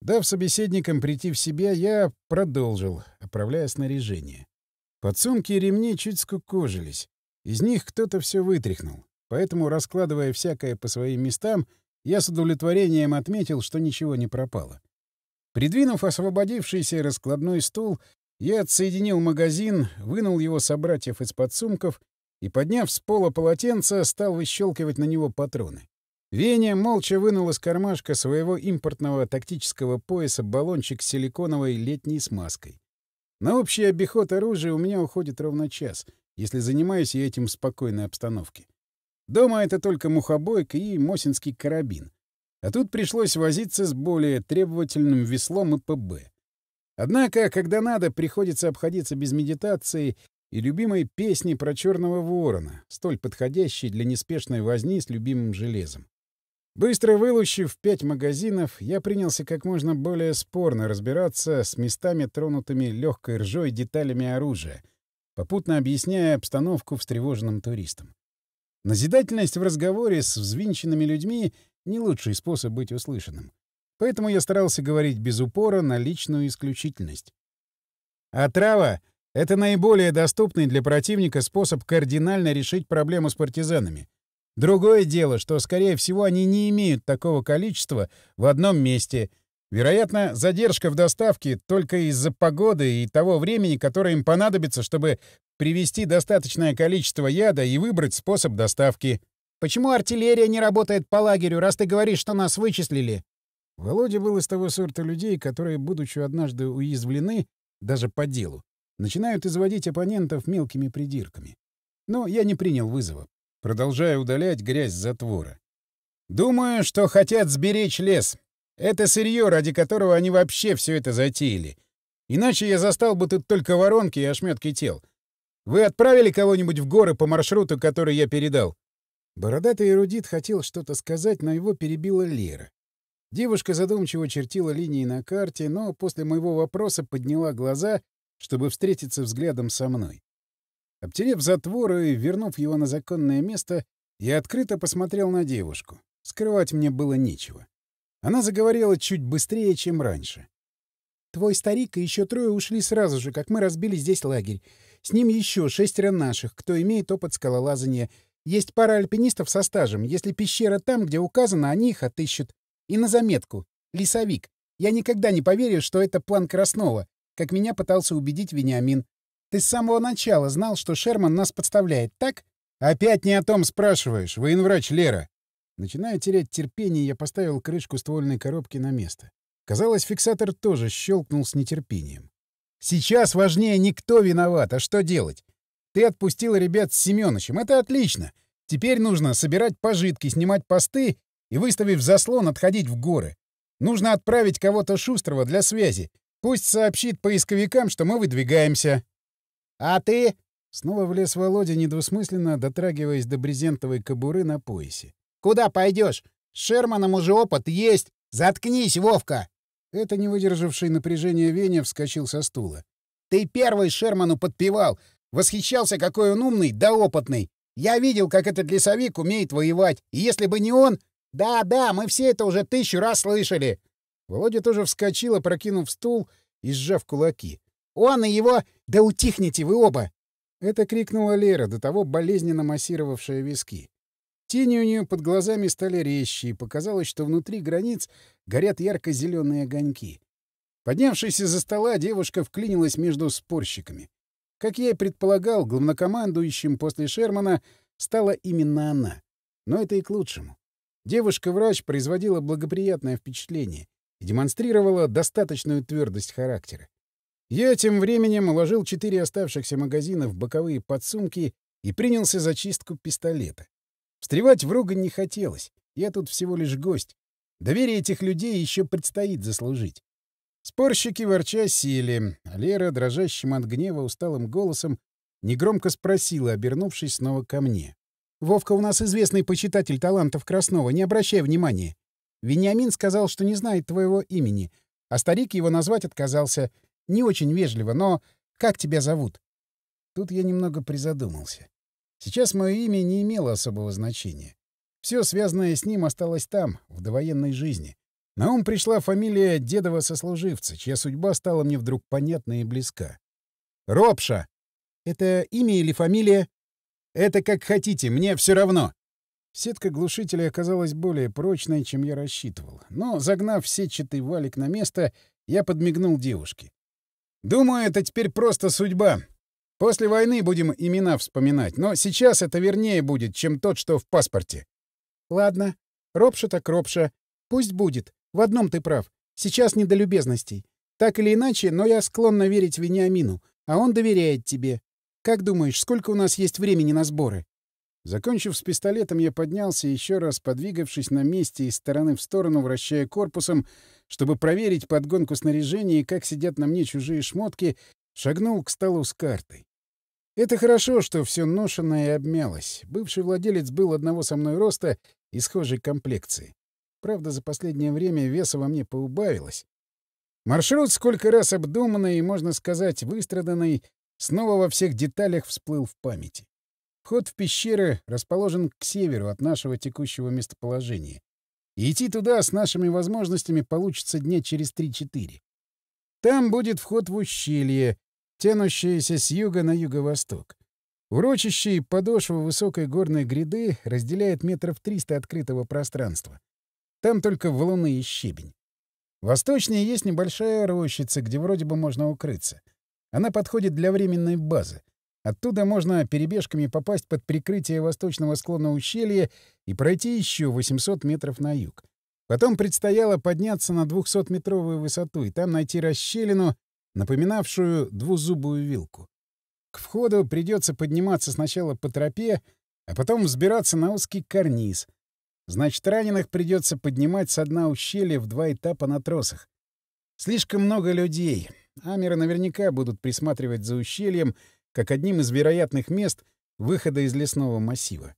A: Дав собеседникам прийти в себя, я продолжил, оправляя снаряжение. Подсумки и ремни чуть скукожились. Из них кто-то все вытряхнул. Поэтому, раскладывая всякое по своим местам, я с удовлетворением отметил, что ничего не пропало. Придвинув освободившийся раскладной стул, я отсоединил магазин, вынул его собратьев из подсумков и, подняв с пола полотенца, стал выщелкивать на него патроны. Веня молча вынул из кармашка своего импортного тактического пояса баллончик с силиконовой летней смазкой. На общий обиход оружия у меня уходит ровно час, если занимаюсь я этим в спокойной обстановке. Дома это только мухобойка и мосинский карабин. А тут пришлось возиться с более требовательным веслом и ПБ. Однако, когда надо, приходится обходиться без медитации и любимой песни про черного ворона, столь подходящей для неспешной возни с любимым железом. Быстро вылучив пять магазинов, я принялся как можно более спорно разбираться с местами, тронутыми легкой ржой деталями оружия, попутно объясняя обстановку встревоженным туристам. Назидательность в разговоре с взвинченными людьми — не лучший способ быть услышанным. Поэтому я старался говорить без упора на личную исключительность. «Отрава а — это наиболее доступный для противника способ кардинально решить проблему с партизанами», Другое дело, что, скорее всего, они не имеют такого количества в одном месте. Вероятно, задержка в доставке только из-за погоды и того времени, которое им понадобится, чтобы привести достаточное количество яда и выбрать способ доставки. «Почему артиллерия не работает по лагерю, раз ты говоришь, что нас вычислили?» Володя был из того сорта людей, которые, будучи однажды уязвлены, даже по делу, начинают изводить оппонентов мелкими придирками. Но я не принял вызова продолжая удалять грязь затвора. «Думаю, что хотят сберечь лес. Это сырье, ради которого они вообще все это затеяли. Иначе я застал бы тут только воронки и ошметки тел. Вы отправили кого-нибудь в горы по маршруту, который я передал?» Бородатый эрудит хотел что-то сказать, но его перебила Лера. Девушка задумчиво чертила линии на карте, но после моего вопроса подняла глаза, чтобы встретиться взглядом со мной. Обтерев затвор и вернув его на законное место, я открыто посмотрел на девушку. Скрывать мне было нечего. Она заговорила чуть быстрее, чем раньше. «Твой старик и еще трое ушли сразу же, как мы разбили здесь лагерь. С ним еще шестеро наших, кто имеет опыт скалолазания. Есть пара альпинистов со стажем. Если пещера там, где указано, они их отыщут. И на заметку. Лесовик. Я никогда не поверю, что это план Краснова, как меня пытался убедить Вениамин. Ты с самого начала знал, что Шерман нас подставляет, так? Опять не о том спрашиваешь, военврач Лера. Начиная терять терпение, я поставил крышку ствольной коробки на место. Казалось, фиксатор тоже щелкнул с нетерпением. «Сейчас важнее не кто виноват, а что делать. Ты отпустил ребят с Семёнычем. Это отлично. Теперь нужно собирать пожитки, снимать посты и, выставив заслон, отходить в горы. Нужно отправить кого-то шустрого для связи. Пусть сообщит поисковикам, что мы выдвигаемся. «А ты?» Снова влез Володя, недвусмысленно дотрагиваясь до брезентовой кобуры на поясе. «Куда пойдешь? С Шерманом уже опыт есть! Заткнись, Вовка!» Это, не выдержавший напряжения Веня, вскочил со стула. «Ты первый Шерману подпевал! Восхищался, какой он умный да опытный! Я видел, как этот лесовик умеет воевать, и если бы не он... Да-да, мы все это уже тысячу раз слышали!» Володя тоже вскочил, опрокинув стул и сжав кулаки. «Он и его «Да утихните вы оба!» — это крикнула Лера, до того болезненно массировавшая виски. Тени у нее под глазами стали резче, и показалось, что внутри границ горят ярко-зеленые огоньки. Поднявшись из-за стола, девушка вклинилась между спорщиками. Как я и предполагал, главнокомандующим после Шермана стала именно она. Но это и к лучшему. Девушка-врач производила благоприятное впечатление и демонстрировала достаточную твердость характера. Я тем временем уложил четыре оставшихся магазина в боковые подсумки и принялся за чистку пистолета. Встревать в ругань не хотелось, я тут всего лишь гость. Доверие этих людей еще предстоит заслужить. Спорщики ворча сели, Лера, дрожащим от гнева усталым голосом, негромко спросила, обернувшись снова ко мне. «Вовка у нас известный почитатель талантов Краснова, не обращай внимания. Вениамин сказал, что не знает твоего имени, а старик его назвать отказался — не очень вежливо, но как тебя зовут?» Тут я немного призадумался. Сейчас мое имя не имело особого значения. Все, связанное с ним, осталось там, в довоенной жизни. На ум пришла фамилия дедова сослуживца, чья судьба стала мне вдруг понятна и близка. «Ропша!» «Это имя или фамилия?» «Это как хотите, мне все равно!» Сетка глушителя оказалась более прочной, чем я рассчитывал. Но, загнав сетчатый валик на место, я подмигнул девушке. Думаю, это теперь просто судьба. После войны будем имена вспоминать, но сейчас это вернее будет, чем тот, что в паспорте. Ладно. Ропша так ропша. Пусть будет. В одном ты прав. Сейчас не до любезностей. Так или иначе, но я склонна верить Вениамину, а он доверяет тебе. Как думаешь, сколько у нас есть времени на сборы? Закончив с пистолетом, я поднялся, еще раз подвигавшись на месте из стороны в сторону, вращая корпусом, чтобы проверить подгонку снаряжения и как сидят на мне чужие шмотки, шагнул к столу с картой. Это хорошо, что все ношенное и обмялось. Бывший владелец был одного со мной роста и схожей комплекции. Правда, за последнее время веса во мне поубавилось. Маршрут, сколько раз обдуманный и, можно сказать, выстраданный, снова во всех деталях всплыл в памяти. Вход в пещеры расположен к северу от нашего текущего местоположения. И идти туда с нашими возможностями получится дня через 3-4. Там будет вход в ущелье, тянущееся с юга на юго-восток. Урочище и подошва высокой горной гряды разделяет метров 300 открытого пространства. Там только валуны и щебень. Восточнее есть небольшая рощица, где вроде бы можно укрыться. Она подходит для временной базы — Оттуда можно перебежками попасть под прикрытие восточного склона ущелья и пройти еще 800 метров на юг. Потом предстояло подняться на 200-метровую высоту и там найти расщелину, напоминавшую двузубую вилку. К входу придется подниматься сначала по тропе, а потом взбираться на узкий карниз. Значит, раненых придется поднимать с дна ущелья в два этапа на тросах. Слишком много людей. Амеры наверняка будут присматривать за ущельем — как одним из вероятных мест выхода из лесного массива.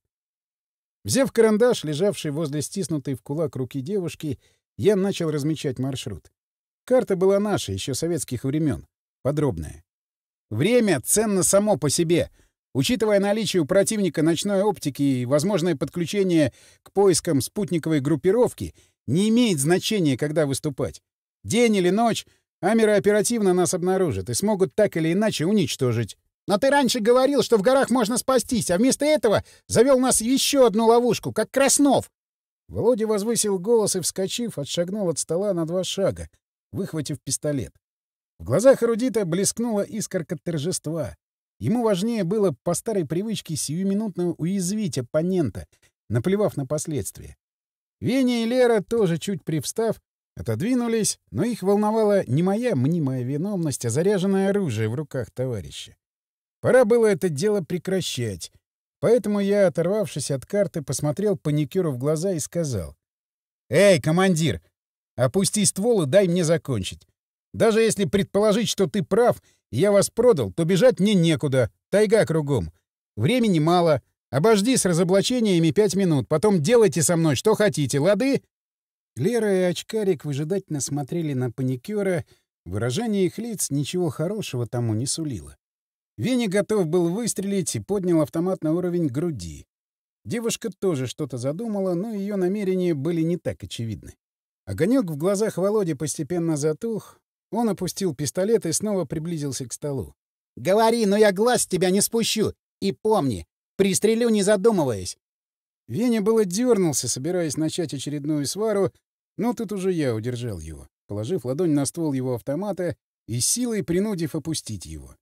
A: Взяв карандаш, лежавший возле стиснутой в кулак руки девушки, я начал размечать маршрут. Карта была наша, еще советских времен, подробная. Время ценно само по себе. Учитывая наличие у противника ночной оптики и возможное подключение к поискам спутниковой группировки, не имеет значения, когда выступать. День или ночь, амеры оперативно нас обнаружат и смогут так или иначе уничтожить. Но ты раньше говорил, что в горах можно спастись, а вместо этого завел нас еще одну ловушку, как Краснов. Володя возвысил голос и, вскочив, отшагнул от стола на два шага, выхватив пистолет. В глазах эрудита блескнула искорка торжества. Ему важнее было по старой привычке сиюминутно уязвить оппонента, наплевав на последствия. Веня и Лера, тоже чуть привстав, отодвинулись, но их волновала не моя мнимая виновность, а заряженное оружие в руках товарища. Пора было это дело прекращать. Поэтому я, оторвавшись от карты, посмотрел паникеру в глаза и сказал. «Эй, командир, опусти ствол и дай мне закончить. Даже если предположить, что ты прав, и я вас продал, то бежать мне некуда, тайга кругом. Времени мало. Обожди с разоблачениями пять минут, потом делайте со мной что хотите, лады?» Лера и Очкарик выжидательно смотрели на паникера, выражение их лиц ничего хорошего тому не сулило. Веня готов был выстрелить и поднял автомат на уровень груди. Девушка тоже что-то задумала, но ее намерения были не так очевидны. Огонек в глазах Володи постепенно затух. Он опустил пистолет и снова приблизился к столу. «Говори, но я глаз с тебя не спущу! И помни, пристрелю, не задумываясь!» Веня было дернулся, собираясь начать очередную свару, но тут уже я удержал его, положив ладонь на ствол его автомата и силой принудив опустить его.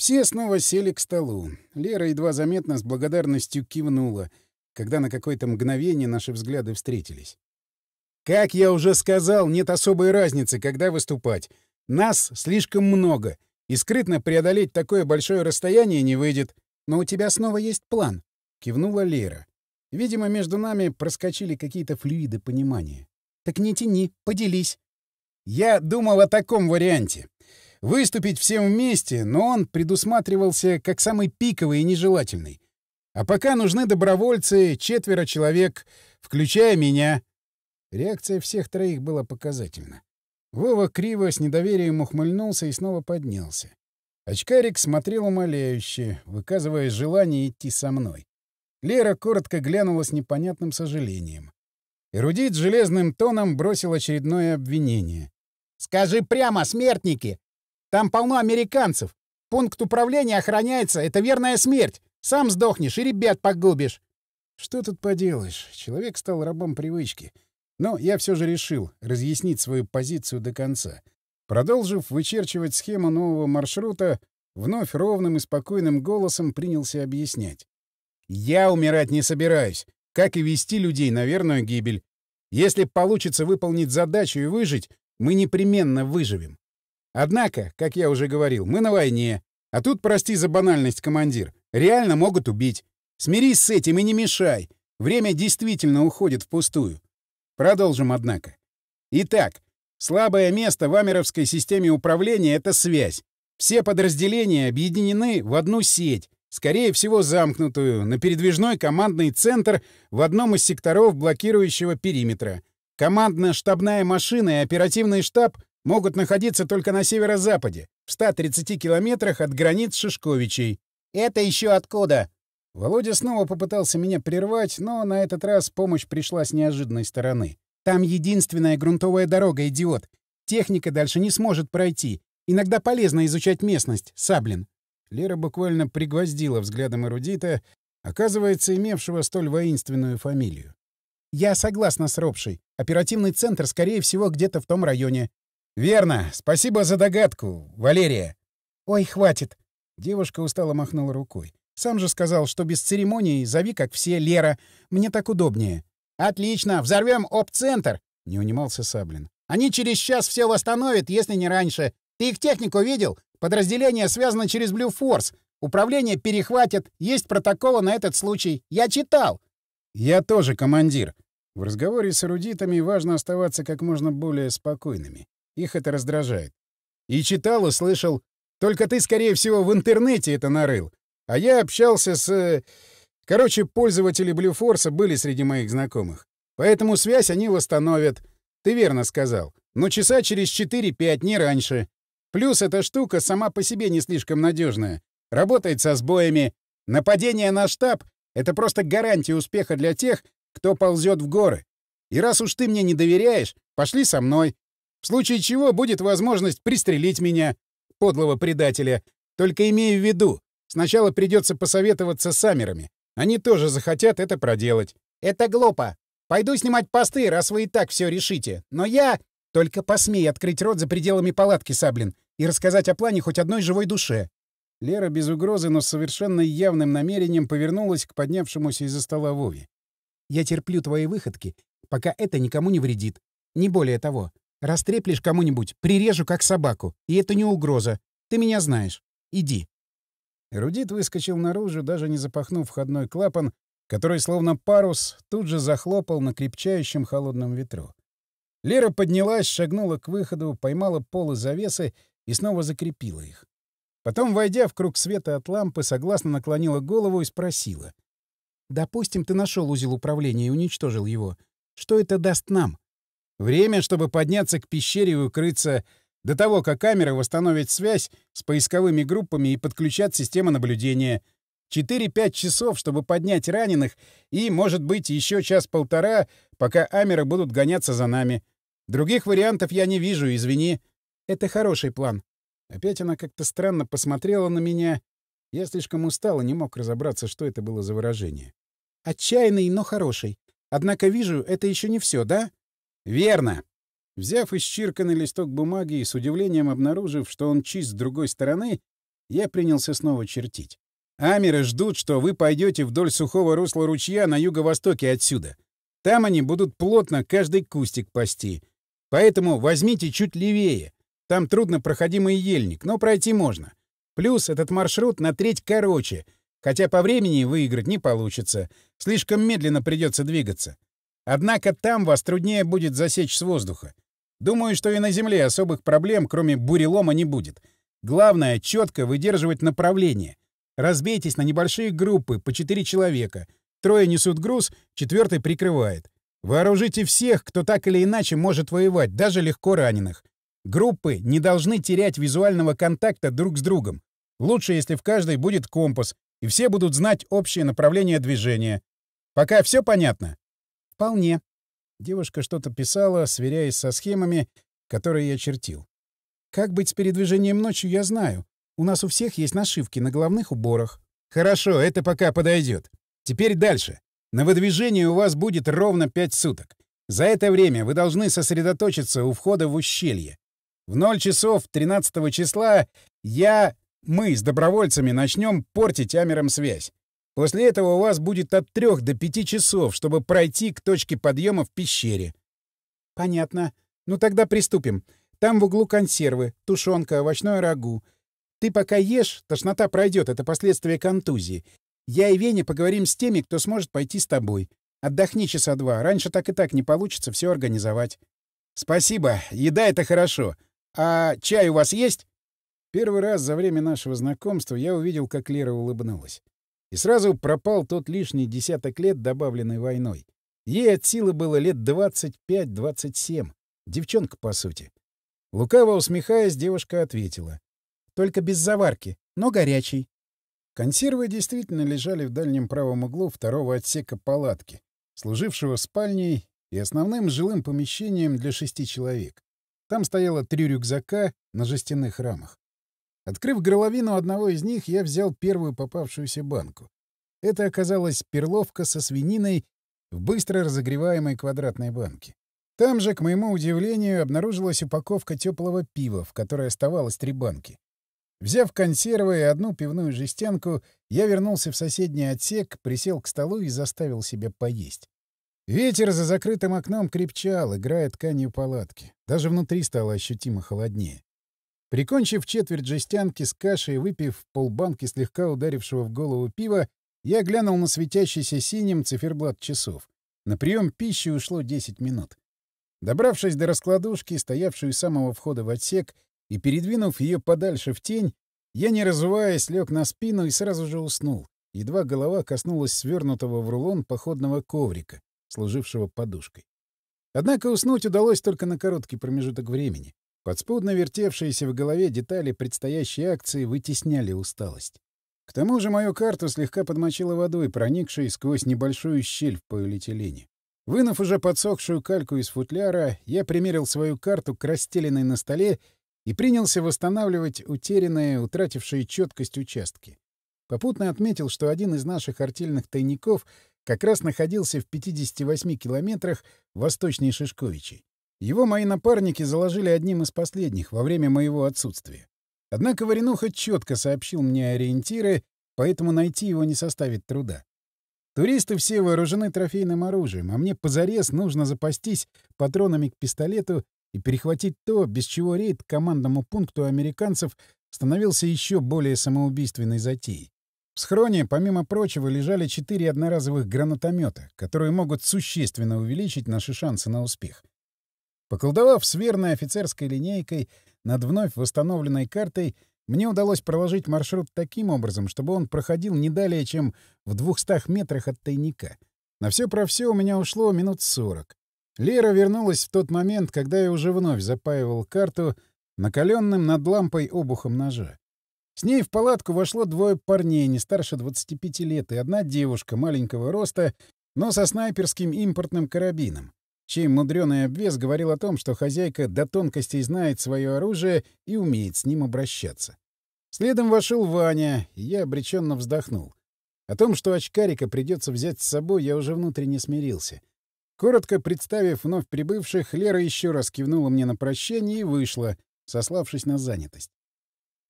A: Все снова сели к столу. Лера едва заметно с благодарностью кивнула, когда на какое-то мгновение наши взгляды встретились. «Как я уже сказал, нет особой разницы, когда выступать. Нас слишком много, и скрытно преодолеть такое большое расстояние не выйдет. Но у тебя снова есть план», — кивнула Лера. Видимо, между нами проскочили какие-то флюиды понимания. «Так не тяни, поделись». «Я думал о таком варианте», выступить всем вместе, но он предусматривался как самый пиковый и нежелательный. А пока нужны добровольцы, четверо человек, включая меня. Реакция всех троих была показательна. Вова криво с недоверием ухмыльнулся и снова поднялся. Очкарик смотрел умоляюще, выказывая желание идти со мной. Лера коротко глянула с непонятным сожалением. Эрудит железным тоном бросил очередное обвинение. «Скажи прямо, смертники, там полно американцев. Пункт управления охраняется. Это верная смерть. Сам сдохнешь и ребят погубишь. Что тут поделаешь? Человек стал рабом привычки. Но я все же решил разъяснить свою позицию до конца. Продолжив вычерчивать схему нового маршрута, вновь ровным и спокойным голосом принялся объяснять. «Я умирать не собираюсь, как и вести людей на верную гибель. Если получится выполнить задачу и выжить, мы непременно выживем. Однако, как я уже говорил, мы на войне. А тут, прости за банальность, командир, реально могут убить. Смирись с этим и не мешай. Время действительно уходит впустую. Продолжим, однако. Итак, слабое место в амеровской системе управления — это связь. Все подразделения объединены в одну сеть, скорее всего замкнутую, на передвижной командный центр в одном из секторов блокирующего периметра. Командно-штабная машина и оперативный штаб могут находиться только на северо-западе, в 130 километрах от границ Шишковичей. Это еще откуда? Володя снова попытался меня прервать, но на этот раз помощь пришла с неожиданной стороны. Там единственная грунтовая дорога, идиот. Техника дальше не сможет пройти. Иногда полезно изучать местность, Саблин. Лера буквально пригвоздила взглядом эрудита, оказывается, имевшего столь воинственную фамилию. «Я согласна с Робшей. Оперативный центр, скорее всего, где-то в том районе. «Верно. Спасибо за догадку, Валерия». «Ой, хватит». Девушка устало махнула рукой. «Сам же сказал, что без церемоний зови, как все, Лера. Мне так удобнее». «Отлично! Взорвем оп-центр!» — не унимался Саблин. «Они через час все восстановят, если не раньше. Ты их технику видел? Подразделение связано через Blue Force. Управление перехватят. Есть протоколы на этот случай. Я читал». «Я тоже командир». В разговоре с эрудитами важно оставаться как можно более спокойными. Их это раздражает. И читал, и слышал. Только ты, скорее всего, в интернете это нарыл. А я общался с... Э, короче, пользователи Блюфорса были среди моих знакомых. Поэтому связь они восстановят. Ты верно сказал. Но часа через 4-5, не раньше. Плюс эта штука сама по себе не слишком надежная. Работает со сбоями. Нападение на штаб — это просто гарантия успеха для тех, кто ползет в горы. И раз уж ты мне не доверяешь, пошли со мной. В случае чего будет возможность пристрелить меня, подлого предателя. Только имей в виду, сначала придется посоветоваться с самерами, Они тоже захотят это проделать. Это глупо. Пойду снимать посты, раз вы и так все решите. Но я... Только посмей открыть рот за пределами палатки, Саблин, и рассказать о плане хоть одной живой душе. Лера без угрозы, но с совершенно явным намерением повернулась к поднявшемуся из-за стола Вове. «Я терплю твои выходки, пока это никому не вредит. Не более того. Растреплешь кому-нибудь, прирежу как собаку. И это не угроза. Ты меня знаешь. Иди». Эрудит выскочил наружу, даже не запахнув входной клапан, который, словно парус, тут же захлопал на крепчающем холодном ветру. Лера поднялась, шагнула к выходу, поймала полы завесы и снова закрепила их. Потом, войдя в круг света от лампы, согласно наклонила голову и спросила. «Допустим, ты нашел узел управления и уничтожил его. Что это даст нам? Время, чтобы подняться к пещере и укрыться до того, как камеры восстановит связь с поисковыми группами и подключат систему наблюдения. 4-5 часов, чтобы поднять раненых, и, может быть, еще час-полтора, пока амеры будут гоняться за нами. Других вариантов я не вижу, извини. Это хороший план. Опять она как-то странно посмотрела на меня. Я слишком устал и не мог разобраться, что это было за выражение. Отчаянный, но хороший. Однако вижу, это еще не все, да? «Верно!» Взяв исчирканный листок бумаги и с удивлением обнаружив, что он чист с другой стороны, я принялся снова чертить. «Амеры ждут, что вы пойдете вдоль сухого русла ручья на юго-востоке отсюда. Там они будут плотно каждый кустик пасти. Поэтому возьмите чуть левее. Там труднопроходимый ельник, но пройти можно. Плюс этот маршрут на треть короче, хотя по времени выиграть не получится. Слишком медленно придется двигаться. Однако там вас труднее будет засечь с воздуха. Думаю, что и на Земле особых проблем, кроме бурелома, не будет. Главное — четко выдерживать направление. Разбейтесь на небольшие группы, по четыре человека. Трое несут груз, четвертый прикрывает. Вооружите всех, кто так или иначе может воевать, даже легко раненых. Группы не должны терять визуального контакта друг с другом. Лучше, если в каждой будет компас, и все будут знать общее направление движения. Пока все понятно? «Вполне». Девушка что-то писала, сверяясь со схемами, которые я чертил. «Как быть с передвижением ночью, я знаю. У нас у всех есть нашивки на головных уборах». «Хорошо, это пока подойдет. Теперь дальше. На выдвижение у вас будет ровно пять суток. За это время вы должны сосредоточиться у входа в ущелье. В 0 часов 13 числа я, мы с добровольцами начнем портить Амером связь. После этого у вас будет от трех до пяти часов, чтобы пройти к точке подъема в пещере. — Понятно. Ну тогда приступим. Там в углу консервы, тушенка, овощное рагу. Ты пока ешь, тошнота пройдет, это последствия контузии. Я и Веня поговорим с теми, кто сможет пойти с тобой. Отдохни часа два, раньше так и так не получится все организовать. — Спасибо, еда — это хорошо. А чай у вас есть? Первый раз за время нашего знакомства я увидел, как Лера улыбнулась. И сразу пропал тот лишний десяток лет, добавленный войной. Ей от силы было лет 25-27. Девчонка, по сути. Лукаво усмехаясь, девушка ответила. «Только без заварки, но горячий». Консервы действительно лежали в дальнем правом углу второго отсека палатки, служившего спальней и основным жилым помещением для шести человек. Там стояло три рюкзака на жестяных рамах. Открыв горловину одного из них, я взял первую попавшуюся банку. Это оказалась перловка со свининой в быстро разогреваемой квадратной банке. Там же, к моему удивлению, обнаружилась упаковка теплого пива, в которой оставалось три банки. Взяв консервы и одну пивную жестянку, я вернулся в соседний отсек, присел к столу и заставил себя поесть. Ветер за закрытым окном крепчал, играя тканью палатки. Даже внутри стало ощутимо холоднее. Прикончив четверть жестянки с кашей и выпив полбанки слегка ударившего в голову пива, я глянул на светящийся синим циферблат часов. На прием пищи ушло 10 минут. Добравшись до раскладушки, стоявшей у самого входа в отсек, и передвинув ее подальше в тень, я, не разуваясь, лег на спину и сразу же уснул. Едва голова коснулась свернутого в рулон походного коврика, служившего подушкой. Однако уснуть удалось только на короткий промежуток времени. Подспудно вертевшиеся в голове детали предстоящей акции вытесняли усталость. К тому же мою карту слегка подмочила водой, проникшей сквозь небольшую щель в полиэтилене. Вынув уже подсохшую кальку из футляра, я примерил свою карту к расстеленной на столе и принялся восстанавливать утерянные, утратившие четкость участки. Попутно отметил, что один из наших артельных тайников как раз находился в 58 километрах восточнее Шишковичей. Его мои напарники заложили одним из последних во время моего отсутствия. Однако Варенуха четко сообщил мне ориентиры, поэтому найти его не составит труда. Туристы все вооружены трофейным оружием, а мне позарез нужно запастись патронами к пистолету и перехватить то, без чего рейд к командному пункту американцев становился еще более самоубийственной затеей. В схроне, помимо прочего, лежали четыре одноразовых гранатомета, которые могут существенно увеличить наши шансы на успех. Поколдовав с верной офицерской линейкой над вновь восстановленной картой, мне удалось проложить маршрут таким образом, чтобы он проходил не далее, чем в двухстах метрах от тайника. На все про все у меня ушло минут сорок. Лера вернулась в тот момент, когда я уже вновь запаивал карту накаленным над лампой обухом ножа. С ней в палатку вошло двое парней, не старше 25 лет, и одна девушка маленького роста, но со снайперским импортным карабином чей мудреный обвес говорил о том, что хозяйка до тонкостей знает свое оружие и умеет с ним обращаться. Следом вошел Ваня, и я обреченно вздохнул. О том, что очкарика придется взять с собой, я уже внутренне смирился. Коротко представив вновь прибывших, Лера еще раз кивнула мне на прощение и вышла, сославшись на занятость.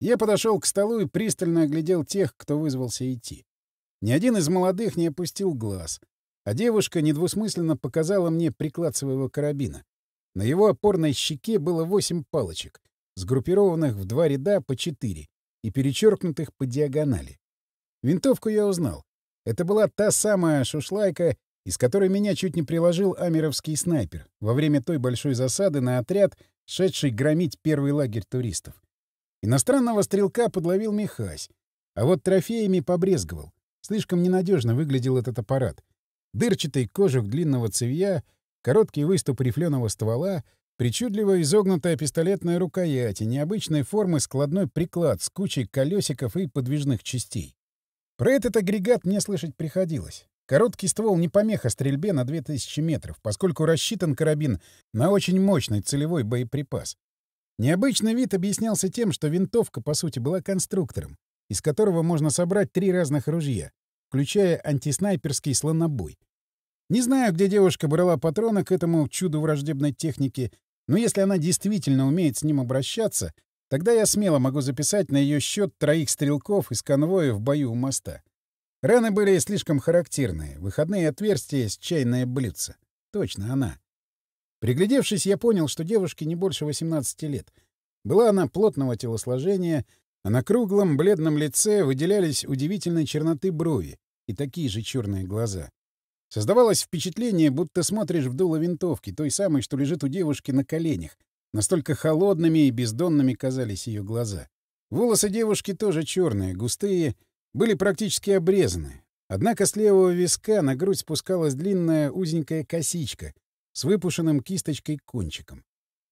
A: Я подошел к столу и пристально оглядел тех, кто вызвался идти. Ни один из молодых не опустил глаз а девушка недвусмысленно показала мне приклад своего карабина. На его опорной щеке было восемь палочек, сгруппированных в два ряда по четыре и перечеркнутых по диагонали. Винтовку я узнал. Это была та самая шушлайка, из которой меня чуть не приложил амеровский снайпер во время той большой засады на отряд, шедший громить первый лагерь туристов. Иностранного стрелка подловил Михась, а вот трофеями побрезговал. Слишком ненадежно выглядел этот аппарат. Дырчатый кожух длинного цевья, короткий выступ рифленого ствола, причудливо изогнутая пистолетная рукоять и необычной формы складной приклад с кучей колесиков и подвижных частей. Про этот агрегат мне слышать приходилось. Короткий ствол не помеха стрельбе на 2000 метров, поскольку рассчитан карабин на очень мощный целевой боеприпас. Необычный вид объяснялся тем, что винтовка, по сути, была конструктором, из которого можно собрать три разных ружья включая антиснайперский слонобой. Не знаю, где девушка брала патроны к этому чуду враждебной техники, но если она действительно умеет с ним обращаться, тогда я смело могу записать на ее счет троих стрелков из конвоя в бою у моста. Раны были слишком характерные, выходные отверстия с чайное блюдце. Точно она. Приглядевшись, я понял, что девушке не больше 18 лет. Была она плотного телосложения, а на круглом бледном лице выделялись удивительной черноты брови, и такие же черные глаза. Создавалось впечатление, будто смотришь в дуло винтовки, той самой, что лежит у девушки на коленях. Настолько холодными и бездонными казались ее глаза. Волосы девушки тоже черные, густые, были практически обрезаны. Однако с левого виска на грудь спускалась длинная узенькая косичка с выпушенным кисточкой кончиком.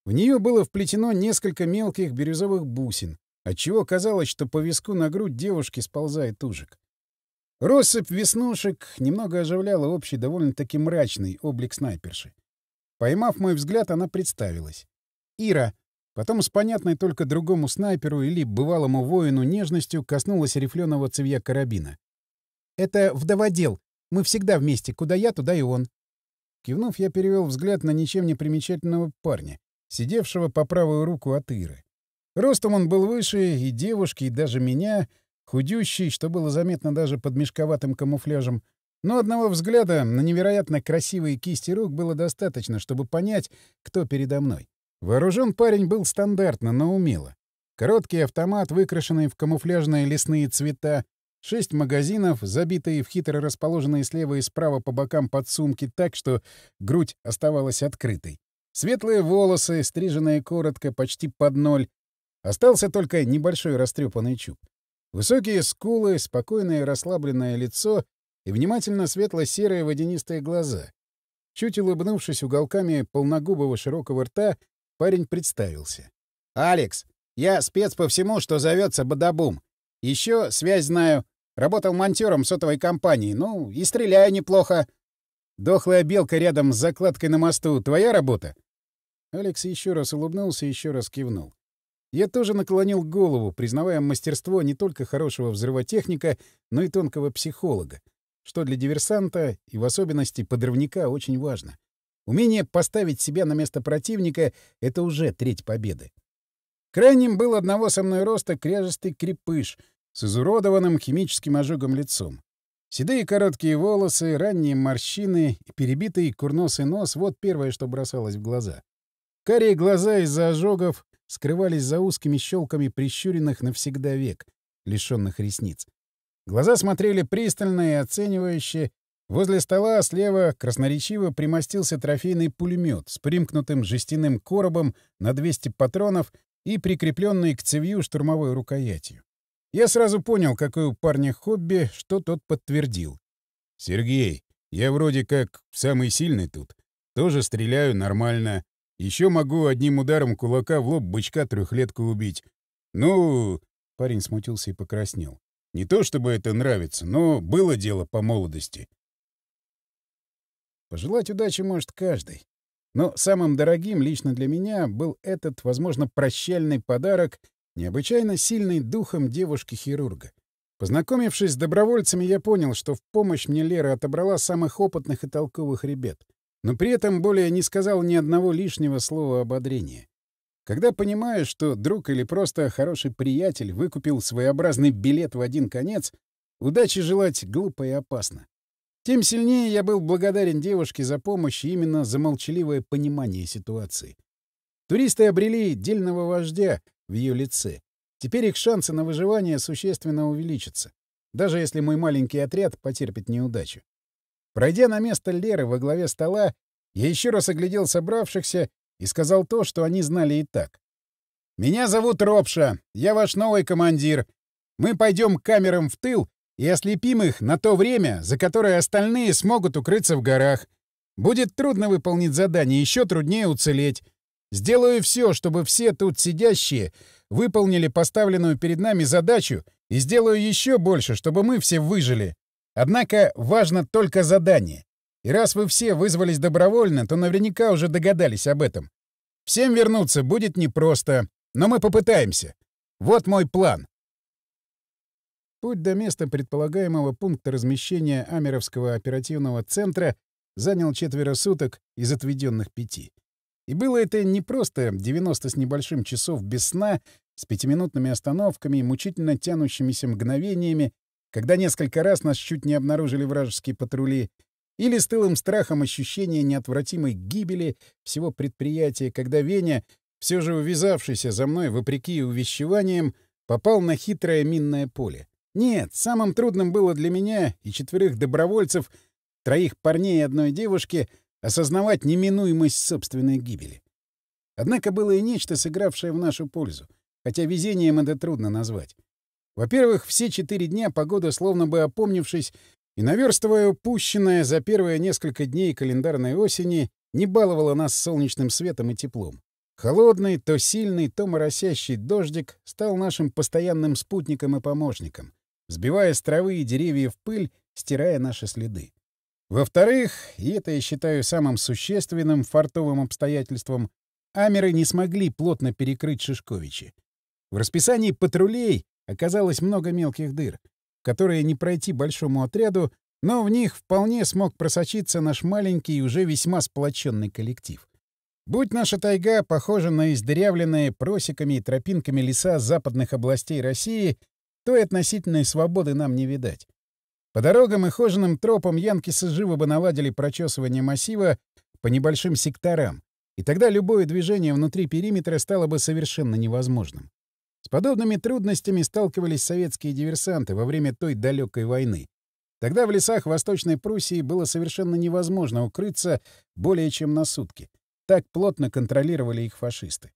A: В нее было вплетено несколько мелких бирюзовых бусин, отчего казалось, что по виску на грудь девушки сползает ужик. Россыпь веснушек немного оживляла общий довольно-таки мрачный облик снайперши. Поймав мой взгляд, она представилась. «Ира!» Потом с понятной только другому снайперу или бывалому воину нежностью коснулась рифленого цевья карабина. «Это вдоводел. Мы всегда вместе. Куда я, туда и он». Кивнув, я перевел взгляд на ничем не примечательного парня, сидевшего по правую руку от Иры. Ростом он был выше и девушки, и даже меня — худющий, что было заметно даже под мешковатым камуфляжем. Но одного взгляда на невероятно красивые кисти рук было достаточно, чтобы понять, кто передо мной. Вооружен парень был стандартно, но умело. Короткий автомат, выкрашенный в камуфляжные лесные цвета, шесть магазинов, забитые в хитро расположенные слева и справа по бокам подсумки так, что грудь оставалась открытой. Светлые волосы, стриженные коротко, почти под ноль. Остался только небольшой растрепанный чуб. Высокие скулы, спокойное и расслабленное лицо и внимательно светло-серые водянистые глаза. Чуть улыбнувшись уголками полногубого широкого рта, парень представился. «Алекс, я спец по всему, что зовется Бадабум. Еще связь знаю. Работал монтером сотовой компании. Ну, и стреляю неплохо. Дохлая белка рядом с закладкой на мосту. Твоя работа?» Алекс еще раз улыбнулся и еще раз кивнул. Я тоже наклонил голову, признавая мастерство не только хорошего взрывотехника, но и тонкого психолога, что для диверсанта и в особенности подрывника очень важно. Умение поставить себя на место противника — это уже треть победы. Крайним был одного со мной роста кряжестый крепыш с изуродованным химическим ожогом лицом. Седые короткие волосы, ранние морщины перебитый курносый нос — вот первое, что бросалось в глаза. Карие глаза из-за ожогов скрывались за узкими щелками прищуренных навсегда век, лишенных ресниц. Глаза смотрели пристально и оценивающе. Возле стола слева красноречиво примостился трофейный пулемет с примкнутым жестяным коробом на 200 патронов и прикрепленный к цевью штурмовой рукоятью. Я сразу понял, какое у парня хобби, что тот подтвердил. «Сергей, я вроде как самый сильный тут. Тоже стреляю нормально, еще могу одним ударом кулака в лоб бычка трехлетку убить. Ну...» Парень смутился и покраснел. «Не то чтобы это нравится, но было дело по молодости». Пожелать удачи может каждый. Но самым дорогим лично для меня был этот, возможно, прощальный подарок необычайно сильный духом девушки-хирурга. Познакомившись с добровольцами, я понял, что в помощь мне Лера отобрала самых опытных и толковых ребят — но при этом более не сказал ни одного лишнего слова ободрения. Когда понимаешь, что друг или просто хороший приятель выкупил своеобразный билет в один конец, удачи желать глупо и опасно. Тем сильнее я был благодарен девушке за помощь и именно за молчаливое понимание ситуации. Туристы обрели дельного вождя в ее лице. Теперь их шансы на выживание существенно увеличатся, даже если мой маленький отряд потерпит неудачу. Пройдя на место Леры во главе стола, я еще раз оглядел собравшихся и сказал то, что они знали и так. «Меня зовут Ропша, я ваш новый командир. Мы пойдем к камерам в тыл и ослепим их на то время, за которое остальные смогут укрыться в горах. Будет трудно выполнить задание, еще труднее уцелеть. Сделаю все, чтобы все тут сидящие выполнили поставленную перед нами задачу и сделаю еще больше, чтобы мы все выжили. Однако важно только задание. И раз вы все вызвались добровольно, то наверняка уже догадались об этом. Всем вернуться будет непросто, но мы попытаемся. Вот мой план. Путь до места предполагаемого пункта размещения Амеровского оперативного центра занял четверо суток из отведенных пяти. И было это не просто 90 с небольшим часов без сна, с пятиминутными остановками и мучительно тянущимися мгновениями, когда несколько раз нас чуть не обнаружили вражеские патрули, или с тылым страхом ощущение неотвратимой гибели всего предприятия, когда Веня, все же увязавшийся за мной вопреки увещеваниям, попал на хитрое минное поле. Нет, самым трудным было для меня и четверых добровольцев, троих парней и одной девушки, осознавать неминуемость собственной гибели. Однако было и нечто, сыгравшее в нашу пользу, хотя везением это трудно назвать. Во-первых, все четыре дня погода, словно бы опомнившись и наверстывая упущенное за первые несколько дней календарной осени, не баловала нас солнечным светом и теплом. Холодный, то сильный, то моросящий дождик стал нашим постоянным спутником и помощником, сбивая с травы и в пыль, стирая наши следы. Во-вторых, и это я считаю самым существенным фартовым обстоятельством, амеры не смогли плотно перекрыть Шишковичи. В расписании патрулей Оказалось много мелких дыр, которые не пройти большому отряду, но в них вполне смог просочиться наш маленький и уже весьма сплоченный коллектив. Будь наша тайга похожа на издырявленные просеками и тропинками леса западных областей России, то и относительной свободы нам не видать. По дорогам и хоженым тропам янкисы живо бы наладили прочесывание массива по небольшим секторам, и тогда любое движение внутри периметра стало бы совершенно невозможным. С подобными трудностями сталкивались советские диверсанты во время той далекой войны. Тогда в лесах Восточной Пруссии было совершенно невозможно укрыться более чем на сутки. Так плотно контролировали их фашисты.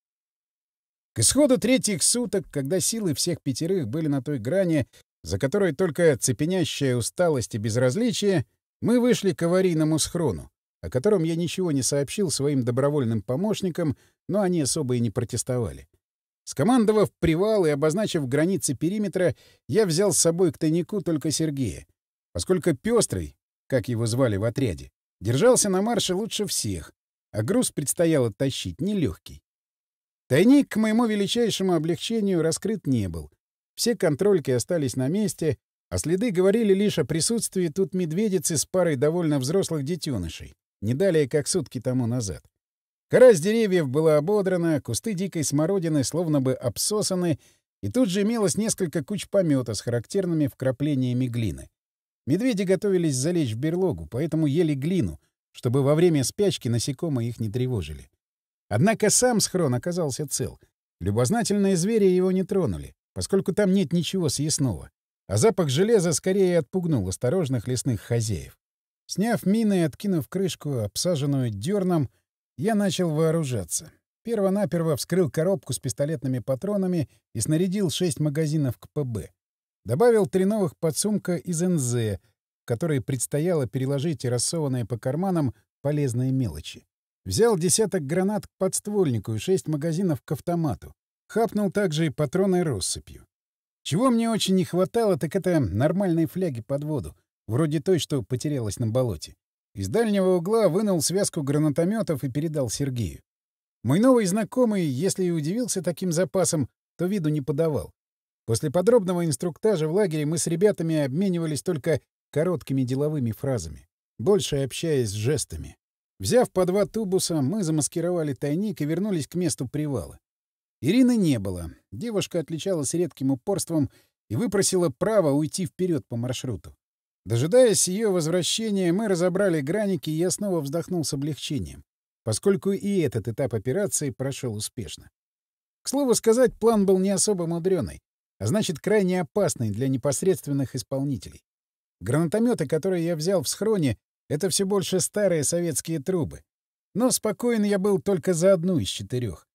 A: К исходу третьих суток, когда силы всех пятерых были на той грани, за которой только цепенящая усталость и безразличие, мы вышли к аварийному схрону, о котором я ничего не сообщил своим добровольным помощникам, но они особо и не протестовали. Скомандовав привал и обозначив границы периметра, я взял с собой к тайнику только Сергея. Поскольку пестрый, как его звали в отряде, держался на марше лучше всех, а груз предстояло тащить нелегкий. Тайник, к моему величайшему облегчению, раскрыт не был. Все контрольки остались на месте, а следы говорили лишь о присутствии тут медведицы с парой довольно взрослых детенышей, не далее как сутки тому назад. Кора с деревьев была ободрана, кусты дикой смородины словно бы обсосаны, и тут же имелось несколько куч помета с характерными вкраплениями глины. Медведи готовились залечь в берлогу, поэтому ели глину, чтобы во время спячки насекомые их не тревожили. Однако сам схрон оказался цел. Любознательные звери его не тронули, поскольку там нет ничего съестного, а запах железа скорее отпугнул осторожных лесных хозяев. Сняв мины и откинув крышку, обсаженную дерном, я начал вооружаться. Первонаперво вскрыл коробку с пистолетными патронами и снарядил шесть магазинов к ПБ. Добавил три новых подсумка из НЗ, в которые предстояло переложить и рассованные по карманам полезные мелочи. Взял десяток гранат к подствольнику и шесть магазинов к автомату. Хапнул также и патроны россыпью. Чего мне очень не хватало, так это нормальной фляги под воду, вроде той, что потерялась на болоте. Из дальнего угла вынул связку гранатометов и передал Сергею. Мой новый знакомый, если и удивился таким запасом, то виду не подавал. После подробного инструктажа в лагере мы с ребятами обменивались только короткими деловыми фразами, больше общаясь с жестами. Взяв по два тубуса, мы замаскировали тайник и вернулись к месту привала. Ирины не было. Девушка отличалась редким упорством и выпросила право уйти вперед по маршруту. Дожидаясь ее возвращения, мы разобрали граники, и я снова вздохнул с облегчением, поскольку и этот этап операции прошел успешно. К слову сказать, план был не особо мудреный, а значит, крайне опасный для непосредственных исполнителей. Гранатометы, которые я взял в схроне, это все больше старые советские трубы. Но спокоен я был только за одну из четырех.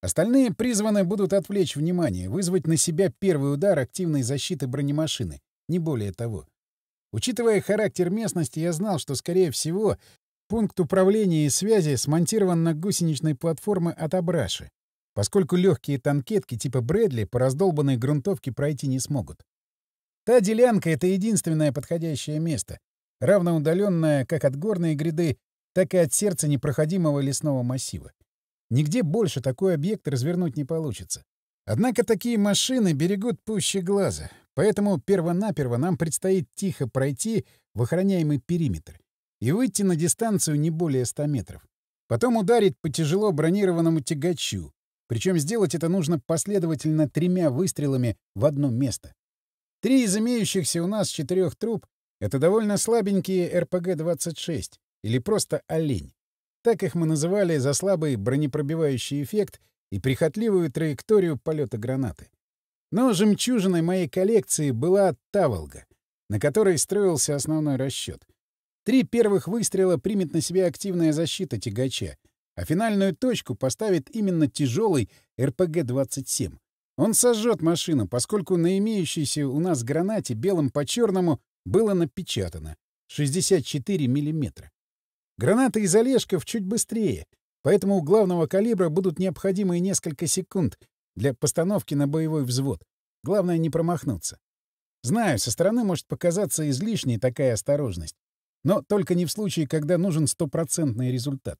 A: Остальные призваны будут отвлечь внимание, вызвать на себя первый удар активной защиты бронемашины, не более того. Учитывая характер местности, я знал, что, скорее всего, пункт управления и связи смонтирован на гусеничной платформе от Абраши, поскольку легкие танкетки типа Брэдли по раздолбанной грунтовке пройти не смогут. Та делянка — это единственное подходящее место, равноудаленное как от горной гряды, так и от сердца непроходимого лесного массива. Нигде больше такой объект развернуть не получится. Однако такие машины берегут пуще глаза, Поэтому перво-наперво нам предстоит тихо пройти в охраняемый периметр и выйти на дистанцию не более 100 метров. Потом ударить по тяжело бронированному тягачу. Причем сделать это нужно последовательно тремя выстрелами в одно место. Три из имеющихся у нас четырех труб — это довольно слабенькие РПГ-26 или просто «Олень». Так их мы называли за слабый бронепробивающий эффект и прихотливую траекторию полета гранаты. Но жемчужиной моей коллекции была таволга, на которой строился основной расчет. Три первых выстрела примет на себя активная защита тягача, а финальную точку поставит именно тяжелый РПГ-27. Он сожжет машину, поскольку на имеющейся у нас гранате белым по черному было напечатано 64 мм. Гранаты из Олешков чуть быстрее, поэтому у главного калибра будут необходимые несколько секунд для постановки на боевой взвод. Главное — не промахнуться. Знаю, со стороны может показаться излишней такая осторожность. Но только не в случае, когда нужен стопроцентный результат.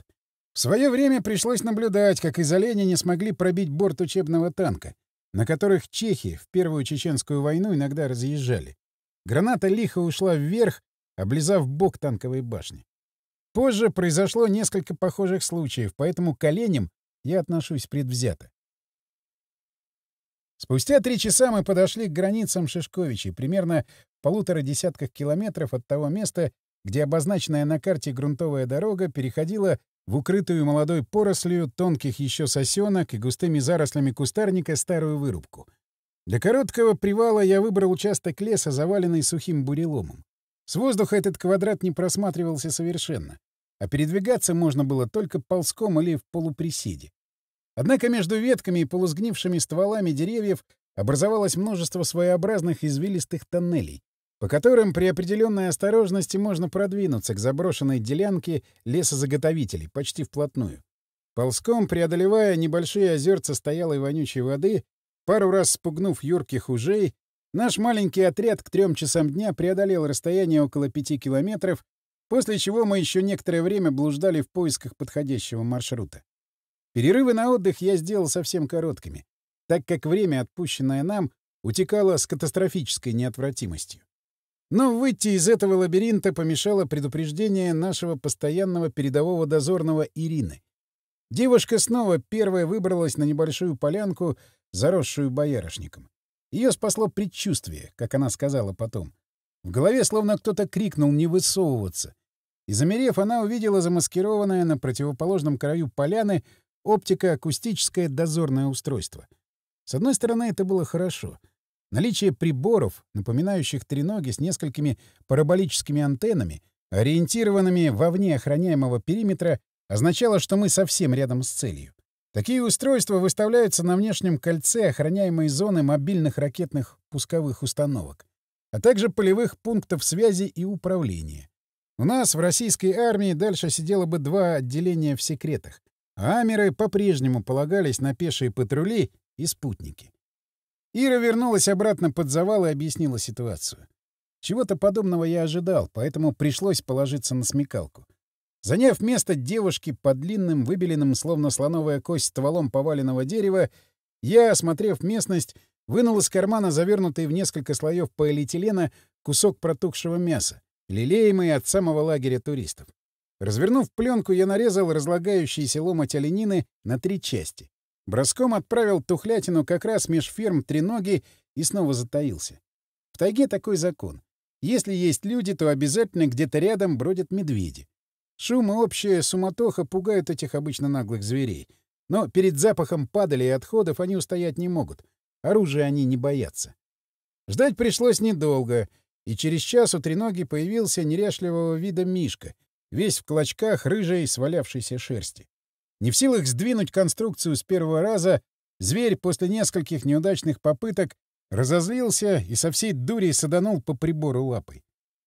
A: В свое время пришлось наблюдать, как из оленя не смогли пробить борт учебного танка, на которых чехи в Первую Чеченскую войну иногда разъезжали. Граната лихо ушла вверх, облизав бок танковой башни. Позже произошло несколько похожих случаев, поэтому к оленям я отношусь предвзято. Спустя три часа мы подошли к границам Шишковичи, примерно в полутора десятках километров от того места, где обозначенная на карте грунтовая дорога переходила в укрытую молодой порослью тонких еще сосенок и густыми зарослями кустарника старую вырубку. Для короткого привала я выбрал участок леса, заваленный сухим буреломом. С воздуха этот квадрат не просматривался совершенно, а передвигаться можно было только ползком или в полуприседе. Однако между ветками и полузгнившими стволами деревьев образовалось множество своеобразных извилистых тоннелей, по которым при определенной осторожности можно продвинуться к заброшенной делянке лесозаготовителей почти вплотную. Ползком, преодолевая небольшие озерца стоялой вонючей воды, пару раз спугнув юрких ужей, наш маленький отряд к трем часам дня преодолел расстояние около пяти километров, после чего мы еще некоторое время блуждали в поисках подходящего маршрута. Перерывы на отдых я сделал совсем короткими, так как время, отпущенное нам, утекало с катастрофической неотвратимостью. Но выйти из этого лабиринта помешало предупреждение нашего постоянного передового дозорного Ирины. Девушка снова первая выбралась на небольшую полянку, заросшую боярышником. Ее спасло предчувствие, как она сказала потом. В голове словно кто-то крикнул «не высовываться». И замерев, она увидела замаскированное на противоположном краю поляны оптико-акустическое дозорное устройство. С одной стороны, это было хорошо. Наличие приборов, напоминающих треноги с несколькими параболическими антеннами, ориентированными вовне охраняемого периметра, означало, что мы совсем рядом с целью. Такие устройства выставляются на внешнем кольце охраняемой зоны мобильных ракетных пусковых установок, а также полевых пунктов связи и управления. У нас в российской армии дальше сидело бы два отделения в секретах Амеры по-прежнему полагались на пешие патрули и спутники. Ира вернулась обратно под завал и объяснила ситуацию. Чего-то подобного я ожидал, поэтому пришлось положиться на смекалку. Заняв место девушки под длинным, выбеленным, словно слоновая кость, стволом поваленного дерева, я, осмотрев местность, вынул из кармана завернутый в несколько слоев полиэтилена кусок протухшего мяса, лелеемый от самого лагеря туристов. Развернув пленку, я нарезал разлагающийся ломоть оленины на три части. Броском отправил тухлятину как раз меж ферм треноги и снова затаился. В тайге такой закон. Если есть люди, то обязательно где-то рядом бродят медведи. Шум и общая суматоха пугают этих обычно наглых зверей. Но перед запахом падали и отходов они устоять не могут. Оружие они не боятся. Ждать пришлось недолго, и через час у треноги появился неряшливого вида Мишка — весь в клочках рыжей свалявшейся шерсти. Не в силах сдвинуть конструкцию с первого раза, зверь после нескольких неудачных попыток разозлился и со всей дури саданул по прибору лапой.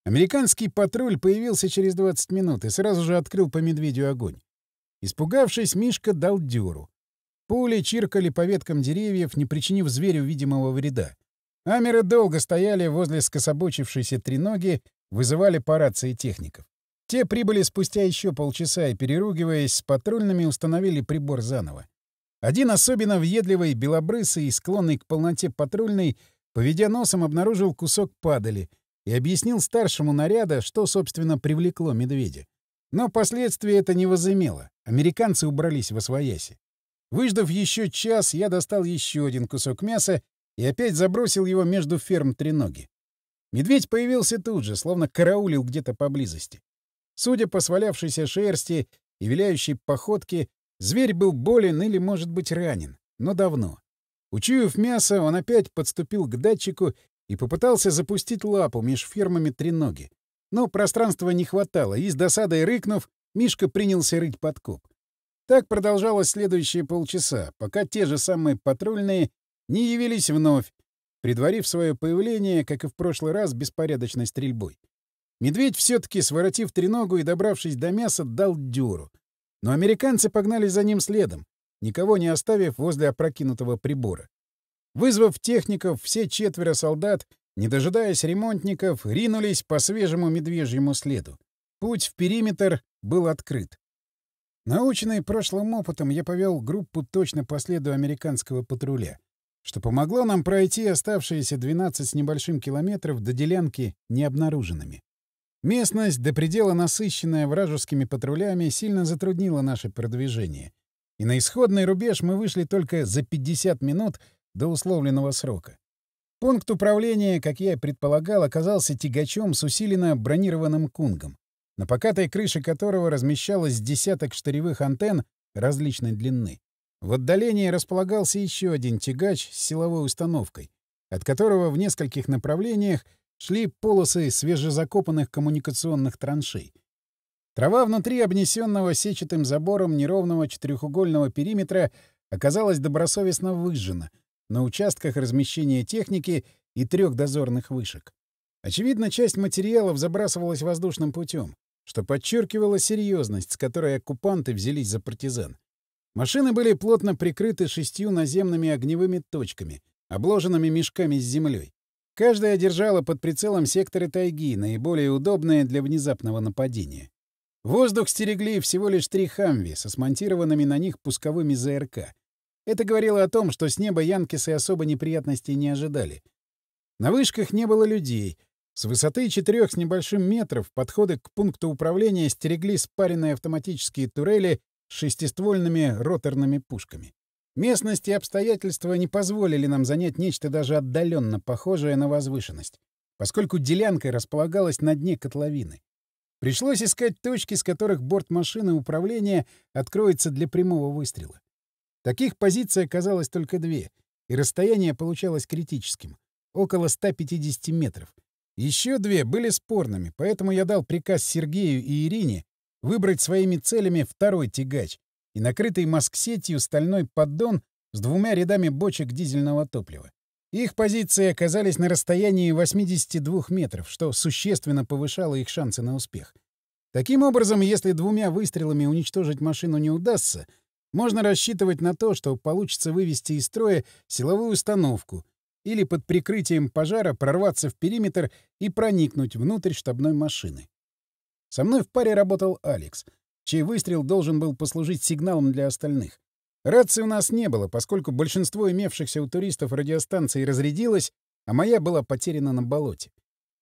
A: Американский патруль появился через 20 минут и сразу же открыл по медведю огонь. Испугавшись, Мишка дал дёру. Пули чиркали по веткам деревьев, не причинив зверю видимого вреда. Амеры долго стояли возле скособочившейся треноги, вызывали по рации техников. Те прибыли спустя еще полчаса и, переругиваясь с патрульными, установили прибор заново. Один особенно въедливый, белобрысый и склонный к полноте патрульный, поведя носом, обнаружил кусок падали и объяснил старшему наряда, что, собственно, привлекло медведя. Но последствия это не возымело. Американцы убрались во свояси. Выждав еще час, я достал еще один кусок мяса и опять забросил его между ферм треноги. Медведь появился тут же, словно караулил где-то поблизости. Судя по свалявшейся шерсти и виляющей походке, зверь был болен или, может быть, ранен, но давно. Учуяв мясо, он опять подступил к датчику и попытался запустить лапу меж фермами треноги. Но пространства не хватало, и с досадой рыкнув, Мишка принялся рыть подкоп. Так продолжалось следующие полчаса, пока те же самые патрульные не явились вновь, предварив свое появление, как и в прошлый раз, беспорядочной стрельбой. Медведь все-таки, своротив треногу и добравшись до мяса, дал дюру. Но американцы погнали за ним следом, никого не оставив возле опрокинутого прибора. Вызвав техников, все четверо солдат, не дожидаясь ремонтников, ринулись по свежему медвежьему следу. Путь в периметр был открыт. Наученный прошлым опытом, я повел группу точно по следу американского патруля, что помогло нам пройти оставшиеся 12 с небольшим километров до делянки необнаруженными. Местность, до предела насыщенная вражескими патрулями, сильно затруднила наше продвижение. И на исходный рубеж мы вышли только за 50 минут до условленного срока. Пункт управления, как я и предполагал, оказался тягачом с усиленно бронированным кунгом, на покатой крыше которого размещалось десяток штыревых антенн различной длины. В отдалении располагался еще один тягач с силовой установкой, от которого в нескольких направлениях — шли полосы свежезакопанных коммуникационных траншей. Трава внутри обнесенного сетчатым забором неровного четырехугольного периметра оказалась добросовестно выжжена на участках размещения техники и трех дозорных вышек. Очевидно, часть материалов забрасывалась воздушным путем, что подчеркивало серьезность, с которой оккупанты взялись за партизан. Машины были плотно прикрыты шестью наземными огневыми точками, обложенными мешками с землей. Каждая держала под прицелом секторы тайги, наиболее удобные для внезапного нападения. Воздух стерегли всего лишь три «Хамви» со смонтированными на них пусковыми ЗРК. Это говорило о том, что с неба янкисы особо неприятностей не ожидали. На вышках не было людей. С высоты четырех с небольшим метров подходы к пункту управления стерегли спаренные автоматические турели с шестиствольными роторными пушками. Местности и обстоятельства не позволили нам занять нечто даже отдаленно похожее на возвышенность, поскольку делянка располагалась на дне котловины. Пришлось искать точки, с которых борт машины управления откроется для прямого выстрела. Таких позиций оказалось только две, и расстояние получалось критическим — около 150 метров. Еще две были спорными, поэтому я дал приказ Сергею и Ирине выбрать своими целями второй тягач, и накрытый маск стальной поддон с двумя рядами бочек дизельного топлива. Их позиции оказались на расстоянии 82 метров, что существенно повышало их шансы на успех. Таким образом, если двумя выстрелами уничтожить машину не удастся, можно рассчитывать на то, что получится вывести из строя силовую установку или под прикрытием пожара прорваться в периметр и проникнуть внутрь штабной машины. Со мной в паре работал Алекс — чей выстрел должен был послужить сигналом для остальных. Рации у нас не было, поскольку большинство имевшихся у туристов радиостанций разрядилось, а моя была потеряна на болоте.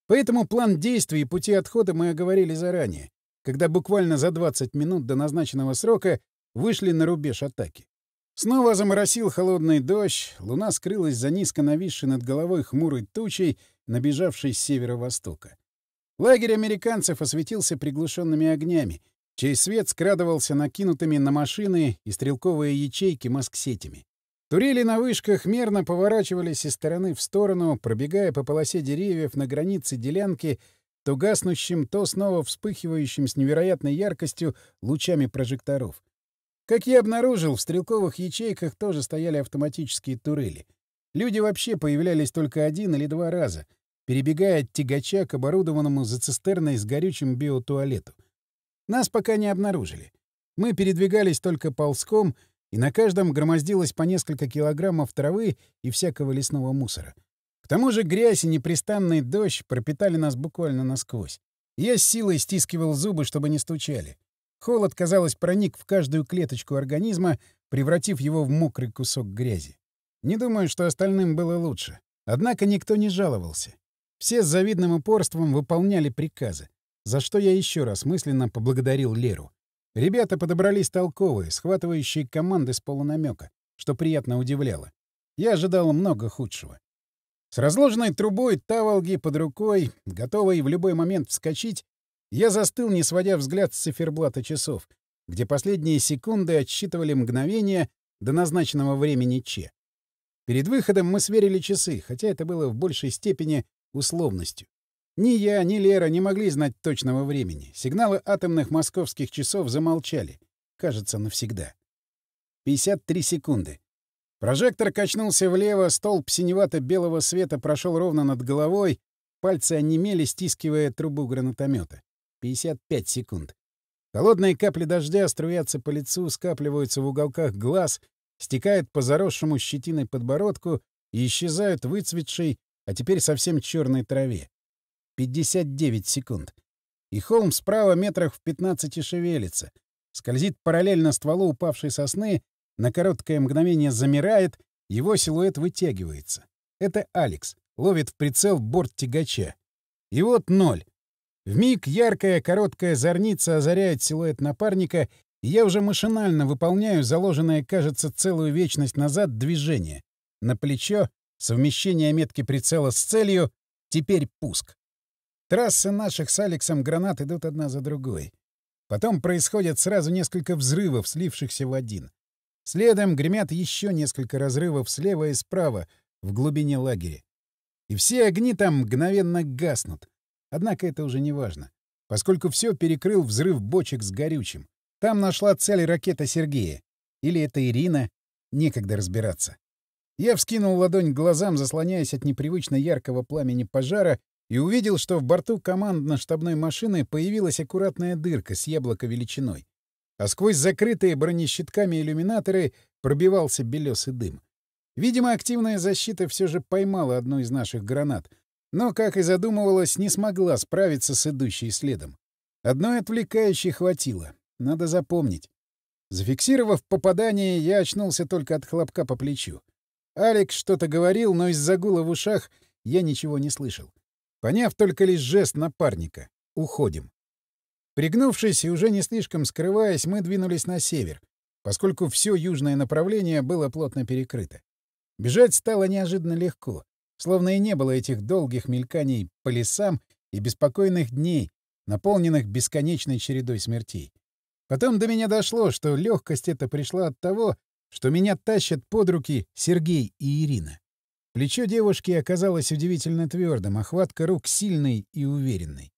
A: Поэтому план действий и пути отхода мы оговорили заранее, когда буквально за 20 минут до назначенного срока вышли на рубеж атаки. Снова заморосил холодный дождь, луна скрылась за низко нависшей над головой хмурой тучей, набежавшей с северо-востока. Лагерь американцев осветился приглушенными огнями, чей свет скрадывался накинутыми на машины и стрелковые ячейки масксетями. Турели на вышках мерно поворачивались из стороны в сторону, пробегая по полосе деревьев на границе делянки то гаснущим, то снова вспыхивающим с невероятной яркостью лучами прожекторов. Как я обнаружил, в стрелковых ячейках тоже стояли автоматические турели. Люди вообще появлялись только один или два раза, перебегая от тягача к оборудованному за цистерной с горючим биотуалету — нас пока не обнаружили. Мы передвигались только ползком, и на каждом громоздилось по несколько килограммов травы и всякого лесного мусора. К тому же грязь и непрестанный дождь пропитали нас буквально насквозь. Я с силой стискивал зубы, чтобы не стучали. Холод, казалось, проник в каждую клеточку организма, превратив его в мокрый кусок грязи. Не думаю, что остальным было лучше. Однако никто не жаловался. Все с завидным упорством выполняли приказы за что я еще раз мысленно поблагодарил Леру. Ребята подобрались толковые, схватывающие команды с полунамека, что приятно удивляло. Я ожидал много худшего. С разложенной трубой таволги под рукой, готовой в любой момент вскочить, я застыл, не сводя взгляд с циферблата часов, где последние секунды отсчитывали мгновения до назначенного времени Че. Перед выходом мы сверили часы, хотя это было в большей степени условностью. Ни я, ни Лера не могли знать точного времени. Сигналы атомных московских часов замолчали. Кажется, навсегда. 53 секунды. Прожектор качнулся влево, столб синевато-белого света прошел ровно над головой, пальцы онемели, стискивая трубу гранатомета. 55 секунд. Холодные капли дождя струятся по лицу, скапливаются в уголках глаз, стекают по заросшему щетиной подбородку и исчезают в выцветшей, а теперь совсем черной траве. 59 секунд. И холм справа метрах в 15 шевелится. Скользит параллельно стволу упавшей сосны, на короткое мгновение замирает, его силуэт вытягивается. Это Алекс. Ловит в прицел борт тягача. И вот ноль. В миг яркая короткая зорница озаряет силуэт напарника, и я уже машинально выполняю заложенное, кажется, целую вечность назад движение. На плечо, совмещение метки прицела с целью, теперь пуск. Трассы наших с Алексом гранат идут одна за другой. Потом происходят сразу несколько взрывов, слившихся в один. Следом гремят еще несколько разрывов слева и справа, в глубине лагеря. И все огни там мгновенно гаснут. Однако это уже не важно, поскольку все перекрыл взрыв бочек с горючим. Там нашла цель ракета Сергея. Или это Ирина. Некогда разбираться. Я вскинул ладонь к глазам, заслоняясь от непривычно яркого пламени пожара, и увидел, что в борту командно-штабной машины появилась аккуратная дырка с яблоко величиной, а сквозь закрытые бронещитками иллюминаторы пробивался белесый дым. Видимо, активная защита все же поймала одну из наших гранат, но, как и задумывалось, не смогла справиться с идущей следом. Одной отвлекающей хватило. Надо запомнить. Зафиксировав попадание, я очнулся только от хлопка по плечу. Алекс что-то говорил, но из-за гула в ушах я ничего не слышал. Поняв только лишь жест напарника, уходим. Пригнувшись и уже не слишком скрываясь, мы двинулись на север, поскольку все южное направление было плотно перекрыто. Бежать стало неожиданно легко, словно и не было этих долгих мельканий по лесам и беспокойных дней, наполненных бесконечной чередой смертей. Потом до меня дошло, что легкость эта пришла от того, что меня тащат под руки Сергей и Ирина. Плечо девушки оказалось удивительно твердым, а хватка рук сильной и уверенной.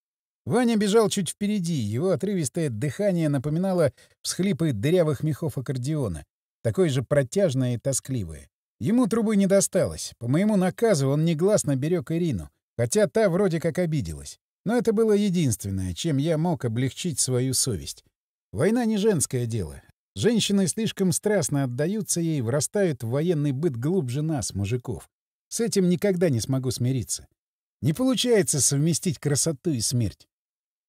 A: Ваня бежал чуть впереди, его отрывистое дыхание напоминало всхлипы дырявых мехов аккордеона, такое же протяжное и тоскливое. Ему трубы не досталось. По моему наказу он негласно берег Ирину, хотя та вроде как обиделась. Но это было единственное, чем я мог облегчить свою совесть. Война не женское дело. Женщины слишком страстно отдаются ей, врастают в военный быт глубже нас, мужиков. С этим никогда не смогу смириться. Не получается совместить красоту и смерть.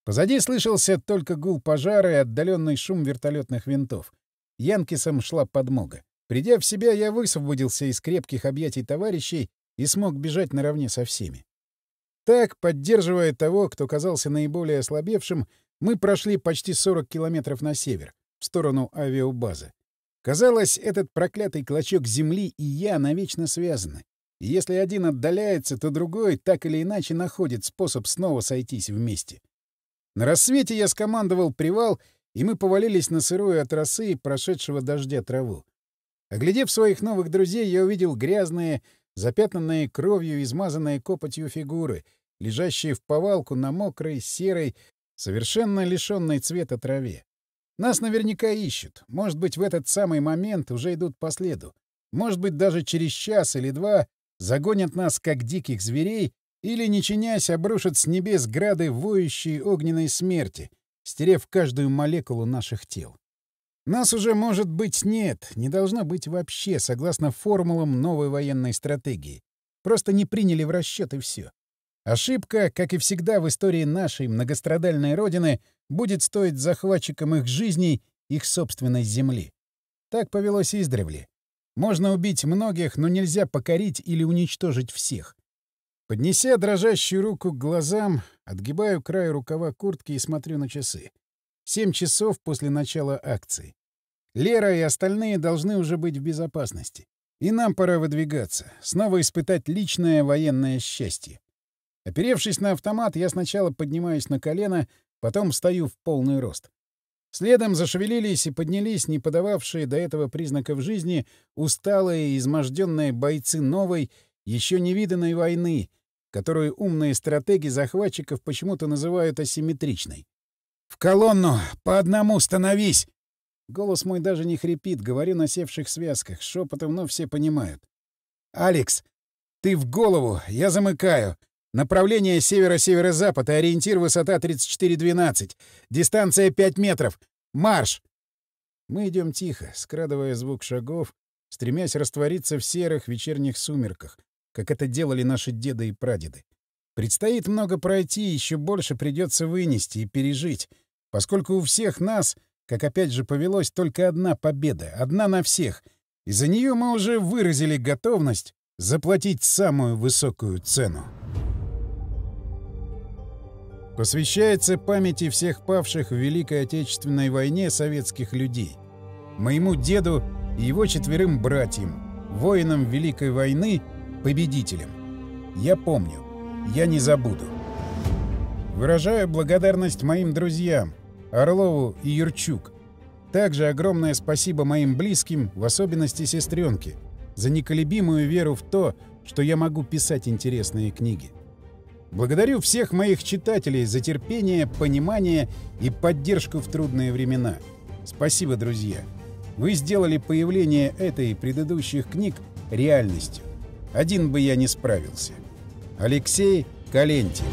A: Позади слышался только гул пожара и отдаленный шум вертолетных винтов. Янкисом шла подмога. Придя в себя, я высвободился из крепких объятий товарищей и смог бежать наравне со всеми. Так, поддерживая того, кто казался наиболее ослабевшим, мы прошли почти 40 километров на север, в сторону авиабазы. Казалось, этот проклятый клочок земли и я навечно связаны. И если один отдаляется, то другой так или иначе находит способ снова сойтись вместе. На рассвете я скомандовал привал, и мы повалились на сырую от росы и прошедшего дождя траву. Оглядев своих новых друзей, я увидел грязные, запятнанные кровью, и измазанные копотью фигуры, лежащие в повалку на мокрой, серой, совершенно лишенной цвета траве. Нас наверняка ищут. Может быть, в этот самый момент уже идут по следу. Может быть, даже через час или два загонят нас, как диких зверей, или, не чинясь, обрушат с небес грады воющие огненной смерти, стерев каждую молекулу наших тел. Нас уже, может быть, нет, не должно быть вообще, согласно формулам новой военной стратегии. Просто не приняли в расчет и все. Ошибка, как и всегда в истории нашей многострадальной Родины, будет стоить захватчикам их жизней, их собственной земли. Так повелось издревле. Можно убить многих, но нельзя покорить или уничтожить всех. Поднеся дрожащую руку к глазам, отгибаю край рукава куртки и смотрю на часы. Семь часов после начала акции. Лера и остальные должны уже быть в безопасности. И нам пора выдвигаться, снова испытать личное военное счастье. Оперевшись на автомат, я сначала поднимаюсь на колено, потом встаю в полный рост. Следом зашевелились и поднялись не подававшие до этого признаков жизни усталые и изможденные бойцы новой, еще невиданной войны, которую умные стратеги захватчиков почему-то называют асимметричной. «В колонну! По одному становись!» Голос мой даже не хрипит, говорю на севших связках, шепотом, но все понимают. «Алекс, ты в голову! Я замыкаю! Направление северо-северо-запад и ориентир высота 34-12. Дистанция 5 метров. Марш!» Мы идем тихо, скрадывая звук шагов, стремясь раствориться в серых вечерних сумерках, как это делали наши деды и прадеды. Предстоит много пройти, еще больше придется вынести и пережить, поскольку у всех нас, как опять же повелось, только одна победа, одна на всех, и за нее мы уже выразили готовность заплатить самую высокую цену посвящается памяти всех павших в Великой Отечественной войне советских людей. Моему деду и его четверым братьям, воинам Великой войны, победителям. Я помню. Я не забуду. Выражаю благодарность моим друзьям, Орлову и Юрчук. Также огромное спасибо моим близким, в особенности сестренке, за неколебимую веру в то, что я могу писать интересные книги. Благодарю всех моих читателей за терпение, понимание и поддержку в трудные времена. Спасибо, друзья. Вы сделали появление этой и предыдущих книг реальностью. Один бы я не справился. Алексей Калентин.